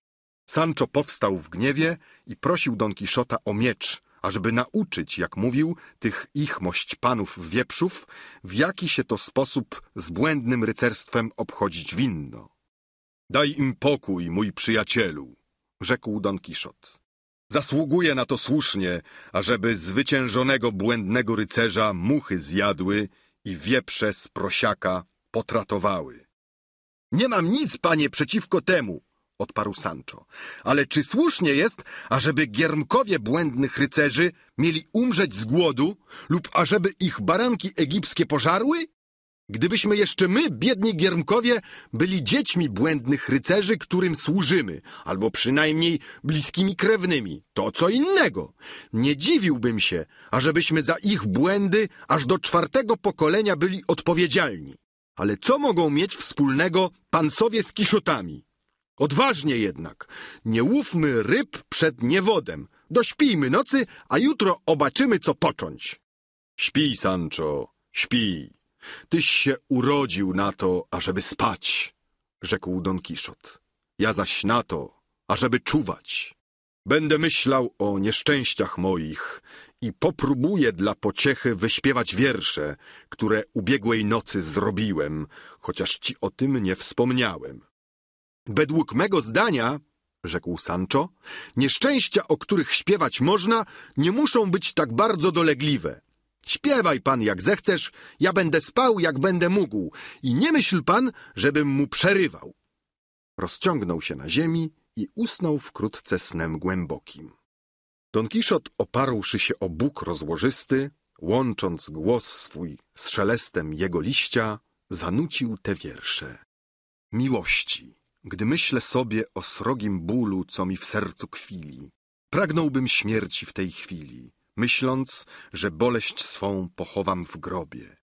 Sancho powstał w gniewie i prosił Don Kiszota o miecz, ażeby nauczyć, jak mówił, tych ich mość panów wieprzów, w jaki się to sposób z błędnym rycerstwem obchodzić winno. Daj im pokój, mój przyjacielu, rzekł Don Kiszot. Zasługuje na to słusznie, ażeby zwyciężonego błędnego rycerza muchy zjadły i wieprze z prosiaka potratowały. Nie mam nic, panie, przeciwko temu, odparł Sancho. Ale czy słusznie jest, ażeby giermkowie błędnych rycerzy mieli umrzeć z głodu lub ażeby ich baranki egipskie pożarły? Gdybyśmy jeszcze my, biedni giermkowie, byli dziećmi błędnych rycerzy, którym służymy, albo przynajmniej bliskimi krewnymi, to co innego. Nie dziwiłbym się, ażebyśmy za ich błędy aż do czwartego pokolenia byli odpowiedzialni. Ale co mogą mieć wspólnego pansowie z kiszotami? Odważnie jednak. Nie łówmy ryb przed niewodem. Dośpijmy nocy, a jutro obaczymy, co począć. Śpij, Sancho, śpij. Tyś się urodził na to, ażeby spać, rzekł Don Kiszot. Ja zaś na to, ażeby czuwać. Będę myślał o nieszczęściach moich i popróbuję dla pociechy wyśpiewać wiersze, które ubiegłej nocy zrobiłem, chociaż ci o tym nie wspomniałem. Według mego zdania, rzekł Sancho, nieszczęścia, o których śpiewać można, nie muszą być tak bardzo dolegliwe. Śpiewaj pan jak zechcesz, ja będę spał jak będę mógł i nie myśl pan, żebym mu przerywał. Rozciągnął się na ziemi i usnął wkrótce snem głębokim. Don Kiszot, oparłszy się o bóg rozłożysty, łącząc głos swój z szelestem jego liścia, zanucił te wiersze. Miłości. Gdy myślę sobie o srogim bólu, co mi w sercu kwili, pragnąłbym śmierci w tej chwili, myśląc, że boleść swą pochowam w grobie.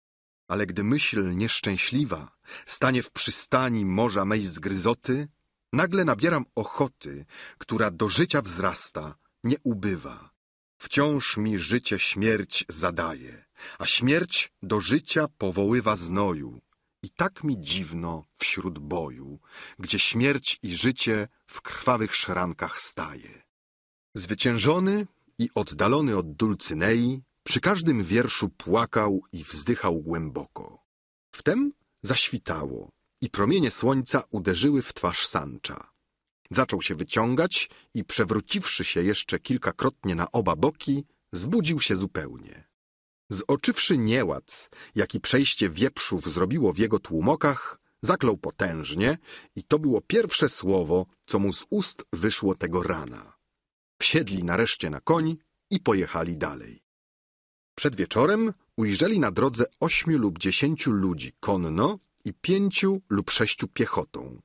Ale gdy myśl nieszczęśliwa stanie w przystani morza mej zgryzoty, nagle nabieram ochoty, która do życia wzrasta, nie ubywa. Wciąż mi życie śmierć zadaje, a śmierć do życia powoływa znoju, i tak mi dziwno wśród boju, gdzie śmierć i życie w krwawych szrankach staje. Zwyciężony i oddalony od Dulcynei, przy każdym wierszu płakał i wzdychał głęboko. Wtem zaświtało i promienie słońca uderzyły w twarz Sancha. Zaczął się wyciągać i przewróciwszy się jeszcze kilkakrotnie na oba boki, zbudził się zupełnie. Zoczywszy nieład, jaki przejście wieprzów zrobiło w jego tłumokach, zaklął potężnie i to było pierwsze słowo, co mu z ust wyszło tego rana. Wsiedli nareszcie na koń i pojechali dalej. Przed wieczorem ujrzeli na drodze ośmiu lub dziesięciu ludzi konno i pięciu lub sześciu piechotą.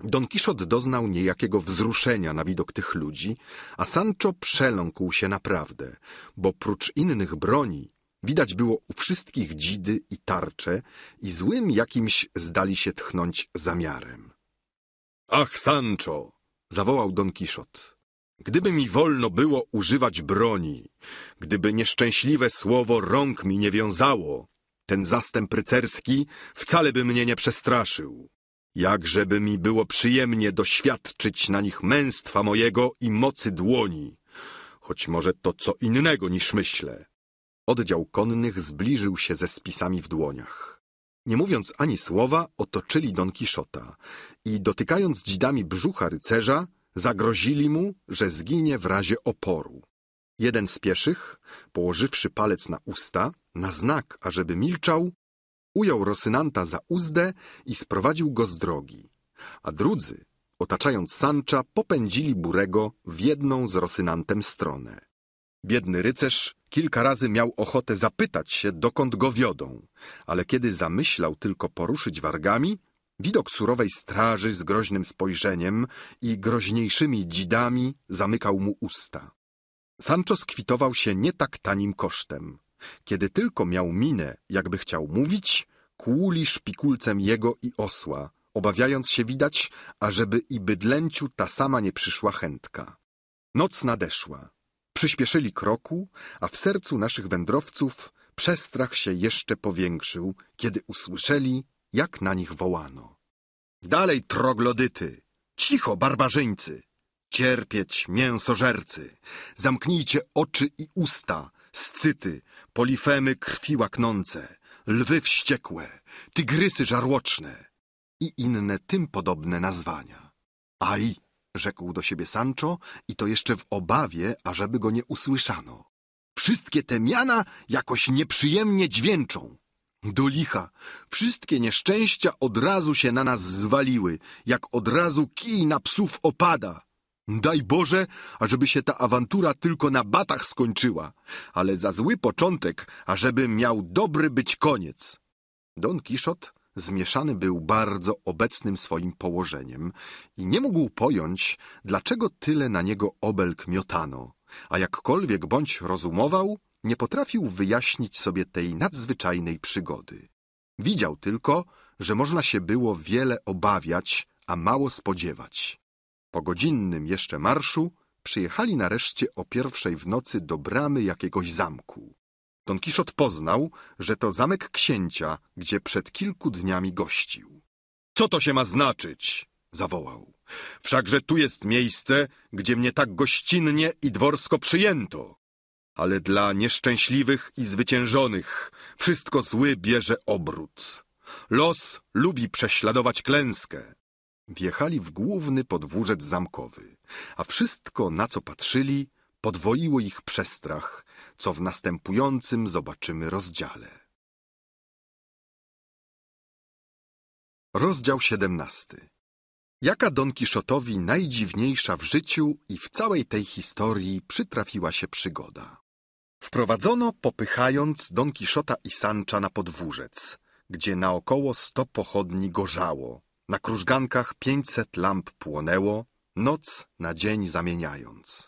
Don Kiszot doznał niejakiego wzruszenia na widok tych ludzi, a Sancho przeląkł się naprawdę, bo prócz innych broni Widać było u wszystkich dzidy i tarcze i złym jakimś zdali się tchnąć zamiarem. Ach, Sancho! zawołał Don Kiszot. Gdyby mi wolno było używać broni, gdyby nieszczęśliwe słowo rąk mi nie wiązało, ten zastęp rycerski wcale by mnie nie przestraszył. Jakżeby mi było przyjemnie doświadczyć na nich męstwa mojego i mocy dłoni, choć może to co innego niż myślę. Oddział konnych zbliżył się ze spisami w dłoniach. Nie mówiąc ani słowa, otoczyli Don Kiszota i dotykając dzidami brzucha rycerza, zagrozili mu, że zginie w razie oporu. Jeden z pieszych, położywszy palec na usta, na znak, ażeby milczał, ujął Rosynanta za uzdę i sprowadził go z drogi, a drudzy, otaczając Sancha, popędzili Burego w jedną z Rosynantem stronę. Biedny rycerz Kilka razy miał ochotę zapytać się, dokąd go wiodą, ale kiedy zamyślał tylko poruszyć wargami, widok surowej straży z groźnym spojrzeniem i groźniejszymi dzidami zamykał mu usta. Sancho skwitował się nie tak tanim kosztem. Kiedy tylko miał minę, jakby chciał mówić, kłuli szpikulcem jego i osła, obawiając się widać, ażeby i bydlęciu ta sama nie przyszła chętka. Noc nadeszła. Przyspieszyli kroku, a w sercu naszych wędrowców przestrach się jeszcze powiększył, kiedy usłyszeli, jak na nich wołano. Dalej, troglodyty! Cicho, barbarzyńcy! Cierpieć, mięsożercy! Zamknijcie oczy i usta, scyty, polifemy krwi łaknące, lwy wściekłe, tygrysy żarłoczne i inne tym podobne nazwania. Aj! rzekł do siebie Sancho i to jeszcze w obawie, ażeby go nie usłyszano. Wszystkie te miana jakoś nieprzyjemnie dźwięczą. Do licha, wszystkie nieszczęścia od razu się na nas zwaliły, jak od razu kij na psów opada. Daj Boże, ażeby się ta awantura tylko na batach skończyła, ale za zły początek, ażeby miał dobry być koniec. Don Kiszot zmieszany był bardzo obecnym swoim położeniem i nie mógł pojąć, dlaczego tyle na niego obelg miotano, a jakkolwiek bądź rozumował, nie potrafił wyjaśnić sobie tej nadzwyczajnej przygody. Widział tylko, że można się było wiele obawiać, a mało spodziewać. Po godzinnym jeszcze marszu przyjechali nareszcie o pierwszej w nocy do bramy jakiegoś zamku. Don Kiszot poznał, że to zamek księcia, gdzie przed kilku dniami gościł. Co to się ma znaczyć? zawołał. Wszakże tu jest miejsce, gdzie mnie tak gościnnie i dworsko przyjęto. Ale dla nieszczęśliwych i zwyciężonych wszystko zły bierze obrót. Los lubi prześladować klęskę. Wjechali w główny podwórzec zamkowy, a wszystko, na co patrzyli, podwoiło ich przestrach, co w następującym zobaczymy rozdziale. Rozdział 17. Jaka Don Kiszotowi najdziwniejsza w życiu i w całej tej historii przytrafiła się przygoda? Wprowadzono, popychając Don Kiszota i Sancha na podwórzec, gdzie naokoło sto pochodni gorzało, na krużgankach pięćset lamp płonęło, noc na dzień zamieniając.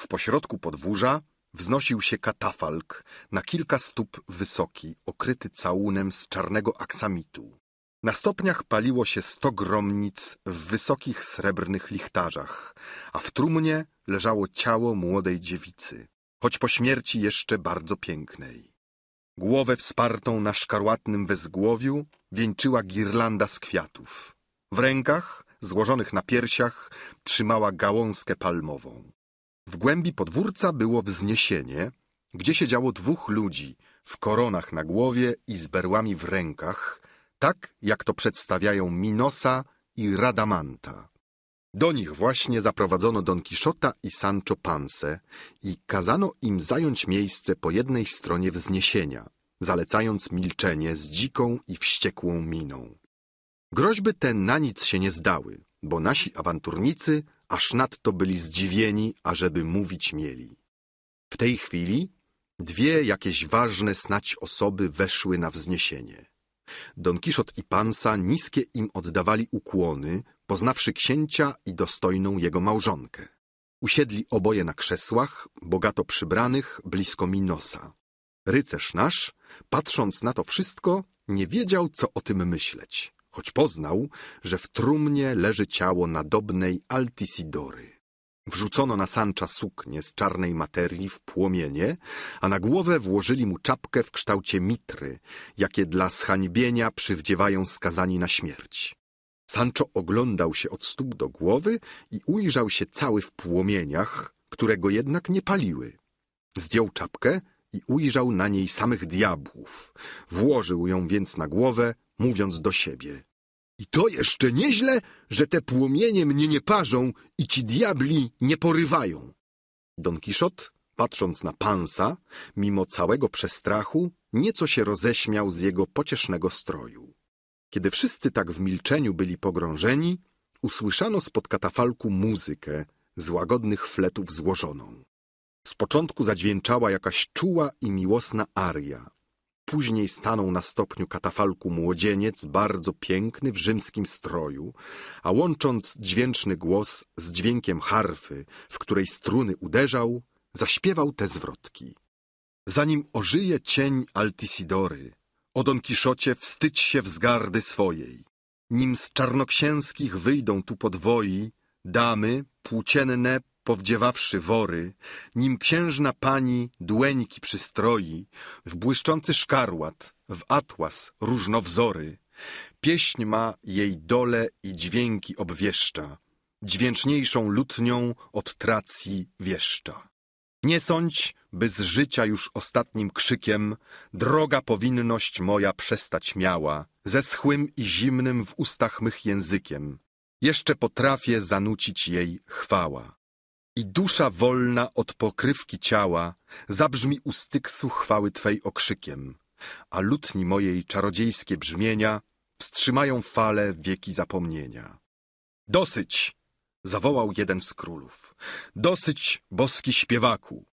W pośrodku podwórza wznosił się katafalk, na kilka stóp wysoki, okryty całunem z czarnego aksamitu. Na stopniach paliło się sto gromnic w wysokich srebrnych lichtarzach, a w trumnie leżało ciało młodej dziewicy, choć po śmierci jeszcze bardzo pięknej. Głowę wspartą na szkarłatnym wezgłowiu wieńczyła girlanda z kwiatów. W rękach, złożonych na piersiach, trzymała gałązkę palmową. W głębi podwórca było wzniesienie, gdzie siedziało dwóch ludzi w koronach na głowie i z berłami w rękach, tak jak to przedstawiają Minosa i Radamanta. Do nich właśnie zaprowadzono Don Quixota i Sancho Panse i kazano im zająć miejsce po jednej stronie wzniesienia, zalecając milczenie z dziką i wściekłą miną. Groźby te na nic się nie zdały, bo nasi awanturnicy aż nadto byli zdziwieni, ażeby mówić mieli. W tej chwili dwie jakieś ważne snać osoby weszły na wzniesienie. Don Kiszot i Pansa niskie im oddawali ukłony, poznawszy księcia i dostojną jego małżonkę. Usiedli oboje na krzesłach, bogato przybranych, blisko Minosa. Rycerz nasz, patrząc na to wszystko, nie wiedział, co o tym myśleć choć poznał, że w trumnie leży ciało nadobnej Altisidory. Wrzucono na Sancha suknię z czarnej materii w płomienie, a na głowę włożyli mu czapkę w kształcie mitry, jakie dla zhańbienia przywdziewają skazani na śmierć. Sancho oglądał się od stóp do głowy i ujrzał się cały w płomieniach, które go jednak nie paliły. Zdjął czapkę i ujrzał na niej samych diabłów. Włożył ją więc na głowę mówiąc do siebie. I to jeszcze nieźle, że te płomienie mnie nie parzą i ci diabli nie porywają. Don Kiszot, patrząc na Pansa, mimo całego przestrachu, nieco się roześmiał z jego pociesznego stroju. Kiedy wszyscy tak w milczeniu byli pogrążeni, usłyszano spod katafalku muzykę z łagodnych fletów złożoną. Z początku zadźwięczała jakaś czuła i miłosna aria, później stanął na stopniu katafalku młodzieniec, bardzo piękny, w rzymskim stroju, a łącząc dźwięczny głos z dźwiękiem harfy, w której struny uderzał, zaśpiewał te zwrotki. Zanim ożyje cień Altisidory, o Don Kiszocie wstydź się wzgardy swojej. Nim z czarnoksięskich wyjdą tu podwoi, damy, płócienne, powdziewawszy wory, nim księżna pani dłeńki przystroi, w błyszczący szkarłat, w atłas różnowzory, pieśń ma jej dole i dźwięki obwieszcza, dźwięczniejszą lutnią od tracji wieszcza. Nie sądź, by z życia już ostatnim krzykiem droga powinność moja przestać miała, ze schłym i zimnym w ustach mych językiem. Jeszcze potrafię zanucić jej chwała i dusza wolna od pokrywki ciała zabrzmi u styksu chwały Twej okrzykiem, a lutni mojej czarodziejskie brzmienia wstrzymają fale wieki zapomnienia. Dosyć! zawołał jeden z królów. Dosyć, boski śpiewaku!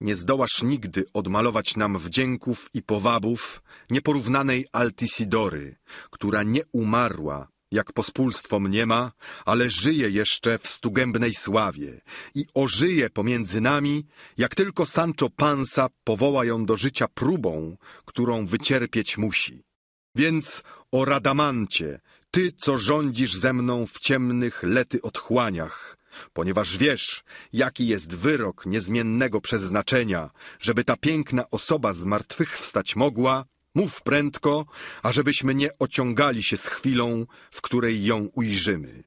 Nie zdołasz nigdy odmalować nam wdzięków i powabów nieporównanej Altisidory, która nie umarła jak pospólstwo mniema, ale żyje jeszcze w stugębnej sławie i ożyje pomiędzy nami, jak tylko Sancho Panza powoła ją do życia próbą, którą wycierpieć musi. Więc o Radamancie, ty, co rządzisz ze mną w ciemnych lety otchłaniach, ponieważ wiesz, jaki jest wyrok niezmiennego przeznaczenia, żeby ta piękna osoba z martwych wstać mogła, Mów prędko, ażebyśmy nie ociągali się z chwilą, w której ją ujrzymy.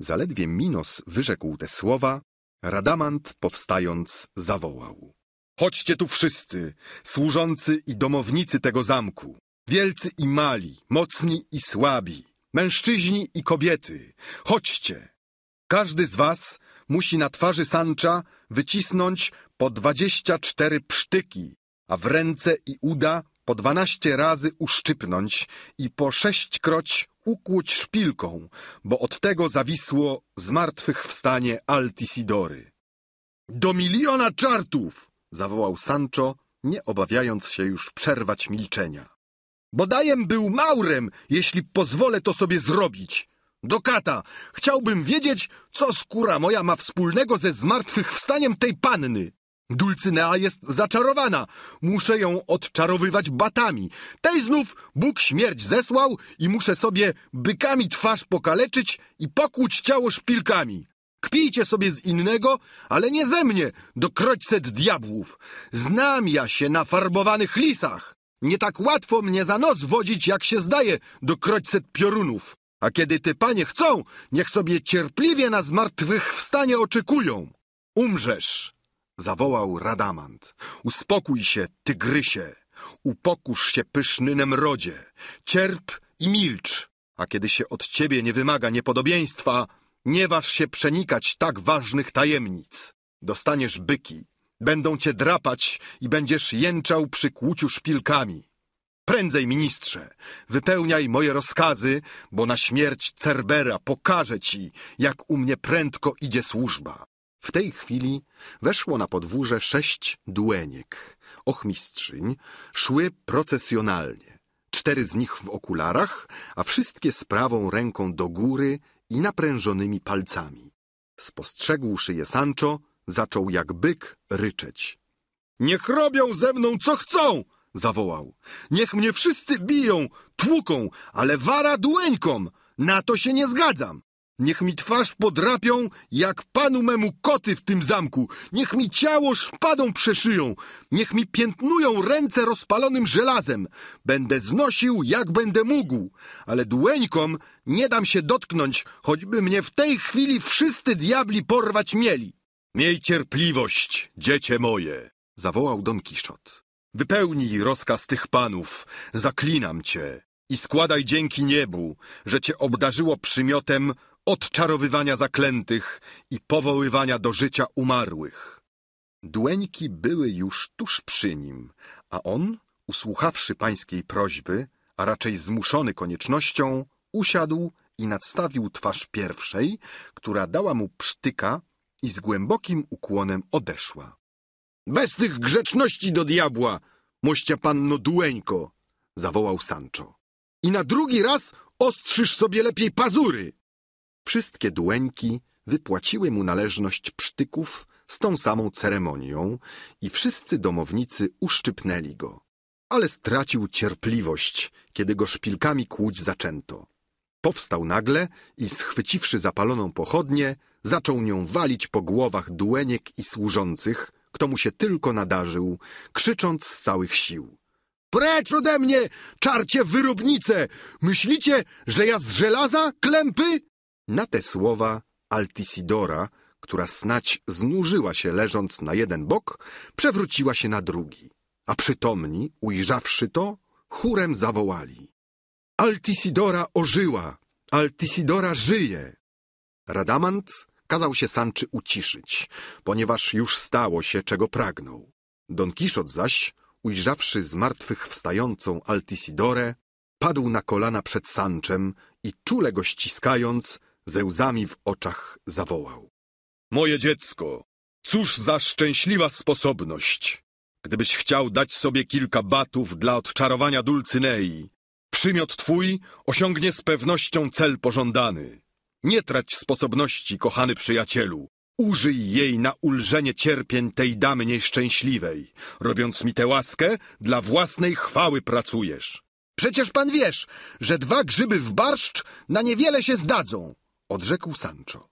Zaledwie Minos wyrzekł te słowa, Radamant powstając zawołał. Chodźcie tu wszyscy, służący i domownicy tego zamku, wielcy i mali, mocni i słabi, mężczyźni i kobiety, chodźcie! Każdy z was musi na twarzy Sancha wycisnąć po dwadzieścia cztery psztyki, a w ręce i uda po dwanaście razy uszczypnąć i po sześćkroć ukłuć szpilką, bo od tego zawisło zmartwychwstanie Altisidory. Do miliona czartów! zawołał Sancho, nie obawiając się już przerwać milczenia. Bodajem był maurem, jeśli pozwolę to sobie zrobić. Do kata! Chciałbym wiedzieć, co skóra moja ma wspólnego ze zmartwychwstaniem tej panny. Dulcynea jest zaczarowana. Muszę ją odczarowywać batami. Tej znów Bóg śmierć zesłał i muszę sobie bykami twarz pokaleczyć i pokłuć ciało szpilkami. Kpijcie sobie z innego, ale nie ze mnie, do kroćset diabłów. Znam ja się na farbowanych lisach. Nie tak łatwo mnie za noc wodzić, jak się zdaje, do kroćset piorunów. A kiedy ty panie chcą, niech sobie cierpliwie na zmartwychwstanie oczekują. Umrzesz zawołał Radamant. Uspokój się, tygrysie! Upokórz się, pyszny Nemrodzie! Cierp i milcz! A kiedy się od ciebie nie wymaga niepodobieństwa, nie waż się przenikać tak ważnych tajemnic. Dostaniesz byki, będą cię drapać i będziesz jęczał przy kłuciu szpilkami. Prędzej, ministrze, wypełniaj moje rozkazy, bo na śmierć Cerbera pokażę ci, jak u mnie prędko idzie służba. W tej chwili weszło na podwórze sześć dułeniek, ochmistrzyń, szły procesjonalnie. Cztery z nich w okularach, a wszystkie z prawą ręką do góry i naprężonymi palcami. Spostrzegłszy je Sancho, zaczął jak byk ryczeć. Niech robią ze mną co chcą! zawołał. Niech mnie wszyscy biją, tłuką, ale wara dueńkom! Na to się nie zgadzam! Niech mi twarz podrapią, jak panu memu koty w tym zamku. Niech mi ciało szpadą przeszyją. Niech mi piętnują ręce rozpalonym żelazem. Będę znosił, jak będę mógł. Ale dłeńkom nie dam się dotknąć, choćby mnie w tej chwili wszyscy diabli porwać mieli. Miej cierpliwość, dziecię moje, zawołał Don Kiszot. Wypełnij rozkaz tych panów, zaklinam cię. I składaj dzięki niebu, że cię obdarzyło przymiotem odczarowywania zaklętych i powoływania do życia umarłych. Dłęki były już tuż przy nim, a on, usłuchawszy pańskiej prośby, a raczej zmuszony koniecznością, usiadł i nadstawił twarz pierwszej, która dała mu psztyka i z głębokim ukłonem odeszła. Bez tych grzeczności do diabła, mościa panno Dueńko, zawołał Sancho. I na drugi raz ostrzysz sobie lepiej pazury. Wszystkie dłęki wypłaciły mu należność psztyków z tą samą ceremonią i wszyscy domownicy uszczypnęli go. Ale stracił cierpliwość, kiedy go szpilkami kłuć zaczęto. Powstał nagle i schwyciwszy zapaloną pochodnię, zaczął nią walić po głowach dłeniek i służących, kto mu się tylko nadarzył, krzycząc z całych sił. Precz ode mnie, czarcie wyrobnice! Myślicie, że ja z żelaza, klępy? Na te słowa Altisidora, która snać znużyła się leżąc na jeden bok, przewróciła się na drugi, a przytomni, ujrzawszy to, chórem zawołali. Altisidora ożyła! Altisidora żyje! Radamant kazał się Sanczy uciszyć, ponieważ już stało się, czego pragnął. Don Kiszot zaś, ujrzawszy zmartwychwstającą Altisidorę, padł na kolana przed Sanczem i czule go ściskając, ze łzami w oczach zawołał. Moje dziecko, cóż za szczęśliwa sposobność! Gdybyś chciał dać sobie kilka batów dla odczarowania Dulcynei, przymiot twój osiągnie z pewnością cel pożądany. Nie trać sposobności, kochany przyjacielu. Użyj jej na ulżenie cierpień tej damy nieszczęśliwej. Robiąc mi tę łaskę, dla własnej chwały pracujesz. Przecież pan wiesz, że dwa grzyby w barszcz na niewiele się zdadzą odrzekł Sancho.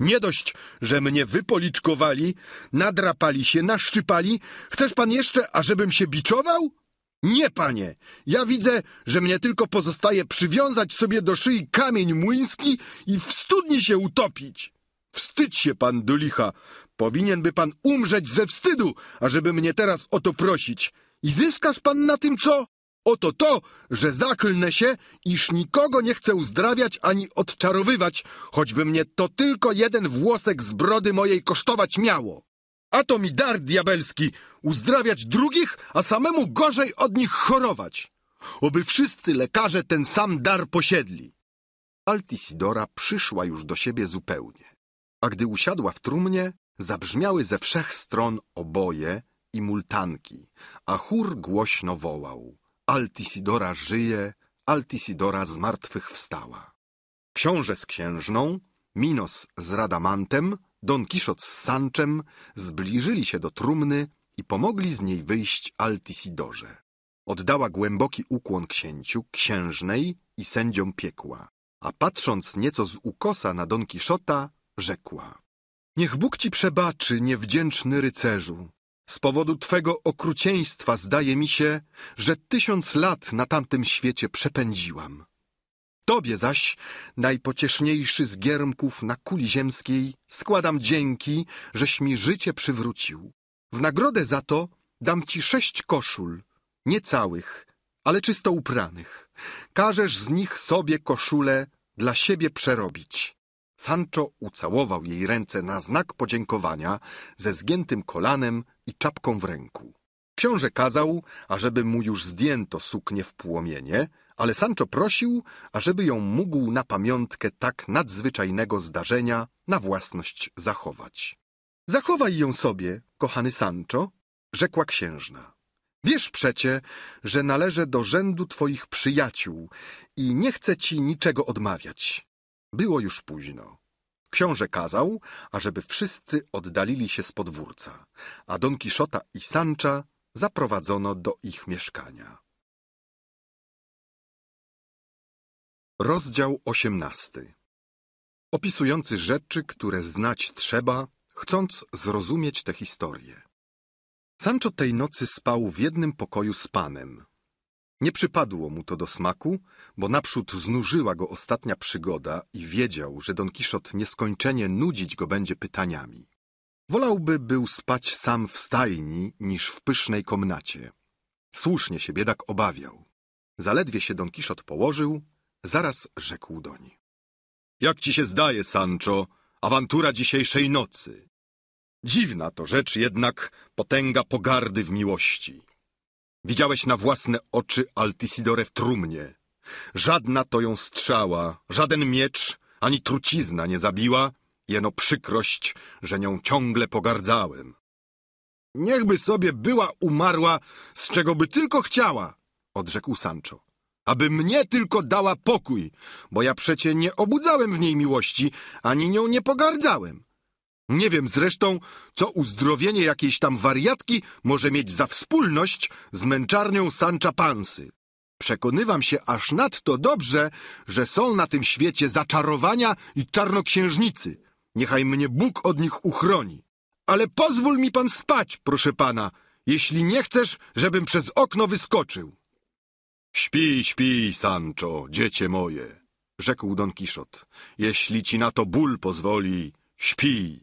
Nie dość, że mnie wypoliczkowali, nadrapali się, naszczypali. Chcesz pan jeszcze, ażebym się biczował? Nie, panie. Ja widzę, że mnie tylko pozostaje przywiązać sobie do szyi kamień młyński i w studni się utopić. Wstydź się pan do licha. Powinien by pan umrzeć ze wstydu, ażeby mnie teraz o to prosić. I zyskasz pan na tym co? Oto to, że zaklnę się, iż nikogo nie chcę uzdrawiać ani odczarowywać, choćby mnie to tylko jeden włosek z brody mojej kosztować miało. A to mi dar diabelski, uzdrawiać drugich, a samemu gorzej od nich chorować. Oby wszyscy lekarze ten sam dar posiedli. Altisidora przyszła już do siebie zupełnie, a gdy usiadła w trumnie, zabrzmiały ze wszech stron oboje i multanki, a chór głośno wołał. Altisidora żyje, Altisidora zmartwychwstała. Książę z księżną, Minos z Radamantem, Don Kiszot z Sanczem zbliżyli się do trumny i pomogli z niej wyjść Altisidorze. Oddała głęboki ukłon księciu, księżnej i sędziom piekła, a patrząc nieco z ukosa na Don Kiszota, rzekła. Niech Bóg ci przebaczy, niewdzięczny rycerzu. Z powodu Twego okrucieństwa zdaje mi się, że tysiąc lat na tamtym świecie przepędziłam. Tobie zaś, najpocieszniejszy z giermków na kuli ziemskiej, składam dzięki, żeś mi życie przywrócił. W nagrodę za to dam Ci sześć koszul, nie całych, ale czysto upranych. Każesz z nich sobie koszule dla siebie przerobić. Sancho ucałował jej ręce na znak podziękowania ze zgiętym kolanem i czapką w ręku. Książę kazał, ażeby mu już zdjęto suknię w płomienie, ale Sancho prosił, ażeby ją mógł na pamiątkę tak nadzwyczajnego zdarzenia na własność zachować. Zachowaj ją sobie, kochany Sancho, rzekła księżna. Wiesz przecie, że należę do rzędu twoich przyjaciół i nie chcę ci niczego odmawiać. Było już późno. Książę kazał, ażeby wszyscy oddalili się z podwórca, a Don Kiszota i Sancha zaprowadzono do ich mieszkania. Rozdział osiemnasty Opisujący rzeczy, które znać trzeba, chcąc zrozumieć tę historię. Sancho tej nocy spał w jednym pokoju z panem, nie przypadło mu to do smaku, bo naprzód znużyła go ostatnia przygoda i wiedział, że Don Kiszot nieskończenie nudzić go będzie pytaniami. Wolałby był spać sam w stajni niż w pysznej komnacie. Słusznie się biedak obawiał. Zaledwie się Don Kiszot położył, zaraz rzekł doń. Jak ci się zdaje, Sancho, awantura dzisiejszej nocy? Dziwna to rzecz jednak potęga pogardy w miłości. Widziałeś na własne oczy Altisidorę w trumnie. Żadna to ją strzała, żaden miecz, ani trucizna nie zabiła, jeno przykrość, że nią ciągle pogardzałem. Niechby sobie była umarła, z czego by tylko chciała, odrzekł Sancho. Aby mnie tylko dała pokój, bo ja przecie nie obudzałem w niej miłości, ani nią nie pogardzałem. Nie wiem zresztą, co uzdrowienie jakiejś tam wariatki może mieć za wspólność z męczarnią Sancha Pansy. Przekonywam się aż nadto dobrze, że są na tym świecie zaczarowania i czarnoksiężnicy. Niechaj mnie Bóg od nich uchroni. Ale pozwól mi pan spać, proszę pana, jeśli nie chcesz, żebym przez okno wyskoczył. Śpi, śpi, Sancho, dziecię moje, rzekł Don Kiszot. Jeśli ci na to ból pozwoli, śpi.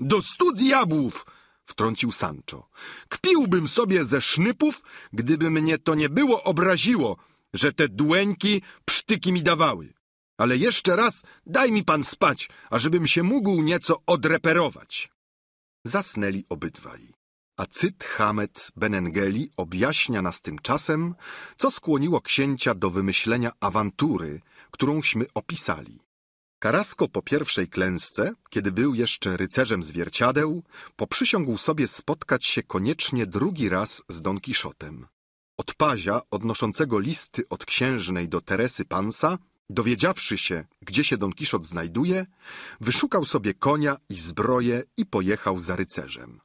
Do stu diabłów! wtrącił Sancho. Kpiłbym sobie ze sznypów, gdyby mnie to nie było obraziło, że te dłęki psztyki mi dawały. Ale jeszcze raz daj mi pan spać, ażebym się mógł nieco odreperować. Zasnęli obydwaj. A Cyt Hamet Benengeli objaśnia nas tymczasem, co skłoniło księcia do wymyślenia awantury, którąśmy opisali. Karasko po pierwszej klęsce, kiedy był jeszcze rycerzem zwierciadeł, poprzysiągł sobie spotkać się koniecznie drugi raz z Don Kiszotem. Od pazia, odnoszącego listy od księżnej do Teresy Pansa, dowiedziawszy się, gdzie się Don Kiszot znajduje, wyszukał sobie konia i zbroję i pojechał za rycerzem.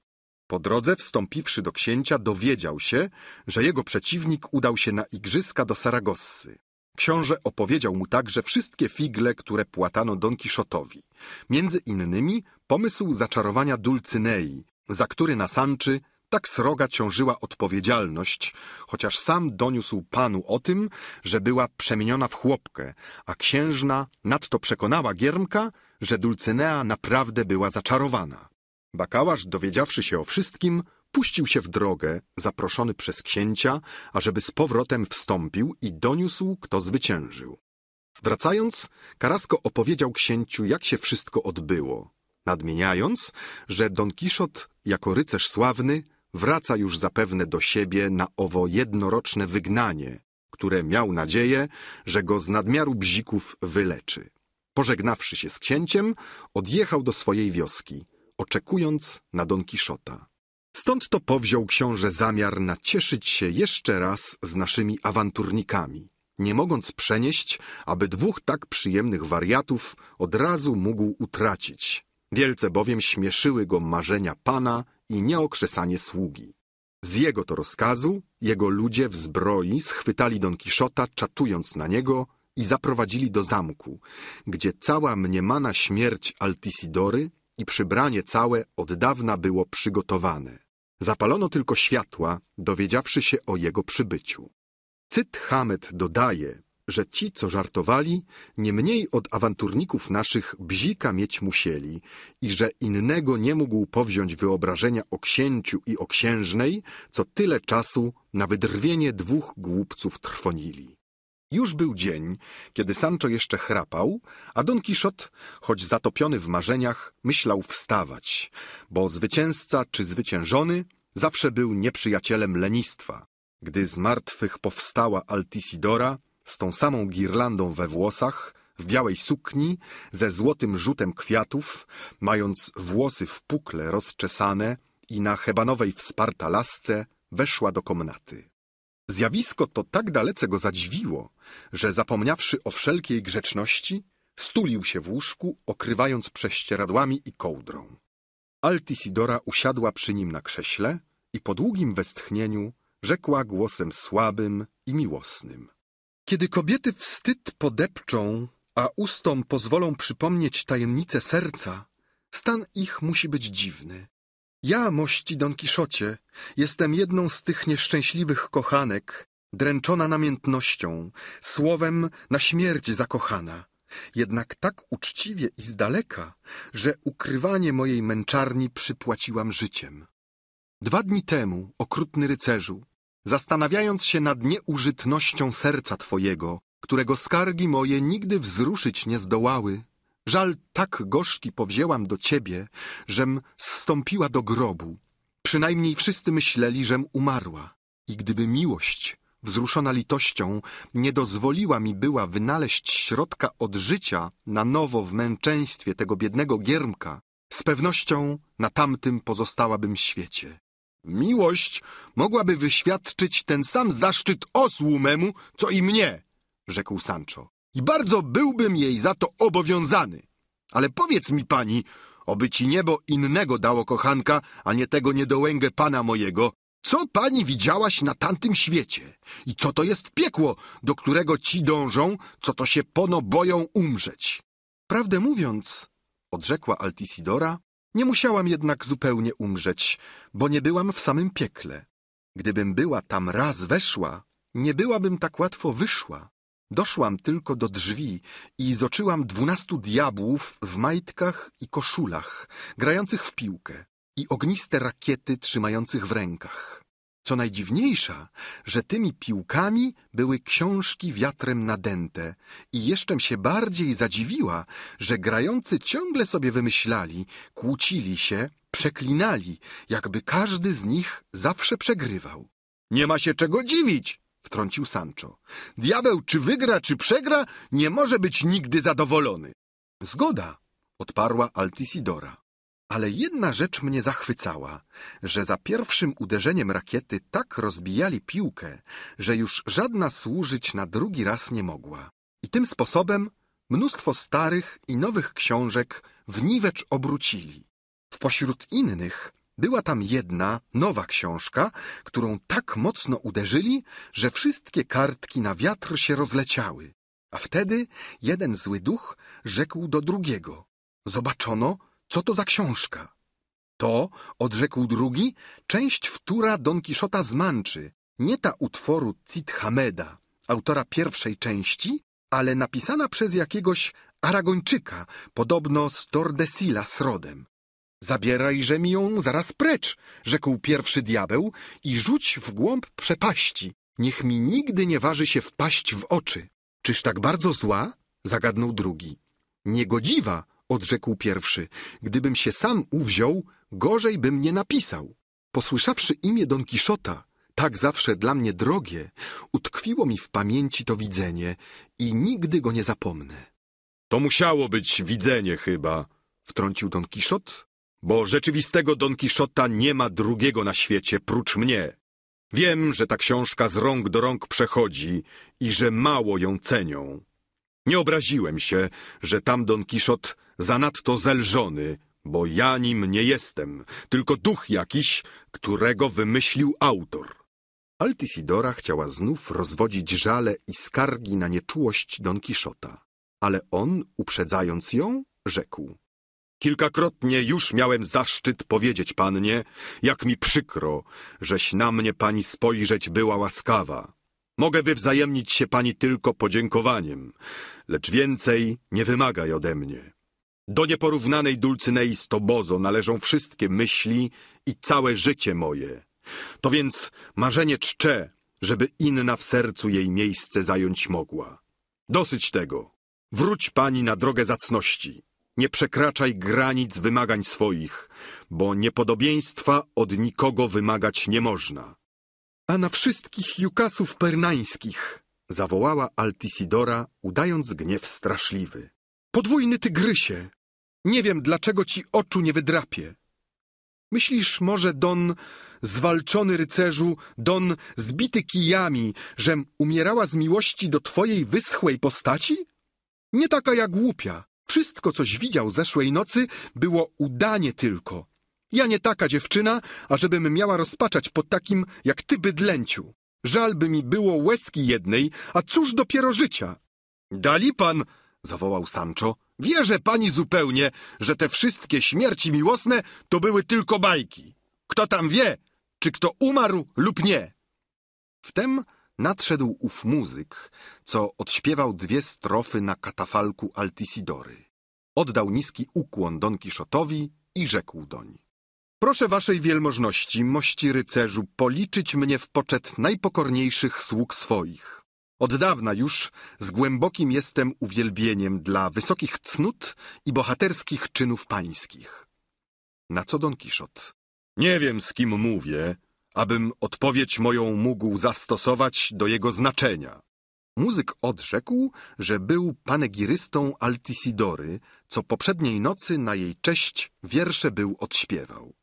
Po drodze, wstąpiwszy do księcia, dowiedział się, że jego przeciwnik udał się na igrzyska do Saragossy, Książę opowiedział mu także wszystkie figle, które płatano Don Kiszotowi. Między innymi pomysł zaczarowania Dulcynei, za który na Sanczy tak sroga ciążyła odpowiedzialność, chociaż sam doniósł panu o tym, że była przemieniona w chłopkę, a księżna nadto przekonała Giermka, że Dulcynea naprawdę była zaczarowana. Bakałasz, dowiedziawszy się o wszystkim, puścił się w drogę, zaproszony przez księcia, ażeby z powrotem wstąpił i doniósł, kto zwyciężył. Wracając, Karasko opowiedział księciu, jak się wszystko odbyło, nadmieniając, że Don Kiszot, jako rycerz sławny, wraca już zapewne do siebie na owo jednoroczne wygnanie, które miał nadzieję, że go z nadmiaru bzików wyleczy. Pożegnawszy się z księciem, odjechał do swojej wioski, oczekując na Don Kiszota. Stąd to powziął książę zamiar nacieszyć się jeszcze raz z naszymi awanturnikami, nie mogąc przenieść, aby dwóch tak przyjemnych wariatów od razu mógł utracić. Wielce bowiem śmieszyły go marzenia pana i nieokrzesanie sługi. Z jego to rozkazu jego ludzie w zbroi schwytali Don Kiszota, czatując na niego i zaprowadzili do zamku, gdzie cała mniemana śmierć Altisidory i przybranie całe od dawna było przygotowane. Zapalono tylko światła, dowiedziawszy się o jego przybyciu. Cyt Hamet dodaje, że ci, co żartowali, nie mniej od awanturników naszych bzika mieć musieli i że innego nie mógł powziąć wyobrażenia o księciu i o księżnej, co tyle czasu na wydrwienie dwóch głupców trwonili. Już był dzień, kiedy Sancho jeszcze chrapał, a Don Kiszot, choć zatopiony w marzeniach, myślał wstawać, bo zwycięzca czy zwyciężony zawsze był nieprzyjacielem lenistwa. Gdy z martwych powstała Altisidora, z tą samą girlandą we włosach, w białej sukni, ze złotym rzutem kwiatów, mając włosy w pukle rozczesane i na hebanowej wsparta lasce, weszła do komnaty. Zjawisko to tak dalece go zadziwiło, że zapomniawszy o wszelkiej grzeczności, stulił się w łóżku, okrywając prześcieradłami i kołdrą. Altisidora usiadła przy nim na krześle i po długim westchnieniu rzekła głosem słabym i miłosnym. Kiedy kobiety wstyd podepczą, a ustom pozwolą przypomnieć tajemnice serca, stan ich musi być dziwny. Ja, mości Don Kiszocie, jestem jedną z tych nieszczęśliwych kochanek, dręczona namiętnością, słowem na śmierć zakochana. Jednak tak uczciwie i z daleka, że ukrywanie mojej męczarni przypłaciłam życiem. Dwa dni temu, okrutny rycerzu, zastanawiając się nad nieużytnością serca twojego, którego skargi moje nigdy wzruszyć nie zdołały, Żal tak gorzki powzięłam do ciebie, żem zstąpiła do grobu. Przynajmniej wszyscy myśleli, żem umarła. I gdyby miłość, wzruszona litością, nie dozwoliła mi była wynaleźć środka od życia na nowo w męczeństwie tego biednego giermka, z pewnością na tamtym pozostałabym świecie. Miłość mogłaby wyświadczyć ten sam zaszczyt osłu memu, co i mnie, rzekł Sancho i bardzo byłbym jej za to obowiązany. Ale powiedz mi pani, oby ci niebo innego dało kochanka, a nie tego niedołęgę pana mojego, co pani widziałaś na tamtym świecie? I co to jest piekło, do którego ci dążą, co to się pono boją umrzeć? Prawdę mówiąc, odrzekła Altisidora, nie musiałam jednak zupełnie umrzeć, bo nie byłam w samym piekle. Gdybym była tam raz weszła, nie byłabym tak łatwo wyszła. Doszłam tylko do drzwi i zoczyłam dwunastu diabłów w majtkach i koszulach, grających w piłkę i ogniste rakiety trzymających w rękach. Co najdziwniejsza, że tymi piłkami były książki wiatrem nadęte i jeszcze się bardziej zadziwiła, że grający ciągle sobie wymyślali, kłócili się, przeklinali, jakby każdy z nich zawsze przegrywał. Nie ma się czego dziwić, wtrącił Sancho. Diabeł czy wygra, czy przegra, nie może być nigdy zadowolony. Zgoda, odparła Altisidora. Ale jedna rzecz mnie zachwycała, że za pierwszym uderzeniem rakiety tak rozbijali piłkę, że już żadna służyć na drugi raz nie mogła. I tym sposobem mnóstwo starych i nowych książek w niwecz obrócili. W pośród innych była tam jedna nowa książka, którą tak mocno uderzyli, że wszystkie kartki na wiatr się rozleciały. A wtedy jeden zły duch rzekł do drugiego: Zobaczono, co to za książka. To, odrzekł drugi, część wtóra Don Kiszota z Manczy, nie ta utworu Cid Hameda, autora pierwszej części, ale napisana przez jakiegoś Aragończyka, podobno z Tordesillas rodem. Zabierajże mi ją zaraz precz, rzekł pierwszy diabeł, i rzuć w głąb przepaści. Niech mi nigdy nie waży się wpaść w oczy. Czyż tak bardzo zła? zagadnął drugi. Niegodziwa, odrzekł pierwszy. Gdybym się sam uwziął, gorzej bym nie napisał. Posłyszawszy imię Don Kiszota, tak zawsze dla mnie drogie, utkwiło mi w pamięci to widzenie i nigdy go nie zapomnę. To musiało być widzenie chyba, wtrącił Don Kiszot, bo rzeczywistego Don Quixota nie ma drugiego na świecie prócz mnie. Wiem, że ta książka z rąk do rąk przechodzi i że mało ją cenią. Nie obraziłem się, że tam Don Kiszot zanadto zelżony, bo ja nim nie jestem, tylko duch jakiś, którego wymyślił autor. Altisidora chciała znów rozwodzić żale i skargi na nieczułość Don Kiszota, ale on, uprzedzając ją, rzekł. Kilkakrotnie już miałem zaszczyt powiedzieć pannie, jak mi przykro, żeś na mnie pani spojrzeć była łaskawa. Mogę wywzajemnić się pani tylko podziękowaniem, lecz więcej nie wymagaj ode mnie. Do nieporównanej Dulcynei Stobozo należą wszystkie myśli i całe życie moje. To więc marzenie czcze, żeby inna w sercu jej miejsce zająć mogła. Dosyć tego. Wróć pani na drogę zacności. Nie przekraczaj granic wymagań swoich, bo niepodobieństwa od nikogo wymagać nie można. A na wszystkich Jukasów pernańskich, zawołała Altisidora, udając gniew straszliwy. Podwójny tygrysie! Nie wiem, dlaczego ci oczu nie wydrapie. Myślisz może, Don, zwalczony rycerzu, Don, zbity kijami, żem umierała z miłości do twojej wyschłej postaci? Nie taka jak głupia. Wszystko, coś widział zeszłej nocy, było udanie tylko. Ja nie taka dziewczyna, ażebym miała rozpaczać po takim jak ty bydlęciu. Żal by mi było łezki jednej, a cóż dopiero życia. Dali pan, zawołał Sancho, wierzę pani zupełnie, że te wszystkie śmierci miłosne to były tylko bajki. Kto tam wie, czy kto umarł lub nie? Wtem nadszedł ów muzyk, co odśpiewał dwie strofy na katafalku Altisidory. Oddał niski ukłon Don Kiszotowi i rzekł doń. Proszę waszej wielmożności, mości rycerzu, policzyć mnie w poczet najpokorniejszych sług swoich. Od dawna już z głębokim jestem uwielbieniem dla wysokich cnót i bohaterskich czynów pańskich. Na co Don Kiszot? Nie wiem, z kim mówię, abym odpowiedź moją mógł zastosować do jego znaczenia. Muzyk odrzekł, że był panegirystą Altisidory, co poprzedniej nocy na jej cześć wiersze był odśpiewał.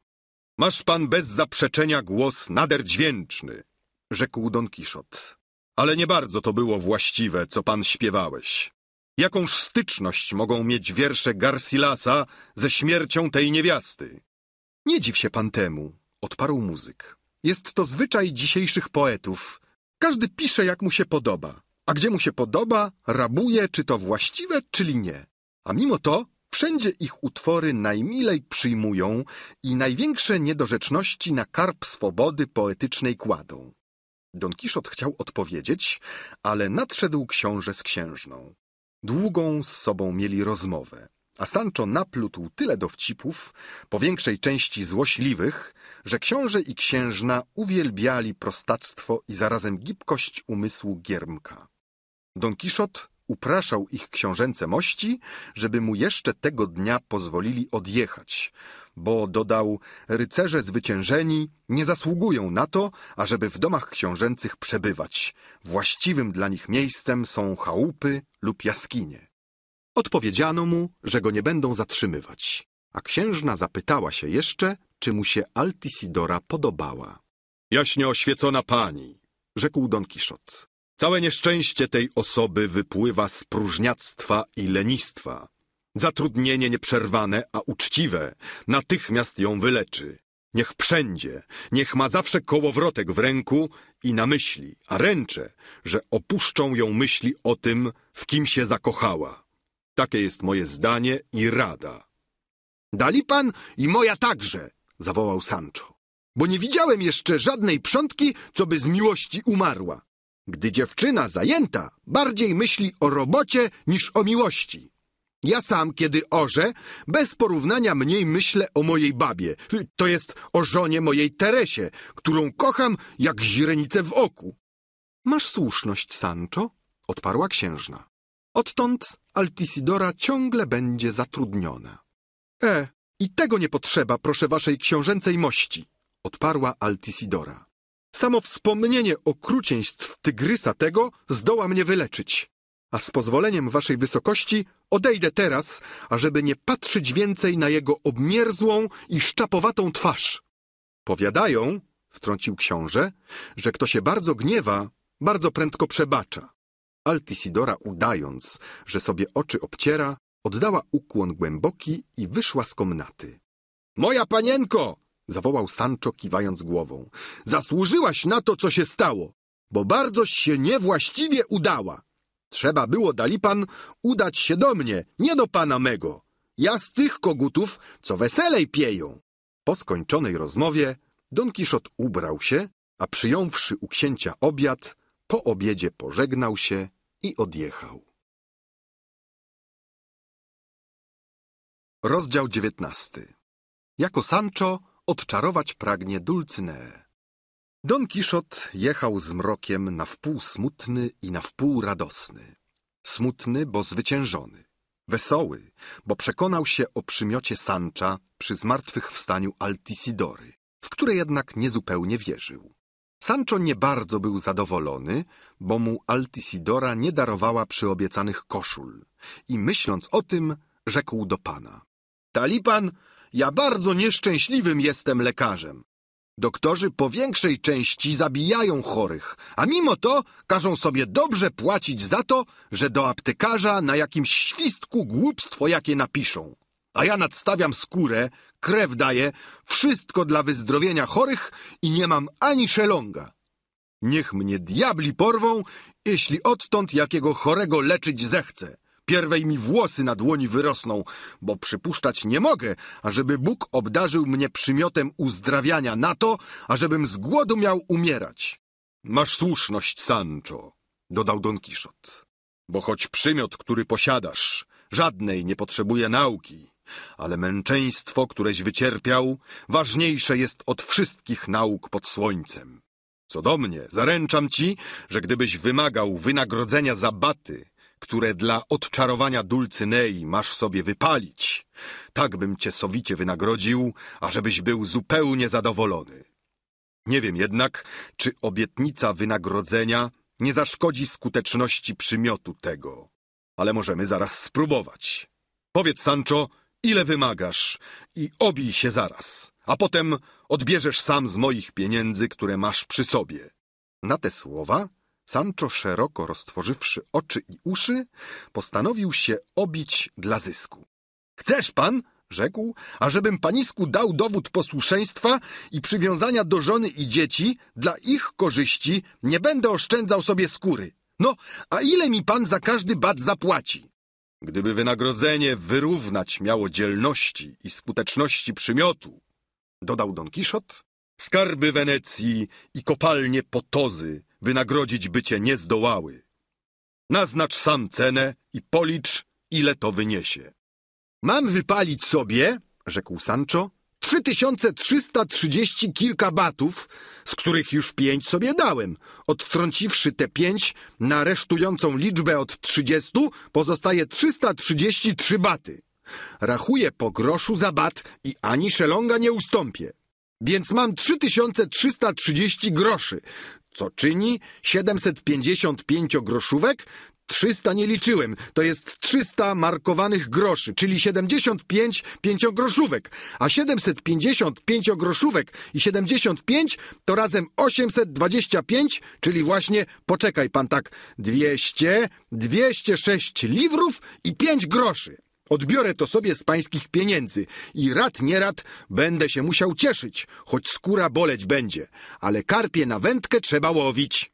Masz pan bez zaprzeczenia głos nader dźwięczny, rzekł Don Kiszot. Ale nie bardzo to było właściwe, co pan śpiewałeś. Jakąż styczność mogą mieć wiersze Garcilasa ze śmiercią tej niewiasty? Nie dziw się pan temu, odparł muzyk. Jest to zwyczaj dzisiejszych poetów. Każdy pisze, jak mu się podoba. A gdzie mu się podoba, rabuje, czy to właściwe, czyli nie. A mimo to wszędzie ich utwory najmilej przyjmują i największe niedorzeczności na karp swobody poetycznej kładą. Don Kiszot chciał odpowiedzieć, ale nadszedł książę z księżną. Długą z sobą mieli rozmowę a Sancho naplutł tyle dowcipów, po większej części złośliwych, że książę i księżna uwielbiali prostactwo i zarazem gibkość umysłu Giermka. Don Kiszot upraszał ich książęce mości, żeby mu jeszcze tego dnia pozwolili odjechać, bo dodał, rycerze zwyciężeni nie zasługują na to, ażeby w domach książęcych przebywać. Właściwym dla nich miejscem są chałupy lub jaskinie. Odpowiedziano mu, że go nie będą zatrzymywać, a księżna zapytała się jeszcze, czy mu się Altisidora podobała. Jaśnie oświecona pani, rzekł Don Kiszot. Całe nieszczęście tej osoby wypływa z próżniactwa i lenistwa. Zatrudnienie nieprzerwane, a uczciwe, natychmiast ją wyleczy. Niech wszędzie, niech ma zawsze kołowrotek w ręku i na myśli, a ręcze, że opuszczą ją myśli o tym, w kim się zakochała. Takie jest moje zdanie i rada. Dali pan i moja także, zawołał Sancho, bo nie widziałem jeszcze żadnej przątki, co by z miłości umarła. Gdy dziewczyna zajęta, bardziej myśli o robocie niż o miłości. Ja sam, kiedy orzę, bez porównania mniej myślę o mojej babie, to jest o żonie mojej Teresie, którą kocham jak źrenice w oku. Masz słuszność, Sancho, odparła księżna. Odtąd Altisidora ciągle będzie zatrudniona. E, i tego nie potrzeba, proszę waszej książęcej mości, odparła Altisidora. Samo wspomnienie o okrucieństw tygrysa tego zdoła mnie wyleczyć. A z pozwoleniem waszej wysokości odejdę teraz, ażeby nie patrzeć więcej na jego obmierzłą i szczapowatą twarz. Powiadają, wtrącił książę, że kto się bardzo gniewa, bardzo prędko przebacza. Altisidora udając, że sobie oczy obciera, oddała ukłon głęboki i wyszła z komnaty. Moja panienko! zawołał Sancho kiwając głową. Zasłużyłaś na to, co się stało, bo bardzoś się niewłaściwie udała. Trzeba było, Dalipan, udać się do mnie, nie do pana mego. Ja z tych kogutów, co weselej pieją. Po skończonej rozmowie Don Kiszot ubrał się, a przyjąwszy u księcia obiad, po obiedzie pożegnał się i odjechał. Rozdział dziewiętnasty. Jako Sancho odczarować pragnie Dulcyneę. Don Kiszot jechał z mrokiem na wpół smutny i na wpół radosny. Smutny, bo zwyciężony. Wesoły, bo przekonał się o przymiocie Sancha przy zmartwychwstaniu Altisidory, w które jednak niezupełnie wierzył. Sancho nie bardzo był zadowolony, bo mu Altisidora nie darowała przyobiecanych koszul. I myśląc o tym, rzekł do pana. Talipan, ja bardzo nieszczęśliwym jestem lekarzem. Doktorzy po większej części zabijają chorych, a mimo to każą sobie dobrze płacić za to, że do aptekarza na jakimś świstku głupstwo jakie napiszą. A ja nadstawiam skórę, krew daję, wszystko dla wyzdrowienia chorych i nie mam ani szelonga. Niech mnie diabli porwą, jeśli odtąd jakiego chorego leczyć zechcę. Pierwej mi włosy na dłoni wyrosną, bo przypuszczać nie mogę, ażeby Bóg obdarzył mnie przymiotem uzdrawiania na to, ażebym z głodu miał umierać. Masz słuszność, Sancho, dodał Don Kiszot, bo choć przymiot, który posiadasz, żadnej nie potrzebuje nauki, ale męczeństwo, któreś wycierpiał, ważniejsze jest od wszystkich nauk pod słońcem. Co do mnie, zaręczam ci, że gdybyś wymagał wynagrodzenia za baty, które dla odczarowania Dulcynei masz sobie wypalić, tak bym cię sowicie wynagrodził, ażebyś był zupełnie zadowolony. Nie wiem jednak, czy obietnica wynagrodzenia nie zaszkodzi skuteczności przymiotu tego, ale możemy zaraz spróbować. Powiedz, Sancho, ile wymagasz i obij się zaraz, a potem odbierzesz sam z moich pieniędzy, które masz przy sobie. Na te słowa Sancho szeroko roztworzywszy oczy i uszy, postanowił się obić dla zysku. Chcesz pan, rzekł, ażebym panisku dał dowód posłuszeństwa i przywiązania do żony i dzieci, dla ich korzyści nie będę oszczędzał sobie skóry. No, a ile mi pan za każdy bat zapłaci? Gdyby wynagrodzenie wyrównać miało dzielności i skuteczności przymiotu, dodał Don Kiszot, skarby Wenecji i kopalnie Potozy wynagrodzić bycie nie zdołały. Naznacz sam cenę i policz, ile to wyniesie. Mam wypalić sobie, rzekł Sancho, 3330 kilka batów, z których już pięć sobie dałem. Odtrąciwszy te pięć na resztującą liczbę od 30 pozostaje 333 baty. Rachuję po groszu za bat i ani szelonga nie ustąpię. Więc mam 3330 groszy, co czyni 755 groszówek, 300 nie liczyłem. To jest 300 markowanych groszy, czyli 75 pięciogroszówek. A 750 pięciogroszówek i 75 to razem 825, czyli właśnie, poczekaj pan tak, 200, 206 liwrów i 5 groszy. Odbiorę to sobie z pańskich pieniędzy i rad nie rad będę się musiał cieszyć, choć skóra boleć będzie, ale karpie na wędkę trzeba łowić.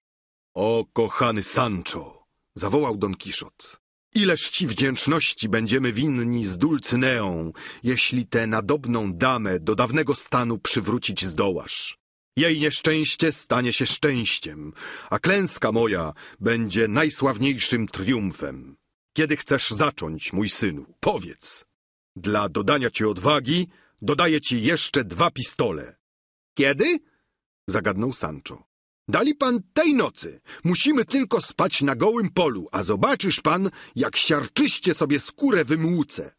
O kochany Sancho! zawołał Don Kiszot. Ileż ci wdzięczności będziemy winni z Dulcyneą, jeśli tę nadobną damę do dawnego stanu przywrócić zdołasz. Jej nieszczęście stanie się szczęściem, a klęska moja będzie najsławniejszym triumfem. Kiedy chcesz zacząć, mój synu, powiedz. Dla dodania ci odwagi dodaję ci jeszcze dwa pistole. Kiedy? Zagadnął Sancho. Dali pan tej nocy. Musimy tylko spać na gołym polu, a zobaczysz pan, jak siarczyście sobie skórę wymłucę.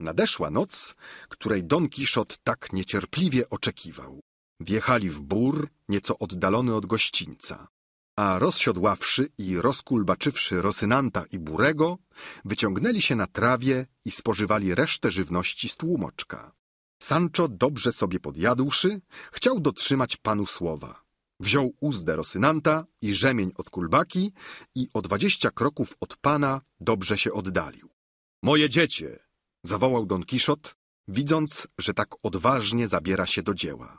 Nadeszła noc, której Don Kiszot tak niecierpliwie oczekiwał. Wjechali w bór, nieco oddalony od gościńca. A rozsiodławszy i rozkulbaczywszy Rosynanta i Burego, wyciągnęli się na trawie i spożywali resztę żywności z tłumoczka. Sancho, dobrze sobie podjadłszy, chciał dotrzymać panu słowa. Wziął uzdę Rosynanta i rzemień od kulbaki i o dwadzieścia kroków od pana dobrze się oddalił. Moje dziecię! zawołał Don Kiszot, widząc, że tak odważnie zabiera się do dzieła.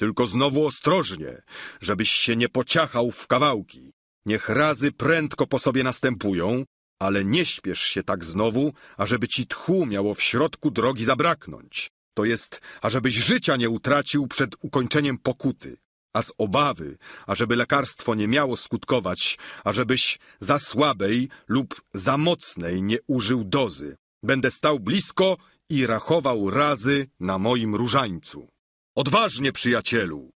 Tylko znowu ostrożnie, żebyś się nie pociachał w kawałki. Niech razy prędko po sobie następują, ale nie śpiesz się tak znowu, ażeby ci tchu miało w środku drogi zabraknąć. To jest, ażebyś życia nie utracił przed ukończeniem pokuty a z obawy, ażeby lekarstwo nie miało skutkować, ażebyś za słabej lub za mocnej nie użył dozy. Będę stał blisko i rachował razy na moim różańcu. Odważnie, przyjacielu!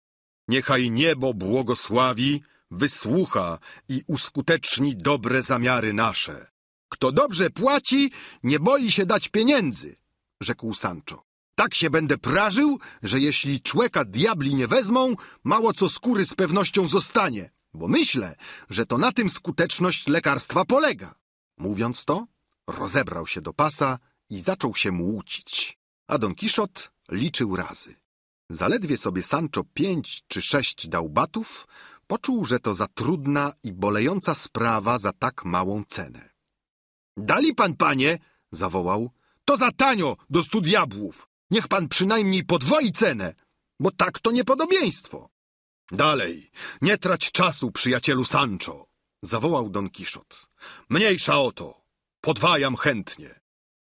Niechaj niebo błogosławi, wysłucha i uskuteczni dobre zamiary nasze. Kto dobrze płaci, nie boi się dać pieniędzy, rzekł Sancho. Tak się będę prażył, że jeśli człeka diabli nie wezmą, mało co skóry z pewnością zostanie, bo myślę, że to na tym skuteczność lekarstwa polega. Mówiąc to, rozebrał się do pasa i zaczął się młócić, a Don Kiszot liczył razy. Zaledwie sobie Sancho pięć czy sześć dał batów, poczuł, że to za trudna i bolejąca sprawa za tak małą cenę. Dali pan, panie, zawołał, to za tanio do stu diabłów. Niech pan przynajmniej podwoi cenę, bo tak to niepodobieństwo. Dalej, nie trać czasu, przyjacielu Sancho, zawołał Don Kiszot. Mniejsza o to, podwajam chętnie.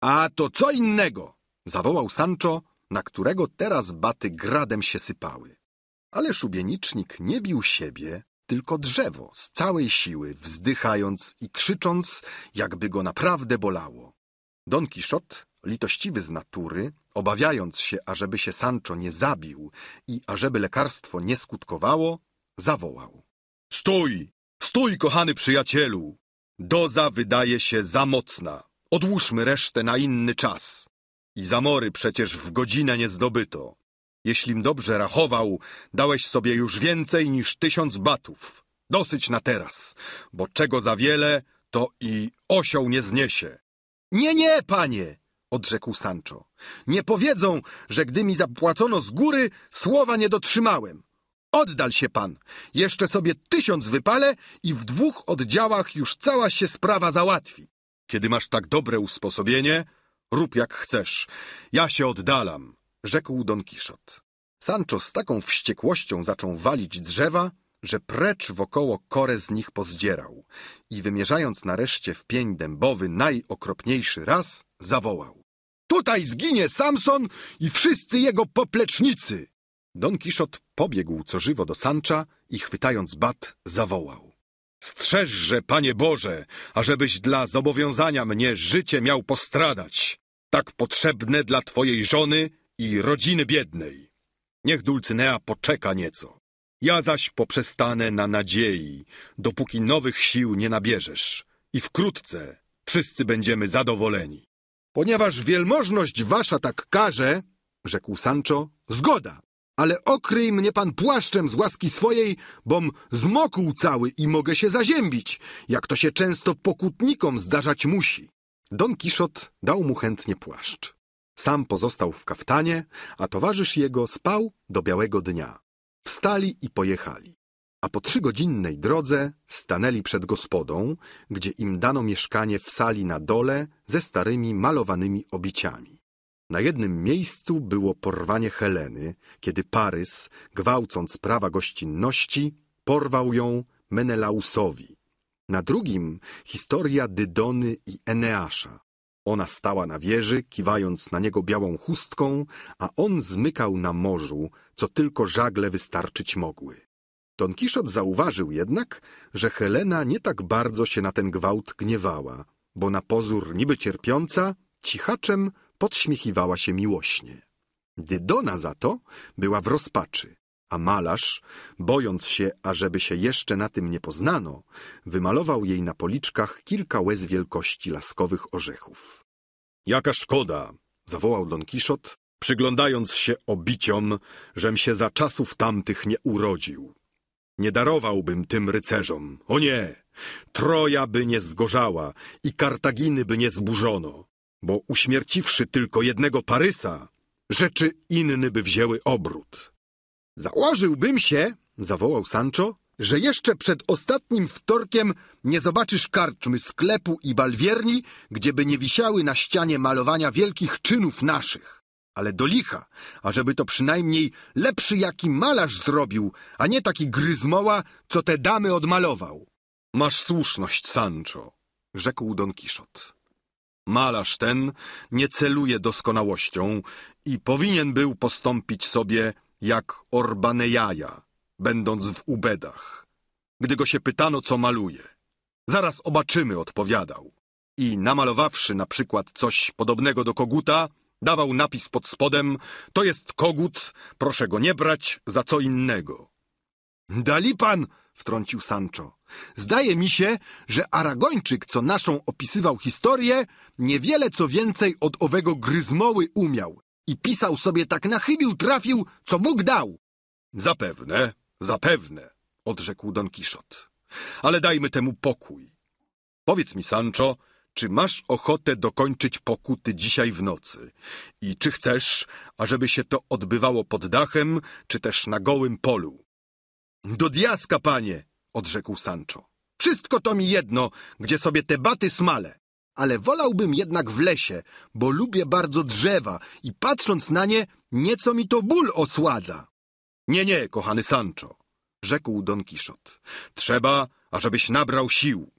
A to co innego, zawołał Sancho, na którego teraz baty gradem się sypały. Ale szubienicznik nie bił siebie, tylko drzewo z całej siły, wzdychając i krzycząc, jakby go naprawdę bolało. Don Kiszot litościwy z natury, obawiając się, ażeby się Sancho nie zabił i ażeby lekarstwo nie skutkowało, zawołał. Stój! Stój, kochany przyjacielu! Doza wydaje się za mocna. Odłóżmy resztę na inny czas. I zamory przecież w godzinę nie zdobyto. Jeślim dobrze rachował, dałeś sobie już więcej niż tysiąc batów. Dosyć na teraz, bo czego za wiele, to i osioł nie zniesie. Nie, nie, panie, odrzekł Sancho. Nie powiedzą, że gdy mi zapłacono z góry, słowa nie dotrzymałem. Oddal się pan. Jeszcze sobie tysiąc wypalę i w dwóch oddziałach już cała się sprawa załatwi. Kiedy masz tak dobre usposobienie, rób jak chcesz. Ja się oddalam, rzekł Don Kiszot. Sancho z taką wściekłością zaczął walić drzewa, że precz wokoło korę z nich pozdzierał i wymierzając nareszcie w pień dębowy najokropniejszy raz, zawołał. Tutaj zginie Samson i wszyscy jego poplecznicy! Don Kiszot pobiegł co żywo do Sancha i chwytając bat zawołał. Strzeżże, Panie Boże, ażebyś dla zobowiązania mnie życie miał postradać, tak potrzebne dla Twojej żony i rodziny biednej. Niech Dulcynea poczeka nieco. Ja zaś poprzestanę na nadziei, dopóki nowych sił nie nabierzesz i wkrótce wszyscy będziemy zadowoleni. Ponieważ wielmożność wasza tak każe, rzekł Sancho, zgoda, ale okryj mnie pan płaszczem z łaski swojej, bom zmokł cały i mogę się zaziębić, jak to się często pokutnikom zdarzać musi. Don Kiszot dał mu chętnie płaszcz. Sam pozostał w kaftanie, a towarzysz jego spał do białego dnia. Wstali i pojechali a po trzygodzinnej drodze stanęli przed gospodą, gdzie im dano mieszkanie w sali na dole ze starymi malowanymi obiciami. Na jednym miejscu było porwanie Heleny, kiedy Parys, gwałcąc prawa gościnności, porwał ją Menelausowi. Na drugim historia Dydony i Eneasza. Ona stała na wieży, kiwając na niego białą chustką, a on zmykał na morzu, co tylko żagle wystarczyć mogły. Don Kiszot zauważył jednak, że Helena nie tak bardzo się na ten gwałt gniewała, bo na pozór niby cierpiąca, cichaczem podśmiechiwała się miłośnie. Dydona za to była w rozpaczy, a malarz, bojąc się, ażeby się jeszcze na tym nie poznano, wymalował jej na policzkach kilka łez wielkości laskowych orzechów. Jaka szkoda! zawołał Don Kiszot, przyglądając się obiciom, żem się za czasów tamtych nie urodził. Nie darowałbym tym rycerzom. O nie! Troja by nie zgorzała i Kartaginy by nie zburzono, bo uśmierciwszy tylko jednego Parysa, rzeczy inny by wzięły obrót. Założyłbym się, zawołał Sancho, że jeszcze przed ostatnim wtorkiem nie zobaczysz karczmy, sklepu i balwierni, gdzieby nie wisiały na ścianie malowania wielkich czynów naszych ale do licha, ażeby to przynajmniej lepszy jaki malarz zrobił, a nie taki gryzmoła, co te damy odmalował. Masz słuszność, Sancho, rzekł Don Kiszot. Malarz ten nie celuje doskonałością i powinien był postąpić sobie jak Orbanejaja, będąc w ubedach. Gdy go się pytano, co maluje. Zaraz obaczymy, odpowiadał. I namalowawszy na przykład coś podobnego do koguta, Dawał napis pod spodem, to jest kogut, proszę go nie brać za co innego. Dali pan, wtrącił Sancho. Zdaje mi się, że Aragończyk, co naszą opisywał historię, niewiele co więcej od owego gryzmoły umiał i pisał sobie tak na chybił trafił, co Bóg dał. Zapewne, zapewne, odrzekł Don Kiszot. Ale dajmy temu pokój. Powiedz mi, Sancho, czy masz ochotę dokończyć pokuty dzisiaj w nocy i czy chcesz, ażeby się to odbywało pod dachem, czy też na gołym polu? Do diaska, panie, odrzekł Sancho. Wszystko to mi jedno, gdzie sobie te baty smale, ale wolałbym jednak w lesie, bo lubię bardzo drzewa i patrząc na nie, nieco mi to ból osładza. Nie, nie, kochany Sancho, rzekł Don Kiszot. Trzeba, ażebyś nabrał sił.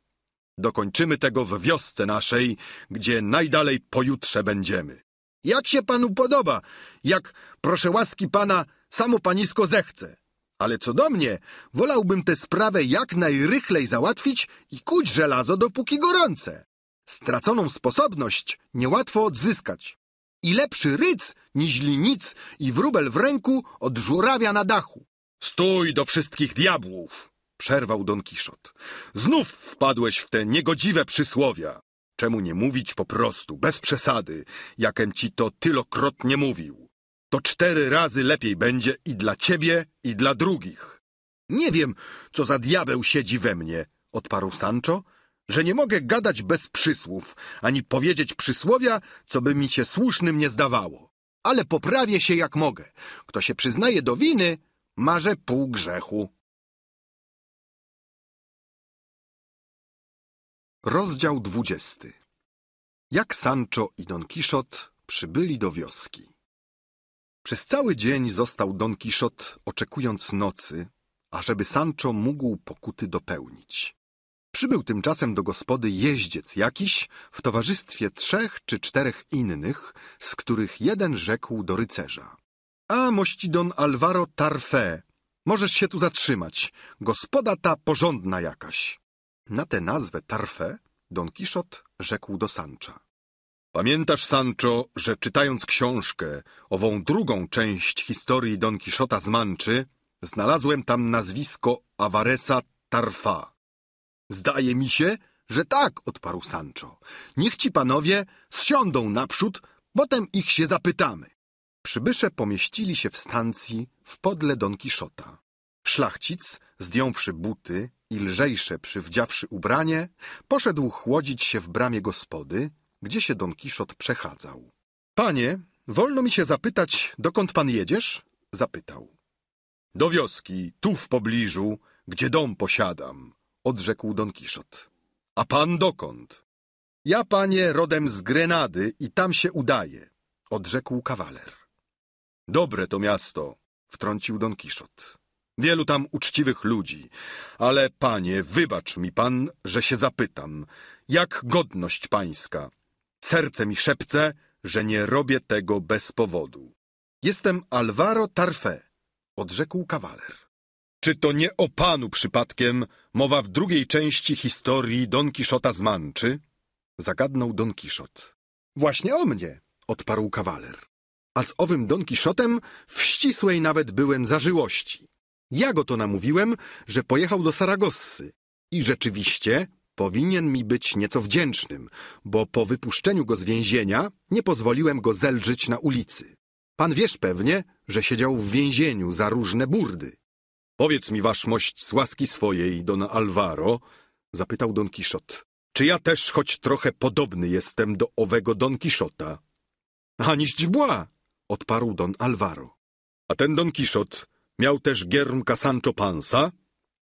Dokończymy tego w wiosce naszej, gdzie najdalej pojutrze będziemy. Jak się panu podoba, jak, proszę łaski pana, samo panisko zechce. Ale co do mnie, wolałbym tę sprawę jak najrychlej załatwić i kuć żelazo dopóki gorące. Straconą sposobność niełatwo odzyskać. I lepszy ryc niźli nic i wróbel w ręku od żurawia na dachu. Stój do wszystkich diabłów! przerwał Don Kiszot. Znów wpadłeś w te niegodziwe przysłowia. Czemu nie mówić po prostu, bez przesady, jakem ci to tylokrotnie mówił? To cztery razy lepiej będzie i dla ciebie, i dla drugich. Nie wiem, co za diabeł siedzi we mnie, odparł Sancho, że nie mogę gadać bez przysłów, ani powiedzieć przysłowia, co by mi się słusznym nie zdawało. Ale poprawię się jak mogę. Kto się przyznaje do winy, marze pół grzechu. Rozdział 20. Jak Sancho i Don Quixote przybyli do wioski. Przez cały dzień został Don Quixote oczekując nocy, ażeby Sancho mógł pokuty dopełnić. Przybył tymczasem do gospody jeździec jakiś w towarzystwie trzech czy czterech innych, z których jeden rzekł do rycerza. A mości Don Alvaro Tarfe, możesz się tu zatrzymać. Gospoda ta porządna jakaś. Na tę nazwę Tarfę Don Kiszot rzekł do Sancha. Pamiętasz, Sancho, że czytając książkę, ową drugą część historii Don Kiszota z Manczy, znalazłem tam nazwisko Avaresa Tarfa. Zdaje mi się, że tak, odparł Sancho. Niech ci panowie zsiądą naprzód, potem ich się zapytamy. Przybysze pomieścili się w stacji w podle Don Kiszota. Szlachcic, zdjąwszy buty i lżejsze przywdziawszy ubranie, poszedł chłodzić się w bramie gospody, gdzie się Don Kiszot przechadzał. Panie, wolno mi się zapytać, dokąd pan jedziesz? zapytał. Do wioski, tu w pobliżu, gdzie dom posiadam, odrzekł Don Kiszot. A pan dokąd? Ja, panie, rodem z Grenady i tam się udaję, odrzekł kawaler. Dobre to miasto, wtrącił Don Kiszot wielu tam uczciwych ludzi. Ale, panie, wybacz mi pan, że się zapytam. Jak godność pańska? Serce mi szepce, że nie robię tego bez powodu. Jestem Alvaro Tarfe, odrzekł kawaler. Czy to nie o panu przypadkiem mowa w drugiej części historii Don Kiszota z Manczy? Zagadnął Don Kiszot. Właśnie o mnie, odparł kawaler. A z owym Don Kiszotem w ścisłej nawet byłem zażyłości. Ja go to namówiłem, że pojechał do Saragossy. I rzeczywiście powinien mi być nieco wdzięcznym, bo po wypuszczeniu go z więzienia nie pozwoliłem go zelżyć na ulicy. Pan wiesz pewnie, że siedział w więzieniu za różne burdy. Powiedz mi, waszmość, z łaski swojej, don Alvaro, zapytał Don Kiszot, czy ja też choć trochę podobny jestem do owego Don Kiszota? Ani źdźbła, odparł Don Alvaro. A ten Don Kiszot Miał też giermka Sancho Panza?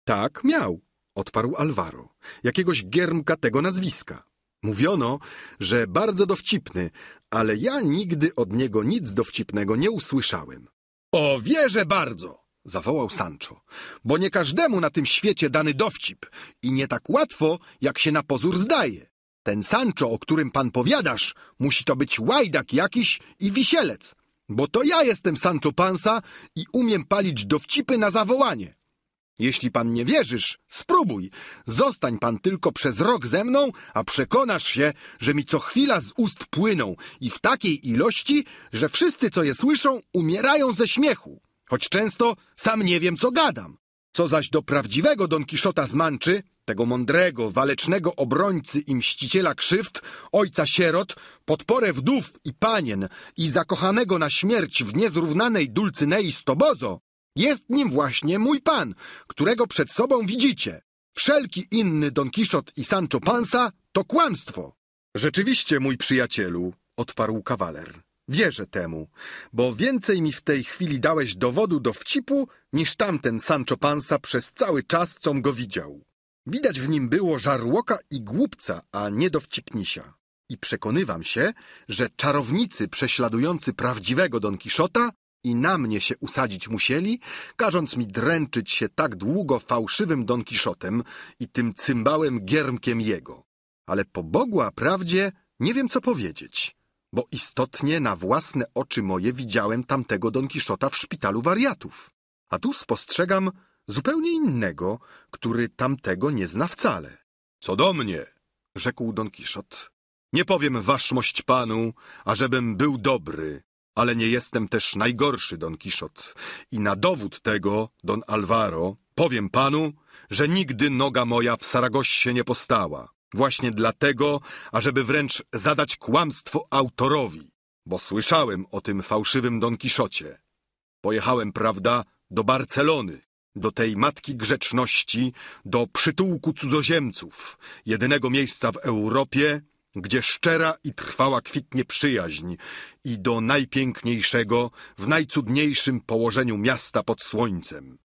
Tak, miał, odparł Alvaro. Jakiegoś giermka tego nazwiska. Mówiono, że bardzo dowcipny, ale ja nigdy od niego nic dowcipnego nie usłyszałem. O, wierzę bardzo! zawołał Sancho, bo nie każdemu na tym świecie dany dowcip i nie tak łatwo, jak się na pozór zdaje. Ten Sancho, o którym pan powiadasz, musi to być łajdak jakiś i wisielec, bo to ja jestem Sancho Panza i umiem palić dowcipy na zawołanie. Jeśli pan nie wierzysz, spróbuj. Zostań pan tylko przez rok ze mną, a przekonasz się, że mi co chwila z ust płyną i w takiej ilości, że wszyscy, co je słyszą, umierają ze śmiechu. Choć często sam nie wiem, co gadam. Co zaś do prawdziwego Don Kiszota z tego mądrego, walecznego obrońcy i mściciela krzywd, ojca sierot, podporę wdów i panien i zakochanego na śmierć w niezrównanej Dulcynei Stobozo, jest nim właśnie mój pan, którego przed sobą widzicie. Wszelki inny Don Kiszot i Sancho Panza to kłamstwo. Rzeczywiście, mój przyjacielu, odparł kawaler. Wierzę temu, bo więcej mi w tej chwili dałeś dowodu do wcipu, niż tamten Sancho Panza przez cały czas, com go widział. Widać w nim było żarłoka i głupca, a nie dowcipnisia. I przekonywam się, że czarownicy prześladujący prawdziwego Don Kiszota i na mnie się usadzić musieli, każąc mi dręczyć się tak długo fałszywym Don Kiszotem i tym cymbałem giermkiem jego. Ale po Bogu a prawdzie nie wiem, co powiedzieć, bo istotnie na własne oczy moje widziałem tamtego Don Kiszota w szpitalu wariatów. A tu spostrzegam zupełnie innego, który tamtego nie zna wcale. Co do mnie, rzekł Don Kiszot, nie powiem waszmość panu, ażebym był dobry, ale nie jestem też najgorszy Don Kiszot. I na dowód tego, Don Alvaro, powiem panu, że nigdy noga moja w Saragosie nie postała. Właśnie dlatego, ażeby wręcz zadać kłamstwo autorowi, bo słyszałem o tym fałszywym Don Kiszocie. Pojechałem, prawda, do Barcelony, do tej matki grzeczności, do przytułku cudzoziemców, jedynego miejsca w Europie, gdzie szczera i trwała kwitnie przyjaźń i do najpiękniejszego, w najcudniejszym położeniu miasta pod słońcem.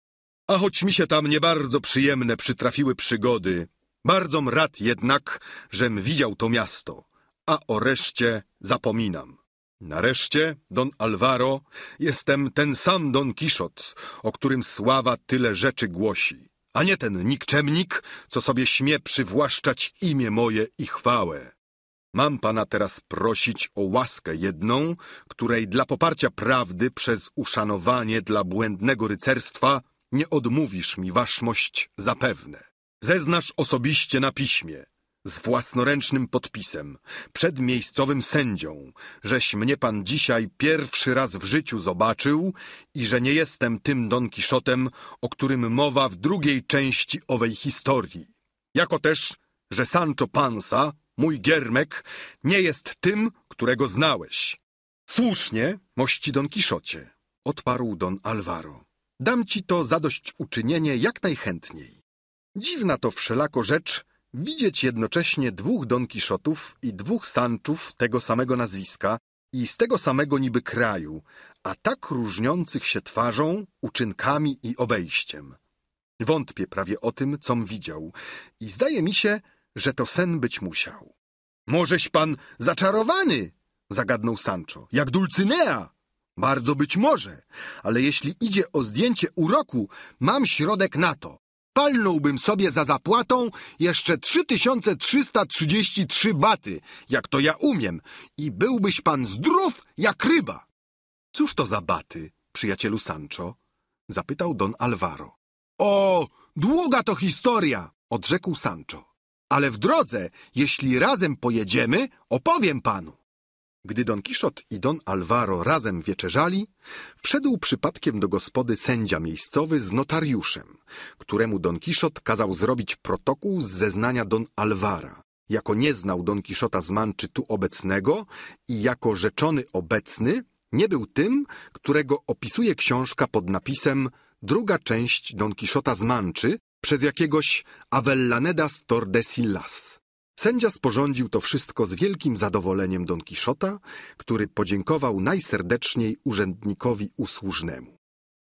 A choć mi się tam nie bardzo przyjemne przytrafiły przygody, bardzo rad jednak, żem widział to miasto, a o reszcie zapominam. Nareszcie, Don Alvaro, jestem ten sam Don Kiszot, o którym sława tyle rzeczy głosi, a nie ten nikczemnik, co sobie śmie przywłaszczać imię moje i chwałę. Mam pana teraz prosić o łaskę jedną, której dla poparcia prawdy przez uszanowanie dla błędnego rycerstwa nie odmówisz mi waszmość zapewne. Zeznasz osobiście na piśmie, z własnoręcznym podpisem, przed miejscowym sędzią, żeś mnie pan dzisiaj pierwszy raz w życiu zobaczył i że nie jestem tym Don Kiszotem, o którym mowa w drugiej części owej historii. Jako też, że Sancho Panza, mój giermek, nie jest tym, którego znałeś. Słusznie, mości Don Kiszocie, odparł Don Alvaro. Dam ci to zadośćuczynienie jak najchętniej. Dziwna to wszelako rzecz, Widzieć jednocześnie dwóch Don Kiszotów i dwóch Sanczów tego samego nazwiska i z tego samego niby kraju, a tak różniących się twarzą, uczynkami i obejściem. Wątpię prawie o tym, com widział i zdaje mi się, że to sen być musiał. Możeś pan zaczarowany, zagadnął Sancho, jak Dulcynea. Bardzo być może, ale jeśli idzie o zdjęcie uroku, mam środek na to palnąłbym sobie za zapłatą jeszcze 3333 baty, jak to ja umiem, i byłbyś pan zdrów jak ryba. Cóż to za baty, przyjacielu Sancho? Zapytał Don Alvaro. O, długa to historia, odrzekł Sancho. Ale w drodze, jeśli razem pojedziemy, opowiem panu. Gdy Don Kiszot i Don Alvaro razem wieczerzali, wszedł przypadkiem do gospody sędzia miejscowy z notariuszem, któremu Don Kiszot kazał zrobić protokół z zeznania Don Alvara. Jako nie znał Don Kiszota z Manczy tu obecnego i jako rzeczony obecny nie był tym, którego opisuje książka pod napisem Druga część Don Kiszota z Manczy przez jakiegoś Avellaneda z Tordesillas. Sędzia sporządził to wszystko z wielkim zadowoleniem Don Kiszota, który podziękował najserdeczniej urzędnikowi usłużnemu.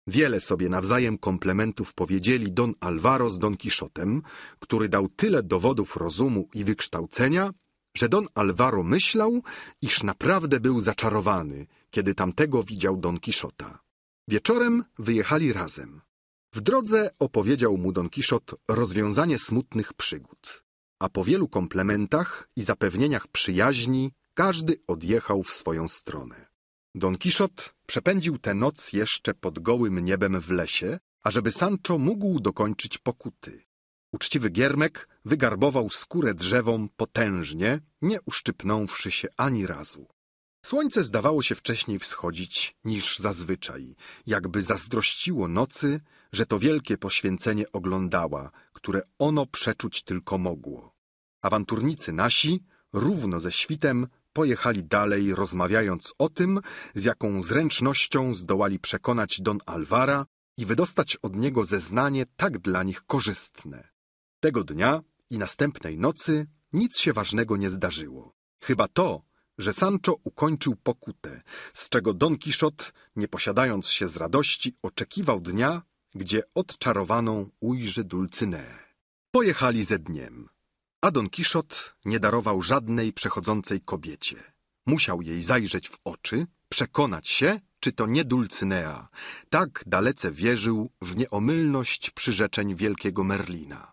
Wiele sobie nawzajem komplementów powiedzieli Don Alvaro z Don Kiszotem, który dał tyle dowodów rozumu i wykształcenia, że Don Alvaro myślał, iż naprawdę był zaczarowany, kiedy tamtego widział Don Kiszota. Wieczorem wyjechali razem. W drodze opowiedział mu Don Kiszot rozwiązanie smutnych przygód a po wielu komplementach i zapewnieniach przyjaźni każdy odjechał w swoją stronę. Don Kiszot przepędził tę noc jeszcze pod gołym niebem w lesie, ażeby Sancho mógł dokończyć pokuty. Uczciwy giermek wygarbował skórę drzewom potężnie, nie uszczypnąwszy się ani razu. Słońce zdawało się wcześniej wschodzić niż zazwyczaj, jakby zazdrościło nocy, że to wielkie poświęcenie oglądała, które ono przeczuć tylko mogło. Awanturnicy nasi, równo ze świtem, pojechali dalej, rozmawiając o tym, z jaką zręcznością zdołali przekonać Don Alvara i wydostać od niego zeznanie tak dla nich korzystne. Tego dnia i następnej nocy nic się ważnego nie zdarzyło. Chyba to, że Sancho ukończył pokutę, z czego Don Kiszot, nie posiadając się z radości, oczekiwał dnia, gdzie odczarowaną ujrzy Dulcyneę. Pojechali ze dniem, a Don Kiszot nie darował żadnej przechodzącej kobiecie. Musiał jej zajrzeć w oczy, przekonać się, czy to nie Dulcynea. Tak dalece wierzył w nieomylność przyrzeczeń wielkiego Merlina.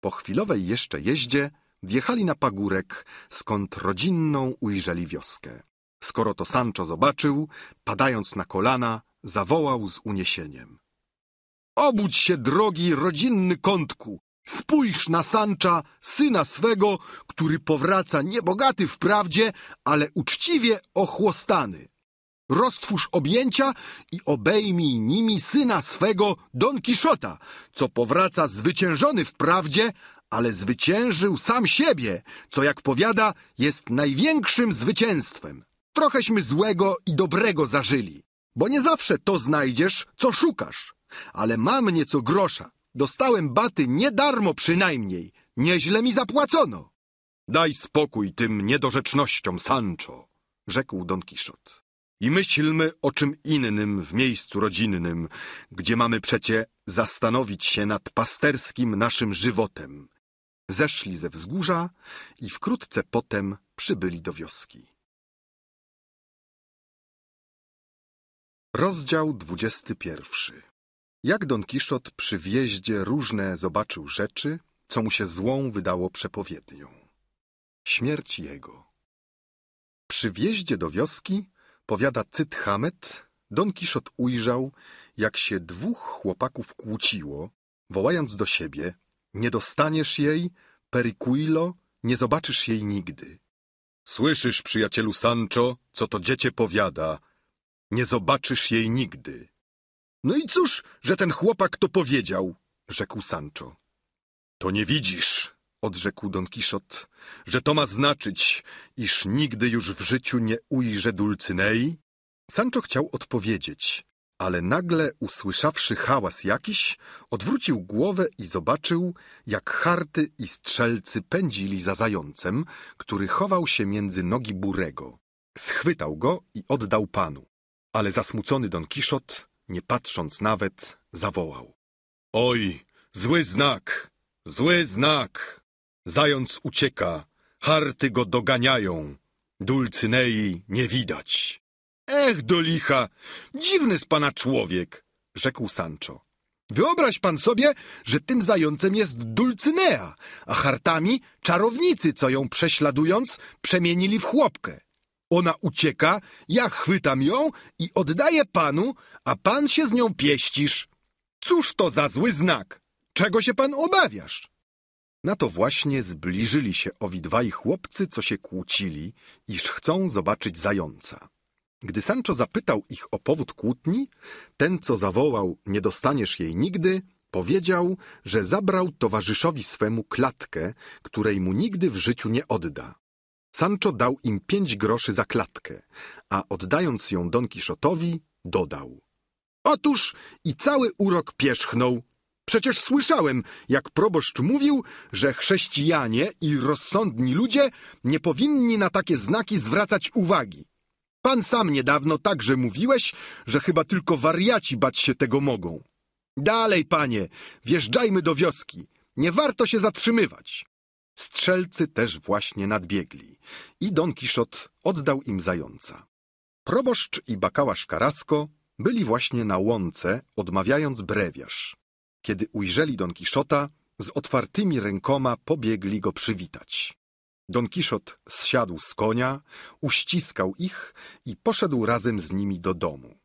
Po chwilowej jeszcze jeździe Wjechali na pagórek, skąd rodzinną ujrzeli wioskę. Skoro to Sancho zobaczył, padając na kolana, zawołał z uniesieniem. Obudź się, drogi rodzinny kątku! Spójrz na Sancha, syna swego, który powraca niebogaty wprawdzie, ale uczciwie ochłostany. Roztwórz objęcia i obejmij nimi syna swego, Don Kiszota, co powraca zwyciężony wprawdzie, ale zwyciężył sam siebie, co jak powiada jest największym zwycięstwem. Trochęśmy złego i dobrego zażyli, bo nie zawsze to znajdziesz, co szukasz. Ale mam nieco grosza. Dostałem baty nie darmo przynajmniej. Nieźle mi zapłacono. Daj spokój tym niedorzecznościom, Sancho, rzekł Don Kiszot. I myślmy o czym innym w miejscu rodzinnym, gdzie mamy przecie zastanowić się nad pasterskim naszym żywotem zeszli ze wzgórza i wkrótce potem przybyli do wioski. Rozdział 21. Jak Don Kiszot przy wjeździe różne zobaczył rzeczy, co mu się złą wydało przepowiednią. Śmierć jego. Przy wjeździe do wioski, powiada Cyt Hamet, Don Kiszot ujrzał, jak się dwóch chłopaków kłóciło, wołając do siebie – nie dostaniesz jej, Perikuilo, nie zobaczysz jej nigdy. Słyszysz, przyjacielu Sancho, co to dziecię powiada. Nie zobaczysz jej nigdy. No i cóż, że ten chłopak to powiedział, rzekł Sancho. To nie widzisz, odrzekł Don Kiszot, że to ma znaczyć, iż nigdy już w życiu nie ujrzę Dulcynei? Sancho chciał odpowiedzieć, ale nagle usłyszawszy hałas jakiś, odwrócił głowę i zobaczył, jak harty i strzelcy pędzili za zającem, który chował się między nogi burego. Schwytał go i oddał panu, ale zasmucony Don Kiszot, nie patrząc nawet, zawołał. Oj, zły znak, zły znak! Zając ucieka, harty go doganiają, Dulcynei nie widać. Ech, do licha! Dziwny z pana człowiek! rzekł Sancho. Wyobraź pan sobie, że tym zającem jest Dulcynea, a hartami czarownicy, co ją prześladując, przemienili w chłopkę. Ona ucieka, ja chwytam ją i oddaję panu, a pan się z nią pieścisz. Cóż to za zły znak? Czego się pan obawiasz? Na to właśnie zbliżyli się owi dwaj chłopcy, co się kłócili, iż chcą zobaczyć zająca. Gdy Sancho zapytał ich o powód kłótni, ten, co zawołał nie dostaniesz jej nigdy, powiedział, że zabrał towarzyszowi swemu klatkę, której mu nigdy w życiu nie odda. Sancho dał im pięć groszy za klatkę, a oddając ją Don Kiszotowi, dodał. Otóż i cały urok pierzchnął. Przecież słyszałem, jak proboszcz mówił, że chrześcijanie i rozsądni ludzie nie powinni na takie znaki zwracać uwagi. Pan sam niedawno także mówiłeś, że chyba tylko wariaci bać się tego mogą. Dalej, panie, wjeżdżajmy do wioski. Nie warto się zatrzymywać. Strzelcy też właśnie nadbiegli i Don Kiszot oddał im zająca. Proboszcz i bakałasz Karasko byli właśnie na łące, odmawiając brewiarz. Kiedy ujrzeli Don Kiszota, z otwartymi rękoma pobiegli go przywitać. Don Kiszot zsiadł z konia, uściskał ich i poszedł razem z nimi do domu.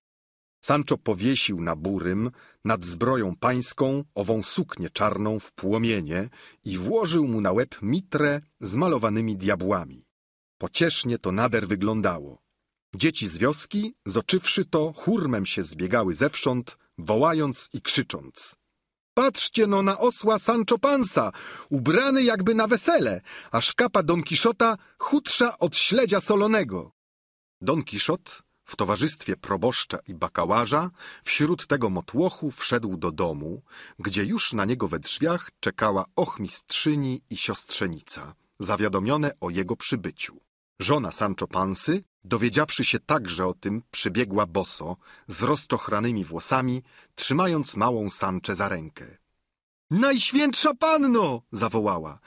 Sancho powiesił na burym, nad zbroją pańską, ową suknię czarną w płomienie i włożył mu na łeb mitrę z malowanymi diabłami. Pociesznie to nader wyglądało. Dzieci z wioski, zoczywszy to, hurmem się zbiegały zewsząd, wołając i krzycząc. Patrzcie no na osła Sancho Pansa, ubrany jakby na wesele, a szkapa Don Kiszota chudsza od śledzia solonego. Don Kiszot w towarzystwie proboszcza i bakałarza wśród tego motłochu wszedł do domu, gdzie już na niego we drzwiach czekała ochmistrzyni i siostrzenica, zawiadomione o jego przybyciu. Żona Sancho Pansy, dowiedziawszy się także o tym, przybiegła boso, z rozczochranymi włosami, trzymając małą Sanche za rękę. Najświętsza panno! zawołała.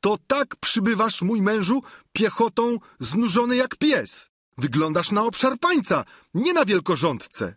To tak przybywasz, mój mężu, piechotą znużony jak pies. Wyglądasz na obszarpańca, nie na wielkorządce.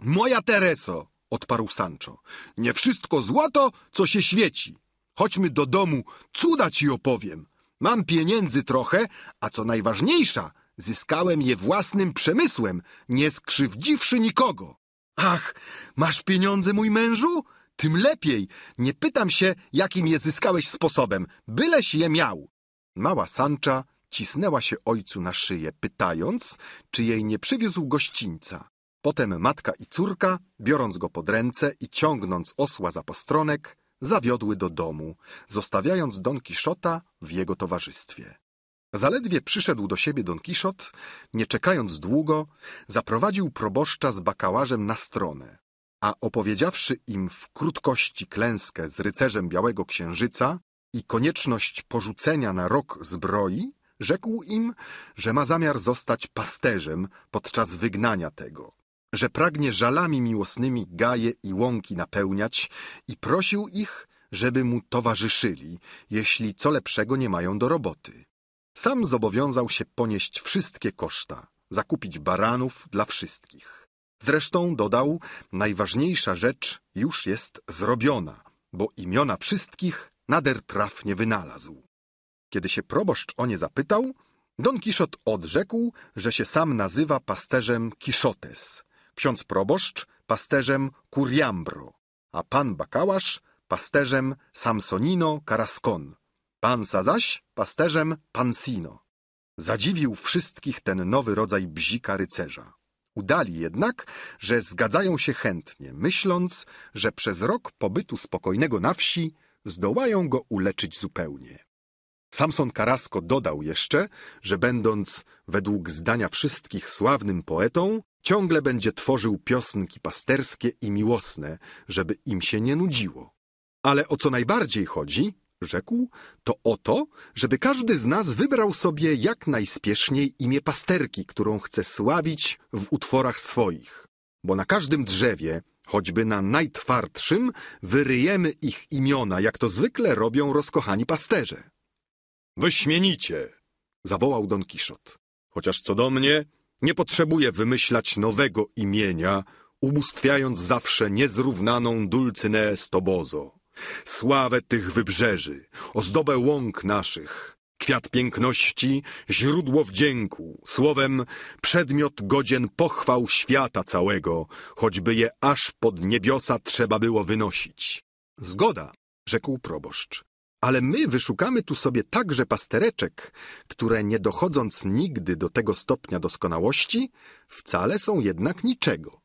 Moja Tereso, odparł Sancho. Nie wszystko złoto, co się świeci. Chodźmy do domu, cuda ci opowiem. Mam pieniędzy trochę, a co najważniejsza, zyskałem je własnym przemysłem, nie skrzywdziwszy nikogo. Ach, masz pieniądze, mój mężu? Tym lepiej. Nie pytam się, jakim je zyskałeś sposobem, byleś je miał. Mała Sancha cisnęła się ojcu na szyję, pytając, czy jej nie przywiózł gościńca. Potem matka i córka, biorąc go pod ręce i ciągnąc osła za postronek, zawiodły do domu, zostawiając Don Kiszota w jego towarzystwie. Zaledwie przyszedł do siebie Don Kiszot, nie czekając długo, zaprowadził proboszcza z bakałarzem na stronę, a opowiedziawszy im w krótkości klęskę z rycerzem Białego Księżyca i konieczność porzucenia na rok zbroi, rzekł im, że ma zamiar zostać pasterzem podczas wygnania tego że pragnie żalami miłosnymi gaje i łąki napełniać i prosił ich, żeby mu towarzyszyli, jeśli co lepszego nie mają do roboty. Sam zobowiązał się ponieść wszystkie koszta, zakupić baranów dla wszystkich. Zresztą, dodał, najważniejsza rzecz już jest zrobiona, bo imiona wszystkich nader trafnie wynalazł. Kiedy się proboszcz o nie zapytał, Don Kiszot odrzekł, że się sam nazywa pasterzem Kiszotes, ksiądz proboszcz pasterzem Curiambro, a pan Bakałasz pasterzem Samsonino Carascon, pansa zaś pasterzem Pansino. Zadziwił wszystkich ten nowy rodzaj bzika rycerza. Udali jednak, że zgadzają się chętnie, myśląc, że przez rok pobytu spokojnego na wsi zdołają go uleczyć zupełnie. Samson Carrasco dodał jeszcze, że będąc według zdania wszystkich sławnym poetą, Ciągle będzie tworzył piosnki pasterskie i miłosne, żeby im się nie nudziło. Ale o co najbardziej chodzi, rzekł, to o to, żeby każdy z nas wybrał sobie jak najspieszniej imię pasterki, którą chce sławić w utworach swoich. Bo na każdym drzewie, choćby na najtwardszym, wyryjemy ich imiona, jak to zwykle robią rozkochani pasterze. Wyśmienicie! zawołał Don Kiszot. Chociaż co do mnie, nie potrzebuje wymyślać nowego imienia, ubóstwiając zawsze niezrównaną Dulcyneę Stobozo, sławę tych wybrzeży, ozdobę łąk naszych, kwiat piękności, źródło wdzięku, słowem przedmiot godzien pochwał świata całego, choćby je aż pod niebiosa trzeba było wynosić. Zgoda, rzekł proboszcz. Ale my wyszukamy tu sobie także pastereczek, które nie dochodząc nigdy do tego stopnia doskonałości, wcale są jednak niczego.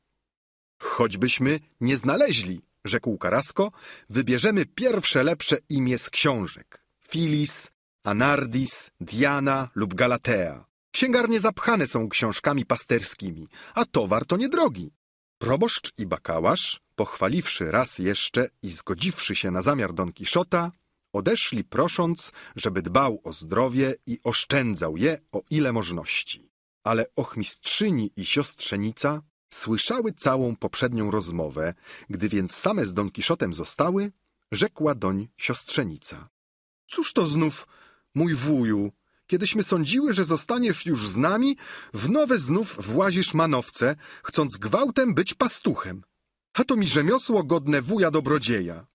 Choćbyśmy nie znaleźli, rzekł Karasko, wybierzemy pierwsze lepsze imię z książek. Filis, Anardis, Diana lub Galatea. Księgarnie zapchane są książkami pasterskimi, a towar to niedrogi. Proboszcz i bakałasz, pochwaliwszy raz jeszcze i zgodziwszy się na zamiar Don Kiszota, Odeszli prosząc, żeby dbał o zdrowie i oszczędzał je o ile możności. Ale ochmistrzyni i siostrzenica słyszały całą poprzednią rozmowę, gdy więc same z Don Kiszotem zostały, rzekła doń siostrzenica. Cóż to znów, mój wuju, kiedyśmy sądziły, że zostaniesz już z nami, w nowe znów włazisz manowce, chcąc gwałtem być pastuchem. A to mi rzemiosło godne wuja dobrodzieja.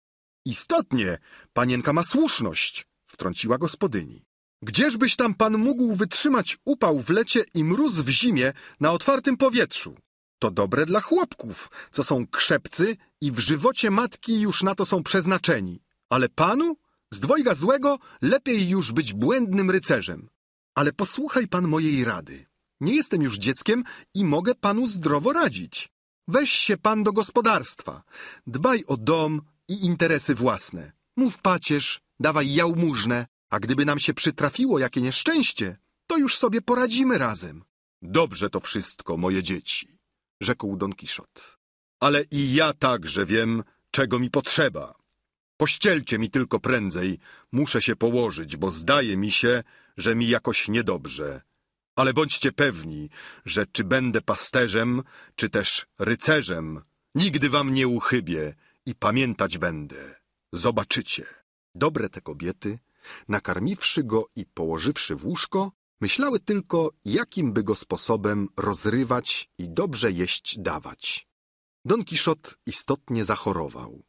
Istotnie, panienka ma słuszność, wtrąciła gospodyni. Gdzieżbyś tam pan mógł wytrzymać upał w lecie i mróz w zimie na otwartym powietrzu? To dobre dla chłopków, co są krzepcy i w żywocie matki już na to są przeznaczeni. Ale panu? Z dwojga złego lepiej już być błędnym rycerzem. Ale posłuchaj pan mojej rady. Nie jestem już dzieckiem i mogę panu zdrowo radzić. Weź się pan do gospodarstwa. Dbaj o dom, i interesy własne. Mów pacierz, dawaj jałmużnę, a gdyby nam się przytrafiło jakie nieszczęście, to już sobie poradzimy razem. Dobrze to wszystko, moje dzieci, rzekł Don Kiszot. Ale i ja także wiem, czego mi potrzeba. Pościelcie mi tylko prędzej, muszę się położyć, bo zdaje mi się, że mi jakoś niedobrze. Ale bądźcie pewni, że czy będę pasterzem, czy też rycerzem, nigdy wam nie uchybię i pamiętać będę. Zobaczycie. Dobre te kobiety, nakarmiwszy go i położywszy w łóżko, myślały tylko, jakim by go sposobem rozrywać i dobrze jeść dawać. Don Kiszot istotnie zachorował.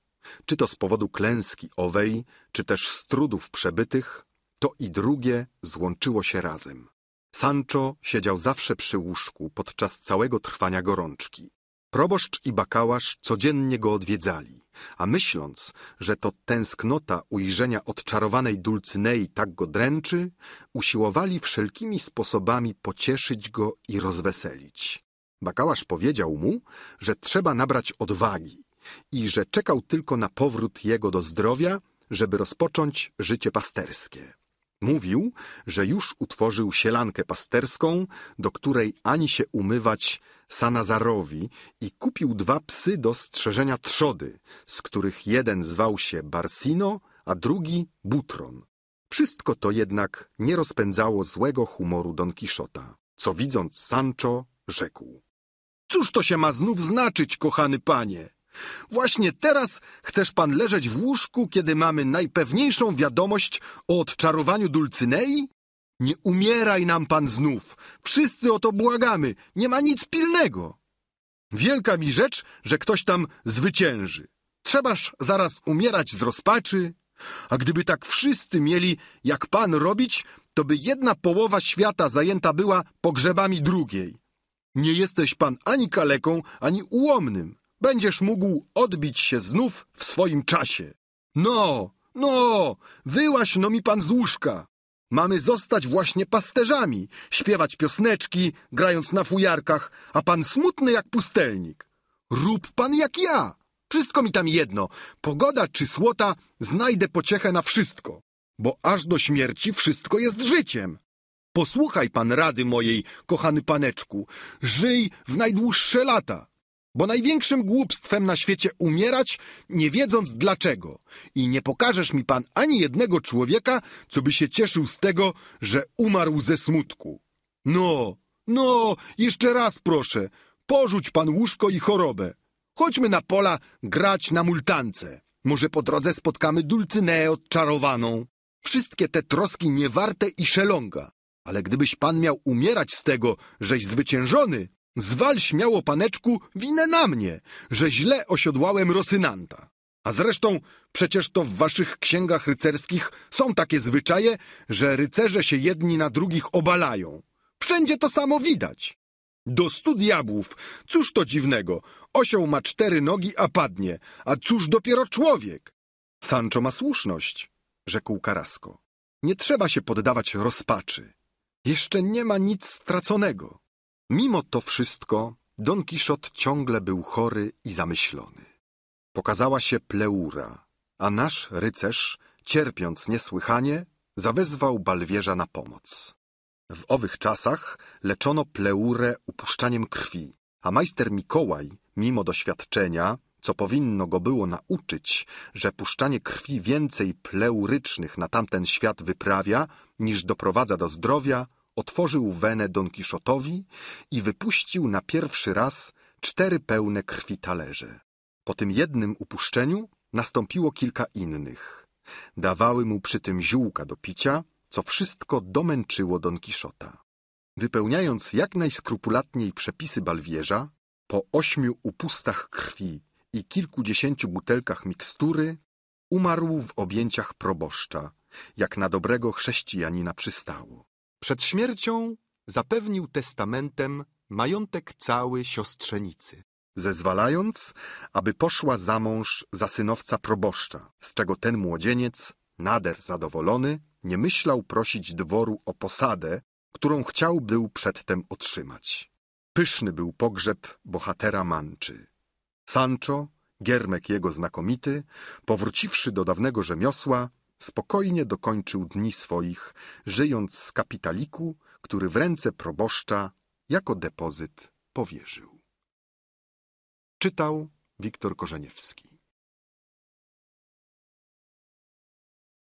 Czy to z powodu klęski owej, czy też z trudów przebytych, to i drugie złączyło się razem. Sancho siedział zawsze przy łóżku podczas całego trwania gorączki. Proboszcz i bakałasz codziennie go odwiedzali a myśląc, że to tęsknota ujrzenia odczarowanej Dulcynei tak go dręczy, usiłowali wszelkimi sposobami pocieszyć go i rozweselić. Bakałasz powiedział mu, że trzeba nabrać odwagi i że czekał tylko na powrót jego do zdrowia, żeby rozpocząć życie pasterskie. Mówił, że już utworzył sielankę pasterską, do której ani się umywać, Sanazarowi i kupił dwa psy do strzeżenia trzody, z których jeden zwał się Barsino, a drugi Butron. Wszystko to jednak nie rozpędzało złego humoru Don Kiszota, co widząc Sancho rzekł. Cóż to się ma znów znaczyć, kochany panie? Właśnie teraz chcesz pan leżeć w łóżku, kiedy mamy najpewniejszą wiadomość o odczarowaniu Dulcynei? Nie umieraj nam pan znów. Wszyscy o to błagamy. Nie ma nic pilnego. Wielka mi rzecz, że ktoś tam zwycięży. Trzebaż zaraz umierać z rozpaczy. A gdyby tak wszyscy mieli, jak pan robić, to by jedna połowa świata zajęta była pogrzebami drugiej. Nie jesteś pan ani kaleką, ani ułomnym. Będziesz mógł odbić się znów w swoim czasie. No, no, wyłaś no mi pan z łóżka. Mamy zostać właśnie pasterzami, śpiewać piosneczki, grając na fujarkach, a pan smutny jak pustelnik. Rób pan jak ja. Wszystko mi tam jedno. Pogoda czy słota, znajdę pociechę na wszystko. Bo aż do śmierci wszystko jest życiem. Posłuchaj pan rady mojej, kochany paneczku. Żyj w najdłuższe lata bo największym głupstwem na świecie umierać, nie wiedząc dlaczego. I nie pokażesz mi pan ani jednego człowieka, co by się cieszył z tego, że umarł ze smutku. No, no, jeszcze raz proszę, porzuć pan łóżko i chorobę. Chodźmy na pola grać na multance. Może po drodze spotkamy dulcynę odczarowaną. Wszystkie te troski niewarte i szelonga. Ale gdybyś pan miał umierać z tego, żeś zwyciężony, Zwal śmiało, paneczku, winę na mnie, że źle osiodłałem Rosynanta. A zresztą przecież to w waszych księgach rycerskich są takie zwyczaje, że rycerze się jedni na drugich obalają. Wszędzie to samo widać. Do stu diabłów, cóż to dziwnego, osioł ma cztery nogi, a padnie, a cóż dopiero człowiek? Sancho ma słuszność, rzekł Karasko. Nie trzeba się poddawać rozpaczy. Jeszcze nie ma nic straconego. Mimo to wszystko Don Kiszot ciągle był chory i zamyślony. Pokazała się pleura, a nasz rycerz, cierpiąc niesłychanie, zawezwał balwierza na pomoc. W owych czasach leczono pleurę upuszczaniem krwi, a majster Mikołaj, mimo doświadczenia, co powinno go było nauczyć, że puszczanie krwi więcej pleurycznych na tamten świat wyprawia, niż doprowadza do zdrowia, otworzył wenę Don Kiszotowi i wypuścił na pierwszy raz cztery pełne krwi talerze. Po tym jednym upuszczeniu nastąpiło kilka innych. Dawały mu przy tym ziółka do picia, co wszystko domęczyło Don Kiszota. Wypełniając jak najskrupulatniej przepisy balwierza, po ośmiu upustach krwi i kilkudziesięciu butelkach mikstury, umarł w objęciach proboszcza, jak na dobrego chrześcijanina przystało. Przed śmiercią zapewnił testamentem majątek cały siostrzenicy, zezwalając, aby poszła za mąż za synowca proboszcza, z czego ten młodzieniec, nader zadowolony, nie myślał prosić dworu o posadę, którą chciał był przedtem otrzymać. Pyszny był pogrzeb bohatera Manczy. Sancho, giermek jego znakomity, powróciwszy do dawnego rzemiosła, spokojnie dokończył dni swoich, żyjąc z kapitaliku, który w ręce proboszcza jako depozyt powierzył. Czytał Wiktor Korzeniewski.